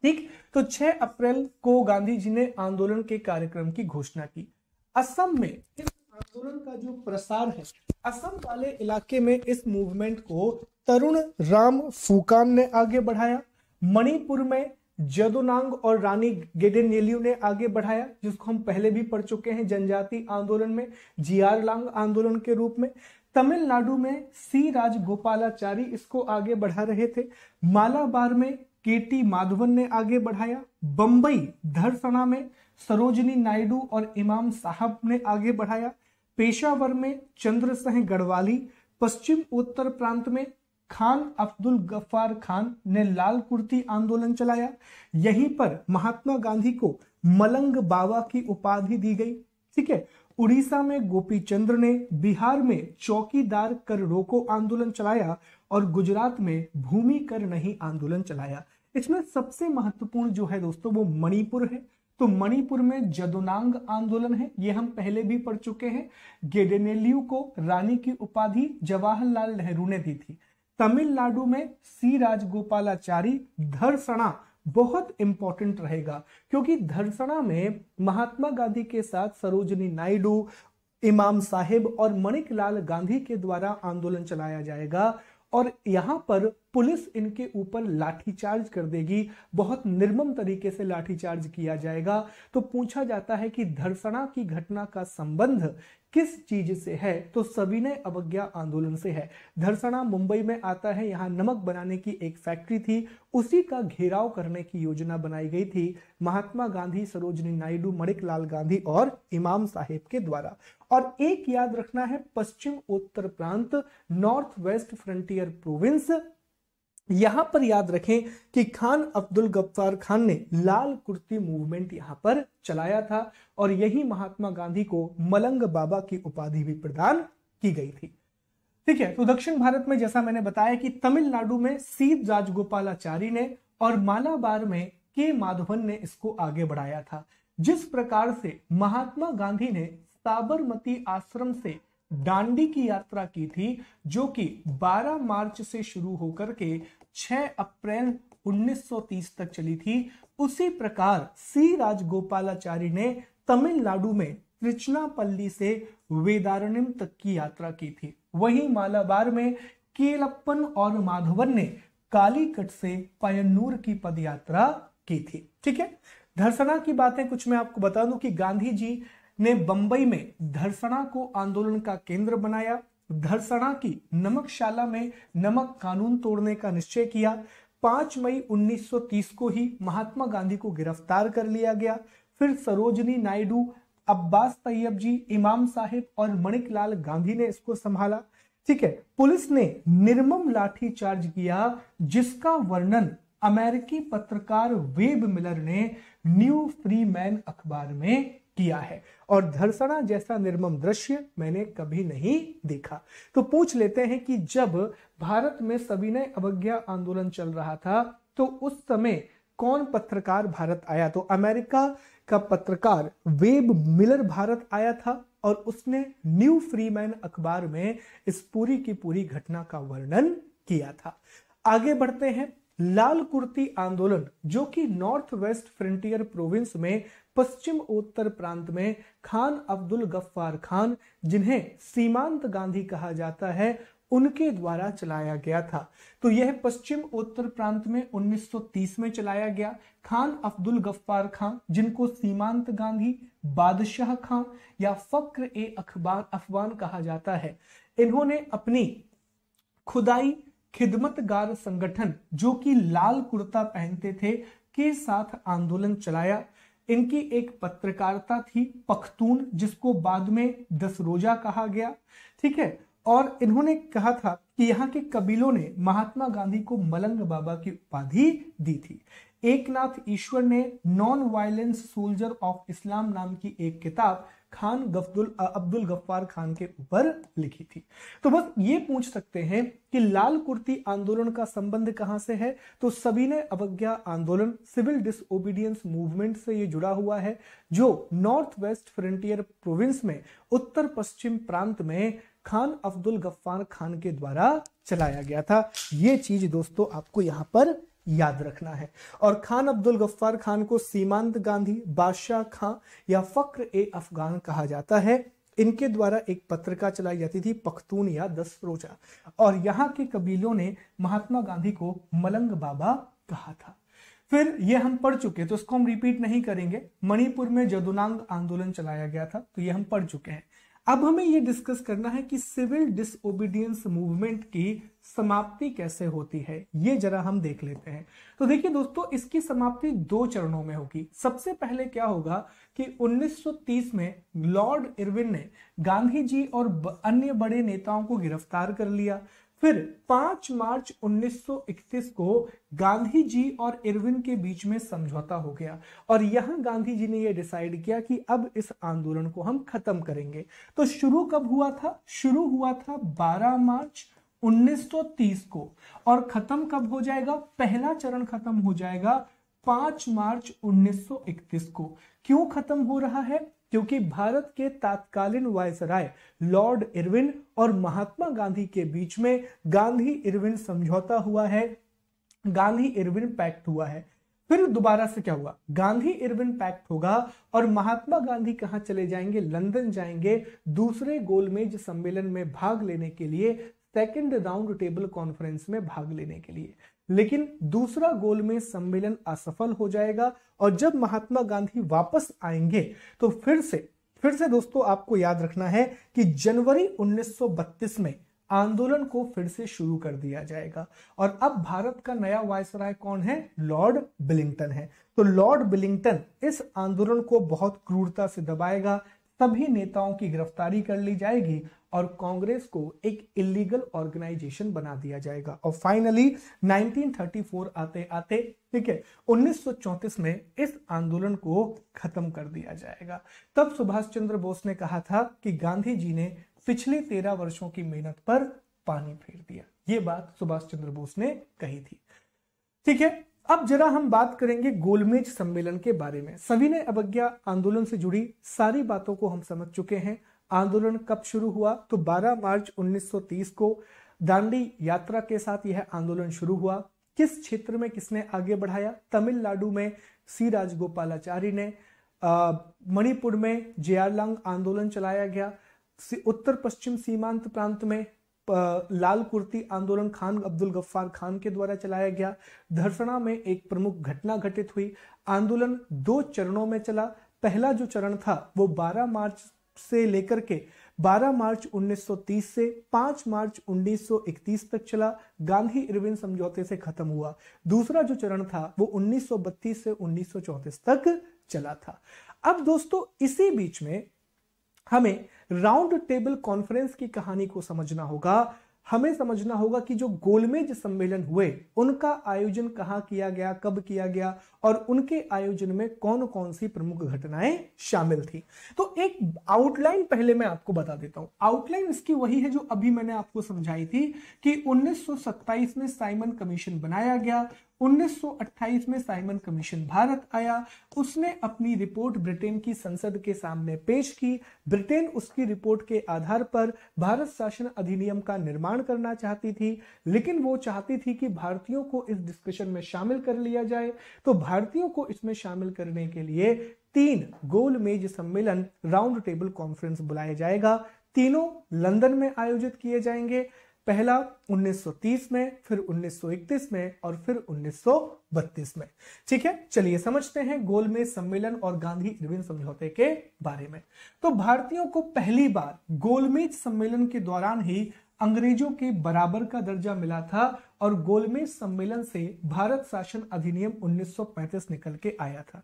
ठीक तो 6 अप्रैल को गांधी जी ने आंदोलन के कार्यक्रम की घोषणा की असम में इस आंदोलन का जो प्रसार है असम वाले इलाके में इस मूवमेंट को तरुण राम फूकान ने आगे बढ़ाया मणिपुर में जदोनांग और रानी गेडेनेलियू ने आगे बढ़ाया जिसको हम पहले भी पढ़ चुके हैं जनजाति आंदोलन में जीआर लांग आंदोलन के रूप में तमिलनाडु में सी राजगोपालाचारी इसको आगे बढ़ा रहे थे मालाबार में के टी माधवन ने आगे बढ़ाया बंबई धरसना में सरोजनी नायडू और इमाम साहब ने आगे बढ़ाया पेशावर में चंद्र सिंह गढ़वाली पश्चिम उत्तर प्रांत में खान अब्दुल गफ्फार खान ने लाल कुर्ती आंदोलन चलाया यहीं पर महात्मा गांधी को मलंग बाबा की उपाधि दी गई ठीक है उड़ीसा में गोपी चंद्र ने बिहार में चौकीदार कर रोको आंदोलन चलाया और गुजरात में भूमि कर नहीं आंदोलन चलाया इसमें सबसे महत्वपूर्ण जो है दोस्तों वो मणिपुर है तो मणिपुर में जदुनांग आंदोलन है ये हम पहले भी पढ़ चुके हैं गेडेनेलियू को रानी की उपाधि जवाहरलाल नेहरू ने दी थी तमिलनाडु में सी राजगोपालाचारी धरसणा बहुत इंपॉर्टेंट रहेगा क्योंकि धरसणा में महात्मा गांधी के साथ सरोजनी नायडू इमाम साहेब और मणिकलाल गांधी के द्वारा आंदोलन चलाया जाएगा और यहां पर पुलिस इनके ऊपर लाठीचार्ज कर देगी बहुत निर्मम तरीके से लाठीचार्ज किया जाएगा तो पूछा जाता है कि धर्षणा की घटना का संबंध किस चीज से है तो सविनय अवज्ञा आंदोलन से है धरसणा मुंबई में आता है यहाँ नमक बनाने की एक फैक्ट्री थी उसी का घेराव करने की योजना बनाई गई थी महात्मा गांधी सरोजनी नायडू मणिकलाल गांधी और इमाम साहेब के द्वारा और एक याद रखना है पश्चिम उत्तर प्रांत नॉर्थ वेस्ट फ्रंटियर प्रोविंस यहां पर याद रखें कि खान अब्दुल गफ्फार खान ने लाल कुर्ती मूवमेंट यहां पर चलाया था और यही महात्मा गांधी को मलंग बाबा की उपाधि भी प्रदान की गई थी ठीक है तो दक्षिण भारत में जैसा मैंने बताया कि तमिलनाडु में सी राजगोपालाचारी ने और मालाबार में के माधवन ने इसको आगे बढ़ाया था जिस प्रकार से महात्मा गांधी ने साबरमती आश्रम से दांडी की यात्रा की थी जो कि 12 मार्च से शुरू होकर के 6 अप्रैल 1930 तक चली थी उसी प्रकार सी राजगोपालाचारी ने तमिलनाडु में त्रिचनापल्ली से वेदारण्यम तक की यात्रा की थी वहीं मालाबार में केलप्पन और माधवन ने कालीकट से पयनूर की पदयात्रा की थी ठीक है धर्षणा की बातें कुछ मैं आपको बता दूं कि गांधी जी ने बंबई में धर्षणा को आंदोलन का केंद्र बनाया धरसणा की नमकशाला में नमक कानून तोड़ने का निश्चय किया 5 मई 1930 को ही महात्मा गांधी को गिरफ्तार कर लिया गया फिर सरोजनी नायडू अब्बास तैयब जी इमाम साहिब और मणिकलाल गांधी ने इसको संभाला ठीक है पुलिस ने निर्मम लाठी चार्ज किया जिसका वर्णन अमेरिकी पत्रकार वेब मिलर ने न्यू फ्री मैन अखबार में किया है और धर्षणा जैसा निर्मम दृश्य मैंने कभी नहीं देखा तो पूछ लेते हैं कि जब भारत में सविनय अवज्ञा आंदोलन चल रहा था तो उस समय कौन पत्रकार भारत आया तो अमेरिका का पत्रकार वेब मिलर भारत आया था और उसने न्यू फ्रीमैन अखबार में इस पूरी की पूरी घटना का वर्णन किया था आगे बढ़ते हैं लाल कुर्ती आंदोलन जो कि नॉर्थ वेस्ट फ्रंटियर प्रोविंस में पश्चिम उत्तर प्रांत में खान अब्दुल गफ्फार खान जिन्हें सीमांत गांधी कहा जाता है उनके द्वारा चलाया गया था तो यह पश्चिम उत्तर प्रांत में 1930 में चलाया गया खान अब्दुल गफ्फार खान जिनको सीमांत गांधी बादशाह खान या फक्र ए अखबार अफवान कहा जाता है इन्होंने अपनी खुदाई खिदमतगार संगठन जो कि लाल कुर्ता पहनते थे के साथ आंदोलन चलाया इनकी एक पत्रकारिता थी पख्तून जिसको बाद में दस रोजा कहा गया ठीक है और इन्होंने कहा था कि यहाँ के कबीलों ने महात्मा गांधी को मलंग बाबा की उपाधि दी थी एकनाथ ईश्वर ने non violence soldier of Islam नाम की एक किताब खान गफ्दुल अब्दुल गफ्फार खान के ऊपर लिखी थी तो बस ये पूछ सकते हैं कि लाल कुर्ती आंदोलन का संबंध कहां से है तो सभी ने अवज्ञा आंदोलन सिविल डिसओबीडियंस मूवमेंट से ये जुड़ा हुआ है जो नॉर्थ वेस्ट फ्रंटियर प्रोविंस में उत्तर पश्चिम प्रांत में खान अब्दुल गफ्फार खान के द्वारा चलाया गया था ये चीज दोस्तों आपको यहां पर याद रखना है और खान अब्दुल गफ्फार खान को सीमांत गांधी बादशाह खां या फक्र ए अफगान कहा जाता है इनके द्वारा एक पत्रिका चलाई जाती थी पख्तून या दस रोजा और यहाँ के कबीलों ने महात्मा गांधी को मलंग बाबा कहा था फिर ये हम पढ़ चुके तो इसको हम रिपीट नहीं करेंगे मणिपुर में जदुनांग आंदोलन चलाया गया था तो ये हम पढ़ चुके हैं अब हमें यह डिस्कस करना है कि सिविल डिसओबीडियंस मूवमेंट की समाप्ति कैसे होती है ये जरा हम देख लेते हैं तो देखिए दोस्तों इसकी समाप्ति दो चरणों में होगी सबसे पहले क्या होगा कि 1930 में लॉर्ड इरविन ने गांधी जी और अन्य बड़े नेताओं को गिरफ्तार कर लिया फिर 5 मार्च 1931 को गांधी जी और इरविन के बीच में समझौता हो गया और यहां गांधी जी ने यह डिसाइड किया कि अब इस आंदोलन को हम खत्म करेंगे तो शुरू कब हुआ था शुरू हुआ था 12 मार्च 1930 को और खत्म कब हो जाएगा पहला चरण खत्म हो जाएगा 5 मार्च 1931 को क्यों खत्म हो रहा है क्योंकि भारत के तात्कालीन वायसराय लॉर्ड इरविन और महात्मा गांधी के बीच में गांधी इरविन समझौता हुआ है गांधी इरविन पैक्ट हुआ है फिर दोबारा से क्या हुआ गांधी इरविन पैक्ट होगा और महात्मा गांधी कहाँ चले जाएंगे लंदन जाएंगे दूसरे गोलमेज सम्मेलन में भाग लेने के लिए सेकेंड राउंड टेबल कॉन्फ्रेंस में भाग लेने के लिए लेकिन दूसरा गोल में सम्मेलन असफल हो जाएगा और जब महात्मा गांधी वापस आएंगे तो फिर से फिर से दोस्तों आपको याद रखना है कि जनवरी 1932 में आंदोलन को फिर से शुरू कर दिया जाएगा और अब भारत का नया वायसराय कौन है लॉर्ड बिलिंगटन है तो लॉर्ड बिलिंगटन इस आंदोलन को बहुत क्रूरता से दबाएगा सभी नेताओं की गिरफ्तारी कर ली जाएगी और कांग्रेस को एक इलीगल ऑर्गेनाइजेशन बना दिया जाएगा और फाइनली 1934 आते आते ठीक है 1934 में इस आंदोलन को खत्म कर दिया जाएगा तब सुभाष चंद्र बोस ने कहा था कि गांधी जी ने पिछले तेरह वर्षों की मेहनत पर पानी फेर दिया ये बात सुभाष चंद्र बोस ने कही थी ठीक है अब जरा हम बात करेंगे गोलमेज सम्मेलन के बारे में सभी ने अवज्ञा आंदोलन से जुड़ी सारी बातों को हम समझ चुके हैं आंदोलन कब शुरू हुआ तो 12 मार्च 1930 को दांडी यात्रा के साथ यह आंदोलन शुरू हुआ किस क्षेत्र में किसने आगे बढ़ाया तमिलनाडु में सी राजगोपालाचारी ने मणिपुर में जियालांग आंदोलन चलाया गया उत्तर पश्चिम सीमांत प्रांत में लाल कुर्ती आंदोलन खान अब्दुल गफ्फार खान के द्वारा चलाया गया धरसना में एक प्रमुख घटना घटित हुई आंदोलन दो चरणों में चला पहला जो चरण था वो 12 मार्च से लेकर के 12 मार्च 1930 से 5 मार्च 1931 तक चला गांधी इरविन समझौते से खत्म हुआ दूसरा जो चरण था वो 1932 से 1934 तक चला था अब दोस्तों इसी बीच में हमें राउंड टेबल कॉन्फ्रेंस की कहानी को समझना होगा हमें समझना होगा कि जो गोलमेज सम्मेलन हुए उनका आयोजन कहाँ किया गया कब किया गया और उनके आयोजन में कौन कौन सी प्रमुख घटनाएं शामिल थी तो एक आउटलाइन पहले मैं आपको बता देता हूं आउटलाइन इसकी वही है जो अभी मैंने आपको समझाई थी कि 1927 में साइमन कमीशन बनाया गया 1928 में साइमन कमीशन भारत आया उसने अपनी रिपोर्ट ब्रिटेन की संसद के सामने पेश की ब्रिटेन उसकी रिपोर्ट के आधार पर भारत शासन अधिनियम का निर्माण करना चाहती थी लेकिन वो चाहती थी कि भारतीयों को इस डिस्कशन में शामिल कर लिया जाए तो भारतीयों को इसमें शामिल करने के लिए तीन गोल मेज सम्मेलन राउंड टेबल कॉन्फ्रेंस बुलाया जाएगा तीनों लंदन में आयोजित किए जाएंगे पहला 1930 में फिर 1931 में और फिर 1932 में ठीक है चलिए समझते हैं गोल में सम्मेलन और गांधी इरविन समझौते के बारे में तो भारतीयों को पहली बार गोलमेज सम्मेलन के दौरान ही अंग्रेजों के बराबर का दर्जा मिला था और गोलमेज सम्मेलन से भारत शासन अधिनियम 1935 निकल के आया था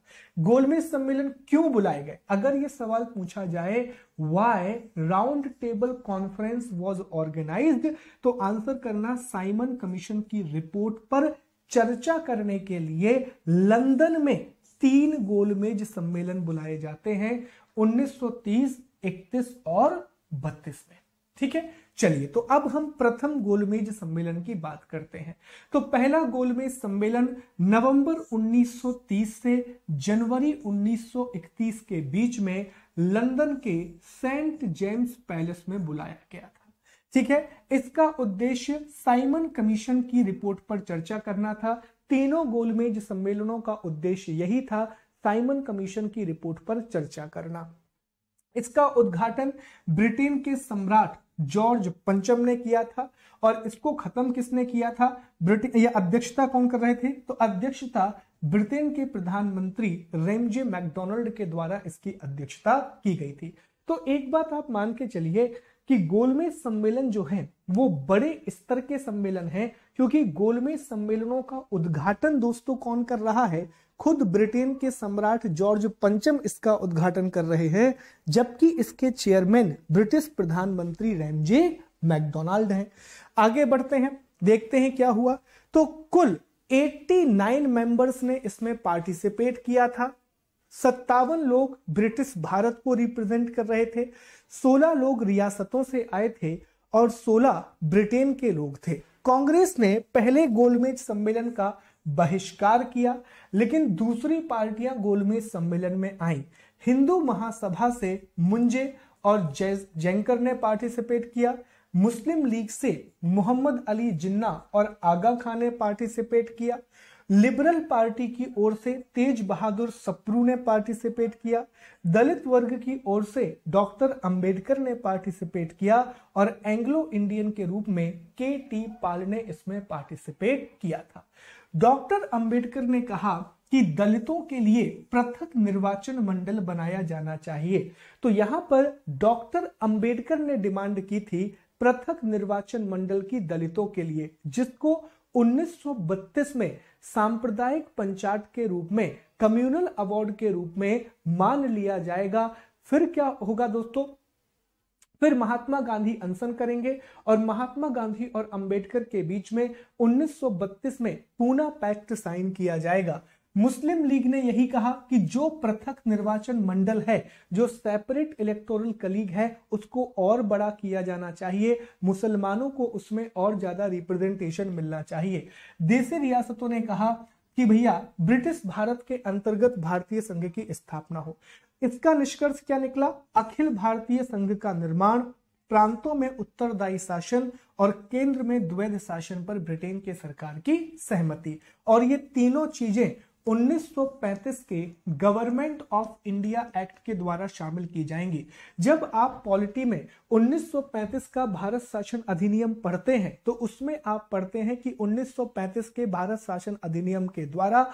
गोलमेज सम्मेलन क्यों बुलाए गए अगर ये सवाल पूछा जाए why round table conference was organise तो आंसर करना साइमन कमीशन की रिपोर्ट पर चर्चा करने के लिए लंदन में तीन गोलमेज सम्मेलन बुलाए जाते हैं 1930, 31 और 32 में ठीक है चलिए तो अब हम प्रथम गोलमेज सम्मेलन की बात करते हैं तो पहला गोलमेज सम्मेलन नवंबर 1930 से जनवरी 1931 के बीच में लंदन के सेंट जेम्स पैलेस में बुलाया गया था ठीक है इसका उद्देश्य साइमन कमीशन की रिपोर्ट पर चर्चा करना था तीनों गोलमेज सम्मेलनों का उद्देश्य यही था साइमन कमीशन की रिपोर्ट पर चर्चा करना इसका उद्घाटन ब्रिटेन के सम्राट जॉर्ज पंचम ने किया था और इसको खत्म किसने किया था ब्रिटेन या अध्यक्षता कौन कर रहे थे तो अध्यक्षता ब्रिटेन के प्रधानमंत्री रेमजे मैकडोनल्ड के द्वारा इसकी अध्यक्षता की गई थी तो एक बात आप मान के चलिए कि गोलमेज सम्मेलन जो है वो बड़े स्तर के सम्मेलन है क्योंकि गोलमेज सम्मेलनों का उद्घाटन दोस्तों कौन कर रहा है खुद ब्रिटेन के सम्राट जॉर्ज पंचम इसका उद्घाटन कर रहे हैं जबकि इसके चेयरमैन ब्रिटिश प्रधानमंत्री रैमजे मैकडोनाल्ड हैं आगे बढ़ते हैं देखते हैं क्या हुआ तो कुल 89 मेंबर्स ने इसमें पार्टिसिपेट किया था सत्तावन लोग ब्रिटिश भारत को रिप्रेजेंट कर रहे थे 16 लोग रियासतों से आए थे और 16 ब्रिटेन के लोग थे कांग्रेस ने पहले गोलमेज सम्मेलन का बहिष्कार किया लेकिन दूसरी पार्टियां गोलमेज सम्मेलन में आईं हिंदू महासभा से मुंजे और जैंकर ने पार्टिसिपेट किया मुस्लिम लीग से मोहम्मद अली जिन्ना और आगा खान ने पार्टिसिपेट किया लिबरल पार्टी की ओर से तेज बहादुर सप्रू ने पार्टिसिपेट किया दलित वर्ग की ओर से डॉक्टर अंबेडकर ने पार्टिसिपेट किया और एंग्लो इंडियन के रूप में के टी पाल ने इसमें पार्टिसिपेट किया था डॉक्टर अंबेडकर ने कहा कि दलितों के लिए पृथक निर्वाचन मंडल बनाया जाना चाहिए तो यहां पर डॉक्टर अंबेडकर ने डिमांड की थी पृथक निर्वाचन मंडल की दलितों के लिए जिसको 1932 में सांप्रदायिक पंचायत के रूप में कम्युनल अवार्ड के रूप में मान लिया जाएगा फिर क्या होगा दोस्तों फिर महात्मा गांधी अनशन करेंगे और महात्मा गांधी और अंबेडकर के बीच में 1932 में पूना पैक्ट साइन किया जाएगा मुस्लिम लीग ने यही कहा कि जो पृथक निर्वाचन मंडल है जो सेपरेट इलेक्टोरल कलीग है उसको और बड़ा किया जाना चाहिए मुसलमानों को उसमें और ज्यादा रिप्रेजेंटेशन मिलना चाहिए देसी रियासतों ने कहा कि भैया ब्रिटिश भारत के अंतर्गत भारतीय संघ की स्थापना हो इसका निष्कर्ष क्या निकला अखिल भारतीय संघ का निर्माण प्रांतों में उत्तरदायी शासन और केंद्र में द्वैध शासन पर ब्रिटेन के सरकार की सहमति और ये तीनों चीजें 1935 के गवर्नमेंट ऑफ इंडिया एक्ट के द्वारा शामिल की जाएंगी जब आप पॉलिटी में 1935 का भारत शासन अधिनियम पढ़ते हैं तो उसमें आप पढ़ते हैं कि 1935 के भारत शासन अधिनियम के द्वारा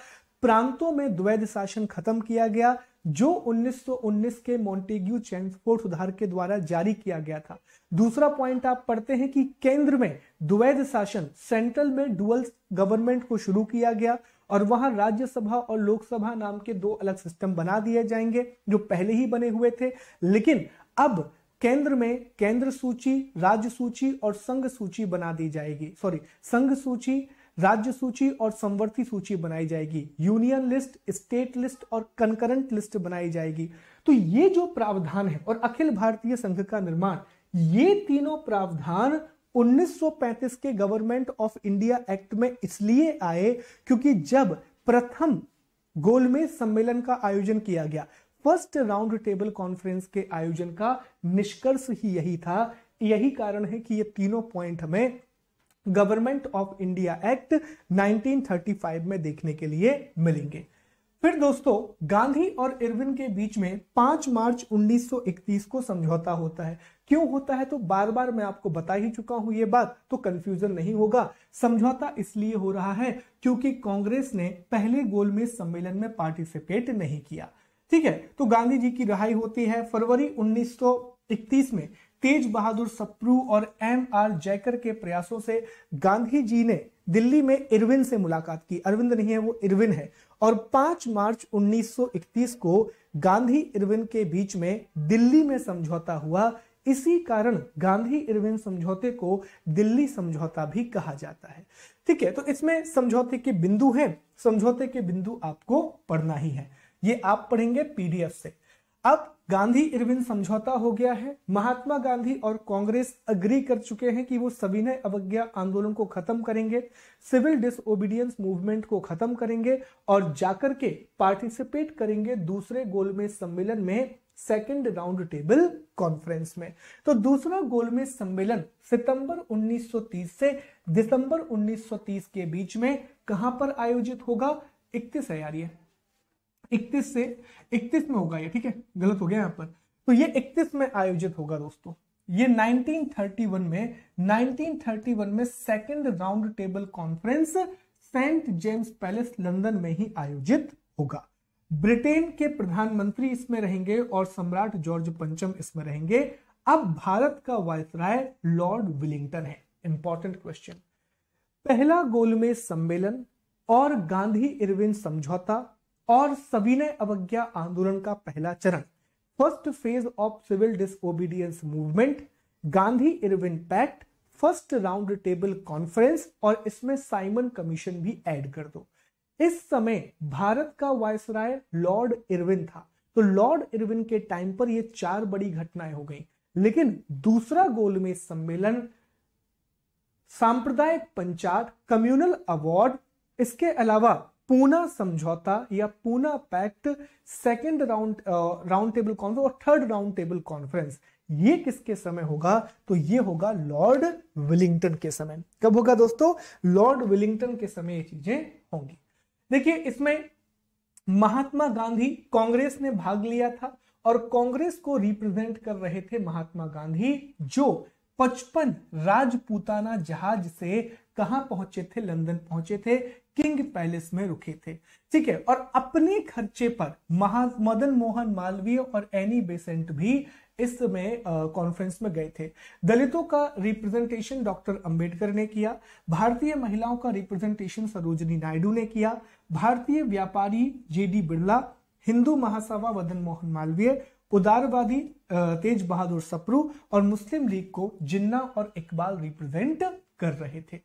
प्रांतों में द्वैध शासन खत्म किया गया जो 1919 के मोन्टेग्यू चैंसफोर्ड सुधार के द्वारा जारी किया गया था दूसरा पॉइंट आप पढ़ते हैं कि केंद्र में द्वैध शासन सेंट्रल में डुअल गवर्नमेंट को शुरू किया गया और वहां राज्यसभा और लोकसभा नाम के दो अलग सिस्टम बना दिए जाएंगे जो पहले ही बने हुए थे लेकिन अब केंद्र में केंद्र सूची राज्य सूची और संघ सूची बना दी जाएगी सॉरी संघ सूची राज्य सूची और संवर्ती सूची बनाई जाएगी यूनियन लिस्ट स्टेट लिस्ट और कंकरेंट लिस्ट बनाई जाएगी तो ये जो प्रावधान है और अखिल भारतीय संघ का निर्माण ये तीनों प्रावधान 1935 के गवर्नमेंट ऑफ इंडिया एक्ट में इसलिए आए क्योंकि जब प्रथम गोलमेज सम्मेलन का आयोजन किया गया फर्स्ट राउंड टेबल कॉन्फ्रेंस के आयोजन का निष्कर्ष ही यही था यही कारण है कि ये तीनों पॉइंट हमें गवर्नमेंट ऑफ इंडिया एक्ट 1935 में देखने के लिए मिलेंगे फिर दोस्तों गांधी और इरविन के बीच में 5 मार्च 1931 को समझौता होता है क्यों होता है तो बार बार मैं आपको बता ही चुका हूं ये बात तो कंफ्यूजन नहीं होगा समझौता इसलिए हो रहा है क्योंकि कांग्रेस ने पहले गोलमेज सम्मेलन में पार्टिसिपेट नहीं किया ठीक है तो गांधी जी की रहाई होती है फरवरी 1931 में तेज बहादुर सप्रू और एम आर जयकर के प्रयासों से गांधी जी ने दिल्ली में इरविन से मुलाकात की अरविंद नहीं है वो इरविन है और 5 मार्च 1931 को गांधी इरविन के बीच में दिल्ली में समझौता हुआ इसी कारण गांधी इरविन समझौते को दिल्ली समझौता भी कहा जाता है ठीक है तो इसमें समझौते के बिंदु हैं समझौते के बिंदु आपको पढ़ना ही है ये आप पढ़ेंगे पीडीएफ से अब गांधी इरविन समझौता हो गया है महात्मा गांधी और कांग्रेस अग्री कर चुके हैं कि वो सविनय अवज्ञा आंदोलन को खत्म करेंगे सिविल डिसओबीडियंस मूवमेंट को खत्म करेंगे और जाकर के पार्टिसिपेट करेंगे दूसरे गोलमेज सम्मेलन में सेकेंड राउंड टेबल कॉन्फ्रेंस में तो दूसरा गोलमेज सम्मेलन सितंबर 1930 से दिसंबर 1930 के बीच में कहां पर आयोजित होगा इकतीस हजार इकतीस से इकतीस में होगा ये ठीक है गलत हो गया यहाँ पर तो ये इकतीस में आयोजित होगा दोस्तों ये 1931 में 1931 में second round table conference Saint James Palace London में ही आयोजित होगा ब्रिटेन के प्रधानमंत्री इसमें रहेंगे और सम्राट जॉर्ज पंचम इसमें रहेंगे अब भारत का वायसराय लॉर्ड विलिंगटन है इंपॉर्टेंट क्वेश्चन पहला गोलमेज सम्मेलन और गांधी इरविन समझौता और सविनय अवज्ञा आंदोलन का पहला चरण first phase of civil disobedience movement Gandhi Irwin pact first round table conference और इसमें साइमन कमीशन भी ऐड कर दो इस समय भारत का वायसराय लॉर्ड इरविन था तो लॉर्ड इरविन के टाइम पर ये चार बड़ी घटनाएं हो गई लेकिन दूसरा में सम्मेलन सांप्रदायिक पंचायत कम्युनल अवार्ड इसके अलावा पूना समझौता या Poona pact second round round table conference और थर्ड राउंड टेबल कॉन्फ्रेंस ये किसके समय होगा तो ये होगा लॉर्ड विलिंगटन के समय कब होगा दोस्तों लॉर्ड विलिंगटन के समय ये चीजें होंगी देखिए इसमें महात्मा गांधी कांग्रेस ने भाग लिया था और कांग्रेस को रिप्रेजेंट कर रहे थे महात्मा गांधी जो पचपन राजपूताना जहाज से कहां पहुंचे थे लंदन पहुंचे थे किंग पैलेस में रुके थे ठीक है और अपने खर्चे पर महा मदन मोहन मालवीय और एनी बेसेंट भी इसमें कॉन्फ्रेंस में गए थे दलितों का रिप्रेजेंटेशन डॉक्टर अंबेडकर ने किया भारतीय महिलाओं का रिप्रेजेंटेशन सरोजनी नायडू ने किया भारतीय व्यापारी जेडी बिरला हिंदू महासभा मदन मोहन मालवीय उदारवादी तेज बहादुर सप्रू और मुस्लिम लीग को जिन्ना और इकबाल रिप्रेजेंट कर रहे थे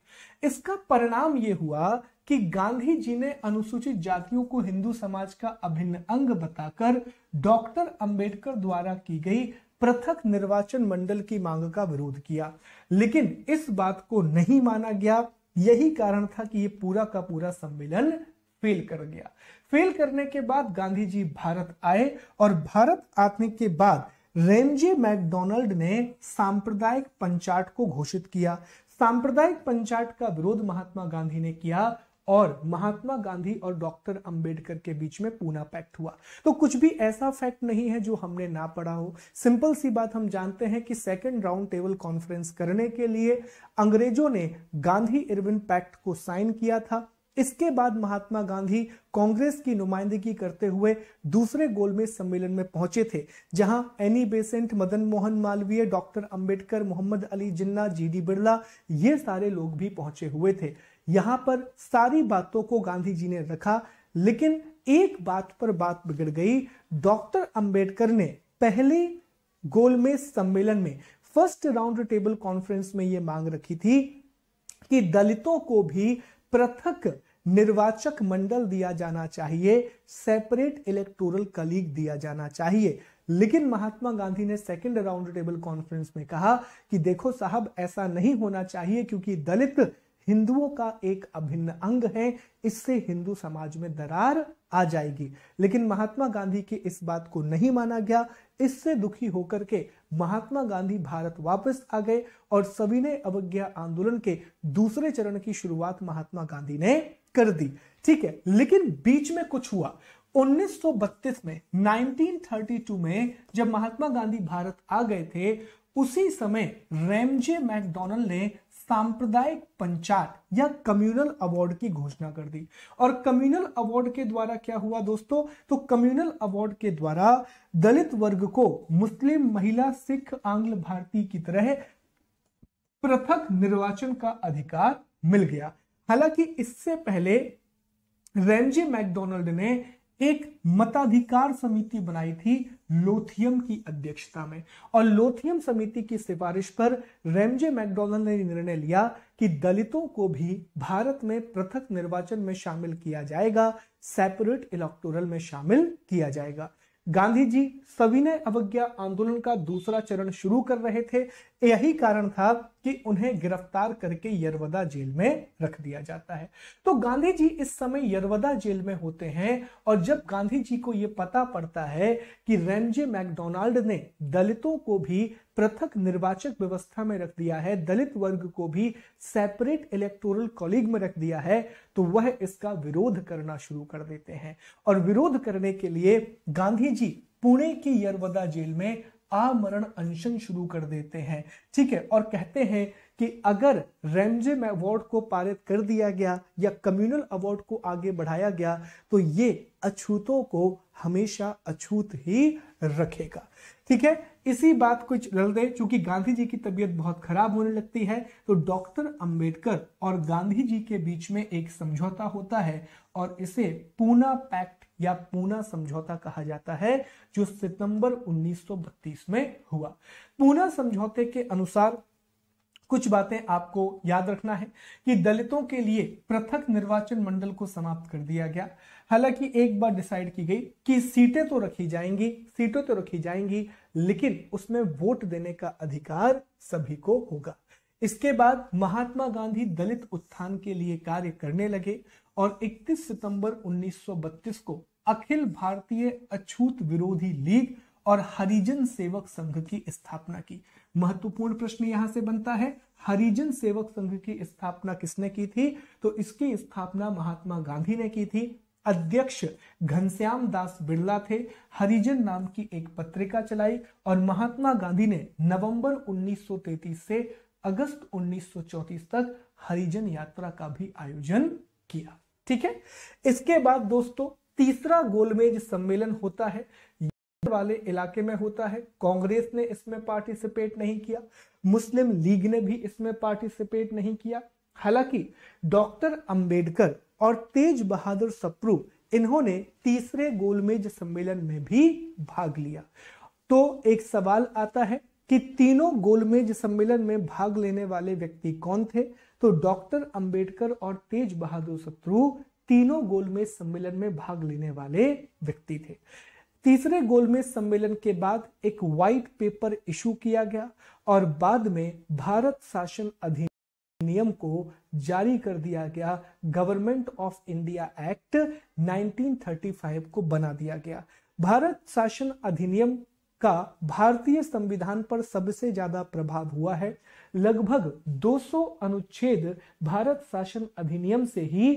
इसका परिणाम ये हुआ कि गांधी जी ने अनुसूचित जातियों को हिंदू समाज का अभिन्न अंग बताकर डॉक्टर अंबेडकर द्वारा की गई पृथक निर्वाचन मंडल की मांग का विरोध किया लेकिन इस बात को नहीं माना गया यही कारण था कि ये पूरा का पूरा सम्मेलन फेल कर गया फेल करने के बाद गांधी जी भारत आए और भारत आने के बाद रेमजे मैकडोनल्ड ने सांप्रदायिक पंचाट को घोषित किया सांप्रदायिक पंचाट का विरोध महात्मा गांधी ने किया और महात्मा गांधी और डॉक्टर अंबेडकर के बीच में पूना पैक्ट हुआ तो कुछ भी ऐसा फैक्ट नहीं है जो हमने ना पढ़ा हो सिंपल सी बात हम जानते हैं कि सेकेंड राउंड टेबल कॉन्फ्रेंस करने के लिए अंग्रेजों ने गांधी इरविन पैक्ट को साइन किया था इसके बाद महात्मा गांधी कांग्रेस की नुमाइंदगी करते हुए दूसरे गोलमेज सम्मेलन में पहुंचे थे जहां Annie Besant Madan Mohan Malaviya doctor Ambedkar Mohammad Ali Jinnah G D Birla ये सारे लोग भी पहुंचे हुए थे यहां पर सारी बातों को गांधी जी ने रखा लेकिन एक बात पर बात बिगड़ गई डॉक्टर अंबेडकर ने पहले गोलमेज सम्मेलन में फर्स्ट राउंड टेबल कॉन्फ्रेंस में यह मांग रखी थी कि दलितों को भी पृथक निर्वाचक मंडल दिया जाना चाहिए सेपरेट इलेक्टोरल कलीग दिया जाना चाहिए लेकिन महात्मा गांधी ने सेकेंड राउंड टेबल कॉन्फ्रेंस में कहा कि देखो साहब ऐसा नहीं होना चाहिए क्योंकि दलित हिंदुओं का एक अभिन्न अंग है इससे हिंदू समाज में दरार आ जाएगी लेकिन महात्मा गांधी की इस बात को नहीं माना गया इससे दुखी होकर के महात्मा गांधी भारत वापस आ गए और सविनय अवज्ञा आंदोलन के दूसरे चरण की शुरुआत महात्मा गांधी ने कर दी ठीक है लेकिन बीच में कुछ हुआ 1932 में 1932 में जब महात्मा गांधी भारत आ गए थे उसी समय रेमजे मैकडोनल्ड ने सांप्रदायिक पंचायत या कम्युनल अवार्ड की घोषणा कर दी और कम्युनल अवार्ड के द्वारा क्या हुआ दोस्तों तो कम्युनल अवार्ड के द्वारा दलित वर्ग को मुस्लिम महिला सिख आंग्ल भारतीय की तरह पृथक निर्वाचन का अधिकार मिल गया हालांकि इससे पहले रेंजी मैकडोनल्ड ने एक मताधिकार समिति बनाई थी लोथियम की अध्यक्षता में और लोथियम समिति की सिफारिश पर रेमजे मैकडोनल ने निर्णय लिया कि दलितों को भी भारत में पृथक निर्वाचन में शामिल किया जाएगा सेपरेट इलेक्टोरल में शामिल किया जाएगा गांधी जी सविनय अवज्ञा आंदोलन का दूसरा चरण शुरू कर रहे थे यही कारण था कि उन्हें गिरफ्तार करके यरवदा जेल में रख दिया जाता है तो गांधी जी इस समय यरवदा जेल में होते हैं और जब गांधी जी को यह पता पड़ता है कि रेमजे मैकडोनाल्ड ने दलितों को भी पृथक निर्वाचक व्यवस्था में रख दिया है दलित वर्ग को भी सेपरेट इलेक्टोरल कॉलेज में रख दिया है तो वह इसका विरोध करना शुरू कर देते हैं और विरोध करने के लिए गांधी जी पुणे की यरवदा जेल में आमरण अनशन शुरू कर देते हैं ठीक है और कहते हैं कि अगर रेमजे अवार्ड को पारित कर दिया गया या कम्युनल अवार्ड को आगे बढ़ाया गया तो ये अछूतों को हमेशा अछूत ही रखेगा ठीक है इसी बात को लड़ रहे चूंकि गांधी जी की तबीयत बहुत खराब होने लगती है तो डॉक्टर अंबेडकर और गांधी जी के बीच में एक समझौता होता है और इसे पूना पैक्ट या पूना समझौता कहा जाता है जो सितंबर 1932 में हुआ पूना समझौते के अनुसार कुछ बातें आपको याद रखना है कि दलितों के लिए पृथक निर्वाचन मंडल को समाप्त कर दिया गया हालांकि एक बार डिसाइड की गई कि सीटें तो रखी जाएंगी सीटें तो रखी जाएंगी लेकिन उसमें वोट देने का अधिकार सभी को होगा इसके बाद महात्मा गांधी दलित उत्थान के लिए कार्य करने लगे और 31 सितंबर 1932 को अखिल भारतीय अछूत विरोधी लीग और हरिजन सेवक संघ की स्थापना की महत्वपूर्ण प्रश्न यहां से बनता है हरिजन सेवक संघ की स्थापना किसने की थी तो इसकी स्थापना महात्मा गांधी ने की थी अध्यक्ष घनश्याम दास बिरला थे हरिजन नाम की एक पत्रिका चलाई और महात्मा गांधी ने नवंबर 1933 से अगस्त 1934 तक हरिजन यात्रा का भी आयोजन किया ठीक है इसके बाद दोस्तों तीसरा गोलमेज सम्मेलन होता है वाले इलाके में होता है कांग्रेस ने इसमें पार्टिसिपेट नहीं किया मुस्लिम लीग ने भी इसमें पार्टिसिपेट नहीं किया हालांकि डॉक्टर अंबेडकर और तेज बहादुर सप्रू इन्होंने तीसरे गोलमेज सम्मेलन में भी भाग लिया तो एक सवाल आता है कि तीनों गोलमेज सम्मेलन में भाग लेने वाले व्यक्ति कौन थे तो डॉक्टर अंबेडकर और तेज बहादुर शत्रु तीनों गोलमेज सम्मेलन में भाग लेने वाले व्यक्ति थे तीसरे गोलमेज सम्मेलन के बाद एक व्हाइट पेपर इशू किया गया और बाद में भारत शासन अधिनियम नियम को जारी कर दिया गया गवर्नमेंट ऑफ इंडिया एक्ट 1935 को बना दिया गया भारत शासन अधिनियम का भारतीय संविधान पर सबसे ज्यादा प्रभाव हुआ है लगभग 200 अनुच्छेद भारत शासन अधिनियम से ही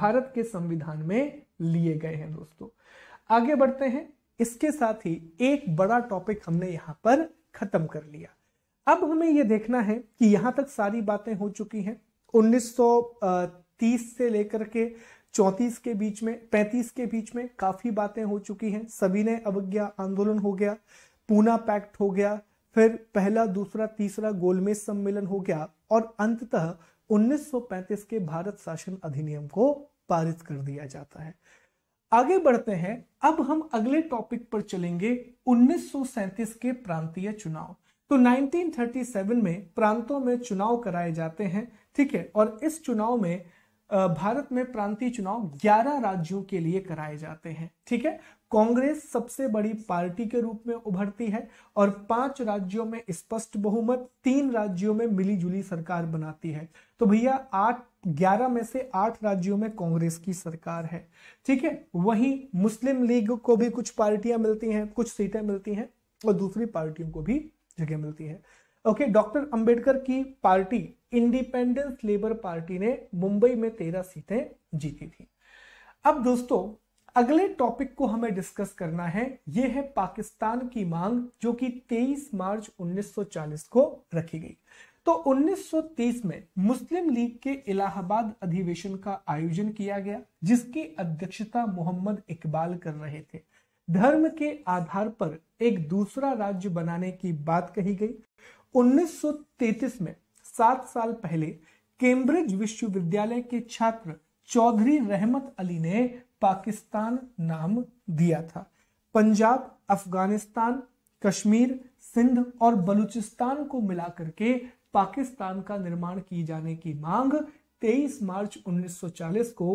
भारत के संविधान में लिए गए हैं दोस्तों आगे बढ़ते हैं इसके साथ ही एक बड़ा टॉपिक हमने यहां पर खत्म कर लिया अब हमें यह देखना है कि यहां तक सारी बातें हो चुकी हैं 1930 से लेकर के चौंतीस के बीच में पैंतीस के बीच में काफी बातें हो चुकी हैं सभी ने अवज्ञा आंदोलन हो गया पूना पैक्ट हो गया फिर पहला दूसरा तीसरा गोलमेज सम्मेलन हो गया और अंततः 1935 के भारत शासन अधिनियम को पारित कर दिया जाता है आगे बढ़ते हैं अब हम अगले टॉपिक पर चलेंगे 1937 के प्रांतीय चुनाव तो 1937 में प्रांतों में चुनाव कराए जाते हैं ठीक है और इस चुनाव में भारत में प्रांतीय चुनाव 11 राज्यों के लिए कराए जाते हैं ठीक है कांग्रेस सबसे बड़ी पार्टी के रूप में उभरती है और पांच राज्यों में स्पष्ट बहुमत तीन राज्यों में मिलीजुली सरकार बनाती है तो भैया आठ ग्यारह में से आठ राज्यों में कांग्रेस की सरकार है ठीक है वहीं मुस्लिम लीग को भी कुछ पार्टियां मिलती हैं कुछ सीटें मिलती हैं और दूसरी पार्टियों को भी जगह मिलती है ओके डॉक्टर अंबेडकर की पार्टी इंडिपेंडेंस लेबर पार्टी ने मुंबई में तेरह सीटें जीती थी अब दोस्तों अगले टॉपिक को हमें डिस्कस करना है यह है पाकिस्तान की मांग जो कि 23 मार्च 1940 को रखी गई तो 1930 में मुस्लिम लीग के इलाहाबाद अधिवेशन का आयोजन किया गया जिसकी अध्यक्षता मोहम्मद इकबाल कर रहे थे धर्म के आधार पर एक दूसरा राज्य बनाने की बात कही गई 1933 में सात साल पहले केम्ब्रिज विश्वविद्यालय के छात्र चौधरी रहमत अली ने पाकिस्तान नाम दिया था पंजाब अफगानिस्तान कश्मीर सिंध और बलूचिस्तान को मिलाकर के पाकिस्तान का निर्माण किए जाने की मांग 23 मार्च 1940 को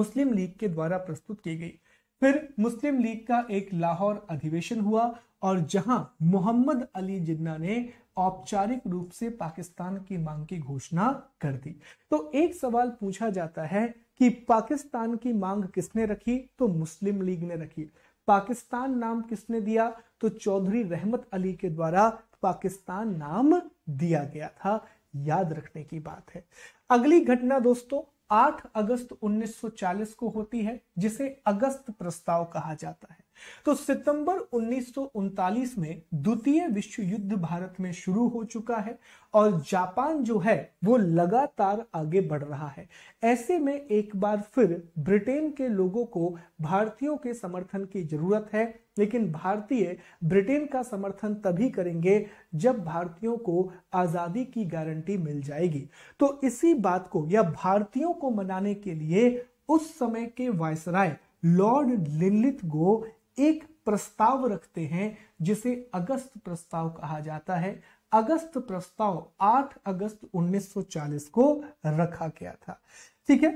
मुस्लिम लीग के द्वारा प्रस्तुत की गई फिर मुस्लिम लीग का एक लाहौर अधिवेशन हुआ और जहां मोहम्मद अली जिन्ना ने औपचारिक रूप से पाकिस्तान की मांग की घोषणा कर दी तो एक सवाल पूछा जाता है कि पाकिस्तान की मांग किसने रखी तो मुस्लिम लीग ने रखी पाकिस्तान नाम किसने दिया तो चौधरी रहमत अली के द्वारा पाकिस्तान नाम दिया गया था याद रखने की बात है अगली घटना दोस्तों 8 अगस्त 1940 को होती है जिसे अगस्त प्रस्ताव कहा जाता है तो सितंबर उन्नीस में द्वितीय विश्व युद्ध भारत में शुरू हो चुका है और जापान जो है वो लगातार आगे बढ़ रहा है ऐसे में एक बार फिर ब्रिटेन के लोगों को भारतीयों के समर्थन की जरूरत है लेकिन भारतीय ब्रिटेन का समर्थन तभी करेंगे जब भारतीयों को आजादी की गारंटी मिल जाएगी तो इसी बात को या भारतीयों को मनाने के लिए उस समय के वायसराय लॉर्ड लिनलिथ को एक प्रस्ताव रखते हैं जिसे अगस्त प्रस्ताव कहा जाता है अगस्त प्रस्ताव 8 अगस्त 1940 को रखा गया था ठीक है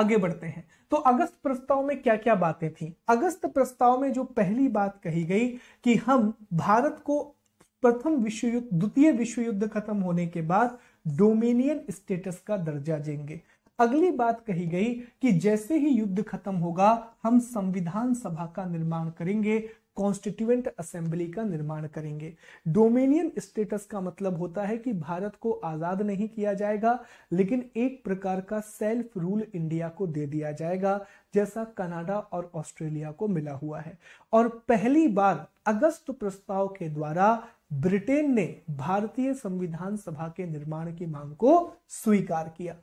आगे बढ़ते हैं तो अगस्त प्रस्ताव में क्या क्या बातें थी अगस्त प्रस्ताव में जो पहली बात कही गई कि हम भारत को प्रथम विश्व युद्ध द्वितीय विश्व युद्ध खत्म होने के बाद डोमिनियन स्टेटस का दर्जा देंगे अगली बात कही गई कि जैसे ही युद्ध खत्म होगा हम संविधान सभा का निर्माण करेंगे कॉन्स्टिट्यूएंट असेंबली का निर्माण करेंगे डोमिनियन स्टेटस का मतलब होता है कि भारत को आजाद नहीं किया जाएगा लेकिन एक प्रकार का सेल्फ रूल इंडिया को दे दिया जाएगा जैसा कनाडा और ऑस्ट्रेलिया को मिला हुआ है और पहली बार अगस्त प्रस्ताव के द्वारा ब्रिटेन ने भारतीय संविधान सभा के निर्माण की मांग को स्वीकार किया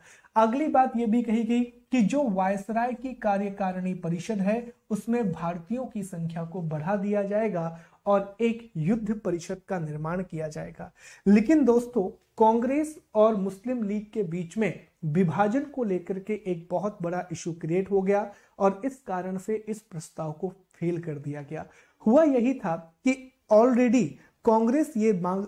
अगली बात यह भी कही गई कि जो वायसराय की कार्यकारिणी परिषद है उसमें भारतीयों की संख्या को बढ़ा दिया जाएगा और एक युद्ध परिषद का निर्माण किया जाएगा लेकिन दोस्तों कांग्रेस और मुस्लिम लीग के बीच में विभाजन को लेकर के एक बहुत बड़ा इशू क्रिएट हो गया और इस कारण से इस प्रस्ताव को फेल कर दिया गया हुआ यही था कि ऑलरेडी कांग्रेस ये मांग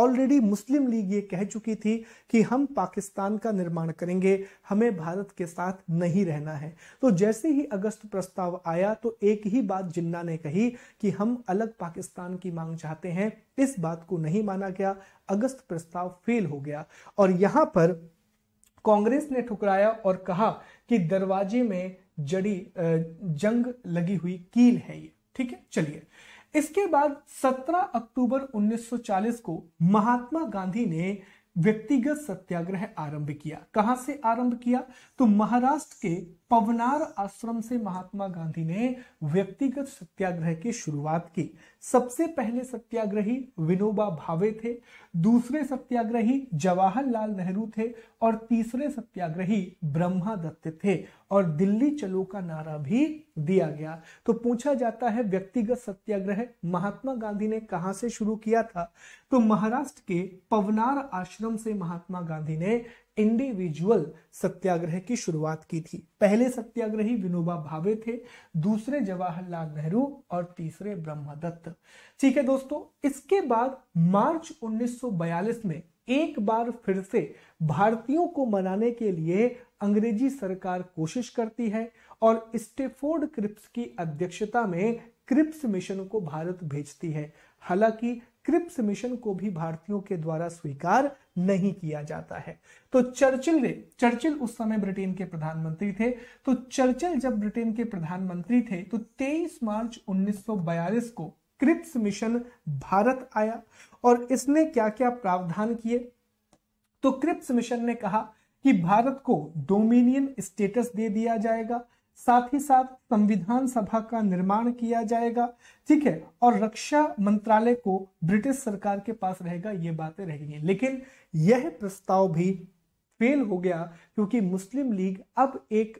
ऑलरेडी मुस्लिम लीग ये कह चुकी थी कि हम पाकिस्तान का निर्माण करेंगे हमें भारत के साथ नहीं रहना है तो जैसे ही अगस्त प्रस्ताव आया तो एक ही बात जिन्ना ने कही कि हम अलग पाकिस्तान की मांग चाहते हैं इस बात को नहीं माना गया अगस्त प्रस्ताव फेल हो गया और यहां पर कांग्रेस ने ठुकराया और कहा कि दरवाजे में जड़ी जंग लगी हुई कील है ये ठीक है चलिए इसके बाद 17 अक्टूबर 1940 को महात्मा गांधी ने व्यक्तिगत सत्याग्रह आरंभ किया कहां से आरंभ किया तो महाराष्ट्र के पवनार आश्रम से महात्मा गांधी ने व्यक्तिगत सत्याग्रह की शुरुआत की सबसे पहले सत्याग्रही विनोबा भावे थे दूसरे सत्याग्रही जवाहरलाल नेहरू थे और तीसरे सत्याग्रही ब्रह्मा दत्त थे और दिल्ली चलो का नारा भी दिया गया तो पूछा जाता है व्यक्तिगत सत्याग्रह महात्मा गांधी ने कहा से शुरू किया था तो महाराष्ट्र के पवनार आश्रम से महात्मा गांधी ने इंडिविजुअल सत्याग्रह की शुरुआत की थी पहले सत्याग्रही विनोबा भावे थे दूसरे जवाहरलाल नेहरू और तीसरे ब्रह्मदत्त ठीक है दोस्तों इसके बाद मार्च 1942 में एक बार फिर से भारतीयों को मनाने के लिए अंग्रेजी सरकार कोशिश करती है और स्टेफोर्ड क्रिप्स की अध्यक्षता में क्रिप्स मिशन को भारत भेजती है हालांकि क्रिप्स मिशन को भी भारतीयों के द्वारा स्वीकार नहीं किया जाता है तो चर्चिल ने चर्चिल उस समय ब्रिटेन के प्रधानमंत्री थे तो चर्चिल जब ब्रिटेन के प्रधानमंत्री थे तो 23 मार्च 1942 को क्रिप्स मिशन भारत आया और इसने क्या क्या प्रावधान किए तो क्रिप्स मिशन ने कहा कि भारत को डोमिनियन स्टेटस दे दिया जाएगा साथ ही साथ संविधान सभा का निर्माण किया जाएगा ठीक है और रक्षा मंत्रालय को ब्रिटिश सरकार के पास रहेगा ये बातें रहेंगी लेकिन यह प्रस्ताव भी फेल हो गया क्योंकि मुस्लिम लीग अब एक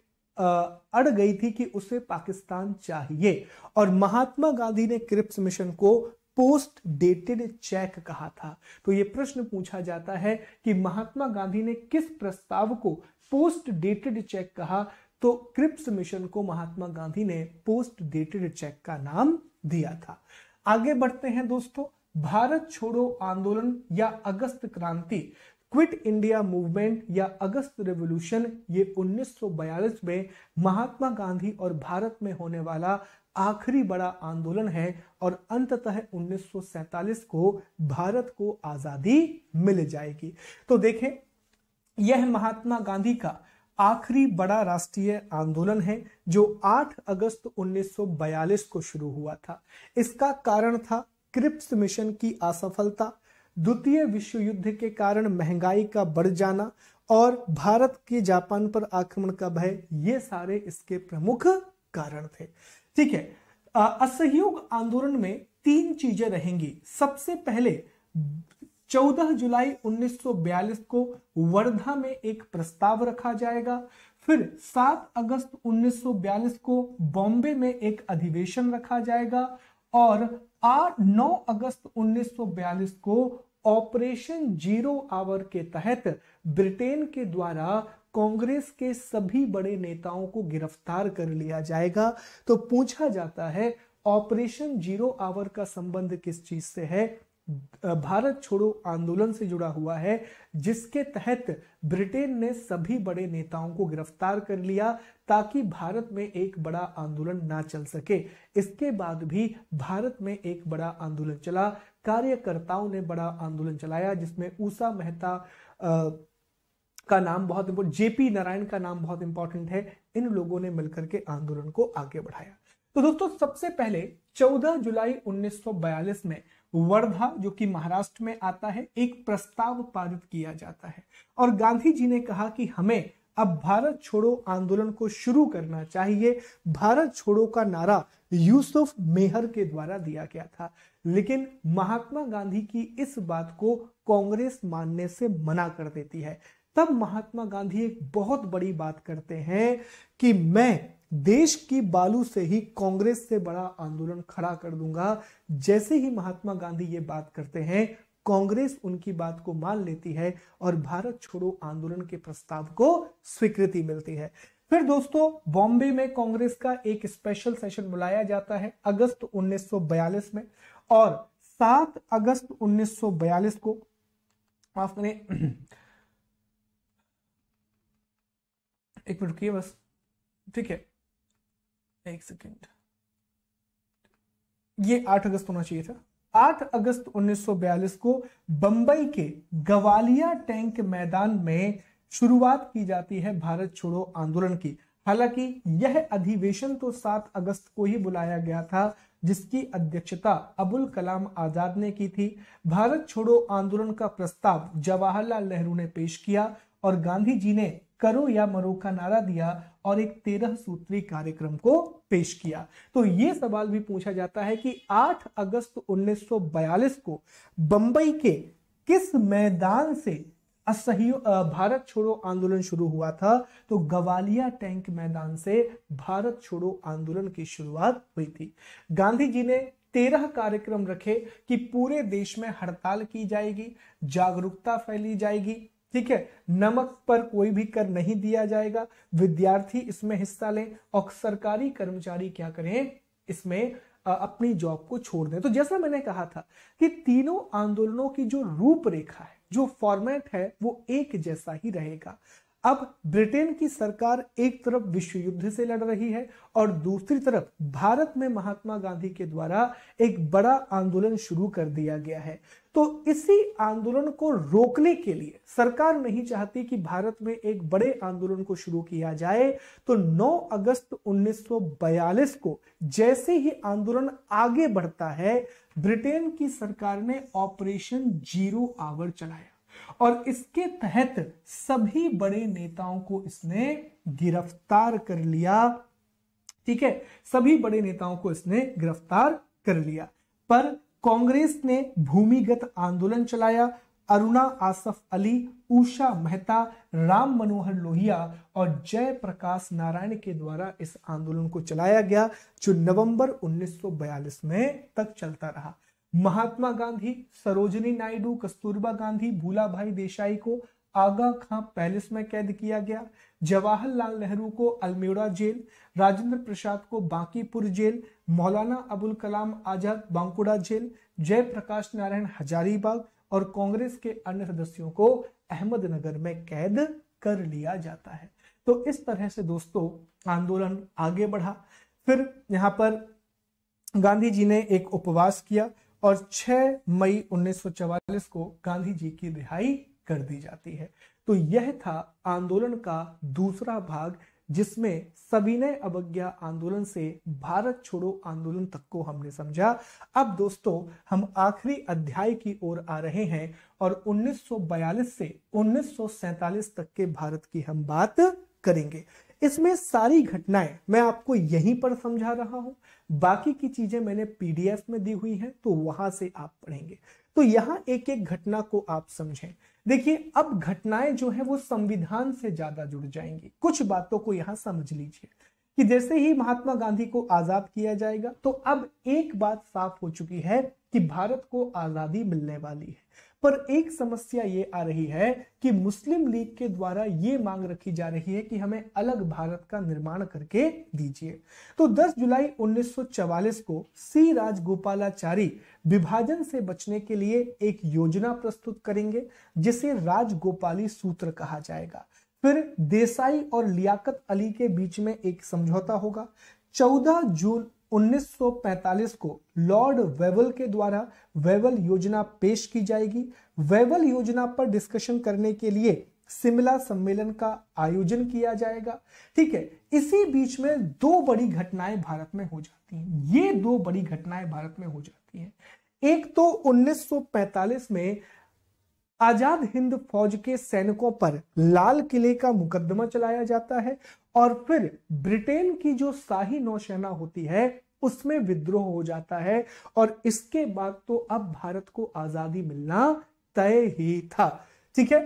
अड़ गई थी कि उसे पाकिस्तान चाहिए और महात्मा गांधी ने क्रिप्स मिशन को पोस्ट डेटेड चेक कहा था तो ये प्रश्न पूछा जाता है कि महात्मा गांधी ने किस प्रस्ताव को पोस्ट डेटेड चेक कहा तो क्रिप्स मिशन को महात्मा गांधी ने पोस्ट डेटेड चेक का नाम दिया था आगे बढ़ते हैं दोस्तों भारत छोड़ो आंदोलन या अगस्त क्रांति क्विट इंडिया मूवमेंट या अगस्त रेवोल्यूशन ये 1942 में महात्मा गांधी और भारत में होने वाला आखिरी बड़ा आंदोलन है और अंततः 1947 को भारत को आजादी मिल जाएगी तो देखें यह महात्मा गांधी का आखिरी बड़ा राष्ट्रीय आंदोलन है जो 8 अगस्त 1942 को शुरू हुआ था इसका कारण था क्रिप्स मिशन की असफलता द्वितीय विश्व युद्ध के कारण महंगाई का बढ़ जाना और भारत के जापान पर आक्रमण का भय ये सारे इसके प्रमुख कारण थे ठीक है असहयोग आंदोलन में तीन चीजें रहेंगी सबसे पहले 14 जुलाई 1942 को वर्धा में एक प्रस्ताव रखा जाएगा फिर 7 अगस्त 1942 को बॉम्बे में एक अधिवेशन रखा जाएगा और 8 9 अगस्त 1942 को ऑपरेशन जीरो आवर के तहत ब्रिटेन के द्वारा कांग्रेस के सभी बड़े नेताओं को गिरफ्तार कर लिया जाएगा तो पूछा जाता है ऑपरेशन जीरो आवर का संबंध किस चीज से है भारत छोड़ो आंदोलन से जुड़ा हुआ है जिसके तहत ब्रिटेन ने सभी बड़े नेताओं को गिरफ्तार कर लिया ताकि भारत में एक बड़ा आंदोलन ना चल सके इसके बाद भी भारत में एक बड़ा आंदोलन चला कार्यकर्ताओं ने बड़ा आंदोलन चलाया जिसमें ऊषा मेहता का नाम बहुत जेपी नारायण का नाम बहुत इंपॉर्टेंट है इन लोगों ने मिलकर के आंदोलन को आगे बढ़ाया तो दोस्तों सबसे पहले 14 जुलाई 1942 में वर्धा जो कि महाराष्ट्र में आता है एक प्रस्ताव पारित किया जाता है और गांधी जी ने कहा कि हमें अब भारत छोड़ो आंदोलन को शुरू करना चाहिए भारत छोड़ो का नारा यूसुफ मेहर के द्वारा दिया गया था लेकिन महात्मा गांधी की इस बात को कांग्रेस मानने से मना कर देती है तब महात्मा गांधी एक बहुत बड़ी बात करते हैं कि मैं देश की बालू से ही कांग्रेस से बड़ा आंदोलन खड़ा कर दूंगा जैसे ही महात्मा गांधी ये बात करते हैं कांग्रेस उनकी बात को मान लेती है और भारत छोड़ो आंदोलन के प्रस्ताव को स्वीकृति मिलती है फिर दोस्तों बॉम्बे में कांग्रेस का एक स्पेशल सेशन बुलाया जाता है अगस्त 1942 में और 7 अगस्त 1942 को माफ करें एक मिनट रुकिए बस ठीक है एक सेकेंड ये 8 अगस्त होना चाहिए था 8 अगस्त 1942 को बंबई के गवालिया टैंक मैदान में शुरुआत की जाती है भारत छोड़ो आंदोलन की हालांकि यह अधिवेशन तो 7 अगस्त को ही बुलाया गया था जिसकी अध्यक्षता अबुल कलाम आजाद ने की थी भारत छोड़ो आंदोलन का प्रस्ताव जवाहरलाल नेहरू ने पेश किया और गांधी जी ने करो या मरो का नारा दिया और एक तेरह सूत्री कार्यक्रम को पेश किया तो ये सवाल भी पूछा जाता है कि 8 अगस्त 1942 को बंबई के किस मैदान से असहयो भारत छोड़ो आंदोलन शुरू हुआ था तो गवालिया टैंक मैदान से भारत छोड़ो आंदोलन की शुरुआत हुई थी गांधी जी ने तेरह कार्यक्रम रखे कि पूरे देश में हड़ताल की जाएगी जागरूकता फैली जाएगी ठीक है नमक पर कोई भी कर नहीं दिया जाएगा विद्यार्थी इसमें हिस्सा लें और सरकारी कर्मचारी क्या करें इसमें अपनी जॉब को छोड़ दें तो जैसा मैंने कहा था कि तीनों आंदोलनों की जो रूपरेखा है जो फॉर्मेट है वो एक जैसा ही रहेगा अब ब्रिटेन की सरकार एक तरफ विश्व युद्ध से लड़ रही है और दूसरी तरफ भारत में महात्मा गांधी के द्वारा एक बड़ा आंदोलन शुरू कर दिया गया है तो इसी आंदोलन को रोकने के लिए सरकार नहीं चाहती कि भारत में एक बड़े आंदोलन को शुरू किया जाए तो 9 अगस्त 1942 को जैसे ही आंदोलन आगे बढ़ता है ब्रिटेन की सरकार ने ऑपरेशन जीरो आवर चलाया और इसके तहत सभी बड़े नेताओं को इसने गिरफ्तार कर लिया ठीक है सभी बड़े नेताओं को इसने गिरफ्तार कर लिया पर कांग्रेस ने भूमिगत आंदोलन चलाया अरुणा आसफ अली उषा मेहता राम मनोहर लोहिया और जय प्रकाश नारायण के द्वारा इस आंदोलन को चलाया गया जो नवंबर 1942 में तक चलता रहा महात्मा गांधी सरोजनी नायडू कस्तूरबा गांधी भूला भाई देसाई को आगा खां पैलेस में कैद किया गया जवाहरलाल नेहरू को अल्मेड़ा जेल राजेंद्र प्रसाद को बांकीपुर जेल मौलाना अबुल कलाम आजाद बांकुड़ा जेल जयप्रकाश नारायण हजारीबाग और कांग्रेस के अन्य सदस्यों को अहमदनगर में कैद कर लिया जाता है तो इस तरह से दोस्तों आंदोलन आगे बढ़ा फिर यहाँ पर गांधी जी ने एक उपवास किया और 6 मई 1944 को गांधी जी की रिहाई कर दी जाती है तो यह था आंदोलन का दूसरा भाग जिसमें सविनय अवज्ञा आंदोलन से भारत छोड़ो आंदोलन तक को हमने समझा अब दोस्तों हम आखिरी अध्याय की ओर आ रहे हैं और 1942 से 1947 तक के भारत की हम बात करेंगे इसमें सारी घटनाएं मैं आपको यहीं पर समझा रहा हूं बाकी की चीजें मैंने पीडीएफ में दी हुई हैं तो वहां से आप पढ़ेंगे तो यहाँ एक एक घटना को आप समझें देखिए अब घटनाएं जो है वो संविधान से ज्यादा जुड़ जाएंगी कुछ बातों को यहां समझ लीजिए कि जैसे ही महात्मा गांधी को आजाद किया जाएगा तो अब एक बात साफ हो चुकी है कि भारत को आजादी मिलने वाली है पर एक समस्या ये आ रही है कि मुस्लिम लीग के द्वारा ये मांग रखी जा रही है कि हमें अलग भारत का निर्माण करके दीजिए तो 10 जुलाई 1944 को सी राजगोपालाचारी विभाजन से बचने के लिए एक योजना प्रस्तुत करेंगे जिसे राजगोपाली सूत्र कहा जाएगा फिर देसाई और लियाकत अली के बीच में एक समझौता होगा 14 जून 1945 को लॉर्ड वेवल के द्वारा वेवल योजना पेश की जाएगी वेवल योजना पर डिस्कशन करने के लिए शिमला सम्मेलन का आयोजन किया जाएगा ठीक है इसी बीच में दो बड़ी घटनाएं भारत में हो जाती हैं ये दो बड़ी घटनाएं भारत में हो जाती हैं एक तो 1945 में आजाद हिंद फौज के सैनिकों पर लाल किले का मुकदमा चलाया जाता है और फिर ब्रिटेन की जो शाही नौसेना होती है उसमें विद्रोह हो जाता है और इसके बाद तो अब भारत को आजादी मिलना तय ही था ठीक है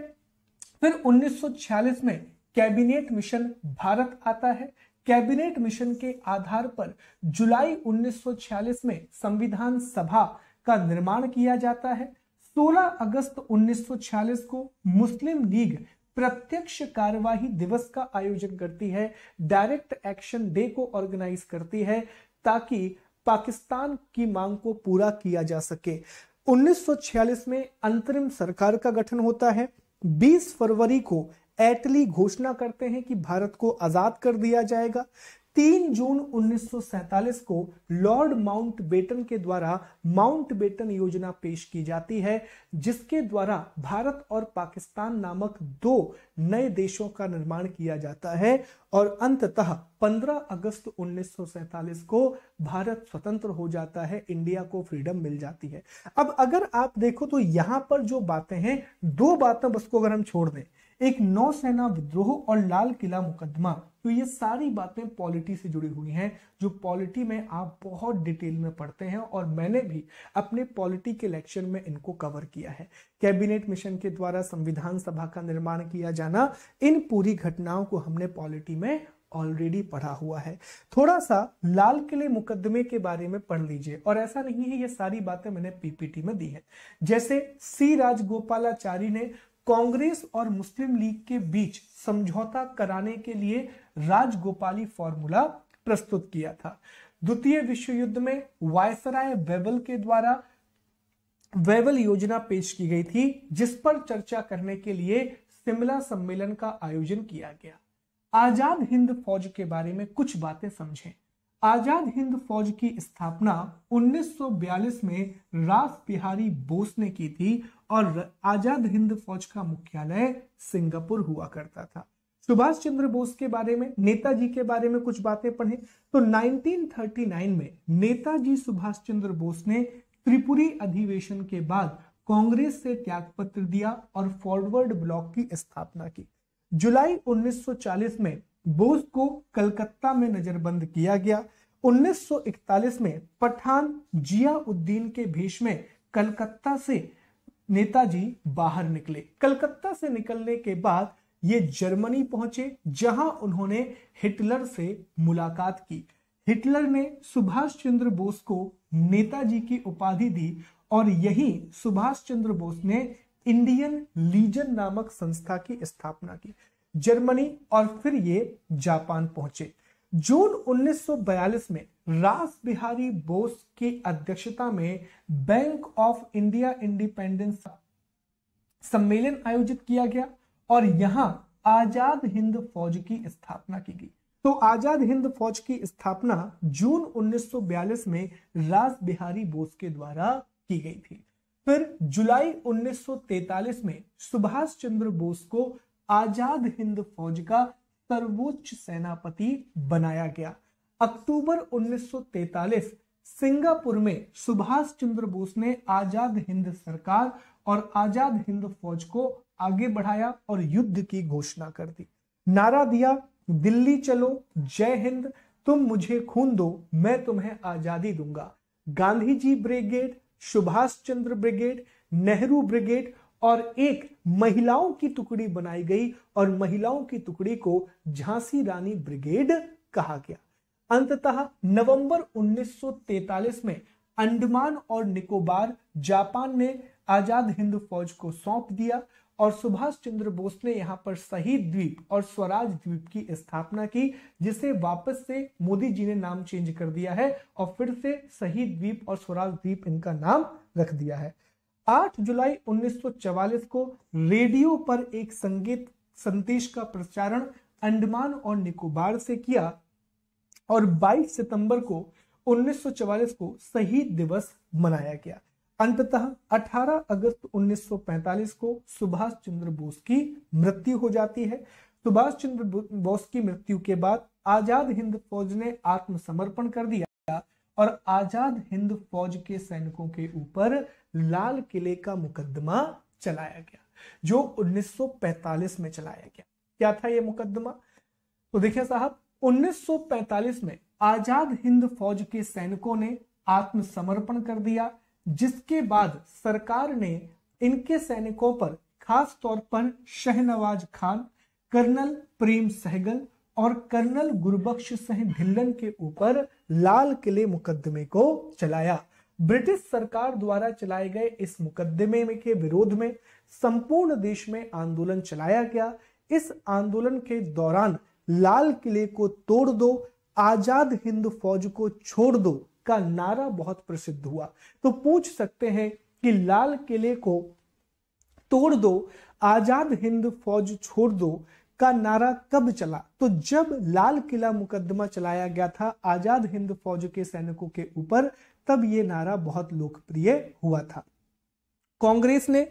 फिर 1946 में कैबिनेट मिशन भारत आता है कैबिनेट मिशन के आधार पर जुलाई 1946 में संविधान सभा का निर्माण किया जाता है 16 अगस्त 1946 को मुस्लिम लीग प्रत्यक्ष कार्यवाही दिवस का आयोजन करती है डायरेक्ट एक्शन डे को ऑर्गेनाइज करती है ताकि पाकिस्तान की मांग को पूरा किया जा सके 1946 में अंतरिम सरकार का गठन होता है 20 फरवरी को एटली घोषणा करते हैं कि भारत को आजाद कर दिया जाएगा तीन जून 1947 को लॉर्ड माउंट बेटन के द्वारा माउंट बेटन योजना पेश की जाती है जिसके द्वारा भारत और पाकिस्तान नामक दो नए देशों का निर्माण किया जाता है और अंततः 15 अगस्त 1947 को भारत स्वतंत्र हो जाता है इंडिया को फ्रीडम मिल जाती है अब अगर आप देखो तो यहां पर जो बातें हैं दो बातें बस को अगर हम छोड़ दें एक नौसेना विद्रोह और लाल किला मुकदमा तो ये सारी बातें पॉलिटी से जुड़ी हुई हैं जो पॉलिटी में आप बहुत डिटेल में पढ़ते हैं और मैंने भी अपने पॉलिटी के लेक्चर में इनको कवर किया है कैबिनेट मिशन के द्वारा संविधान सभा का निर्माण किया जाना इन पूरी घटनाओं को हमने पॉलिटी में ऑलरेडी पढ़ा हुआ है थोड़ा सा लाल किले मुकदमे के बारे में पढ़ लीजिए और ऐसा नहीं है ये सारी बातें मैंने पीपीटी में दी है जैसे सी राजगोपालाचारी ने कांग्रेस और मुस्लिम लीग के बीच समझौता कराने के लिए राजगोपाली फॉर्मूला प्रस्तुत किया था द्वितीय विश्व युद्ध में वायसराय वेवल के द्वारा वेवल योजना पेश की गई थी जिस पर चर्चा करने के लिए शिमला सम्मेलन का आयोजन किया गया आजाद हिंद फौज के बारे में कुछ बातें समझें आजाद हिंद फौज की स्थापना 1942 में रास बिहारी बोस ने की थी और आजाद हिंद फौज का मुख्यालय सिंगापुर हुआ करता था सुभाष चंद्र बोस के बारे में नेताजी के बारे में कुछ बातें पढ़ें तो 1939 में नेताजी सुभाष चंद्र बोस ने त्रिपुरी अधिवेशन के बाद कांग्रेस से त्यागपत्र दिया और फॉरवर्ड ब्लॉक की स्थापना की जुलाई 1940 में बोस को कलकत्ता में नजरबंद किया गया 1941 में पठान जिया उद्दीन के भेष में कलकत्ता से नेताजी बाहर निकले कलकत्ता से निकलने के बाद ये जर्मनी पहुंचे जहां उन्होंने हिटलर से मुलाकात की हिटलर ने सुभाष चंद्र बोस को नेताजी की उपाधि दी और यही सुभाष चंद्र बोस ने इंडियन लीजन नामक संस्था की स्थापना की जर्मनी और फिर ये जापान पहुंचे जून 1942 में रास बिहारी बोस की अध्यक्षता में बैंक ऑफ इंडिया इंडिपेंडेंस सम्मेलन आयोजित किया गया और यहाँ आजाद हिंद फौज की स्थापना की गई तो आजाद हिंद फौज की स्थापना जून 1942 में राज बिहारी बोस के द्वारा की गई थी फिर जुलाई 1943 में सुभाष चंद्र बोस को आजाद हिंद फौज का सर्वोच्च सेनापति बनाया गया अक्टूबर 1943 सिंगापुर में सुभाष चंद्र बोस ने आजाद हिंद सरकार और आजाद हिंद फौज को आगे बढ़ाया और युद्ध की घोषणा कर दी नारा दिया दिल्ली चलो जय हिंद तुम मुझे खून दो मैं तुम्हें आजादी दूंगा Gandhi ji brigade Subhash Chandra brigade Nehru brigade और एक महिलाओं की टुकड़ी बनाई गई और महिलाओं की टुकड़ी को झांसी रानी ब्रिगेड कहा गया अंततः नवंबर 1943 में अंडमान और निकोबार जापान ने आजाद हिंद फौज को सौंप दिया और सुभाष चंद्र बोस ने यहाँ पर शहीद द्वीप और स्वराज द्वीप की स्थापना की जिसे वापस से मोदी जी ने नाम चेंज कर दिया है और फिर से शहीद द्वीप और स्वराज द्वीप इनका नाम रख दिया है 8 जुलाई 1944 को रेडियो पर एक संगीत संदेश का प्रसारण अंडमान और निकोबार से किया और 22 सितंबर को 1944 को शहीद दिवस मनाया गया अंततः 18 अगस्त 1945 को सुभाष चंद्र बोस की मृत्यु हो जाती है सुभाष चंद्र बोस की मृत्यु के बाद आजाद हिंद फौज ने आत्मसमर्पण कर दिया और आजाद हिंद फौज के सैनिकों के ऊपर लाल किले का मुकदमा चलाया गया जो 1945 में चलाया गया क्या था यह मुकदमा तो देखिए साहब 1945 में आजाद हिंद फौज के सैनिकों ने आत्मसमर्पण कर दिया जिसके बाद सरकार ने इनके सैनिकों पर खास तौर पर शहनवाज खान कर्नल प्रेम सहगल और कर्नल गुरबख्श सह ढिल्लन के ऊपर लाल किले मुकदमे को चलाया ब्रिटिश सरकार द्वारा चलाए गए इस मुकदमे में के विरोध में संपूर्ण देश में आंदोलन चलाया गया इस आंदोलन के दौरान लाल किले को तोड़ दो आजाद हिंद फौज को छोड़ दो का नारा बहुत प्रसिद्ध हुआ तो पूछ सकते हैं कि लाल किले को तोड़ दो आजाद हिंद फौज छोड़ दो का नारा कब चला तो जब लाल किला मुकदमा चलाया गया था आजाद हिंद फौज के सैनिकों के ऊपर तब ये नारा बहुत लोकप्रिय हुआ था कांग्रेस ने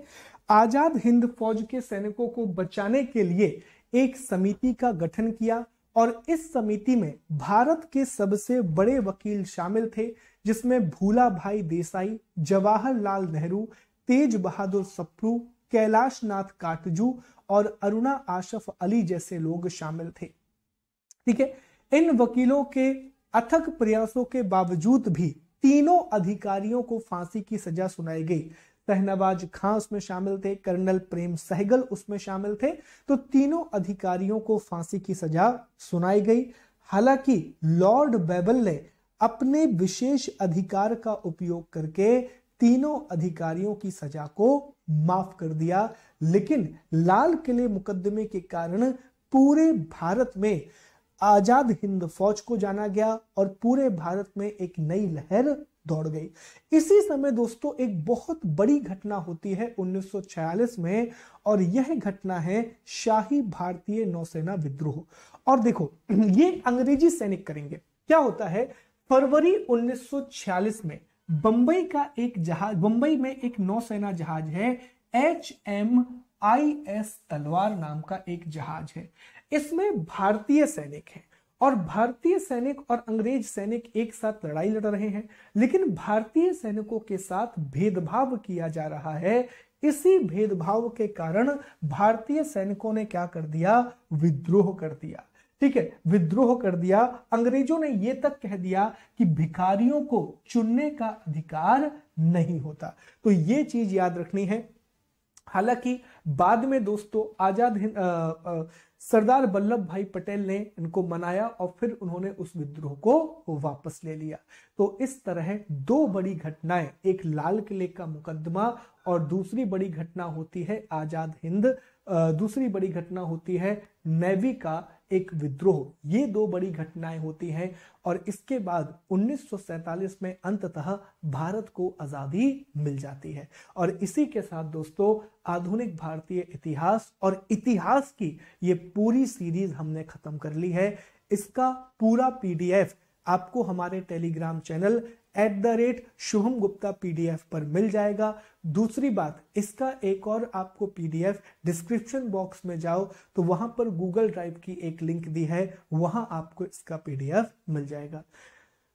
आजाद हिंद फौज के सैनिकों को बचाने के लिए एक समिति का गठन किया और इस समिति में भारत के सबसे बड़े वकील शामिल थे जिसमें भूला भाई देसाई जवाहरलाल नेहरू तेज बहादुर सप्रू कैलाश नाथ काटजू और अरुणा आशफ अली जैसे लोग शामिल थे ठीक है इन वकीलों के अथक प्रयासों के बावजूद भी तीनों अधिकारियों को फांसी की सजा सुनाई गई तहनवाज खां उसमें शामिल थे कर्नल प्रेम सहगल उसमें शामिल थे तो तीनों अधिकारियों को फांसी की सजा सुनाई गई हालांकि लॉर्ड बेबल ने अपने विशेष अधिकार का उपयोग करके तीनों अधिकारियों की सजा को माफ कर दिया लेकिन लाल किले मुकदमे के कारण पूरे भारत में आजाद हिंद फौज को जाना गया और पूरे भारत में एक नई लहर दौड़ गई इसी समय दोस्तों एक बहुत बड़ी घटना होती है 1946 में और यह घटना है शाही भारतीय नौसेना विद्रोह और देखो ये अंग्रेजी सैनिक करेंगे क्या होता है फरवरी 1946 में बंबई का एक जहाज बंबई में एक नौसेना जहाज है एच एम आई एस तलवार नाम का एक जहाज है इसमें भारतीय सैनिक हैं और भारतीय सैनिक और अंग्रेज सैनिक एक साथ लड़ाई लड़ रहे हैं लेकिन भारतीय सैनिकों के साथ भेदभाव किया जा रहा है इसी भेदभाव के कारण भारतीय सैनिकों ने क्या कर दिया विद्रोह कर दिया ठीक है विद्रोह कर दिया अंग्रेजों ने यह तक कह दिया कि भिखारियों को चुनने का अधिकार नहीं होता तो ये चीज याद रखनी है हालांकि बाद में दोस्तों आजाद हिंद सरदार वल्लभ भाई पटेल ने इनको मनाया और फिर उन्होंने उस विद्रोह को वापस ले लिया तो इस तरह दो बड़ी घटनाएं एक लाल किले का मुकदमा और दूसरी बड़ी घटना होती है आजाद हिंद दूसरी बड़ी घटना होती है नेवी का एक विद्रोह ये दो बड़ी घटनाएं होती हैं और इसके बाद 1947 में अंततः भारत को आज़ादी मिल जाती है और इसी के साथ दोस्तों आधुनिक भारतीय इतिहास और इतिहास की ये पूरी सीरीज हमने ख़त्म कर ली है इसका पूरा पीडीएफ आपको हमारे Telegram channel at the rate Shubham Gupta PDF पर मिल जाएगा दूसरी बात इसका एक और आपको पीडीएफ डिस्क्रिप्शन बॉक्स में जाओ तो वहां पर गूगल ड्राइव की एक लिंक दी है वहां आपको इसका पीडीएफ मिल जाएगा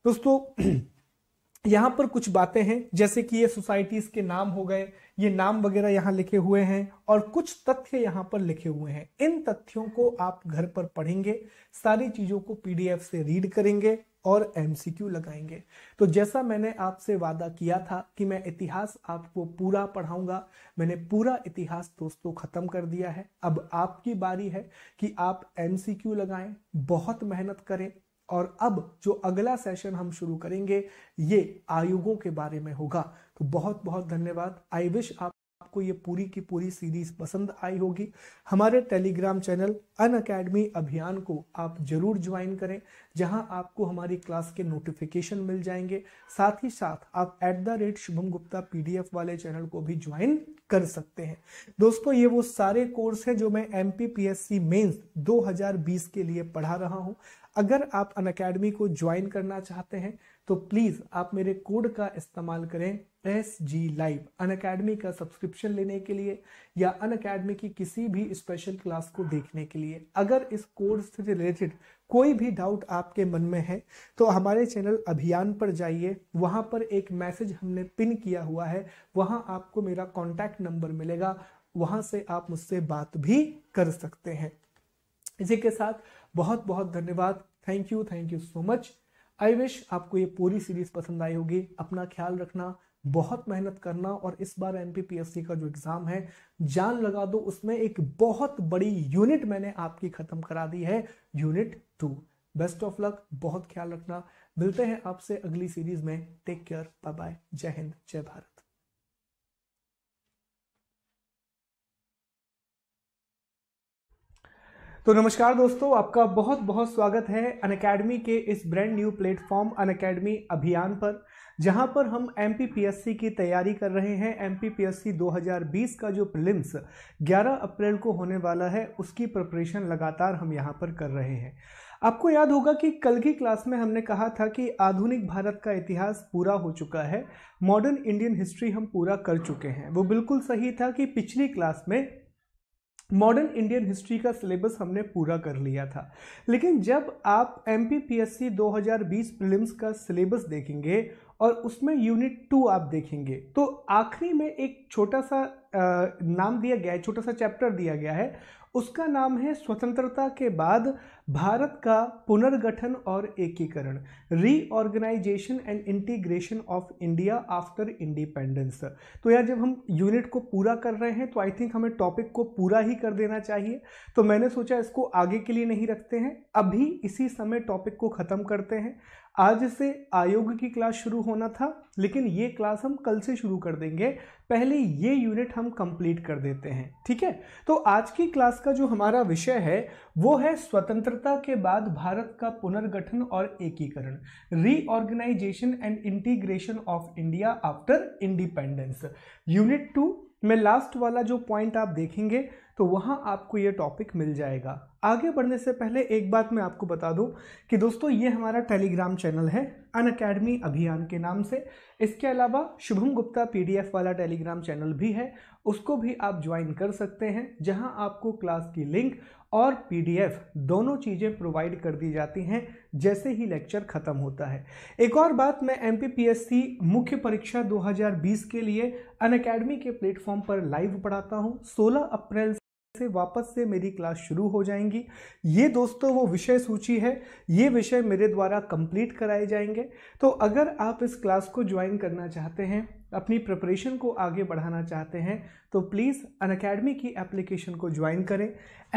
दोस्तों यहाँ पर कुछ बातें हैं जैसे कि ये सोसाइटीज के नाम हो गए ये नाम वगैरह यहाँ लिखे हुए हैं और कुछ तथ्य यहाँ पर लिखे हुए हैं इन तथ्यों को आप घर पर पढ़ेंगे सारी चीजों को पीडीएफ से रीड करेंगे और एम लगाएंगे तो जैसा मैंने आपसे वादा किया था कि मैं इतिहास आपको पूरा पढ़ाऊंगा मैंने पूरा इतिहास दोस्तों ख़त्म कर दिया है अब आपकी बारी है कि आप एम लगाएं बहुत मेहनत करें और अब जो अगला सेशन हम शुरू करेंगे ये आयोगों के बारे में होगा तो बहुत बहुत धन्यवाद आई विश आप आपको ये पूरी की पूरी सीरीज पसंद आई होगी हमारे टेलीग्राम चैनल अन अकेडमी अभियान को आप जरूर ज्वाइन करें जहां आपको हमारी क्लास के नोटिफिकेशन मिल जाएंगे साथ ही साथ आप at the rate Shubham Gupta P वाले चैनल को भी ज्वाइन कर सकते हैं दोस्तों ये वो सारे कोर्स हैं जो मैं M P P S C mains दो के लिए पढ़ा रहा हूँ अगर आप अन अकेडमी को ज्वाइन करना चाहते हैं तो प्लीज़ आप मेरे कोड का इस्तेमाल करें S G live Unacademy का सब्सक्रिप्शन लेने के लिए या अन अकेडमी की किसी भी स्पेशल क्लास को देखने के लिए अगर इस कोड से रिलेटेड कोई भी डाउट आपके मन में है तो हमारे चैनल अभियान पर जाइए वहाँ पर एक मैसेज हमने पिन किया हुआ है वहाँ आपको मेरा कॉन्टैक्ट नंबर मिलेगा वहाँ से आप मुझसे बात भी कर सकते हैं इसी के साथ बहुत बहुत धन्यवाद thank you thank you so much I wish आपको ये पूरी सीरीज पसंद आई होगी अपना ख्याल रखना बहुत मेहनत करना और इस बार एम का जो एग्ज़ाम है जान लगा दो उसमें एक बहुत बड़ी यूनिट मैंने आपकी ख़त्म करा दी है unit two best of luck बहुत ख्याल रखना मिलते हैं आपसे अगली सीरीज में टेक केयर बाय बाय जय हिंद जय भारत तो नमस्कार दोस्तों आपका बहुत बहुत स्वागत है अन अकेडमी के इस brand new platform Unacademy अभियान पर जहां पर हम एम की तैयारी कर रहे हैं एम 2020 का जो प्रिलिम्स 11 अप्रैल को होने वाला है उसकी प्रिपरेशन लगातार हम यहां पर कर रहे हैं आपको याद होगा कि कल की क्लास में हमने कहा था कि आधुनिक भारत का इतिहास पूरा हो चुका है मॉडर्न इंडियन हिस्ट्री हम पूरा कर चुके हैं वो बिल्कुल सही था कि पिछली क्लास में मॉडर्न इंडियन हिस्ट्री का सिलेबस हमने पूरा कर लिया था लेकिन जब आप M P P S C दो हज़ार बीस प्रिलिम्स का सिलेबस देखेंगे और उसमें यूनिट टू आप देखेंगे तो आखिरी में एक छोटा सा आ, नाम दिया गया है छोटा सा चैप्टर दिया गया है उसका नाम है स्वतंत्रता के बाद भारत का पुनर्गठन और एकीकरण reorganisation and integration of India after independence तो यार जब हम यूनिट को पूरा कर रहे हैं तो आई थिंक हमें टॉपिक को पूरा ही कर देना चाहिए तो मैंने सोचा इसको आगे के लिए नहीं रखते हैं अभी इसी समय टॉपिक को ख़त्म करते हैं आज से आयोग की क्लास शुरू होना था लेकिन ये क्लास हम कल से शुरू कर देंगे पहले ये यूनिट हम कंप्लीट कर देते हैं ठीक है तो आज की क्लास का जो हमारा विषय है वो है स्वतंत्रता के बाद भारत का पुनर्गठन और एकीकरण reorganisation and integration of India after independence unit two में लास्ट वाला जो पॉइंट आप देखेंगे तो वहाँ आपको ये टॉपिक मिल जाएगा आगे बढ़ने से पहले एक बात मैं आपको बता दूं कि दोस्तों ये हमारा टेलीग्राम चैनल है अन अकेडमी अभियान के नाम से इसके अलावा शुभम गुप्ता पीडीएफ वाला टेलीग्राम चैनल भी है उसको भी आप ज्वाइन कर सकते हैं जहां आपको क्लास की लिंक और पीडीएफ दोनों चीज़ें प्रोवाइड कर दी जाती हैं जैसे ही लेक्चर ख़त्म होता है एक और बात मैं एम मुख्य परीक्षा 2020 के लिए अन के प्लेटफॉर्म पर लाइव पढ़ाता हूँ 16 अप्रैल से वापस से मेरी क्लास शुरू हो जाएंगी ये दोस्तों वो विषय सूची है ये विषय मेरे द्वारा कंप्लीट कराए जाएंगे तो अगर आप इस क्लास को ज्वाइन करना चाहते हैं अपनी प्रिपरेशन को आगे बढ़ाना चाहते हैं तो प्लीज़ अन अकेडमी की एप्लीकेशन को ज्वाइन करें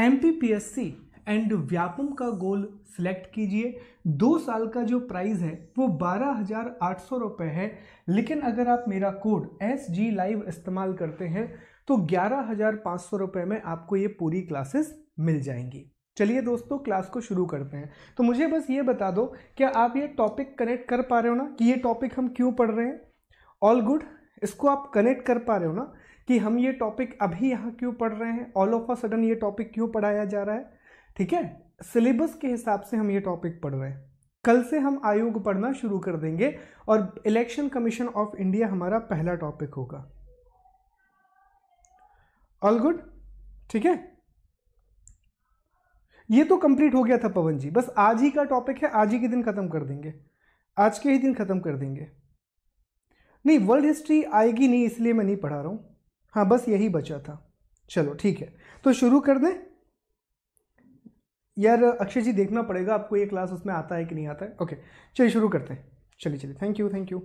एम पी एंड व्यापम का गोल सिलेक्ट कीजिए दो साल का जो प्राइस है वो बारह हज़ार आठ सौ रुपये है लेकिन अगर आप मेरा कोड एस जी लाइव इस्तेमाल करते हैं तो ग्यारह हज़ार पाँच सौ रुपये में आपको ये पूरी क्लासेस मिल जाएंगी चलिए दोस्तों क्लास को शुरू करते हैं तो मुझे बस ये बता दो क्या आप ये टॉपिक कनेक्ट कर पा रहे हो ना कि ये टॉपिक हम क्यों पढ़ रहे हैं ऑल गुड इसको आप कनेक्ट कर पा रहे हो ना कि हम ये टॉपिक अभी यहाँ क्यों पढ़ रहे हैं ऑल ऑफ अ सडन ये टॉपिक क्यों पढ़ाया जा रहा है ठीक है सिलेबस के हिसाब से हम ये टॉपिक पढ़ रहे हैं कल से हम आयोग पढ़ना शुरू कर देंगे और इलेक्शन कमीशन ऑफ इंडिया हमारा पहला टॉपिक होगा ऑल गुड ठीक है ये तो कंप्लीट हो गया था पवन जी बस आज ही का टॉपिक है आज ही के दिन खत्म कर देंगे आज के ही दिन खत्म कर देंगे नहीं वर्ल्ड हिस्ट्री आएगी नहीं इसलिए मैं नहीं पढ़ा रहा हूं हाँ बस यही बचा था चलो ठीक है तो शुरू कर दें यार अक्षय जी देखना पड़ेगा आपको ये क्लास उसमें आता है कि नहीं आता है ओके चलिए शुरू करते हैं चलिए चलिए thank you thank you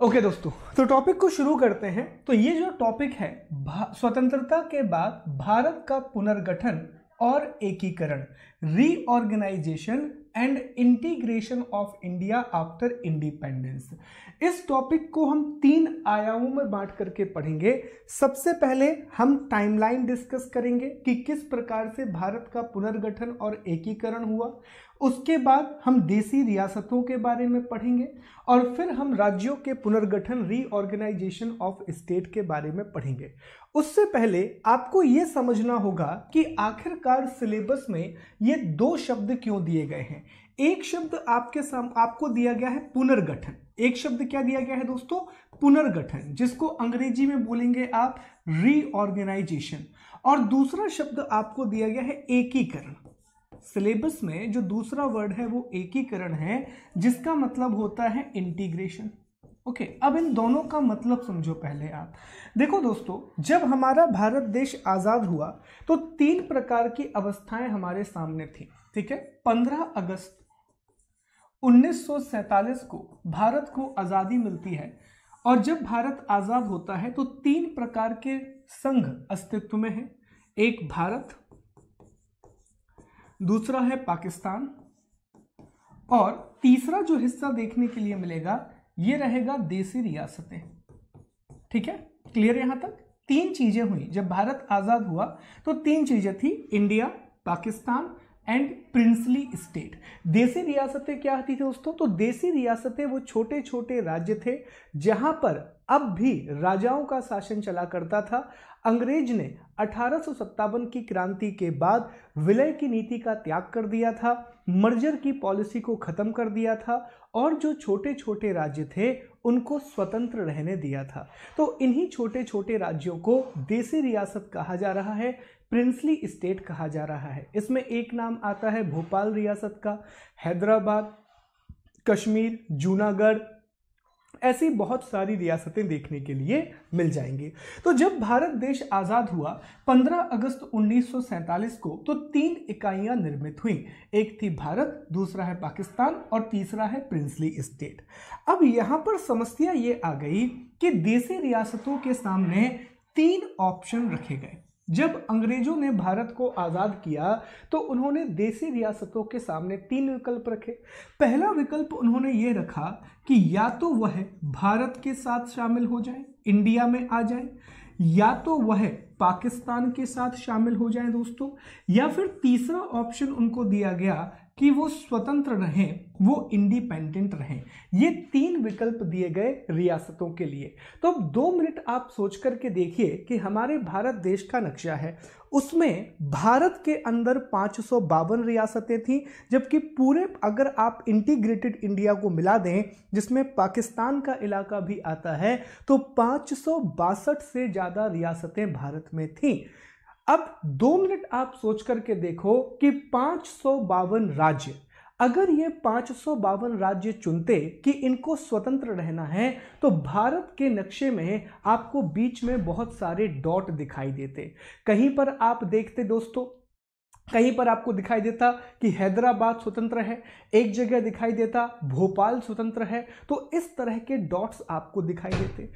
okay okay, दोस्तों तो टॉपिक को शुरू करते हैं तो ये जो टॉपिक है स्वतंत्रता के बाद भारत का पुनर्गठन और एकीकरण reorganisation and integration of India after independence इस टॉपिक को हम तीन आयामों में बांट करके पढ़ेंगे सबसे पहले हम टाइमलाइन डिस्कस करेंगे कि किस प्रकार से भारत का पुनर्गठन और एकीकरण हुआ उसके बाद हम देसी रियासतों के बारे में पढ़ेंगे और फिर हम राज्यों के पुनर्गठन रीऑर्गेनाइजेशन ऑफ स्टेट के बारे में पढ़ेंगे उससे पहले आपको ये समझना होगा कि आखिरकार सिलेबस में ये दो शब्द क्यों दिए गए हैं एक शब्द आपके साम आपको दिया गया है पुनर्गठन एक शब्द क्या दिया गया है दोस्तों पुनर्गठन जिसको अंग्रेजी में बोलेंगे आप रीऑर्गेनाइजेशन और दूसरा शब्द आपको दिया गया है एकीकरण सिलेबस में जो दूसरा वर्ड है वो एकीकरण है जिसका मतलब होता है इंटीग्रेशन ओके okay, अब इन दोनों का मतलब समझो पहले आप देखो दोस्तों जब हमारा भारत देश आज़ाद हुआ तो तीन प्रकार की अवस्थाएं हमारे सामने थी ठीक है 15 अगस्त 1947 को भारत को आज़ादी मिलती है और जब भारत आज़ाद होता है तो तीन प्रकार के संघ अस्तित्व में है एक भारत दूसरा है पाकिस्तान और तीसरा जो हिस्सा देखने के लिए मिलेगा ये रहेगा देसी रियासतें ठीक है क्लियर यहां तक तीन चीजें हुई जब भारत आजाद हुआ तो तीन चीजें थी India Pakistan and princely state देसी रियासतें क्या थी दोस्तों तो देसी रियासतें वो छोटे छोटे राज्य थे जहां पर अब भी राजाओं का शासन चला करता था अंग्रेज ने अठारह की क्रांति के बाद विलय की नीति का त्याग कर दिया था मर्जर की पॉलिसी को ख़त्म कर दिया था और जो छोटे छोटे राज्य थे उनको स्वतंत्र रहने दिया था तो इन्हीं छोटे छोटे राज्यों को देसी रियासत कहा जा रहा है प्रिंसली स्टेट कहा जा रहा है इसमें एक नाम आता है भोपाल रियासत का हैदराबाद कश्मीर जूनागढ़ ऐसी बहुत सारी रियासतें देखने के लिए मिल जाएंगी तो जब भारत देश आज़ाद हुआ 15 अगस्त 1947 को तो तीन इकाइयां निर्मित हुई एक थी भारत दूसरा है पाकिस्तान और तीसरा है प्रिंसली स्टेट अब यहाँ पर समस्या ये आ गई कि देसी रियासतों के सामने तीन ऑप्शन रखे गए जब अंग्रेजों ने भारत को आज़ाद किया तो उन्होंने देसी रियासतों के सामने तीन विकल्प रखे पहला विकल्प उन्होंने ये रखा कि या तो वह भारत के साथ शामिल हो जाए इंडिया में आ जाए या तो वह पाकिस्तान के साथ शामिल हो जाए दोस्तों या फिर तीसरा ऑप्शन उनको दिया गया कि वो स्वतंत्र रहें वो इंडिपेंडेंट रहें ये तीन विकल्प दिए गए रियासतों के लिए तो अब दो मिनट आप सोच करके देखिए कि हमारे भारत देश का नक्शा है उसमें भारत के अंदर पाँच रियासतें थीं जबकि पूरे अगर आप इंटीग्रेटेड इंडिया को मिला दें जिसमें पाकिस्तान का इलाका भी आता है तो पाँच से ज़्यादा रियासतें भारत में थीं अब दो मिनट आप सोच करके देखो कि पांच बावन राज्य अगर ये पांच बावन राज्य चुनते कि इनको स्वतंत्र रहना है तो भारत के नक्शे में आपको बीच में बहुत सारे डॉट दिखाई देते कहीं पर आप देखते दोस्तों कहीं पर आपको दिखाई देता कि हैदराबाद स्वतंत्र है एक जगह दिखाई देता भोपाल स्वतंत्र है तो इस तरह के डॉट्स आपको दिखाई देते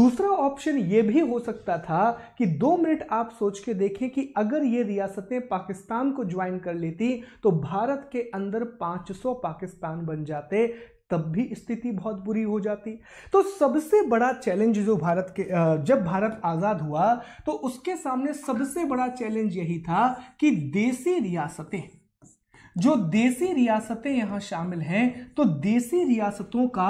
दूसरा ऑप्शन ये भी हो सकता था कि दो मिनट आप सोच के देखें कि अगर ये रियासतें पाकिस्तान को ज्वाइन कर लेती तो भारत के अंदर 500 पाकिस्तान बन जाते तब भी स्थिति बहुत बुरी हो जाती तो सबसे बड़ा चैलेंज जो भारत के जब भारत आज़ाद हुआ तो उसके सामने सबसे बड़ा चैलेंज यही था कि देसी रियासतें जो देसी रियासतें यहां शामिल हैं तो देसी रियासतों का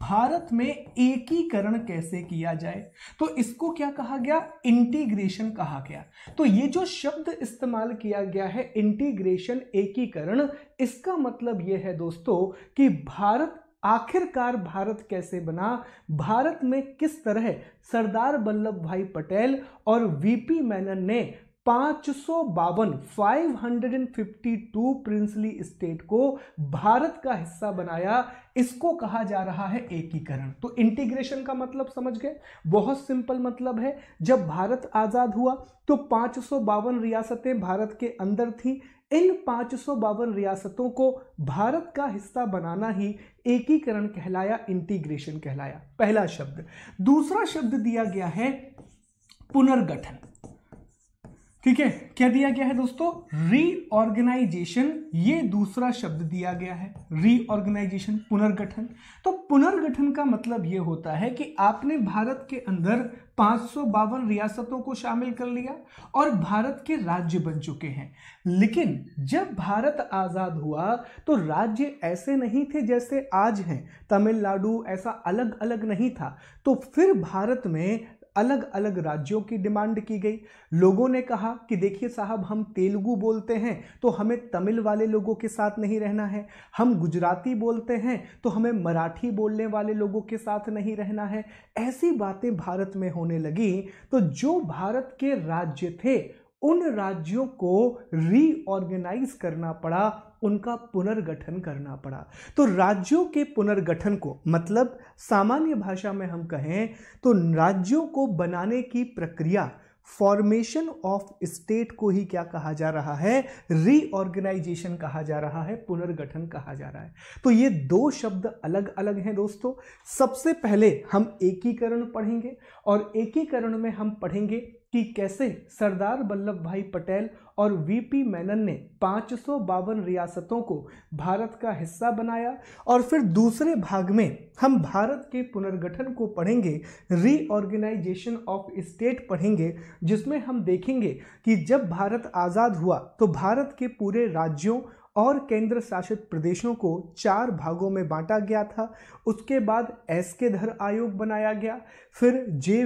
भारत में एकीकरण कैसे किया जाए तो इसको क्या कहा गया इंटीग्रेशन कहा गया तो ये जो शब्द इस्तेमाल किया गया है इंटीग्रेशन एकीकरण इसका मतलब ये है दोस्तों कि भारत आखिरकार भारत कैसे बना भारत में किस तरह सरदार वल्लभ भाई पटेल और वीपी मैनन ने पाँच सौ बावन five hundred and fifty two princely state को भारत का हिस्सा बनाया इसको कहा जा रहा है एकीकरण तो इंटीग्रेशन का मतलब समझ गए बहुत सिंपल मतलब है जब भारत आज़ाद हुआ तो पांच सौ बावन रियासतें भारत के अंदर थी इन पांच सौ बावन रियासतों को भारत का हिस्सा बनाना ही एकीकरण कहलाया इंटीग्रेशन कहलाया पहला शब्द दूसरा शब्द दिया गया है पुनर्गठन ठीक है क्या दिया गया है दोस्तों रीऑर्गेनाइजेशन ये दूसरा शब्द दिया गया है रीऑर्गेनाइजेशन पुनर्गठन तो पुनर्गठन का मतलब ये होता है कि आपने भारत के अंदर पांच रियासतों को शामिल कर लिया और भारत के राज्य बन चुके हैं लेकिन जब भारत आज़ाद हुआ तो राज्य ऐसे नहीं थे जैसे आज हैं तमिलनाडु ऐसा अलग अलग नहीं था तो फिर भारत में अलग अलग राज्यों की डिमांड की गई लोगों ने कहा कि देखिए साहब हम तेलुगु बोलते हैं तो हमें तमिल वाले लोगों के साथ नहीं रहना है हम गुजराती बोलते हैं तो हमें मराठी बोलने वाले लोगों के साथ नहीं रहना है ऐसी बातें भारत में होने लगी तो जो भारत के राज्य थे उन राज्यों को रीऑर्गेनाइज करना पड़ा उनका पुनर्गठन करना पड़ा तो राज्यों के पुनर्गठन को मतलब सामान्य भाषा में हम कहें तो राज्यों को बनाने की प्रक्रिया फॉर्मेशन ऑफ स्टेट को ही क्या कहा जा रहा है रीऑर्गेनाइजेशन कहा जा रहा है पुनर्गठन कहा जा रहा है तो ये दो शब्द अलग अलग हैं दोस्तों सबसे पहले हम एकीकरण पढ़ेंगे और एकीकरण में हम पढ़ेंगे कि कैसे सरदार वल्लभ भाई पटेल और वीपी मैनन ने पाँच रियासतों को भारत का हिस्सा बनाया और फिर दूसरे भाग में हम भारत के पुनर्गठन को पढ़ेंगे रीऑर्गेनाइजेशन ऑफ स्टेट पढ़ेंगे जिसमें हम देखेंगे कि जब भारत आज़ाद हुआ तो भारत के पूरे राज्यों और केंद्र शासित प्रदेशों को चार भागों में बांटा गया था उसके बाद एस के धर आयोग बनाया गया फिर जे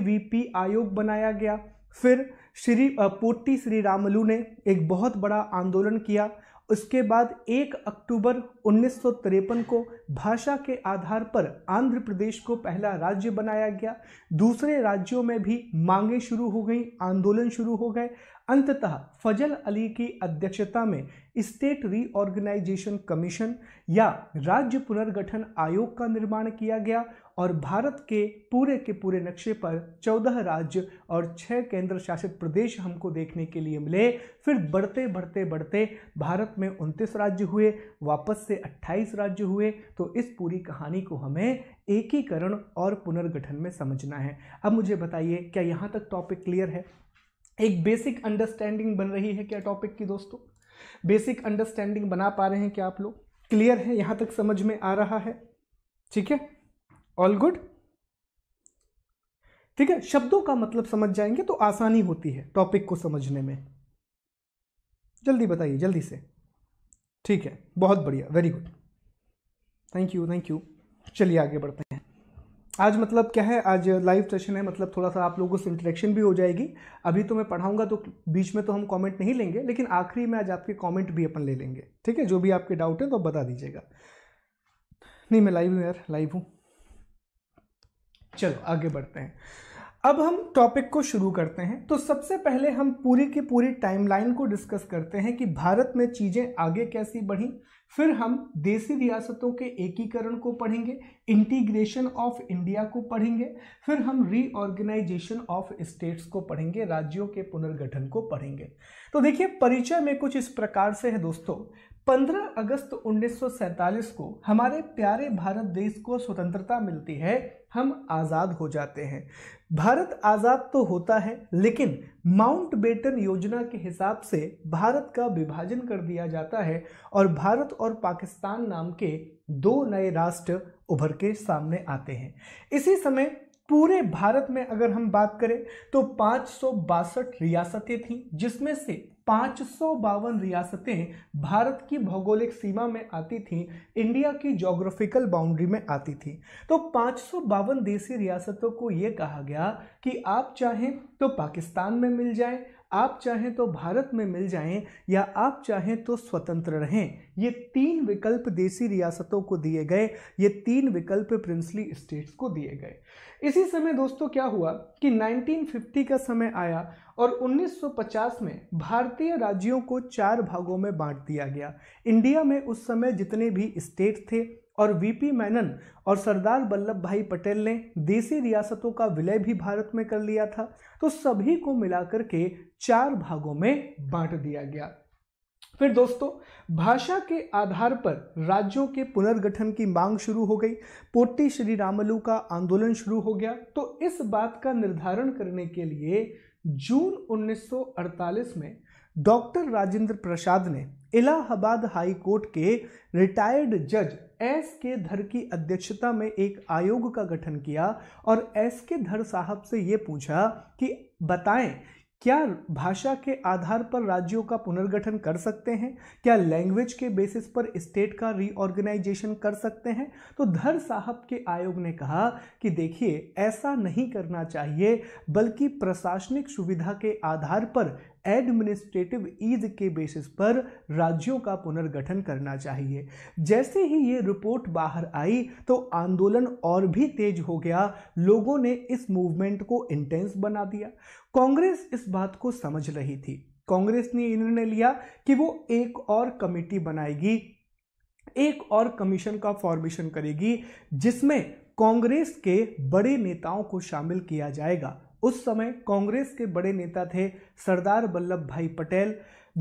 आयोग बनाया गया फिर श्री पोटी श्री रामलू ने एक बहुत बड़ा आंदोलन किया उसके बाद 1 अक्टूबर उन्नीस को भाषा के आधार पर आंध्र प्रदेश को पहला राज्य बनाया गया दूसरे राज्यों में भी मांगे शुरू हो गई आंदोलन शुरू हो गए अंततः फजल अली की अध्यक्षता में स्टेट रीऑर्गेनाइजेशन कमीशन या राज्य पुनर्गठन आयोग का निर्माण किया गया और भारत के पूरे के पूरे नक्शे पर चौदह राज्य और छः केंद्र शासित प्रदेश हमको देखने के लिए मिले फिर बढ़ते बढ़ते बढ़ते भारत में उनतीस राज्य हुए वापस से अट्ठाईस राज्य हुए तो इस पूरी कहानी को हमें एकीकरण और पुनर्गठन में समझना है अब मुझे बताइए क्या यहाँ तक टॉपिक क्लियर है एक बेसिक अंडरस्टैंडिंग बन रही है क्या टॉपिक की दोस्तों बेसिक अंडरस्टैंडिंग बना पा रहे हैं क्या आप लोग क्लियर है यहाँ तक समझ में आ रहा है ठीक है ऑल गुड ठीक है शब्दों का मतलब समझ जाएंगे तो आसानी होती है टॉपिक को समझने में जल्दी बताइए जल्दी से ठीक है बहुत बढ़िया very good thank you thank you चलिए आगे बढ़ते हैं आज मतलब क्या है आज लाइव सेशन है मतलब थोड़ा सा आप लोगों से इंटरेक्शन भी हो जाएगी अभी तो मैं पढ़ाऊंगा तो बीच में तो हम कमेंट नहीं लेंगे लेकिन आखिरी में आज आपके कमेंट भी अपन ले लेंगे ठीक है जो भी आपके डाउट हैं तो बता दीजिएगा नहीं मैं लाइव हूँ यार लाइव हूँ चलो आगे बढ़ते हैं अब हम टॉपिक को शुरू करते हैं तो सबसे पहले हम पूरी की पूरी टाइमलाइन को डिस्कस करते हैं कि भारत में चीज़ें आगे कैसी बढ़ी फिर हम देसी रियासतों के एकीकरण को पढ़ेंगे इंटीग्रेशन ऑफ इंडिया को पढ़ेंगे फिर हम रीऑर्गेनाइजेशन ऑफ स्टेट्स को पढ़ेंगे राज्यों के पुनर्गठन को पढ़ेंगे तो देखिए परिचय में कुछ इस प्रकार से है दोस्तों 15 अगस्त 1947 को हमारे प्यारे भारत देश को स्वतंत्रता मिलती है हम आज़ाद हो जाते हैं भारत आज़ाद तो होता है लेकिन माउंट बेटन योजना के हिसाब से भारत का विभाजन कर दिया जाता है और भारत और पाकिस्तान नाम के दो नए राष्ट्र उभर के सामने आते हैं इसी समय पूरे भारत में अगर हम बात करें तो पाँच रियासतें थीं जिसमें से पाँच रियासतें भारत की भौगोलिक सीमा में आती थीं इंडिया की जोग्राफिकल बाउंड्री में आती थीं तो पाँच देसी रियासतों को ये कहा गया कि आप चाहें तो पाकिस्तान में मिल जाएं आप चाहें तो भारत में मिल जाएं या आप चाहें तो स्वतंत्र रहें ये तीन विकल्प देसी रियासतों को दिए गए ये तीन विकल्प प्रिंसली स्टेट्स को दिए गए इसी समय दोस्तों क्या हुआ कि 1950 का समय आया और 1950 में भारतीय राज्यों को चार भागों में बांट दिया गया इंडिया में उस समय जितने भी स्टेट थे और वीपी मैनन और सरदार वल्लभ भाई पटेल ने देसी रियासतों का विलय भी भारत में कर लिया था तो सभी को मिलाकर के चार भागों में बांट दिया गया फिर दोस्तों भाषा के आधार पर राज्यों के पुनर्गठन की मांग शुरू हो गई पोटी श्री रामलू का आंदोलन शुरू हो गया तो इस बात का निर्धारण करने के लिए जून 1948 में डॉक्टर राजेंद्र प्रसाद ने इलाहाबाद हाई कोर्ट के रिटायर्ड जज एस के धर की अध्यक्षता में एक आयोग का गठन किया और एस के धर साहब से ये पूछा कि बताएं क्या भाषा के आधार पर राज्यों का पुनर्गठन कर सकते हैं क्या लैंग्वेज के बेसिस पर स्टेट का रीऑर्गेनाइजेशन कर सकते हैं तो धर साहब के आयोग ने कहा कि देखिए ऐसा नहीं करना चाहिए बल्कि प्रशासनिक सुविधा के आधार पर एडमिनिस्ट्रेटिव ईद के बेसिस पर राज्यों का पुनर्गठन करना चाहिए जैसे ही ये रिपोर्ट बाहर आई तो आंदोलन और भी तेज हो गया लोगों ने इस मूवमेंट को इंटेंस बना दिया कांग्रेस इस बात को समझ रही थी कांग्रेस ने निर्णय लिया कि वो एक और कमेटी बनाएगी एक और कमीशन का फॉर्मेशन करेगी जिसमें कांग्रेस के बड़े नेताओं को शामिल किया जाएगा उस समय कांग्रेस के बड़े नेता थे सरदार वल्लभ भाई पटेल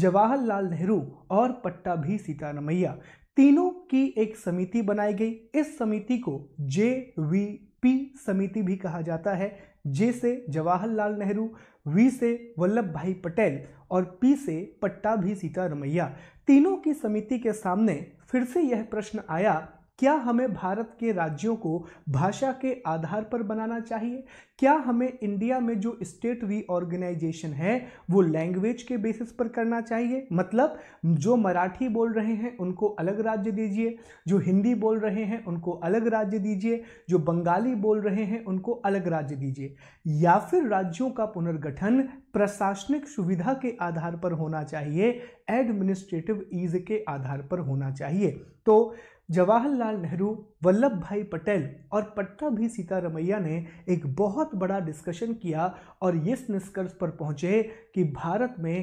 जवाहरलाल नेहरू और पट्टा भी सीतारमैया तीनों की एक समिति बनाई गई इस समिति को जे वी पी समिति भी कहा जाता है जे से जवाहरलाल नेहरू वी से वल्लभ भाई पटेल और पी से पट्टाभी सीता रमैया तीनों की समिति के सामने फिर से यह प्रश्न आया क्या हमें भारत के राज्यों को भाषा के आधार पर बनाना चाहिए क्या हमें इंडिया में जो स्टेट रीऑर्गेनाइजेशन है वो लैंग्वेज के बेसिस पर करना चाहिए मतलब जो मराठी बोल रहे हैं उनको अलग राज्य दीजिए जो हिंदी बोल रहे हैं उनको अलग राज्य दीजिए जो बंगाली बोल रहे हैं उनको अलग राज्य दीजिए या फिर राज्यों का पुनर्गठन प्रशासनिक सुविधा के आधार पर होना चाहिए एडमिनिस्ट्रेटिव ईज के आधार पर होना चाहिए तो जवाहरलाल नेहरू वल्लभ भाई पटेल और भी सीतारमैया ने एक बहुत बड़ा डिस्कशन किया और इस निष्कर्ष पर पहुंचे कि भारत में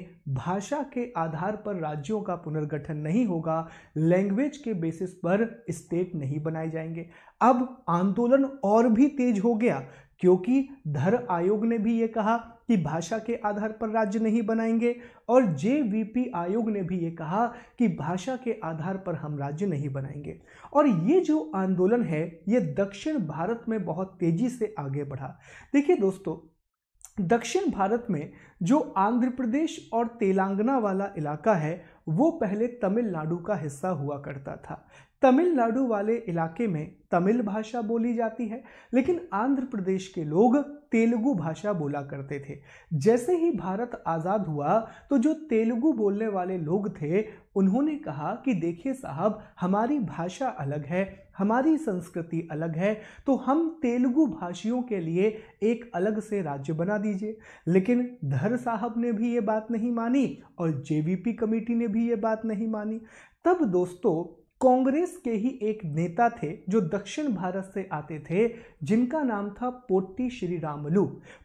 भाषा के आधार पर राज्यों का पुनर्गठन नहीं होगा लैंग्वेज के बेसिस पर स्टेट नहीं बनाए जाएंगे अब आंदोलन और भी तेज हो गया क्योंकि धर आयोग ने भी ये कहा कि भाषा के आधार पर राज्य नहीं बनाएंगे और जे आयोग ने भी ये कहा कि भाषा के आधार पर हम राज्य नहीं बनाएंगे और ये जो आंदोलन है ये दक्षिण भारत में बहुत तेजी से आगे बढ़ा देखिए दोस्तों दक्षिण भारत में जो आंध्र प्रदेश और तेलंगाना वाला इलाका है वो पहले तमिलनाडु का हिस्सा हुआ करता था तमिलनाडु वाले इलाके में तमिल भाषा बोली जाती है लेकिन आंध्र प्रदेश के लोग तेलुगु भाषा बोला करते थे जैसे ही भारत आज़ाद हुआ तो जो तेलुगु बोलने वाले लोग थे उन्होंने कहा कि देखिए साहब हमारी भाषा अलग है हमारी संस्कृति अलग है तो हम तेलुगु भाषियों के लिए एक अलग से राज्य बना दीजिए लेकिन धर साहब ने भी ये बात नहीं मानी और जेवीपी कमेटी ने भी ये बात नहीं मानी तब दोस्तों कांग्रेस के ही एक नेता थे जो दक्षिण भारत से आते थे जिनका नाम था पोटी श्री रामलू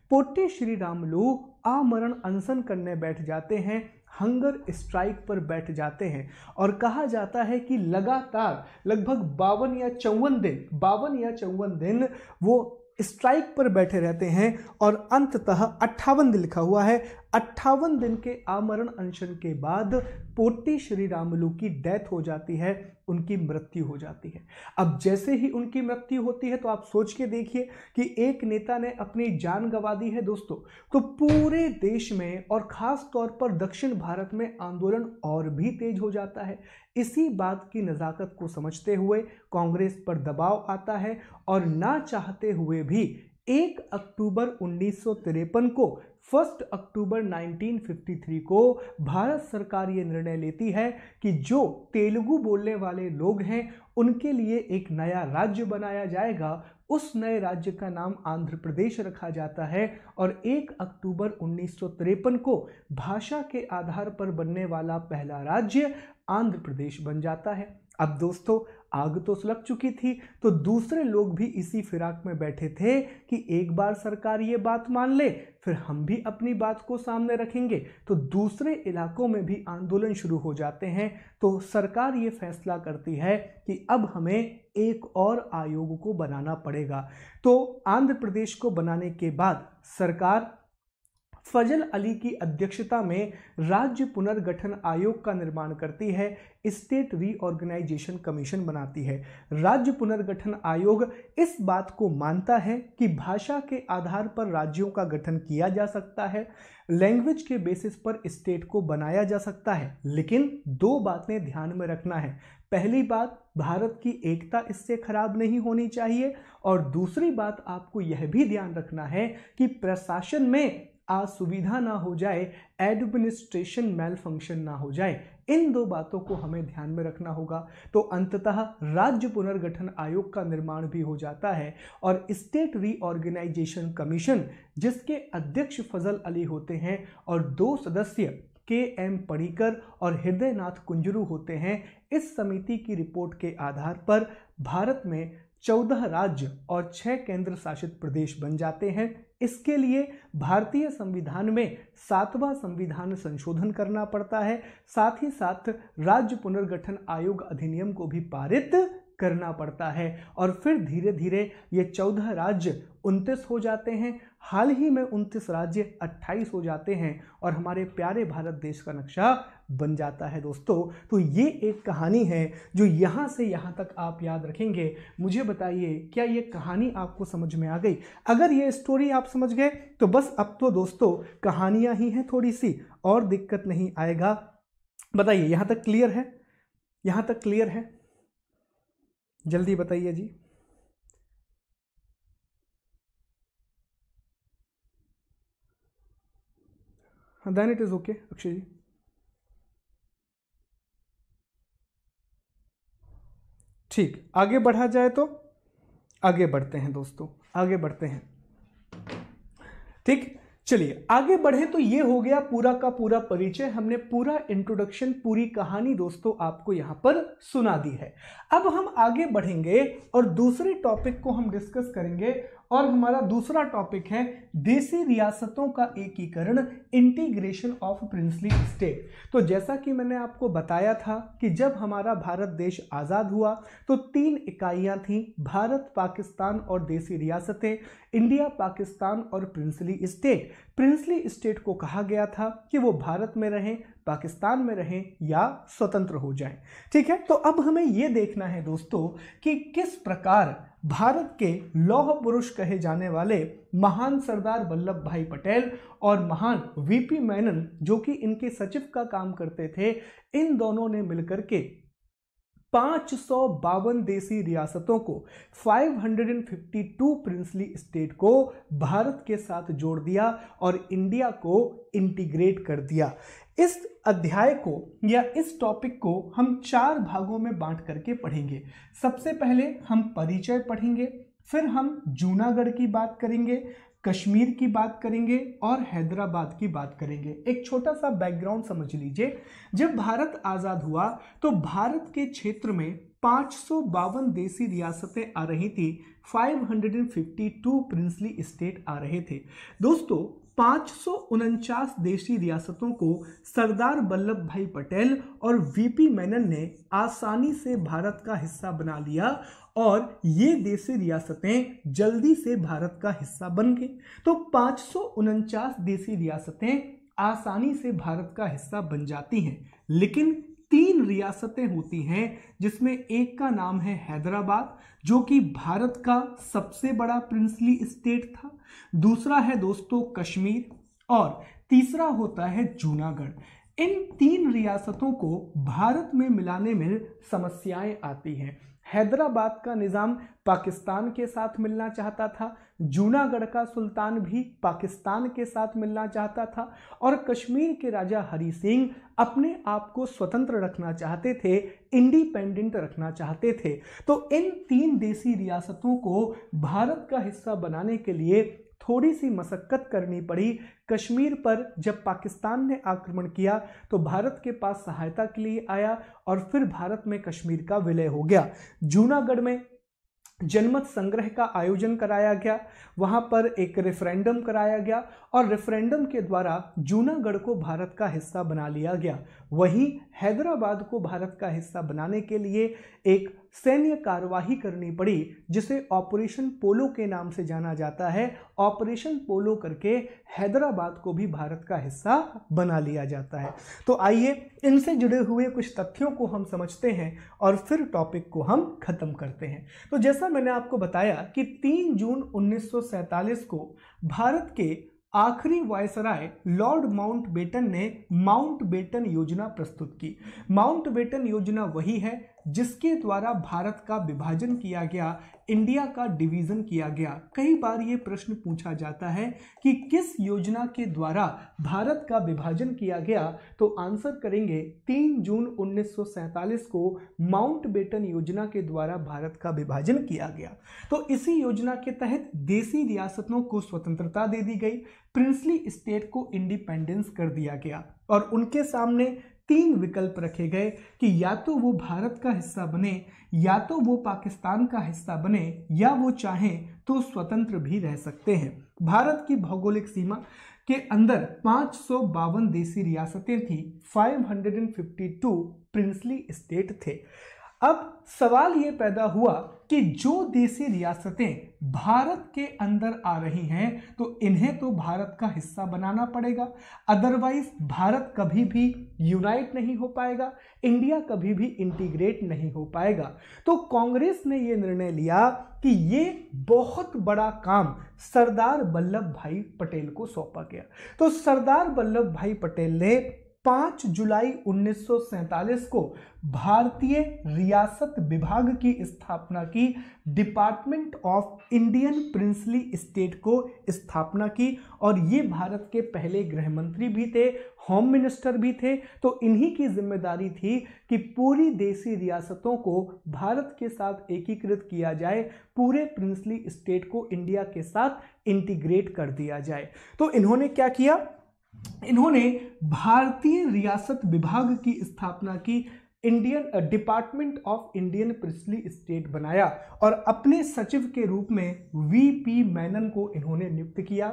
पोटी श्री रामलू आमरण अनशन करने बैठ जाते हैं हंगर स्ट्राइक पर बैठ जाते हैं और कहा जाता है कि लगातार लगभग बावन या चौवन दिन बावन या चौवन दिन वो स्ट्राइक पर बैठे रहते हैं और अंततः अट्ठावन दिन लिखा हुआ है अट्ठावन दिन के आमरण अनशन के बाद पोटी श्री रामलू की डेथ हो जाती है उनकी मृत्यु हो जाती है अब जैसे ही उनकी मृत्यु होती है तो आप सोच के देखिए कि एक नेता ने अपनी जान गंवा दी है दोस्तों तो पूरे देश में और ख़ास तौर पर दक्षिण भारत में आंदोलन और भी तेज हो जाता है इसी बात की नज़ाकत को समझते हुए कांग्रेस पर दबाव आता है और ना चाहते हुए भी एक अक्टूबर उन्नीस को फर्स्ट अक्टूबर 1953 को भारत सरकार ये निर्णय लेती है कि जो तेलुगु बोलने वाले लोग हैं उनके लिए एक नया राज्य बनाया जाएगा उस नए राज्य का नाम आंध्र प्रदेश रखा जाता है और एक अक्टूबर उन्नीस को भाषा के आधार पर बनने वाला पहला राज्य आंध्र प्रदेश बन जाता है अब दोस्तों आग तो सुलग चुकी थी तो दूसरे लोग भी इसी फिराक में बैठे थे कि एक बार सरकार ये बात मान ले फिर हम भी अपनी बात को सामने रखेंगे तो दूसरे इलाकों में भी आंदोलन शुरू हो जाते हैं तो सरकार ये फैसला करती है कि अब हमें एक और आयोग को बनाना पड़ेगा तो आंध्र प्रदेश को बनाने के बाद सरकार फजल अली की अध्यक्षता में राज्य पुनर्गठन आयोग का निर्माण करती है स्टेट रीऑर्गेनाइजेशन कमीशन बनाती है राज्य पुनर्गठन आयोग इस बात को मानता है कि भाषा के आधार पर राज्यों का गठन किया जा सकता है लैंग्वेज के बेसिस पर स्टेट को बनाया जा सकता है लेकिन दो बातें ध्यान में रखना है पहली बात भारत की एकता इससे खराब नहीं होनी चाहिए और दूसरी बात आपको यह भी ध्यान रखना है कि प्रशासन में असुविधा ना हो जाए एडमिनिस्ट्रेशन मेल फंक्शन ना हो जाए इन दो बातों को हमें ध्यान में रखना होगा तो अंततः राज्य पुनर्गठन आयोग का निर्माण भी हो जाता है और स्टेट रीऑर्गेनाइजेशन कमीशन जिसके अध्यक्ष फजल अली होते हैं और दो सदस्य के एम पणिकर और हृदयनाथ कुंजरू होते हैं इस समिति की रिपोर्ट के आधार पर भारत में चौदह राज्य और छः केंद्र शासित प्रदेश बन जाते हैं इसके लिए भारतीय संविधान में सातवां संविधान संशोधन करना पड़ता है साथ ही साथ राज्य पुनर्गठन आयोग अधिनियम को भी पारित करना पड़ता है और फिर धीरे धीरे ये चौदह राज्य उनतीस हो जाते हैं हाल ही में उनतीस राज्य अट्ठाईस हो जाते हैं और हमारे प्यारे भारत देश का नक्शा बन जाता है दोस्तों तो ये एक कहानी है जो यहाँ से यहाँ तक आप याद रखेंगे मुझे बताइए क्या ये कहानी आपको समझ में आ गई अगर ये स्टोरी आप समझ गए तो बस अब तो दोस्तों कहानियाँ ही हैं थोड़ी सी और दिक्कत नहीं आएगा बताइए यहाँ तक क्लियर है यहाँ तक क्लियर है जल्दी बताइए जी then it is okay Akshay ji ठीक आगे बढ़ा जाए तो आगे बढ़ते हैं दोस्तों आगे बढ़ते हैं ठीक चलिए आगे बढ़े तो ये हो गया पूरा का पूरा परिचय हमने पूरा इंट्रोडक्शन पूरी कहानी दोस्तों आपको यहां पर सुना दी है अब हम आगे बढ़ेंगे और दूसरे टॉपिक को हम डिस्कस करेंगे और हमारा दूसरा टॉपिक है देसी रियासतों का एकीकरण इंटीग्रेशन ऑफ प्रिंसली स्टेट तो जैसा कि मैंने आपको बताया था कि जब हमारा भारत देश आज़ाद हुआ तो तीन इकाइयां थीं भारत पाकिस्तान और देसी रियासतें इंडिया पाकिस्तान और प्रिंसली स्टेट प्रिंसली स्टेट को कहा गया था कि वो भारत में रहें पाकिस्तान में रहें या स्वतंत्र हो जाएं ठीक है तो अब हमें ये देखना है दोस्तों कि किस प्रकार भारत के लौह पुरुष कहे जाने वाले महान सरदार वल्लभ भाई पटेल और महान वीपी मैनन जो कि इनके सचिव का काम करते थे इन दोनों ने मिलकर के पाँच सौ बावन देसी रियासतों को 552 प्रिंसली स्टेट को भारत के साथ जोड़ दिया और इंडिया को इंटीग्रेट कर दिया इस अध्याय को या इस टॉपिक को हम चार भागों में बांट करके पढ़ेंगे सबसे पहले हम परिचय पढ़ेंगे फिर हम जूनागढ़ की बात करेंगे कश्मीर की बात करेंगे और हैदराबाद की बात करेंगे एक छोटा सा बैकग्राउंड समझ लीजिए जब भारत आज़ाद हुआ तो भारत के क्षेत्र में पाँच देसी रियासतें आ रही थी 552 प्रिंसली स्टेट आ रहे थे दोस्तों पाँच देशी रियासतों को सरदार वल्लभ भाई पटेल और वीपी मेनन ने आसानी से भारत का हिस्सा बना लिया और ये देसी रियासतें जल्दी से भारत का हिस्सा बन गई तो पाँच देशी रियासतें आसानी से भारत का हिस्सा बन जाती हैं लेकिन तीन रियासतें होती हैं जिसमें एक का नाम है हैदराबाद जो कि भारत का सबसे बड़ा प्रिंसली स्टेट था दूसरा है दोस्तों कश्मीर और तीसरा होता है जूनागढ़ इन तीन रियासतों को भारत में मिलाने में समस्याएं आती हैं हैदराबाद का निज़ाम पाकिस्तान के साथ मिलना चाहता था जूनागढ़ का सुल्तान भी पाकिस्तान के साथ मिलना चाहता था और कश्मीर के राजा हरि सिंह अपने आप को स्वतंत्र रखना चाहते थे इंडिपेंडेंट रखना चाहते थे तो इन तीन देसी रियासतों को भारत का हिस्सा बनाने के लिए थोड़ी सी मशक्क़त करनी पड़ी कश्मीर पर जब पाकिस्तान ने आक्रमण किया तो भारत के पास सहायता के लिए आया और फिर भारत में कश्मीर का विलय हो गया जूनागढ़ में जनमत संग्रह का आयोजन कराया गया वहाँ पर एक रेफरेंडम कराया गया और रेफरेंडम के द्वारा जूनागढ़ को भारत का हिस्सा बना लिया गया वहीं हैदराबाद को भारत का हिस्सा बनाने के लिए एक सैन्य कार्यवाही करनी पड़ी जिसे ऑपरेशन पोलो के नाम से जाना जाता है ऑपरेशन पोलो करके हैदराबाद को भी भारत का हिस्सा बना लिया जाता है तो आइए इनसे जुड़े हुए कुछ तथ्यों को हम समझते हैं और फिर टॉपिक को हम ख़त्म करते हैं तो जैसा मैंने आपको बताया कि 3 जून 1947 को भारत के आखिरी वायसराय लॉर्ड माउंटबेटन ने माउंटबेटन योजना प्रस्तुत की माउंटबेटन योजना वही है जिसके द्वारा भारत का विभाजन किया गया इंडिया का डिवीजन किया गया कई बार ये प्रश्न पूछा जाता है कि किस योजना के द्वारा भारत का विभाजन किया गया तो आंसर करेंगे 3 जून 1947 को माउंट बेटन योजना के द्वारा भारत का विभाजन किया गया तो इसी योजना के तहत देसी रियासतों को स्वतंत्रता दे दी गई प्रिंसली स्टेट को इंडिपेंडेंस कर दिया गया और उनके सामने तीन विकल्प रखे गए कि या तो वो भारत का हिस्सा बने या तो वो पाकिस्तान का हिस्सा बने या वो चाहें तो स्वतंत्र भी रह सकते हैं भारत की भौगोलिक सीमा के अंदर पाँच सौ बावन देसी रियासतें थी 552 प्रिंसली स्टेट थे अब सवाल ये पैदा हुआ कि जो देसी रियासतें भारत के अंदर आ रही हैं तो इन्हें तो भारत का हिस्सा बनाना पड़ेगा अदरवाइज भारत कभी भी यूनाइट नहीं हो पाएगा इंडिया कभी भी इंटीग्रेट नहीं हो पाएगा तो कांग्रेस ने यह निर्णय लिया कि ये बहुत बड़ा काम सरदार वल्लभ भाई पटेल को सौंपा गया तो सरदार वल्लभ भाई पटेल ने पाँच जुलाई 1947 को भारतीय रियासत विभाग की स्थापना की department of Indian princely state को स्थापना की और ये भारत के पहले गृह मंत्री भी थे होम मिनिस्टर भी थे तो इन्हीं की जिम्मेदारी थी कि पूरी देसी रियासतों को भारत के साथ एकीकृत किया जाए पूरे प्रिंसली स्टेट को इंडिया के साथ इंटीग्रेट कर दिया जाए तो इन्होंने क्या किया इन्होंने भारतीय रियासत विभाग की स्थापना की Indian department of Indian princely state बनाया और अपने सचिव के रूप में वीपी मैनन को इन्होंने नियुक्त किया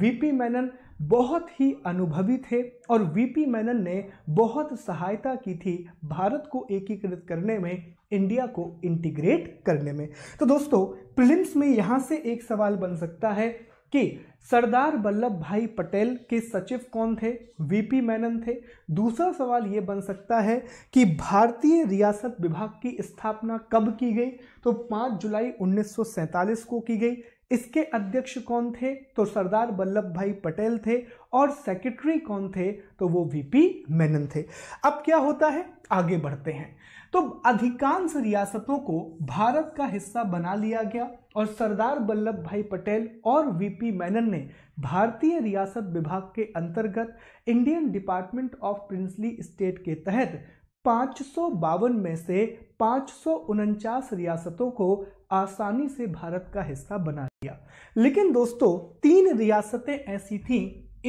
वीपी मैनन बहुत ही अनुभवी थे और वीपी मैनन ने बहुत सहायता की थी भारत को एकीकृत करने में इंडिया को इंटीग्रेट करने में तो दोस्तों प्रिलिम्स में यहाँ से एक सवाल बन सकता है कि सरदार वल्लभ भाई पटेल के सचिव कौन थे वीपी मैनन थे दूसरा सवाल ये बन सकता है कि भारतीय रियासत विभाग की स्थापना कब की गई तो 5 जुलाई 1947 को की गई इसके अध्यक्ष कौन थे तो सरदार वल्लभ भाई पटेल थे और सेक्रेटरी कौन थे तो वो वीपी मैनन थे अब क्या होता है आगे बढ़ते हैं तो अधिकांश रियासतों को भारत का हिस्सा बना लिया गया और सरदार वल्लभ भाई पटेल और वीपी मैनन ने भारतीय रियासत विभाग के अंतर्गत Indian department of princely state के तहत पाँच में से पाँच रियासतों को आसानी से भारत का हिस्सा बना लिया लेकिन दोस्तों तीन रियासतें ऐसी थीं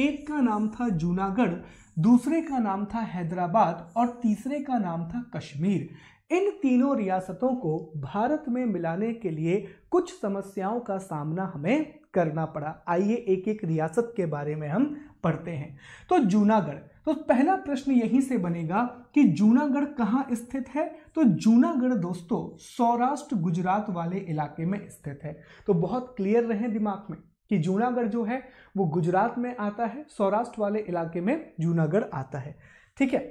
एक का नाम था जूनागढ़ दूसरे का नाम था हैदराबाद और तीसरे का नाम था कश्मीर इन तीनों रियासतों को भारत में मिलाने के लिए कुछ समस्याओं का सामना हमें करना पड़ा आइए एक एक रियासत के बारे में हम पढ़ते हैं तो जूनागढ़ तो पहला प्रश्न यहीं से बनेगा कि जूनागढ़ कहाँ स्थित है तो जूनागढ़ दोस्तों सौराष्ट्र गुजरात वाले इलाके में स्थित है तो बहुत क्लियर रहे दिमाग में कि जूनागढ़ जो है वो गुजरात में आता है सौराष्ट्र वाले इलाके में जूनागढ़ आता है ठीक है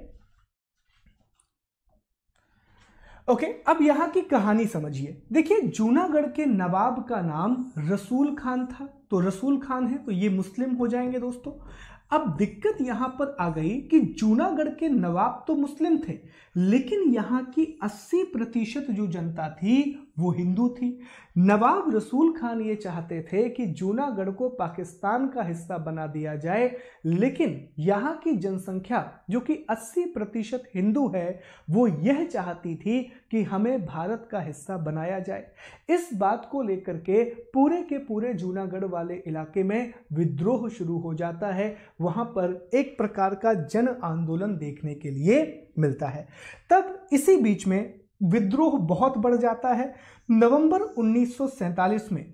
ओके अब यहां की कहानी समझिए देखिए जूनागढ़ के नवाब का नाम रसूल खान था तो रसूल खान है तो ये मुस्लिम हो जाएंगे दोस्तों अब दिक्कत यहां पर आ गई कि जूनागढ़ के नवाब तो मुस्लिम थे लेकिन यहां की 80 प्रतिशत जो जनता थी वो हिंदू थी नवाब रसूल खान ये चाहते थे कि जूनागढ़ को पाकिस्तान का हिस्सा बना दिया जाए लेकिन यहाँ की जनसंख्या जो कि 80 प्रतिशत हिंदू है वो यह चाहती थी कि हमें भारत का हिस्सा बनाया जाए इस बात को लेकर के पूरे के पूरे जूनागढ़ वाले इलाके में विद्रोह शुरू हो जाता है वहाँ पर एक प्रकार का जन आंदोलन देखने के लिए मिलता है तब इसी बीच में विद्रोह बहुत बढ़ जाता है नवंबर 1947 में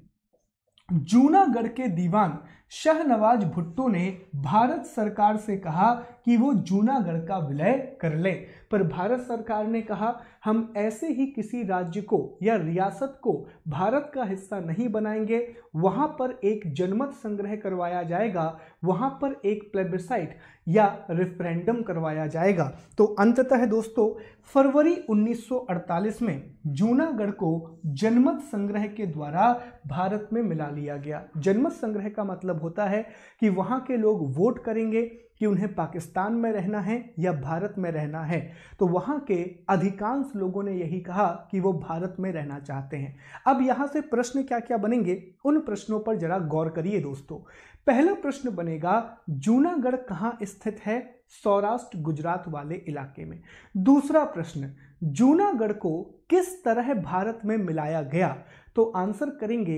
जूनागढ़ के दीवान शाहनवाज भुट्टो ने भारत सरकार से कहा कि वो जूनागढ़ का विलय कर ले पर भारत सरकार ने कहा हम ऐसे ही किसी राज्य को या रियासत को भारत का हिस्सा नहीं बनाएंगे वहाँ पर एक जनमत संग्रह करवाया जाएगा वहाँ पर एक प्लेबिसाइट या रेफरेंडम करवाया जाएगा तो अंततः दोस्तों फरवरी 1948 में जूनागढ़ को जनमत संग्रह के द्वारा भारत में मिला लिया गया जनमत संग्रह का मतलब होता है कि वहाँ के लोग वोट करेंगे कि उन्हें पाकिस्तान में रहना है या भारत में रहना है तो वहाँ के अधिकांश लोगों ने यही कहा कि वो भारत में रहना चाहते हैं अब यहाँ से प्रश्न क्या क्या बनेंगे उन प्रश्नों पर जरा गौर करिए दोस्तों पहला प्रश्न बनेगा जूनागढ़ कहाँ स्थित है सौराष्ट्र गुजरात वाले इलाके में दूसरा प्रश्न जूनागढ़ को किस तरह भारत में मिलाया गया तो आंसर करेंगे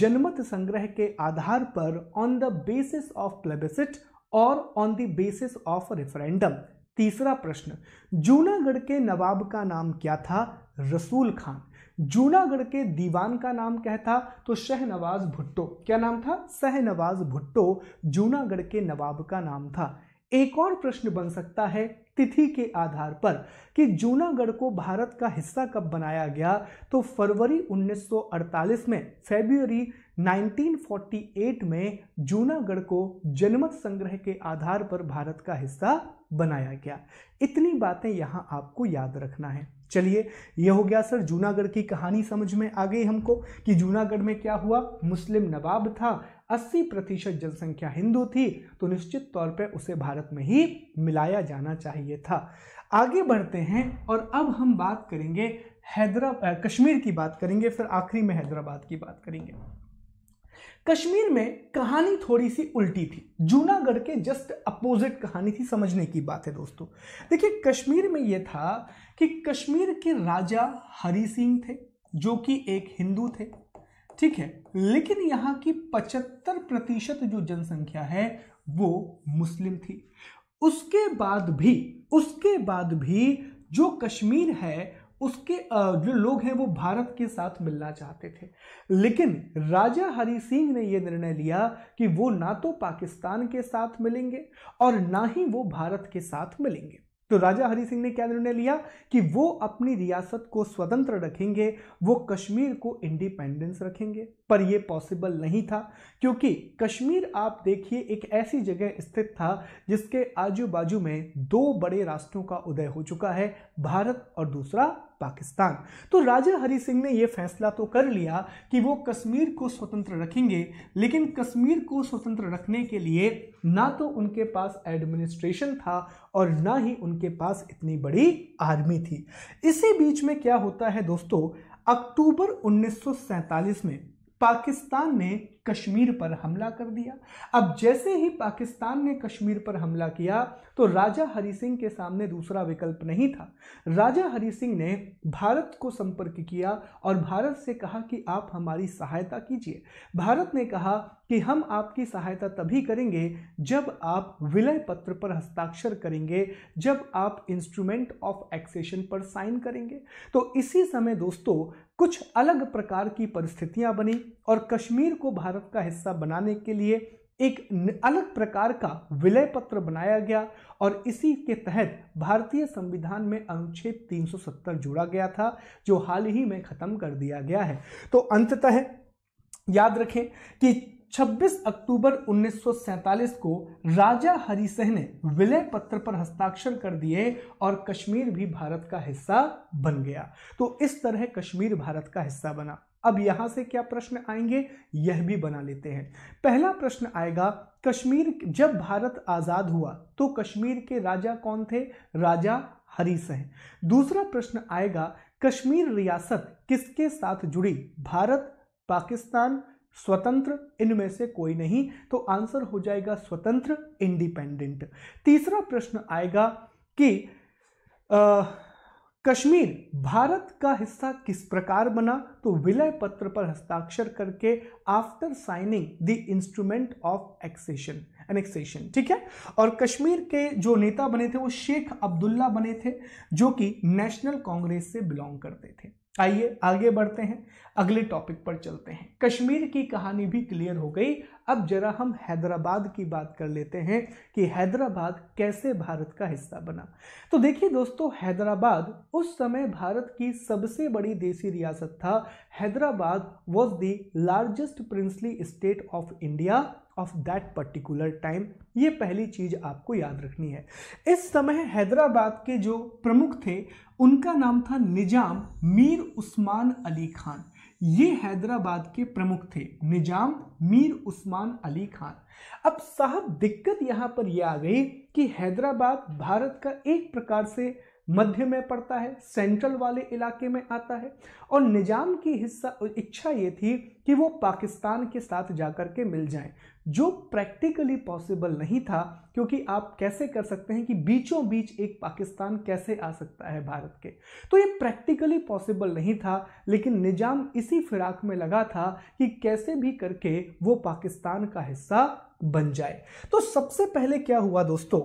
जनमत संग्रह के आधार पर on the basis of plebiscite और on the basis of referendum तीसरा प्रश्न जूनागढ़ के नवाब का नाम क्या था रसूल खान जूनागढ़ के दीवान का नाम क्या था तो शहनवाज भुट्टो क्या नाम था शहनवाज भुट्टो जूनागढ़ के नवाब का नाम था एक और प्रश्न बन सकता है तिथि के आधार पर कि जूनागढ़ को भारत का हिस्सा कब बनाया गया तो फरवरी 1948 में फेब्रुअरी 1948 में जूनागढ़ को जनमत संग्रह के आधार पर भारत का हिस्सा बनाया गया इतनी बातें यहाँ आपको याद रखना है चलिए यह हो गया सर जूनागढ़ की कहानी समझ में आ गई हमको कि जूनागढ़ में क्या हुआ मुस्लिम नवाब था 80 प्रतिशत जनसंख्या हिंदू थी तो निश्चित तौर पर उसे भारत में ही मिलाया जाना चाहिए था आगे बढ़ते हैं और अब हम बात करेंगे हैदरा कश्मीर की बात करेंगे फिर आखिरी में हैदराबाद की बात करेंगे कश्मीर में कहानी थोड़ी सी उल्टी थी जूनागढ़ के जस्ट अपोजिट कहानी थी समझने की बात है दोस्तों देखिए कश्मीर में यह था कि कश्मीर के राजा हरि सिंह थे जो कि एक हिंदू थे ठीक है लेकिन यहाँ की 75 प्रतिशत जो जनसंख्या है वो मुस्लिम थी उसके बाद भी उसके बाद भी जो कश्मीर है उसके जो लोग हैं वो भारत के साथ मिलना चाहते थे लेकिन राजा हरि सिंह ने यह निर्णय लिया कि वो ना तो पाकिस्तान के साथ मिलेंगे और ना ही वो भारत के साथ मिलेंगे तो राजा हरि सिंह ने क्या निर्णय लिया कि वो अपनी रियासत को स्वतंत्र रखेंगे वो कश्मीर को इंडिपेंडेंस रखेंगे पर ये पॉसिबल नहीं था क्योंकि कश्मीर आप देखिए एक ऐसी जगह स्थित था जिसके आजू बाजू में दो बड़े राष्ट्रों का उदय हो चुका है भारत और दूसरा पाकिस्तान तो राजा हरि सिंह ने यह फैसला तो कर लिया कि वो कश्मीर को स्वतंत्र रखेंगे लेकिन कश्मीर को स्वतंत्र रखने के लिए ना तो उनके पास एडमिनिस्ट्रेशन था और ना ही उनके पास इतनी बड़ी आर्मी थी इसी बीच में क्या होता है दोस्तों अक्टूबर 1947 में पाकिस्तान ने कश्मीर पर हमला कर दिया अब जैसे ही पाकिस्तान ने कश्मीर पर हमला किया तो राजा हरि सिंह के सामने दूसरा विकल्प नहीं था राजा हरि सिंह ने भारत को संपर्क किया और भारत से कहा कि आप हमारी सहायता कीजिए भारत ने कहा कि हम आपकी सहायता तभी करेंगे जब आप विलय पत्र पर हस्ताक्षर करेंगे जब आप इंस्ट्रूमेंट ऑफ एक्सेशन पर साइन करेंगे तो इसी समय दोस्तों कुछ अलग प्रकार की परिस्थितियां बनी और कश्मीर को भारत का हिस्सा बनाने के लिए एक अलग प्रकार का विलय पत्र बनाया गया और इसी के तहत भारतीय संविधान में अनुच्छेद 370 जोड़ा गया था जो हाल ही में ख़त्म कर दिया गया है तो अंततः याद रखें कि 26 अक्टूबर 1947 को राजा हरिसह ने विलय पत्र पर हस्ताक्षर कर दिए और कश्मीर भी भारत का हिस्सा बन गया तो इस तरह कश्मीर भारत का हिस्सा बना अब यहां से क्या प्रश्न आएंगे यह भी बना लेते हैं पहला प्रश्न आएगा कश्मीर जब भारत आजाद हुआ तो कश्मीर के राजा कौन थे राजा हरिसह दूसरा प्रश्न आएगा कश्मीर रियासत किसके साथ जुड़ी भारत पाकिस्तान स्वतंत्र इनमें से कोई नहीं तो आंसर हो जाएगा स्वतंत्र इंडिपेंडेंट तीसरा प्रश्न आएगा कि आ, कश्मीर भारत का हिस्सा किस प्रकार बना तो विलय पत्र पर हस्ताक्षर करके after signing the instrument of accession annexation ठीक है और कश्मीर के जो नेता बने थे वो शेख अब्दुल्ला बने थे जो कि नेशनल कांग्रेस से बिलोंग करते थे आइए आगे बढ़ते हैं अगले टॉपिक पर चलते हैं कश्मीर की कहानी भी क्लियर हो गई अब जरा हम हैदराबाद की बात कर लेते हैं कि हैदराबाद कैसे भारत का हिस्सा बना तो देखिए दोस्तों हैदराबाद उस समय भारत की सबसे बड़ी देसी रियासत था Hyderabad was the largest princely state of India of that particular time ये पहली चीज आपको याद रखनी है इस समय हैदराबाद के जो प्रमुख थे उनका नाम था निजाम मीर उस्मान अली खान ये हैदराबाद के प्रमुख थे निजाम मीर उस्मान अली खान अब साहब दिक्कत यहाँ पर यह आ गई कि हैदराबाद भारत का एक प्रकार से मध्य में पड़ता है सेंट्रल वाले इलाके में आता है और निजाम की हिस्सा इच्छा ये थी कि वो पाकिस्तान के साथ जाकर के मिल जाएं जो प्रैक्टिकली पॉसिबल नहीं था क्योंकि आप कैसे कर सकते हैं कि बीचों बीच एक पाकिस्तान कैसे आ सकता है भारत के तो ये प्रैक्टिकली पॉसिबल नहीं था लेकिन निजाम इसी फिराक में लगा था कि कैसे भी करके वो पाकिस्तान का हिस्सा बन जाए तो सबसे पहले क्या हुआ दोस्तों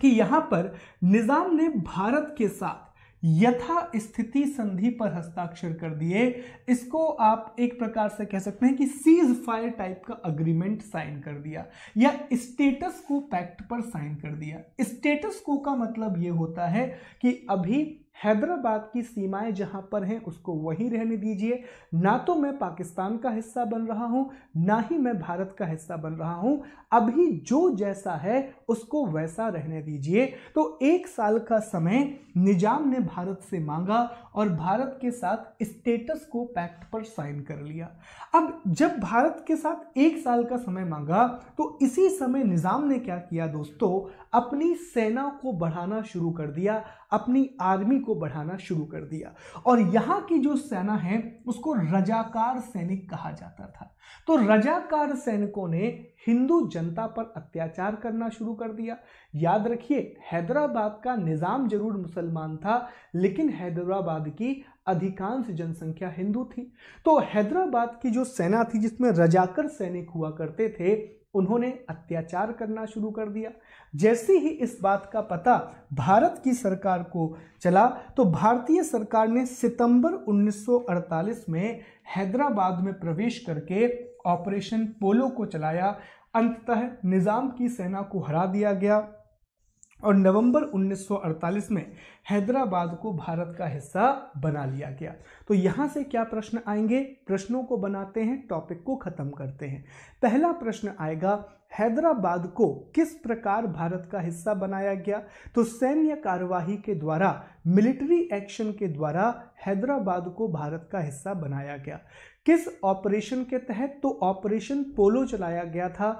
कि यहाँ पर निज़ाम ने भारत के साथ यथा स्थिति संधि पर हस्ताक्षर कर दिए इसको आप एक प्रकार से कह सकते हैं कि सीज फायर टाइप का अग्रीमेंट साइन कर दिया या स्टेटस को पैक्ट पर साइन कर दिया स्टेटस को का मतलब यह होता है कि अभी हैदराबाद की सीमाएं जहां पर हैं उसको वहीं रहने दीजिए ना तो मैं पाकिस्तान का हिस्सा बन रहा हूं ना ही मैं भारत का हिस्सा बन रहा हूं अभी जो जैसा है उसको वैसा रहने दीजिए तो एक साल का समय निजाम ने भारत से मांगा और भारत के साथ स्टेटस को पैक्ट पर साइन कर लिया अब जब भारत के साथ एक साल का समय मांगा तो इसी समय निजाम ने क्या किया दोस्तों अपनी सेना को बढ़ाना शुरू कर दिया अपनी आर्मी को बढ़ाना शुरू कर दिया और यहाँ की जो सेना है उसको रजाकार सैनिक कहा जाता था तो रजाकार सैनिकों ने हिंदू जनता पर अत्याचार करना शुरू कर दिया याद रखिए हैदराबाद का निज़ाम जरूर मुसलमान था लेकिन हैदराबाद की अधिकांश जनसंख्या हिंदू थी तो हैदराबाद की जो सेना थी जिसमें रजाकर सैनिक हुआ करते थे उन्होंने अत्याचार करना शुरू कर दिया जैसे ही इस बात का पता भारत की सरकार को चला तो भारतीय सरकार ने सितंबर 1948 में हैदराबाद में प्रवेश करके ऑपरेशन पोलो को चलाया अंततः निज़ाम की सेना को हरा दिया गया और नवंबर 1948 में हैदराबाद को भारत का हिस्सा बना लिया गया तो यहाँ से क्या प्रश्न आएंगे प्रश्नों को बनाते हैं टॉपिक को ख़त्म करते हैं पहला प्रश्न आएगा हैदराबाद को किस प्रकार भारत का हिस्सा बनाया गया तो सैन्य कार्यवाही के द्वारा मिलिट्री एक्शन के द्वारा हैदराबाद को भारत का हिस्सा बनाया गया किस ऑपरेशन के तहत तो ऑपरेशन पोलो चलाया गया था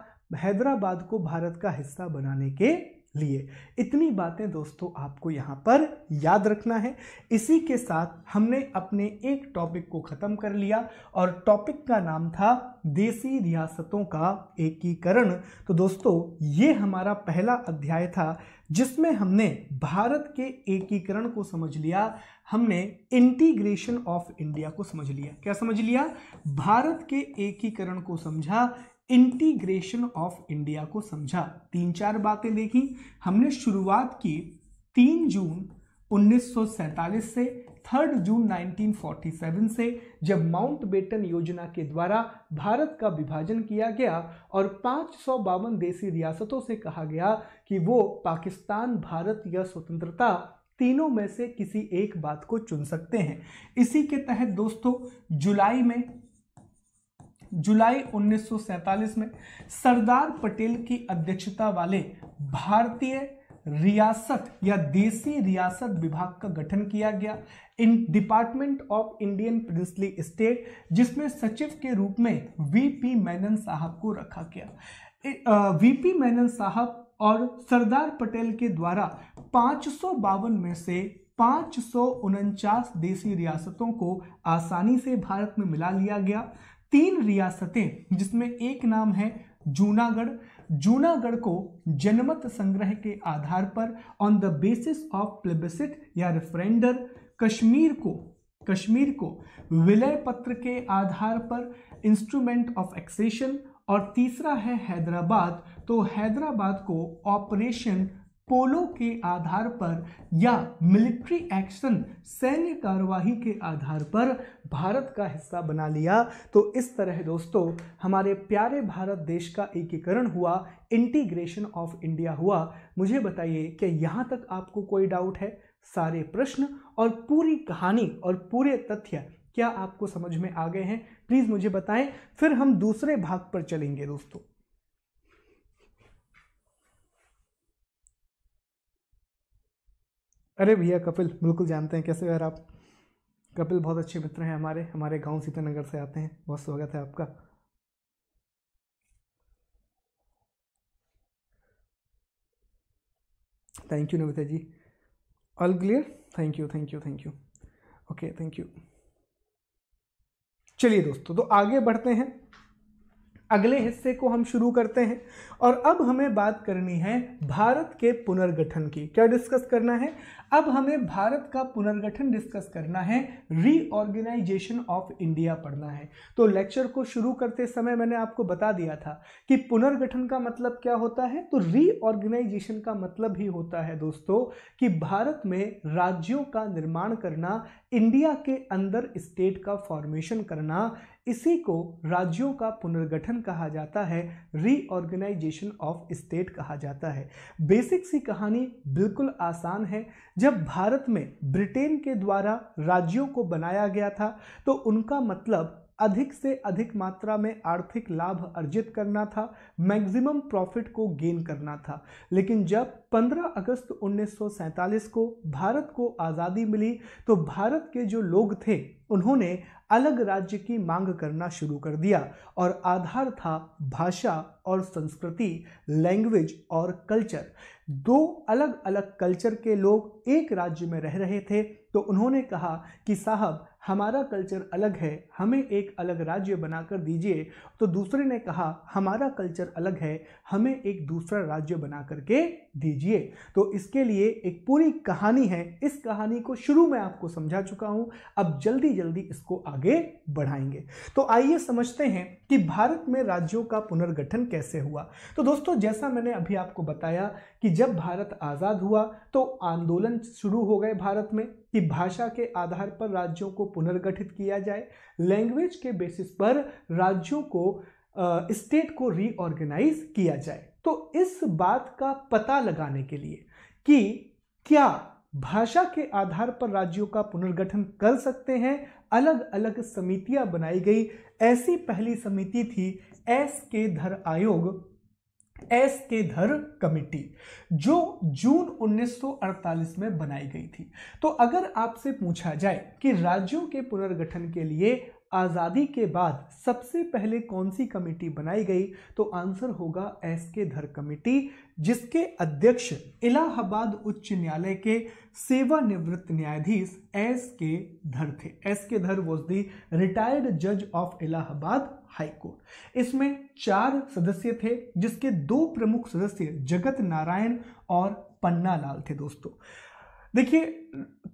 हैदराबाद को भारत का हिस्सा बनाने के लिए इतनी बातें दोस्तों आपको यहाँ पर याद रखना है इसी के साथ हमने अपने एक टॉपिक को ख़त्म कर लिया और टॉपिक का नाम था देसी रियासतों का एकीकरण तो दोस्तों ये हमारा पहला अध्याय था जिसमें हमने भारत के एकीकरण को समझ लिया हमने इंटीग्रेशन ऑफ इंडिया को समझ लिया क्या समझ लिया भारत के एकीकरण को समझा इंटीग्रेशन ऑफ इंडिया को समझा तीन चार बातें देखी हमने शुरुआत की तीन जून 1947 से थर्ड जून 1947 से जब माउंट बेटन योजना के द्वारा भारत का विभाजन किया गया और पाँच सौ बावन देसी रियासतों से कहा गया कि वो पाकिस्तान भारत या स्वतंत्रता तीनों में से किसी एक बात को चुन सकते हैं इसी के तहत दोस्तों जुलाई में जुलाई 1947 में सरदार पटेल की अध्यक्षता वाले भारतीय रियासत या देसी रियासत विभाग का गठन किया गया इन department of Indian princely state जिसमें सचिव के रूप में वीपी मैनन साहब को रखा गया वीपी मैनन साहब और सरदार पटेल के द्वारा पाँच में से पाँच देसी रियासतों को आसानी से भारत में मिला लिया गया तीन रियासतें जिसमें एक नाम है जूनागढ़ जूनागढ़ को जनमत संग्रह के आधार पर on the basis of plebiscite या रेफरेंडर कश्मीर को कश्मीर को विलय पत्र के आधार पर इंस्ट्रूमेंट ऑफ एक्सेशन और तीसरा है हैदराबाद तो हैदराबाद को ऑपरेशन पोलों के आधार पर या मिलिट्री एक्शन सैन्य कार्यवाही के आधार पर भारत का हिस्सा बना लिया तो इस तरह दोस्तों हमारे प्यारे भारत देश का एकीकरण हुआ इंटीग्रेशन ऑफ इंडिया हुआ मुझे बताइए कि यहाँ तक आपको कोई डाउट है सारे प्रश्न और पूरी कहानी और पूरे तथ्य क्या आपको समझ में आ गए हैं प्लीज़ मुझे बताएं फिर हम दूसरे भाग पर चलेंगे दोस्तों अरे भैया कपिल बिल्कुल जानते हैं कैसे यार आप कपिल बहुत अच्छे मित्र हैं हमारे हमारे गांव सीतानगर से आते हैं बहुत स्वागत है आपका thank you Navita ji all clear thank you thank you thank you okay thank you चलिए दोस्तों तो आगे बढ़ते हैं अगले हिस्से को हम शुरू करते हैं और अब हमें बात करनी है भारत के पुनर्गठन की क्या डिस्कस करना है अब हमें भारत का पुनर्गठन डिस्कस करना है रीऑर्गेनाइजेशन ऑफ इंडिया पढ़ना है तो लेक्चर को शुरू करते समय मैंने आपको बता दिया था कि पुनर्गठन का मतलब क्या होता है तो रीऑर्गेनाइजेशन का मतलब ही होता है दोस्तों कि भारत में राज्यों का निर्माण करना इंडिया के अंदर स्टेट का फॉर्मेशन करना इसी को राज्यों का पुनर्गठन कहा जाता है रीऑर्गेनाइजेशन ऑफ स्टेट कहा जाता है बेसिक सी कहानी बिल्कुल आसान है जब भारत में ब्रिटेन के द्वारा राज्यों को बनाया गया था तो उनका मतलब अधिक से अधिक मात्रा में आर्थिक लाभ अर्जित करना था मैक्सिमम प्रॉफिट को गेन करना था लेकिन जब 15 अगस्त 1947 को भारत को आज़ादी मिली तो भारत के जो लोग थे उन्होंने अलग राज्य की मांग करना शुरू कर दिया और आधार था भाषा और संस्कृति लैंग्वेज और कल्चर दो अलग अलग कल्चर के लोग एक राज्य में रह रहे थे तो उन्होंने कहा कि साहब हमारा कल्चर अलग है हमें एक अलग राज्य बनाकर दीजिए तो दूसरे ने कहा हमारा कल्चर अलग है हमें एक दूसरा राज्य बना करके दीजिए तो इसके लिए एक पूरी कहानी है इस कहानी को शुरू में आपको समझा चुका हूँ अब जल्दी जल्दी इसको आगे बढ़ाएंगे तो आइए समझते हैं कि भारत में राज्यों का पुनर्गठन कैसे हुआ तो दोस्तों जैसा मैंने अभी आपको बताया कि जब भारत आज़ाद हुआ तो आंदोलन शुरू हो गए भारत में कि भाषा के आधार पर राज्यों को पुनर्गठित किया जाए लैंग्वेज के बेसिस पर राज्यों को स्टेट uh, को रीऑर्गेनाइज किया जाए तो इस बात का पता लगाने के लिए कि क्या भाषा के आधार पर राज्यों का पुनर्गठन कर सकते हैं अलग अलग समितियां बनाई गई ऐसी पहली समिति थी एस के धर आयोग एस के धर कमिटी जो जून 1948 में बनाई गई थी तो अगर आपसे पूछा जाए कि राज्यों के पुनर्गठन के लिए आज़ादी के बाद सबसे पहले कौन सी कमेटी बनाई गई तो आंसर होगा एस के धर कमेटी जिसके अध्यक्ष इलाहाबाद उच्च न्यायालय के सेवानिवृत्त न्यायाधीश एस के धर थे S K Dhar was the retired जज ऑफ इलाहाबाद हाई कोर्ट इसमें चार सदस्य थे जिसके दो प्रमुख सदस्य जगत नारायण और पन्ना लाल थे दोस्तों देखिए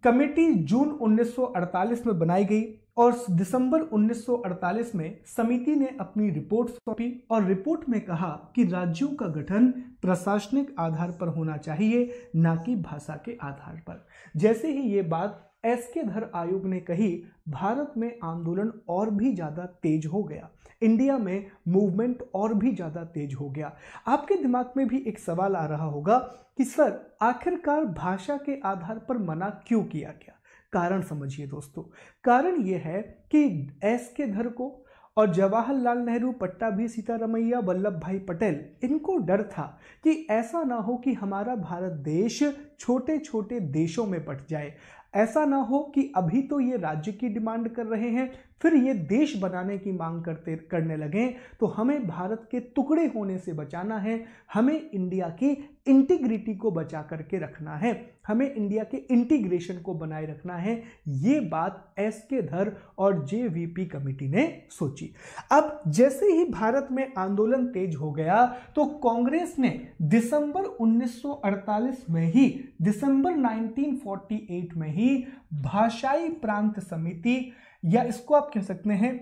कमेटी जून 1948 में बनाई गई और दिसंबर 1948 में समिति ने अपनी रिपोर्ट सौंपी और रिपोर्ट में कहा कि राज्यों का गठन प्रशासनिक आधार पर होना चाहिए ना कि भाषा के आधार पर जैसे ही ये बात एस के धर आयोग ने कही भारत में आंदोलन और भी ज़्यादा तेज हो गया इंडिया में मूवमेंट और भी ज़्यादा तेज हो गया आपके दिमाग में भी एक सवाल आ रहा होगा कि सर आखिरकार भाषा के आधार पर मना क्यों किया गया कारण समझिए दोस्तों कारण ये है कि एस के धर को और जवाहरलाल नेहरू पट्टा भी सीतारमैया वल्लभ भाई पटेल इनको डर था कि ऐसा ना हो कि हमारा भारत देश छोटे छोटे देशों में बट जाए ऐसा ना हो कि अभी तो ये राज्य की डिमांड कर रहे हैं फिर ये देश बनाने की मांग करते करने लगे तो हमें भारत के टुकड़े होने से बचाना है हमें इंडिया की इंटीग्रिटी को बचा करके रखना है हमें इंडिया के इंटीग्रेशन को बनाए रखना है ये बात एस के धर और जे वी पी कमेटी ने सोची अब जैसे ही भारत में आंदोलन तेज हो गया तो कांग्रेस ने दिसंबर 1948 में ही दिसंबर 1948 में ही भाषाई प्रांत समिति या इसको आप कह सकते हैं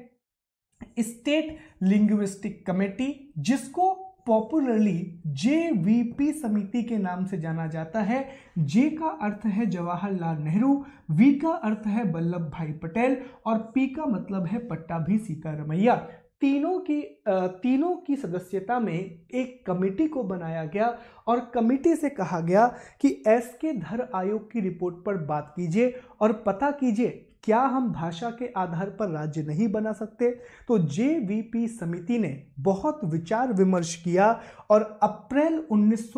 स्टेट लिंग्विस्टिक कमेटी जिसको पॉपुलरली जे समिति के नाम से जाना जाता है जे का अर्थ है जवाहरलाल नेहरू वी का अर्थ है वल्लभ भाई पटेल और पी का मतलब है पट्टा भी सीतारमैया तीनों की तीनों की सदस्यता में एक कमेटी को बनाया गया और कमेटी से कहा गया कि एस के धर आयोग की रिपोर्ट पर बात कीजिए और पता कीजिए क्या हम भाषा के आधार पर राज्य नहीं बना सकते तो जे समिति ने बहुत विचार विमर्श किया और अप्रैल उन्नीस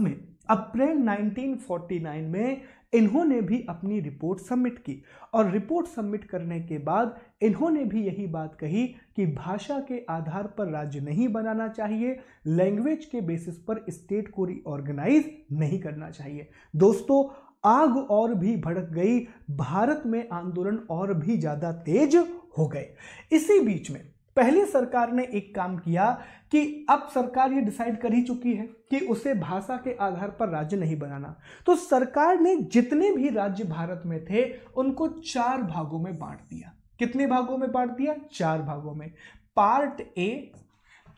में अप्रैल 1949 में इन्होंने भी अपनी रिपोर्ट सबमिट की और रिपोर्ट सबमिट करने के बाद इन्होंने भी यही बात कही कि भाषा के आधार पर राज्य नहीं बनाना चाहिए लैंग्वेज के बेसिस पर स्टेट को रिऑर्गेनाइज नहीं करना चाहिए दोस्तों आग और भी भड़क गई भारत में आंदोलन और भी ज़्यादा तेज हो गए इसी बीच में पहले सरकार ने एक काम किया कि अब सरकार ये डिसाइड कर ही चुकी है कि उसे भाषा के आधार पर राज्य नहीं बनाना तो सरकार ने जितने भी राज्य भारत में थे उनको चार भागों में बांट दिया कितने भागों में बांट दिया चार भागों में part A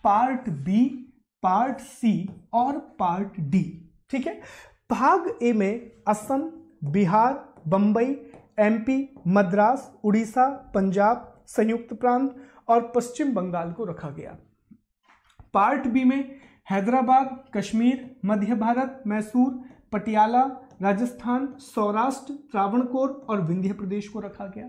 part B part C और पार्ट डी ठीक है भाग ए में असम बिहार बम्बई एमपी मद्रास उड़ीसा पंजाब संयुक्त प्रांत और पश्चिम बंगाल को रखा गया पार्ट बी में हैदराबाद कश्मीर मध्य भारत मैसूर पटियाला राजस्थान सौराष्ट्र त्रावणकोर और विंध्य प्रदेश को रखा गया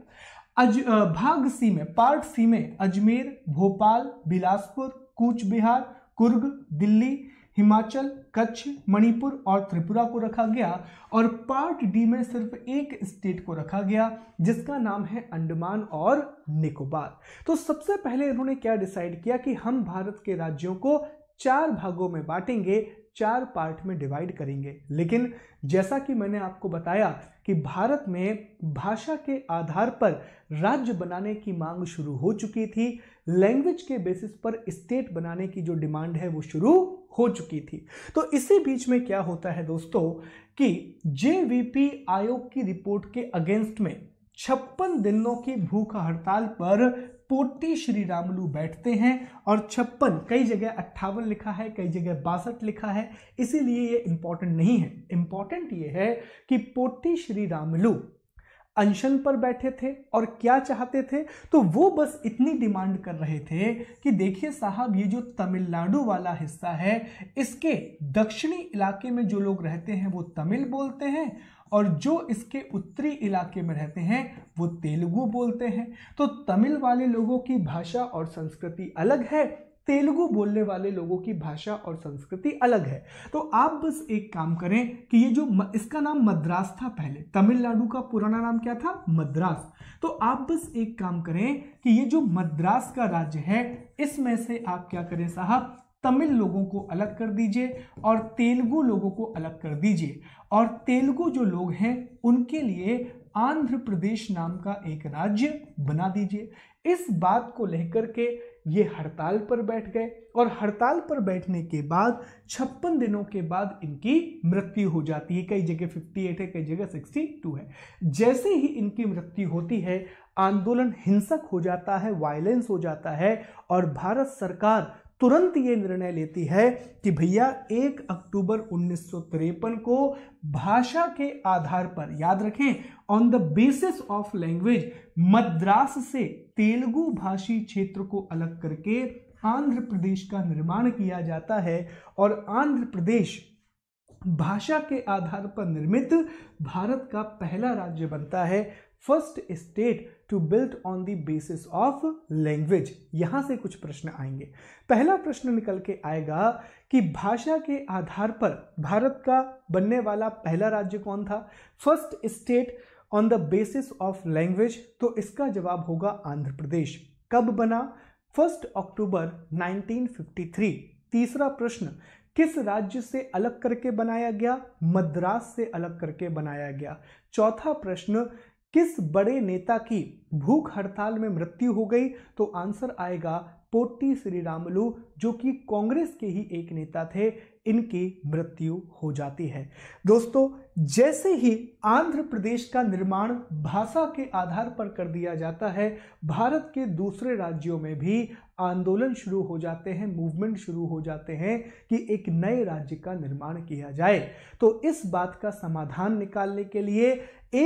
अज भाग सी में पार्ट सी में अजमेर भोपाल बिलासपुर कूच बिहार कुर्ग दिल्ली हिमाचल कच्छ मणिपुर और त्रिपुरा को रखा गया और पार्ट डी में सिर्फ एक स्टेट को रखा गया जिसका नाम है अंडमान और निकोबार तो सबसे पहले इन्होंने क्या डिसाइड किया कि हम भारत के राज्यों को चार भागों में बांटेंगे चार पार्ट में डिवाइड करेंगे लेकिन जैसा कि मैंने आपको बताया कि भारत में भाषा के आधार पर राज्य बनाने की मांग शुरू हो चुकी थी लैंग्वेज के बेसिस पर स्टेट बनाने की जो डिमांड है वो शुरू हो चुकी थी तो इसी बीच में क्या होता है दोस्तों कि जेवीपी आयोग की रिपोर्ट के अगेंस्ट में छप्पन दिनों की भूख हड़ताल पर पोटी श्री रामलू बैठते हैं और छप्पन कई जगह अट्ठावन लिखा है कई जगह बासठ लिखा है इसीलिए ये इंपॉर्टेंट नहीं है इंपॉर्टेंट ये है कि पोटी श्री रामलू अनशन पर बैठे थे और क्या चाहते थे तो वो बस इतनी डिमांड कर रहे थे कि देखिए साहब ये जो तमिलनाडु वाला हिस्सा है इसके दक्षिणी इलाके में जो लोग रहते हैं वो तमिल बोलते हैं और जो इसके उत्तरी इलाके में रहते हैं वो तेलुगु बोलते हैं तो तमिल वाले लोगों की भाषा और संस्कृति अलग है तेलुगु बोलने वाले लोगों की भाषा और संस्कृति अलग है तो आप बस एक काम करें कि ये जो इसका नाम मद्रास था पहले तमिलनाडु का पुराना नाम क्या था मद्रास तो आप बस एक काम करें कि ये जो मद्रास का राज्य है इसमें से आप क्या करें साहब तमिल लोगों को अलग कर दीजिए और तेलुगु लोगों को अलग कर दीजिए और तेलुगु जो लोग हैं उनके लिए आंध्र प्रदेश नाम का एक राज्य बना दीजिए इस बात को लेकर के ये हड़ताल पर बैठ गए और हड़ताल पर बैठने के बाद छप्पन दिनों के बाद इनकी मृत्यु हो जाती है कई जगह 58 है कई जगह 62 है जैसे ही इनकी मृत्यु होती है आंदोलन हिंसक हो जाता है वायलेंस हो जाता है और भारत सरकार तुरंत ये निर्णय लेती है कि भैया एक अक्टूबर उन्नीस को भाषा के आधार पर याद रखें on the basis of language Madras से तेलुगु भाषी क्षेत्र को अलग करके आंध्र प्रदेश का निर्माण किया जाता है और आंध्र प्रदेश भाषा के आधार पर निर्मित भारत का पहला राज्य बनता है first state to build on the basis of language यहां से कुछ प्रश्न आएंगे पहला प्रश्न निकल के आएगा कि भाषा के आधार पर भारत का बनने वाला पहला राज्य कौन था first state on the basis of language तो इसका जवाब होगा आंध्र प्रदेश कब बना फर्स्ट अक्टूबर 1953 तीसरा प्रश्न किस राज्य से अलग करके बनाया गया मद्रास से अलग करके बनाया गया चौथा प्रश्न किस बड़े नेता की भूख हड़ताल में मृत्यु हो गई तो आंसर आएगा पोटी रामलू जो कि कांग्रेस के ही एक नेता थे इनकी मृत्यु हो जाती है दोस्तों जैसे ही आंध्र प्रदेश का निर्माण भाषा के आधार पर कर दिया जाता है भारत के दूसरे राज्यों में भी आंदोलन शुरू हो जाते हैं मूवमेंट शुरू हो जाते हैं कि एक नए राज्य का निर्माण किया जाए तो इस बात का समाधान निकालने के लिए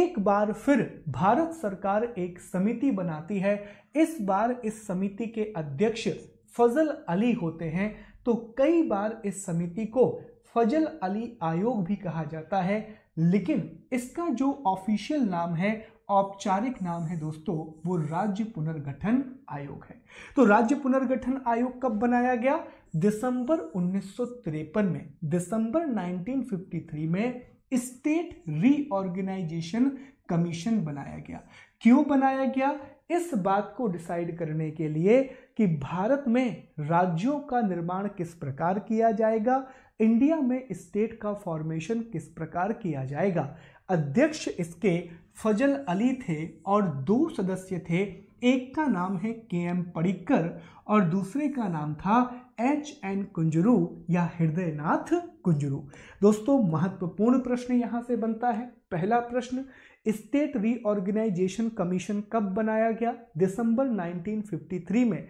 एक बार फिर भारत सरकार एक समिति बनाती है इस बार इस समिति के अध्यक्ष फजल अली होते हैं तो कई बार इस समिति को फजल अली आयोग भी कहा जाता है लेकिन इसका जो ऑफिशियल नाम है औपचारिक नाम है दोस्तों वो राज्य पुनर्गठन आयोग है तो राज्य पुनर्गठन आयोग कब बनाया गया दिसंबर उन्नीस में दिसंबर 1953 में स्टेट रीऑर्गेनाइजेशन कमीशन बनाया गया क्यों बनाया गया इस बात को डिसाइड करने के लिए कि भारत में राज्यों का निर्माण किस प्रकार किया जाएगा इंडिया में स्टेट का फॉर्मेशन किस प्रकार किया जाएगा अध्यक्ष इसके फजल अली थे और दो सदस्य थे एक का नाम है के एम पड़िक्कर और दूसरे का नाम था एच एन कुंजरू या हृदयनाथ कुंजरू दोस्तों महत्वपूर्ण प्रश्न यहाँ से बनता है पहला प्रश्न स्टेट रीऑर्गेनाइजेशन कमीशन कब बनाया गया दिसंबर 1953 में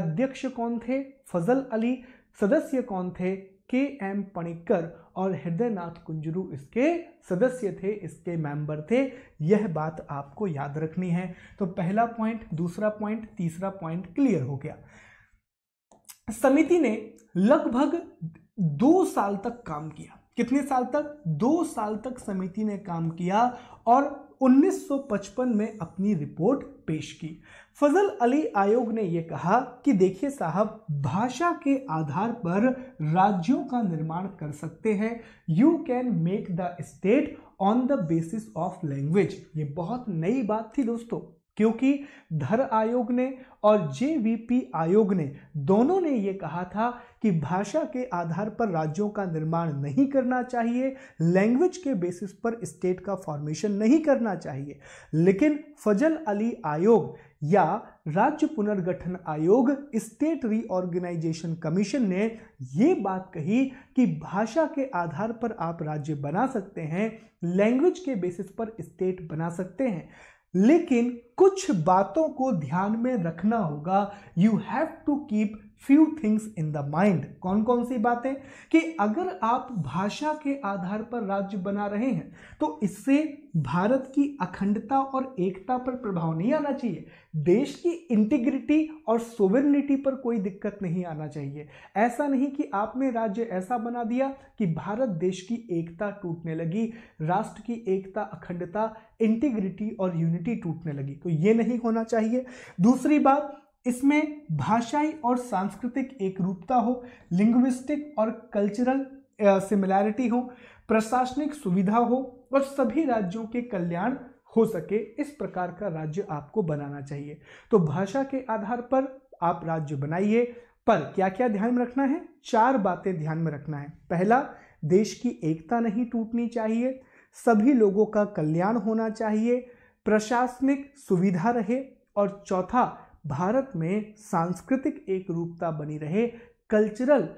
अध्यक्ष कौन थे फजल अली सदस्य कौन थे के एम पणिकर और हृदयनाथ कुंजरू इसके सदस्य थे इसके मेंबर थे यह बात आपको याद रखनी है तो पहला पॉइंट दूसरा पॉइंट तीसरा पॉइंट क्लियर हो गया समिति ने लगभग दो साल तक काम किया कितने साल तक दो साल तक समिति ने काम किया और 1955 में अपनी रिपोर्ट पेश की फजल अली आयोग ने यह कहा कि देखिए साहब भाषा के आधार पर राज्यों का निर्माण कर सकते हैं you can make the state on the basis of language ये बहुत नई बात थी दोस्तों क्योंकि धर आयोग ने और जे आयोग ने दोनों ने ये कहा था कि भाषा के आधार पर राज्यों का निर्माण नहीं करना चाहिए लैंग्वेज के बेसिस पर स्टेट का फॉर्मेशन नहीं करना चाहिए लेकिन फजल अली आयोग या राज्य पुनर्गठन आयोग स्टेट रीऑर्गेनाइजेशन कमीशन ने ये बात कही कि भाषा के आधार पर आप राज्य बना सकते हैं लैंग्वेज के बेसिस पर स्टेट बना सकते हैं लेकिन कुछ बातों को ध्यान में रखना होगा you have to keep few things in the mind कौन कौन सी बातें कि अगर आप भाषा के आधार पर राज्य बना रहे हैं तो इससे भारत की अखंडता और एकता पर प्रभाव नहीं आना चाहिए देश की इंटीग्रिटी और सोवेनिटी पर कोई दिक्कत नहीं आना चाहिए ऐसा नहीं कि आपने राज्य ऐसा बना दिया कि भारत देश की एकता टूटने लगी राष्ट्र की एकता अखंडता इंटीग्रिटी और यूनिटी टूटने लगी तो ये नहीं होना चाहिए दूसरी बात इसमें भाषाई और सांस्कृतिक एक रूपता हो लिंग्विस्टिक और कल्चरल सिमिलैरिटी हो प्रशासनिक सुविधा हो और सभी राज्यों के कल्याण हो सके इस प्रकार का राज्य आपको बनाना चाहिए तो भाषा के आधार पर आप राज्य बनाइए पर क्या क्या ध्यान में रखना है चार बातें ध्यान में रखना है पहला देश की एकता नहीं टूटनी चाहिए सभी लोगों का कल्याण होना चाहिए प्रशासनिक सुविधा रहे और चौथा भारत में सांस्कृतिक एक रूपता बनी रहे कल्चरल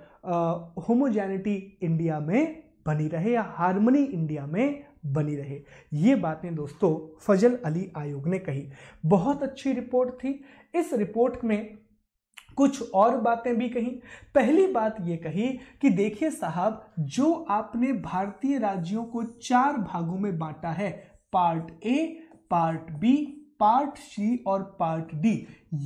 होमोजेनिटी इंडिया में बनी रहे या हारमोनी इंडिया में बनी रहे ये बातें दोस्तों फजल अली आयोग ने कही बहुत अच्छी रिपोर्ट थी इस रिपोर्ट में कुछ और बातें भी कही पहली बात ये कही कि देखिए साहब जो आपने भारतीय राज्यों को चार भागों में बांटा है part A part B part C और पार्ट डी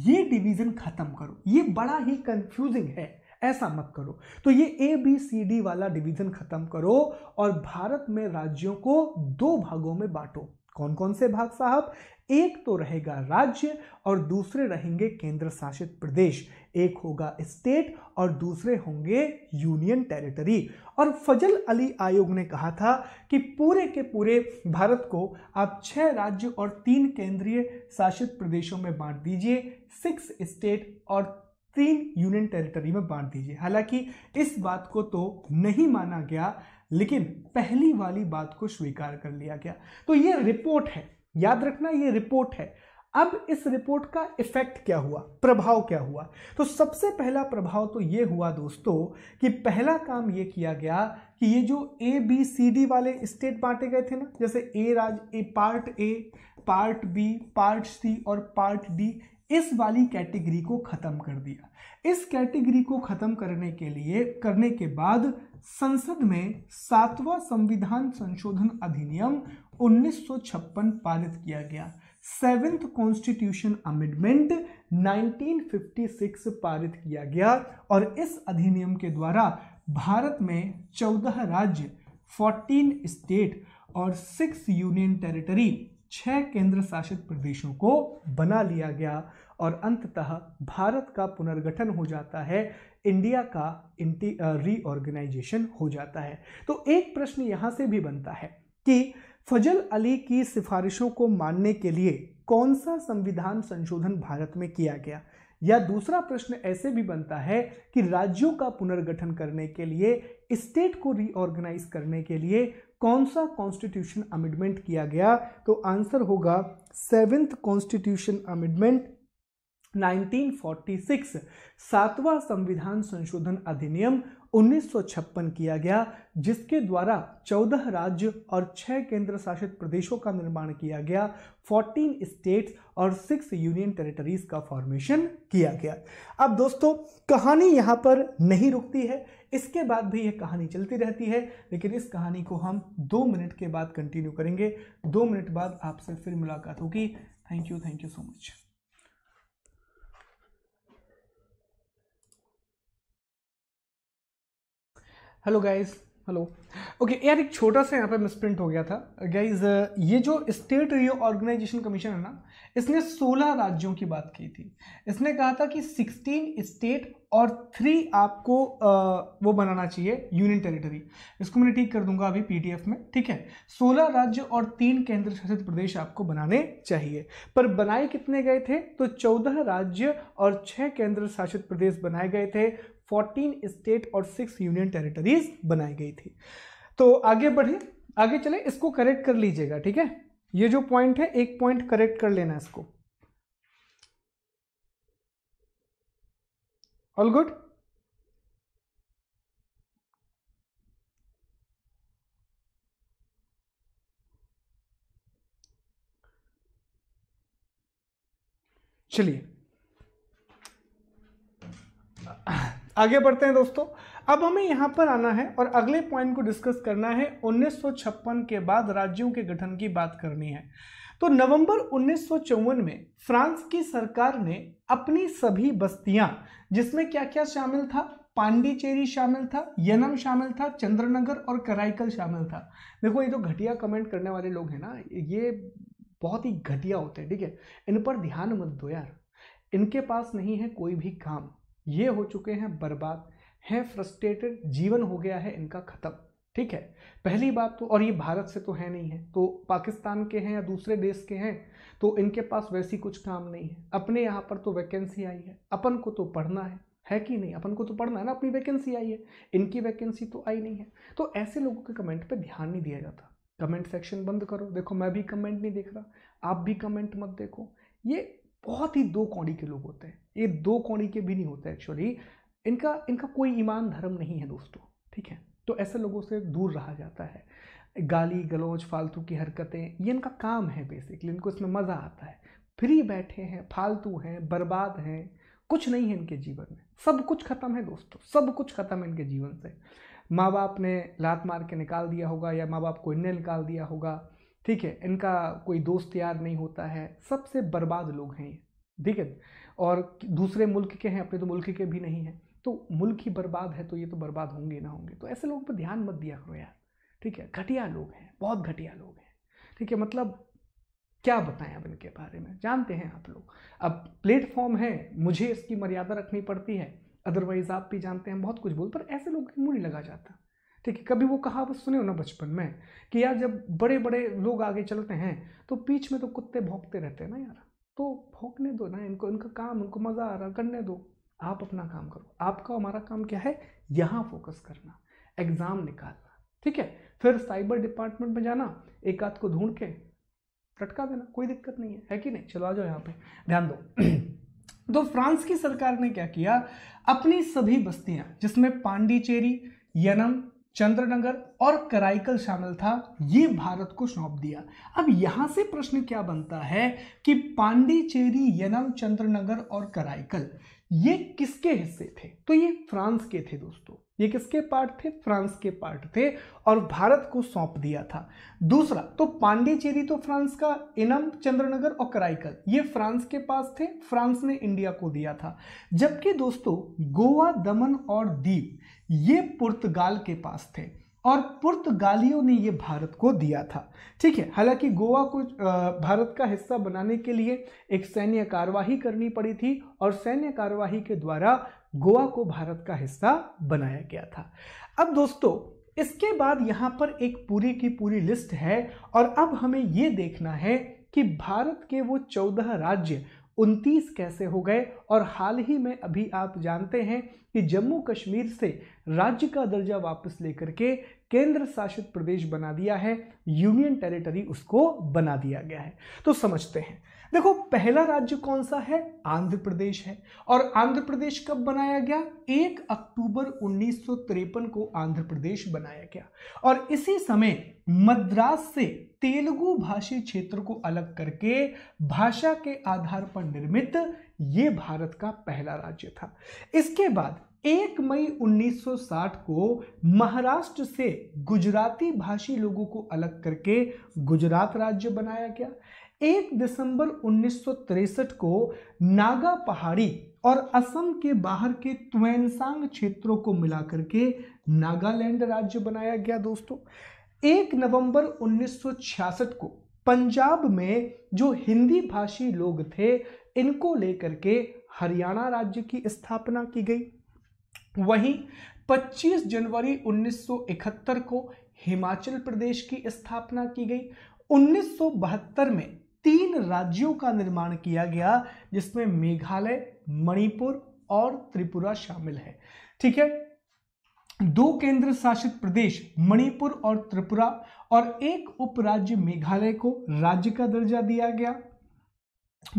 ये डिवीजन खत्म करो ये बड़ा ही कंफ्यूजिंग है ऐसा मत करो तो ये ए बी सी डी वाला डिवीजन खत्म करो और भारत में राज्यों को दो भागों में बांटो कौन कौन से भाग साहब एक तो रहेगा राज्य और दूसरे रहेंगे केंद्र शासित प्रदेश एक होगा स्टेट और दूसरे होंगे यूनियन टेरिटरी और फजल अली आयोग ने कहा था कि पूरे के पूरे भारत को आप छह राज्य और तीन केंद्रीय शासित प्रदेशों में बांट दीजिए सिक्स स्टेट और तीन यूनियन टेरिटरी में बांट दीजिए हालांकि इस बात को तो नहीं माना गया लेकिन पहली वाली बात को स्वीकार कर लिया गया तो ये रिपोर्ट है याद रखना ये रिपोर्ट है अब इस रिपोर्ट का इफेक्ट क्या हुआ प्रभाव क्या हुआ तो सबसे पहला प्रभाव तो ये हुआ दोस्तों कि पहला काम ये किया गया कि ये जो ए बी सी डी वाले स्टेट बांटे गए थे ना जैसे ए राज A part A part B part C और पार्ट डी इस वाली कैटेगरी को ख़त्म कर दिया इस कैटेगरी को ख़त्म करने के लिए करने के बाद संसद में सातवां संविधान संशोधन अधिनियम 1956 पारित किया गया सेवेंथ कॉन्स्टिट्यूशन अमेंडमेंट 1956 पारित किया गया और इस अधिनियम के द्वारा भारत में 14 राज्य 14 स्टेट और 6 यूनियन टेरिटरी छह केंद्र शासित प्रदेशों को बना लिया गया और अंततः भारत का पुनर्गठन हो जाता है इंडिया का रीऑर्गेनाइजेशन हो जाता है तो एक प्रश्न यहाँ से भी बनता है कि फजल अली की सिफारिशों को मानने के लिए कौन सा संविधान संशोधन भारत में किया गया या दूसरा प्रश्न ऐसे भी बनता है कि राज्यों का पुनर्गठन करने के लिए स्टेट को रीऑर्गेनाइज करने के लिए कौन सा कॉन्स्टिट्यूशन अमेंडमेंट किया गया तो आंसर होगा सेवेंथ कॉन्स्टिट्यूशन अमेंडमेंट 1946 सातवां संविधान संशोधन अधिनियम 1956 किया गया जिसके द्वारा 14 राज्य और 6 केंद्र शासित प्रदेशों का निर्माण किया गया 14 स्टेट्स और 6 यूनियन टेरिटरीज का फॉर्मेशन किया गया अब दोस्तों कहानी यहाँ पर नहीं रुकती है इसके बाद भी यह कहानी चलती रहती है लेकिन इस कहानी को हम दो मिनट के बाद कंटिन्यू करेंगे दो मिनट बाद आपसे फिर मुलाकात होगी thank you thank you so much hello guys hello okay यार एक छोटा सा यहाँ पे मिसप्रिंट हो गया था गाइज ये जो स्टेट रियो ऑर्गेनाइजेशन कमीशन है ना इसने 16 राज्यों की बात की थी इसने कहा था कि 16 स्टेट और थ्री आपको uh, वो बनाना चाहिए यूनियन टेरिटरी इसको मैं ठीक कर दूंगा अभी पीडीएफ में ठीक है 16 राज्य और तीन केंद्र शासित प्रदेश आपको बनाने चाहिए पर बनाए कितने गए थे तो 14 राज्य और छः केंद्र शासित प्रदेश बनाए गए थे 14 स्टेट और 6 यूनियन टेरिटरीज बनाई गई थी तो आगे बढ़े आगे चले इसको करेक्ट कर लीजिएगा ठीक है ये जो पॉइंट है एक पॉइंट करेक्ट कर लेना इसको ऑल गुड चलिए आगे बढ़ते हैं दोस्तों अब हमें यहाँ पर आना है और अगले पॉइंट को डिस्कस करना है उन्नीस के बाद राज्यों के गठन की बात करनी है तो नवंबर उन्नीस में फ्रांस की सरकार ने अपनी सभी बस्तियां जिसमें क्या क्या शामिल था पांडिचेरी शामिल था यनम शामिल था चंद्रनगर और कराइकल शामिल था देखो ये जो तो घटिया कमेंट करने वाले लोग हैं ना ये बहुत ही घटिया होते हैं ठीक है इन पर ध्यान मत दो यार इनके पास नहीं है कोई भी काम ये हो चुके हैं बर्बाद हैं फ्रस्ट्रेटेड जीवन हो गया है इनका ख़त्म ठीक है पहली बात तो और ये भारत से तो है नहीं है तो पाकिस्तान के हैं या दूसरे देश के हैं तो इनके पास वैसी कुछ काम नहीं है अपने यहाँ पर तो वैकेंसी आई है अपन को तो पढ़ना है है कि नहीं अपन को तो पढ़ना है ना अपनी वैकेंसी आई है इनकी वैकेंसी तो आई नहीं है तो ऐसे लोगों के कमेंट पर ध्यान नहीं दिया जाता कमेंट सेक्शन बंद करो देखो मैं भी कमेंट नहीं देख रहा आप भी कमेंट मत देखो ये बहुत ही दो कौड़ी के लोग होते हैं ये दो कौड़ी के भी नहीं होते एक्चुअली इनका इनका कोई ईमान धर्म नहीं है दोस्तों ठीक है तो ऐसे लोगों से दूर रहा जाता है गाली गलौज फालतू की हरकतें ये इनका काम है बेसिकली इनको इसमें मज़ा आता है फ्री बैठे हैं फालतू हैं बर्बाद हैं कुछ नहीं है इनके जीवन में सब कुछ ख़त्म है दोस्तों सब कुछ ख़त्म है इनके जीवन से माँ बाप ने लात मार के निकाल दिया होगा या माँ बाप को इनने निकाल दिया होगा ठीक है इनका कोई दोस्त यार नहीं होता है सबसे बर्बाद लोग हैं ये ठीक है और दूसरे मुल्क के हैं अपने तो मुल्क के भी नहीं हैं तो मुल्क ही बर्बाद है तो ये तो बर्बाद होंगे ना होंगे तो ऐसे लोगों पर ध्यान मत दिया करो यार ठीक है घटिया लोग हैं बहुत घटिया लोग हैं ठीक है मतलब क्या बताएं अब इनके बारे में जानते हैं आप लोग अब प्लेटफॉर्म है मुझे इसकी मर्यादा रखनी पड़ती है अदरवाइज आप भी जानते हैं बहुत कुछ बोल पर ऐसे लोग मुँह नहीं लगा जाता ठीक है कभी वो कहावत सुने हो ना बचपन में कि यार जब बड़े बड़े लोग आगे चलते हैं तो बीच में तो कुत्ते भोंकते रहते हैं ना यार तो भोंकने दो ना इनको इनका काम उनको मज़ा आ रहा करने दो आप अपना काम करो आपका हमारा काम क्या है यहाँ फोकस करना एग्ज़ाम निकालना ठीक है फिर साइबर डिपार्टमेंट में जाना एक आध को ढूंढ के लटका देना कोई दिक्कत नहीं है है कि नहीं चलो आ जाओ यहाँ पे ध्यान दो तो फ्रांस की सरकार ने क्या किया अपनी सभी बस्तियाँ जिसमें पांडिचेरी यनम चंद्रनगर और कराइकल शामिल था ये भारत को सौंप दिया अब यहां से प्रश्न क्या बनता है कि पांडिचेरी यनम चंद्रनगर और कराइकल ये किसके हिस्से थे तो ये फ्रांस के थे दोस्तों ये किसके पार्ट थे फ्रांस के पार्ट थे और भारत को सौंप दिया था दूसरा तो पांडिचेरी तो फ्रांस का इनम चंद्रनगर और कराइकल ये फ्रांस के पास थे फ्रांस ने इंडिया को दिया था जबकि दोस्तों गोवा दमन और दीप ये पुर्तगाल के पास थे और पुर्तगालियों ने ये भारत को दिया था ठीक है हालांकि गोवा को भारत का हिस्सा बनाने के लिए एक सैन्य कार्यवाही करनी पड़ी थी और सैन्य कार्यवाही के द्वारा गोवा को भारत का हिस्सा बनाया गया था अब दोस्तों इसके बाद यहाँ पर एक पूरी की पूरी लिस्ट है और अब हमें ये देखना है कि भारत के वो चौदह राज्य उनतीस कैसे हो गए और हाल ही में अभी आप जानते हैं कि जम्मू कश्मीर से राज्य का दर्जा वापस लेकर के केंद्र शासित प्रदेश बना दिया है यूनियन टेरिटरी उसको बना दिया गया है तो समझते हैं देखो पहला राज्य कौन सा है आंध्र प्रदेश है और आंध्र प्रदेश कब बनाया गया एक अक्टूबर उन्नीस को आंध्र प्रदेश बनाया गया और इसी समय मद्रास से तेलुगु भाषी क्षेत्र को अलग करके भाषा के आधार पर निर्मित यह भारत का पहला राज्य था इसके बाद एक मई 1960 को महाराष्ट्र से गुजराती भाषी लोगों को अलग करके गुजरात राज्य बनाया गया एक दिसंबर उन्नीस को नागा पहाड़ी और असम के बाहर के त्वेनसांग क्षेत्रों को मिलाकर के नागालैंड राज्य बनाया गया दोस्तों एक नवंबर 1966 को पंजाब में जो हिंदी भाषी लोग थे इनको लेकर के हरियाणा राज्य की स्थापना की गई वहीं 25 जनवरी 1971 को हिमाचल प्रदेश की स्थापना की गई 1972 में तीन राज्यों का निर्माण किया गया जिसमें मेघालय मणिपुर और त्रिपुरा शामिल है ठीक है दो केंद्र शासित प्रदेश मणिपुर और त्रिपुरा और एक उपराज्य मेघालय को राज्य का दर्जा दिया गया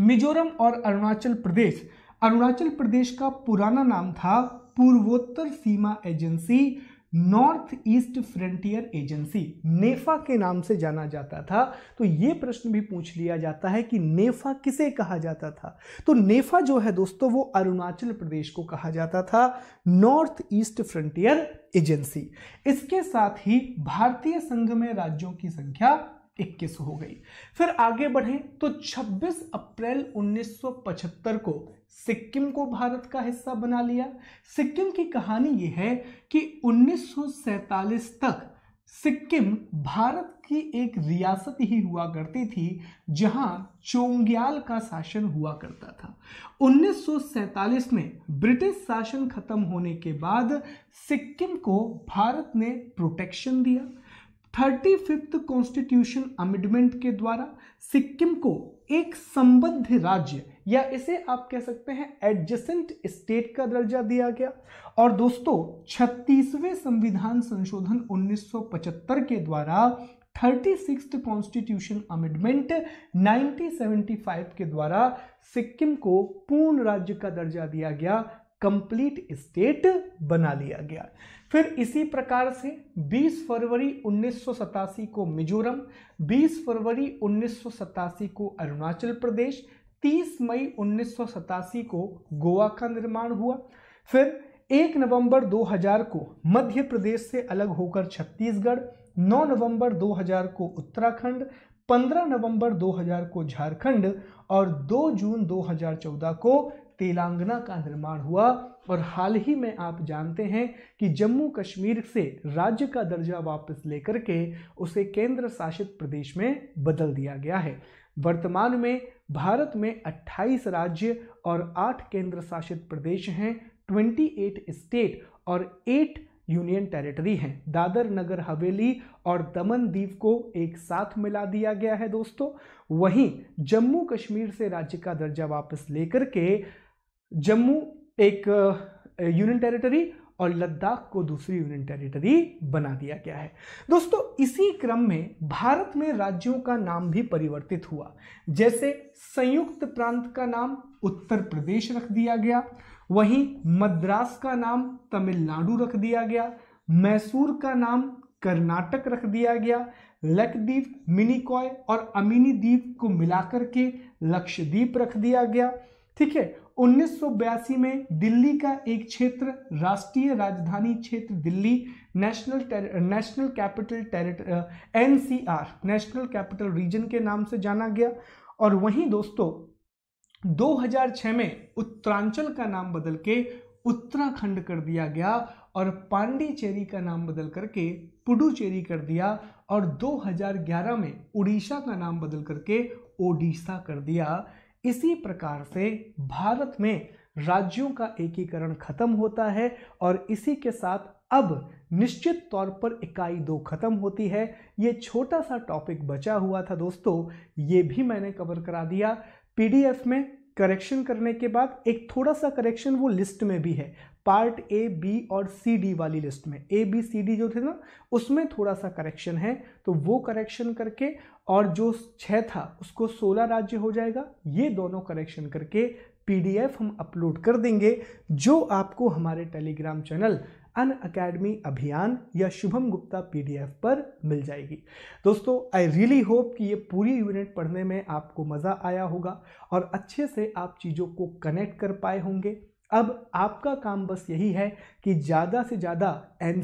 मिजोरम और अरुणाचल प्रदेश अरुणाचल प्रदेश का पुराना नाम था पूर्वोत्तर सीमा agency north east frontier agency NEFA के नाम से जाना जाता था तो ये प्रश्न भी पूछ लिया जाता है कि नेफा किसे कहा जाता था तो नेफा जो है दोस्तों वो अरुणाचल प्रदेश को कहा जाता था नॉर्थ ईस्ट फ्रंटियर एजेंसी इसके साथ ही भारतीय संघ में राज्यों की संख्या 21 हो गई फिर आगे बढ़े तो 26 अप्रैल 1975 को सिक्किम को भारत का हिस्सा बना लिया सिक्किम की कहानी ये है कि 1947 तक सिक्किम भारत की एक रियासत ही हुआ करती थी जहां चोंग्याल का शासन हुआ करता था 1947 में ब्रिटिश शासन खत्म होने के बाद सिक्किम को भारत ने प्रोटेक्शन दिया थर्टी फिफ्थ कॉन्स्टिट्यूशन अमेंडमेंट के द्वारा सिक्किम को एक संबद्ध राज्य या इसे आप कह सकते हैं एडजेसेंट स्टेट का दर्जा दिया गया और दोस्तों 36वें संविधान संशोधन 1975 के द्वारा थर्टी सिक्स कॉन्स्टिट्यूशन अमेंडमेंट 1975 के द्वारा सिक्किम को पूर्ण राज्य का दर्जा दिया गया कंप्लीट स्टेट बना लिया गया फिर इसी प्रकार से 20 फरवरी उन्नीस को मिजोरम 20 फरवरी उन्नीस को अरुणाचल प्रदेश 30 मई उन्नीस को गोवा का निर्माण हुआ फिर 1 नवंबर 2000 को मध्य प्रदेश से अलग होकर छत्तीसगढ़ 9 नवंबर 2000 को उत्तराखंड 15 नवंबर 2000 को झारखंड और 2 जून 2014 को तेलंगाना का निर्माण हुआ और हाल ही में आप जानते हैं कि जम्मू कश्मीर से राज्य का दर्जा वापस लेकर के उसे केंद्र शासित प्रदेश में बदल दिया गया है वर्तमान में भारत में 28 राज्य और 8 केंद्र शासित प्रदेश हैं 28 स्टेट और 8 यूनियन टेरिटरी हैं दादर नगर हवेली और दमन द्वीप को एक साथ मिला दिया गया है दोस्तों वहीं जम्मू कश्मीर से राज्य का दर्जा वापस लेकर के जम्मू एक यूनियन टेरिटरी और लद्दाख को दूसरी यूनियन टेरिटरी बना दिया गया है दोस्तों इसी क्रम में भारत में राज्यों का नाम भी परिवर्तित हुआ जैसे संयुक्त प्रांत का नाम उत्तर प्रदेश रख दिया गया वहीं मद्रास का नाम तमिलनाडु रख दिया गया मैसूर का नाम कर्नाटक रख दिया गया लक्षद्वीप मिनीकॉय और अमिनी द्वीप को मिलाकर के लक्षद्वीप रख दिया गया ठीक है उन्नीस में दिल्ली का एक क्षेत्र राष्ट्रीय राजधानी क्षेत्र Delhi national national capital territory NCR national capital region के नाम से जाना गया और वहीं दोस्तों 2006 में उत्तरांचल का नाम बदल के उत्तराखंड कर दिया गया और पांडिचेरी का नाम बदल करके पुडुचेरी कर दिया और 2011 में उड़ीसा का नाम बदल करके ओडिशा कर दिया इसी प्रकार से भारत में राज्यों का एकीकरण खत्म होता है और इसी के साथ अब निश्चित तौर पर इकाई दो खत्म होती है ये छोटा सा टॉपिक बचा हुआ था दोस्तों ये भी मैंने कवर करा दिया पीडीएफ में करेक्शन करने के बाद एक थोड़ा सा करेक्शन वो लिस्ट में भी है पार्ट ए बी और सी डी वाली लिस्ट में ए बी सी डी जो थे ना उसमें थोड़ा सा करेक्शन है तो वो करेक्शन करके और जो छः था उसको सोलह राज्य हो जाएगा ये दोनों करेक्शन करके पी हम अपलोड कर देंगे जो आपको हमारे टेलीग्राम चैनल अन अकेडमी अभियान या शुभम गुप्ता पी पर मिल जाएगी दोस्तों आई रियली होप कि ये पूरी यूनिट पढ़ने में आपको मज़ा आया होगा और अच्छे से आप चीज़ों को कनेक्ट कर पाए होंगे अब आपका काम बस यही है कि ज़्यादा से ज़्यादा एम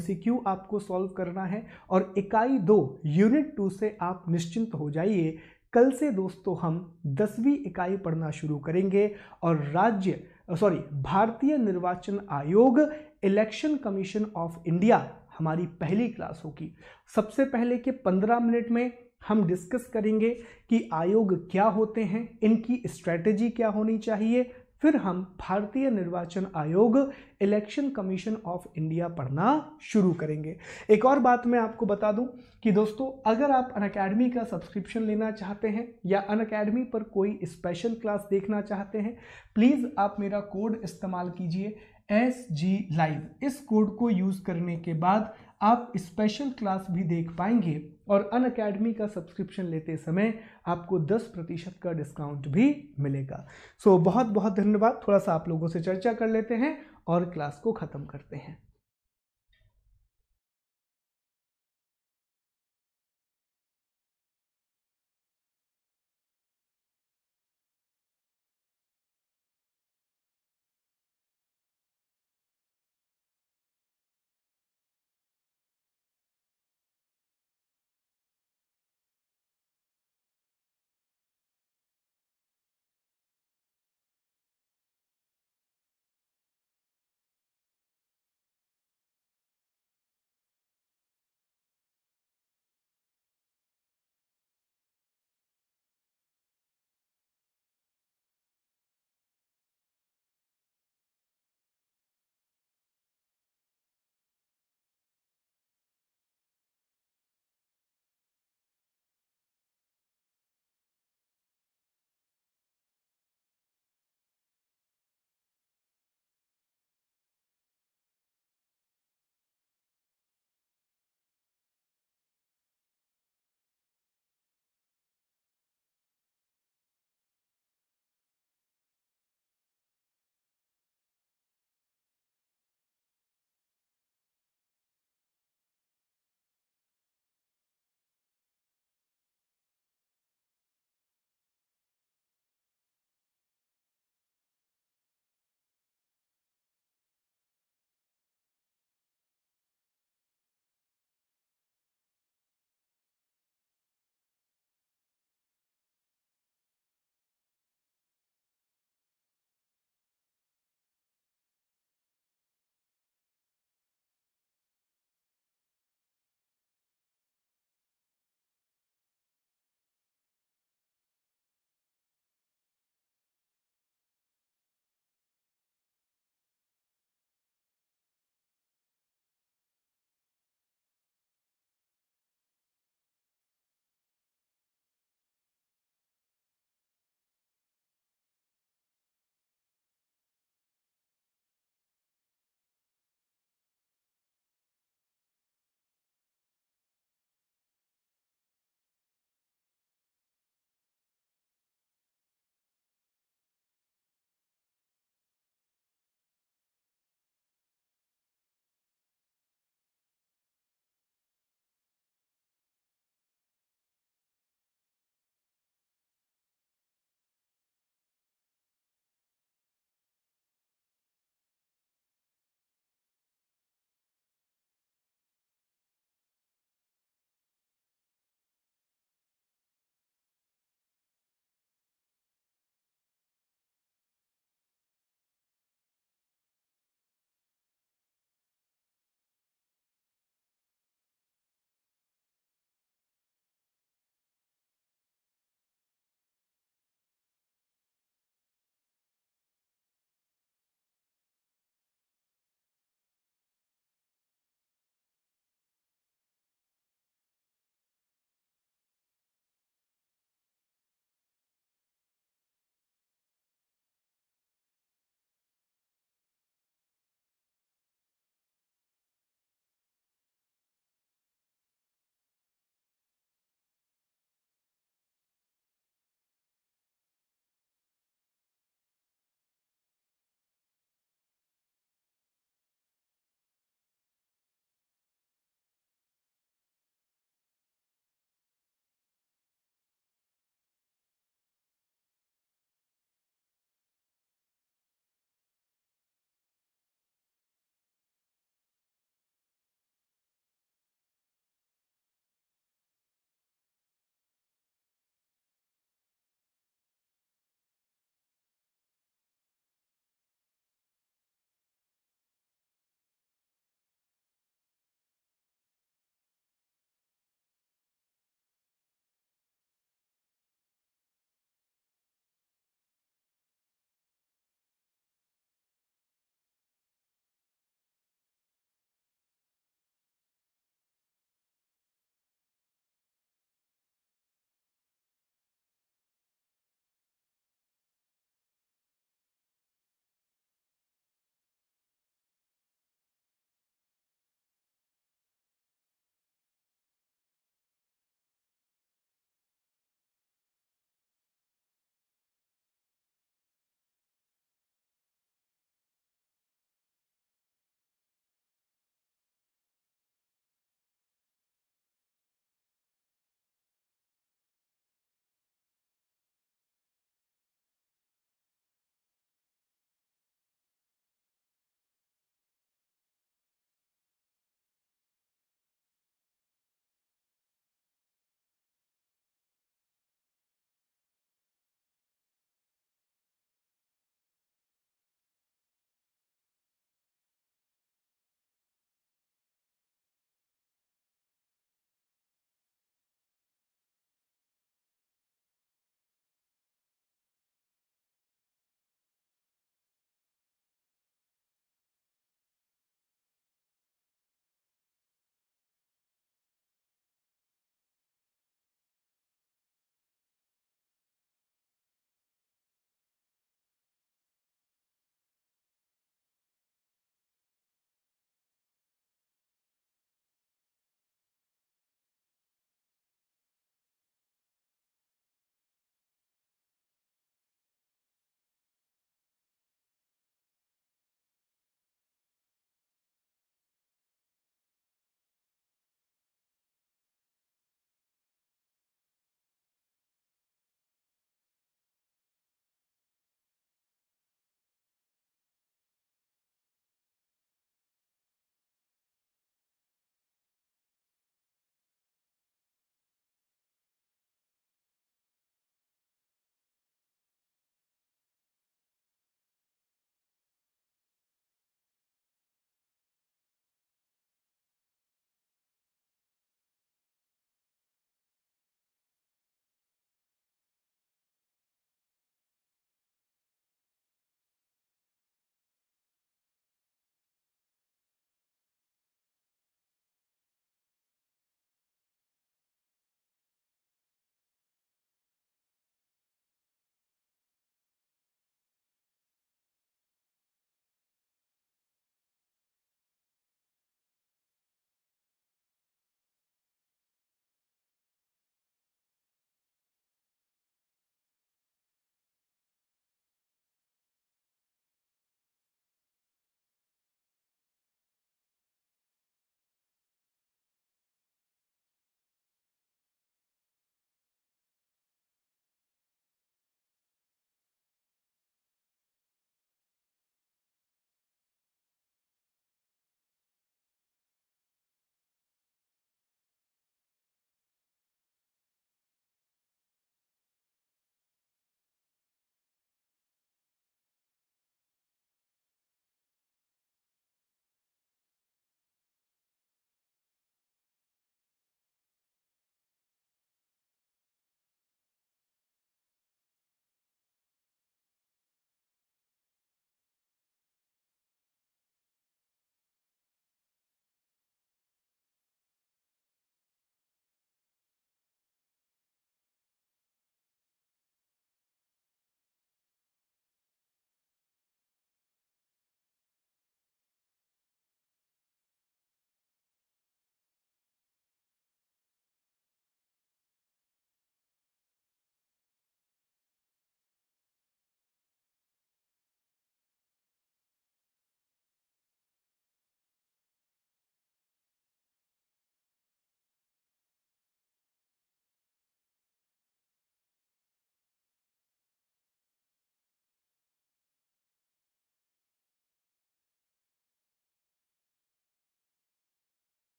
आपको सॉल्व करना है और इकाई दो यूनिट टू से आप निश्चिंत हो जाइए कल से दोस्तों हम दसवीं इकाई पढ़ना शुरू करेंगे और राज्य सॉरी भारतीय निर्वाचन आयोग इलेक्शन कमीशन ऑफ इंडिया हमारी पहली क्लास होगी सबसे पहले के पंद्रह मिनट में हम डिस्कस करेंगे कि आयोग क्या होते हैं इनकी स्ट्रैटेजी क्या होनी चाहिए फिर हम भारतीय निर्वाचन आयोग इलेक्शन कमीशन ऑफ इंडिया पढ़ना शुरू करेंगे एक और बात मैं आपको बता दूं कि दोस्तों अगर आप अन अकेडमी का सब्सक्रिप्शन लेना चाहते हैं या अन अकेडमी पर कोई स्पेशल क्लास देखना चाहते हैं प्लीज़ आप मेरा कोड इस्तेमाल कीजिए एस जी लाइव इस कोड को यूज़ करने के बाद आप स्पेशल क्लास भी देख पाएंगे और अन अकेडमी का सब्सक्रिप्शन लेते समय आपको 10 प्रतिशत का डिस्काउंट भी मिलेगा सो so, बहुत बहुत धन्यवाद थोड़ा सा आप लोगों से चर्चा कर लेते हैं और क्लास को ख़त्म करते हैं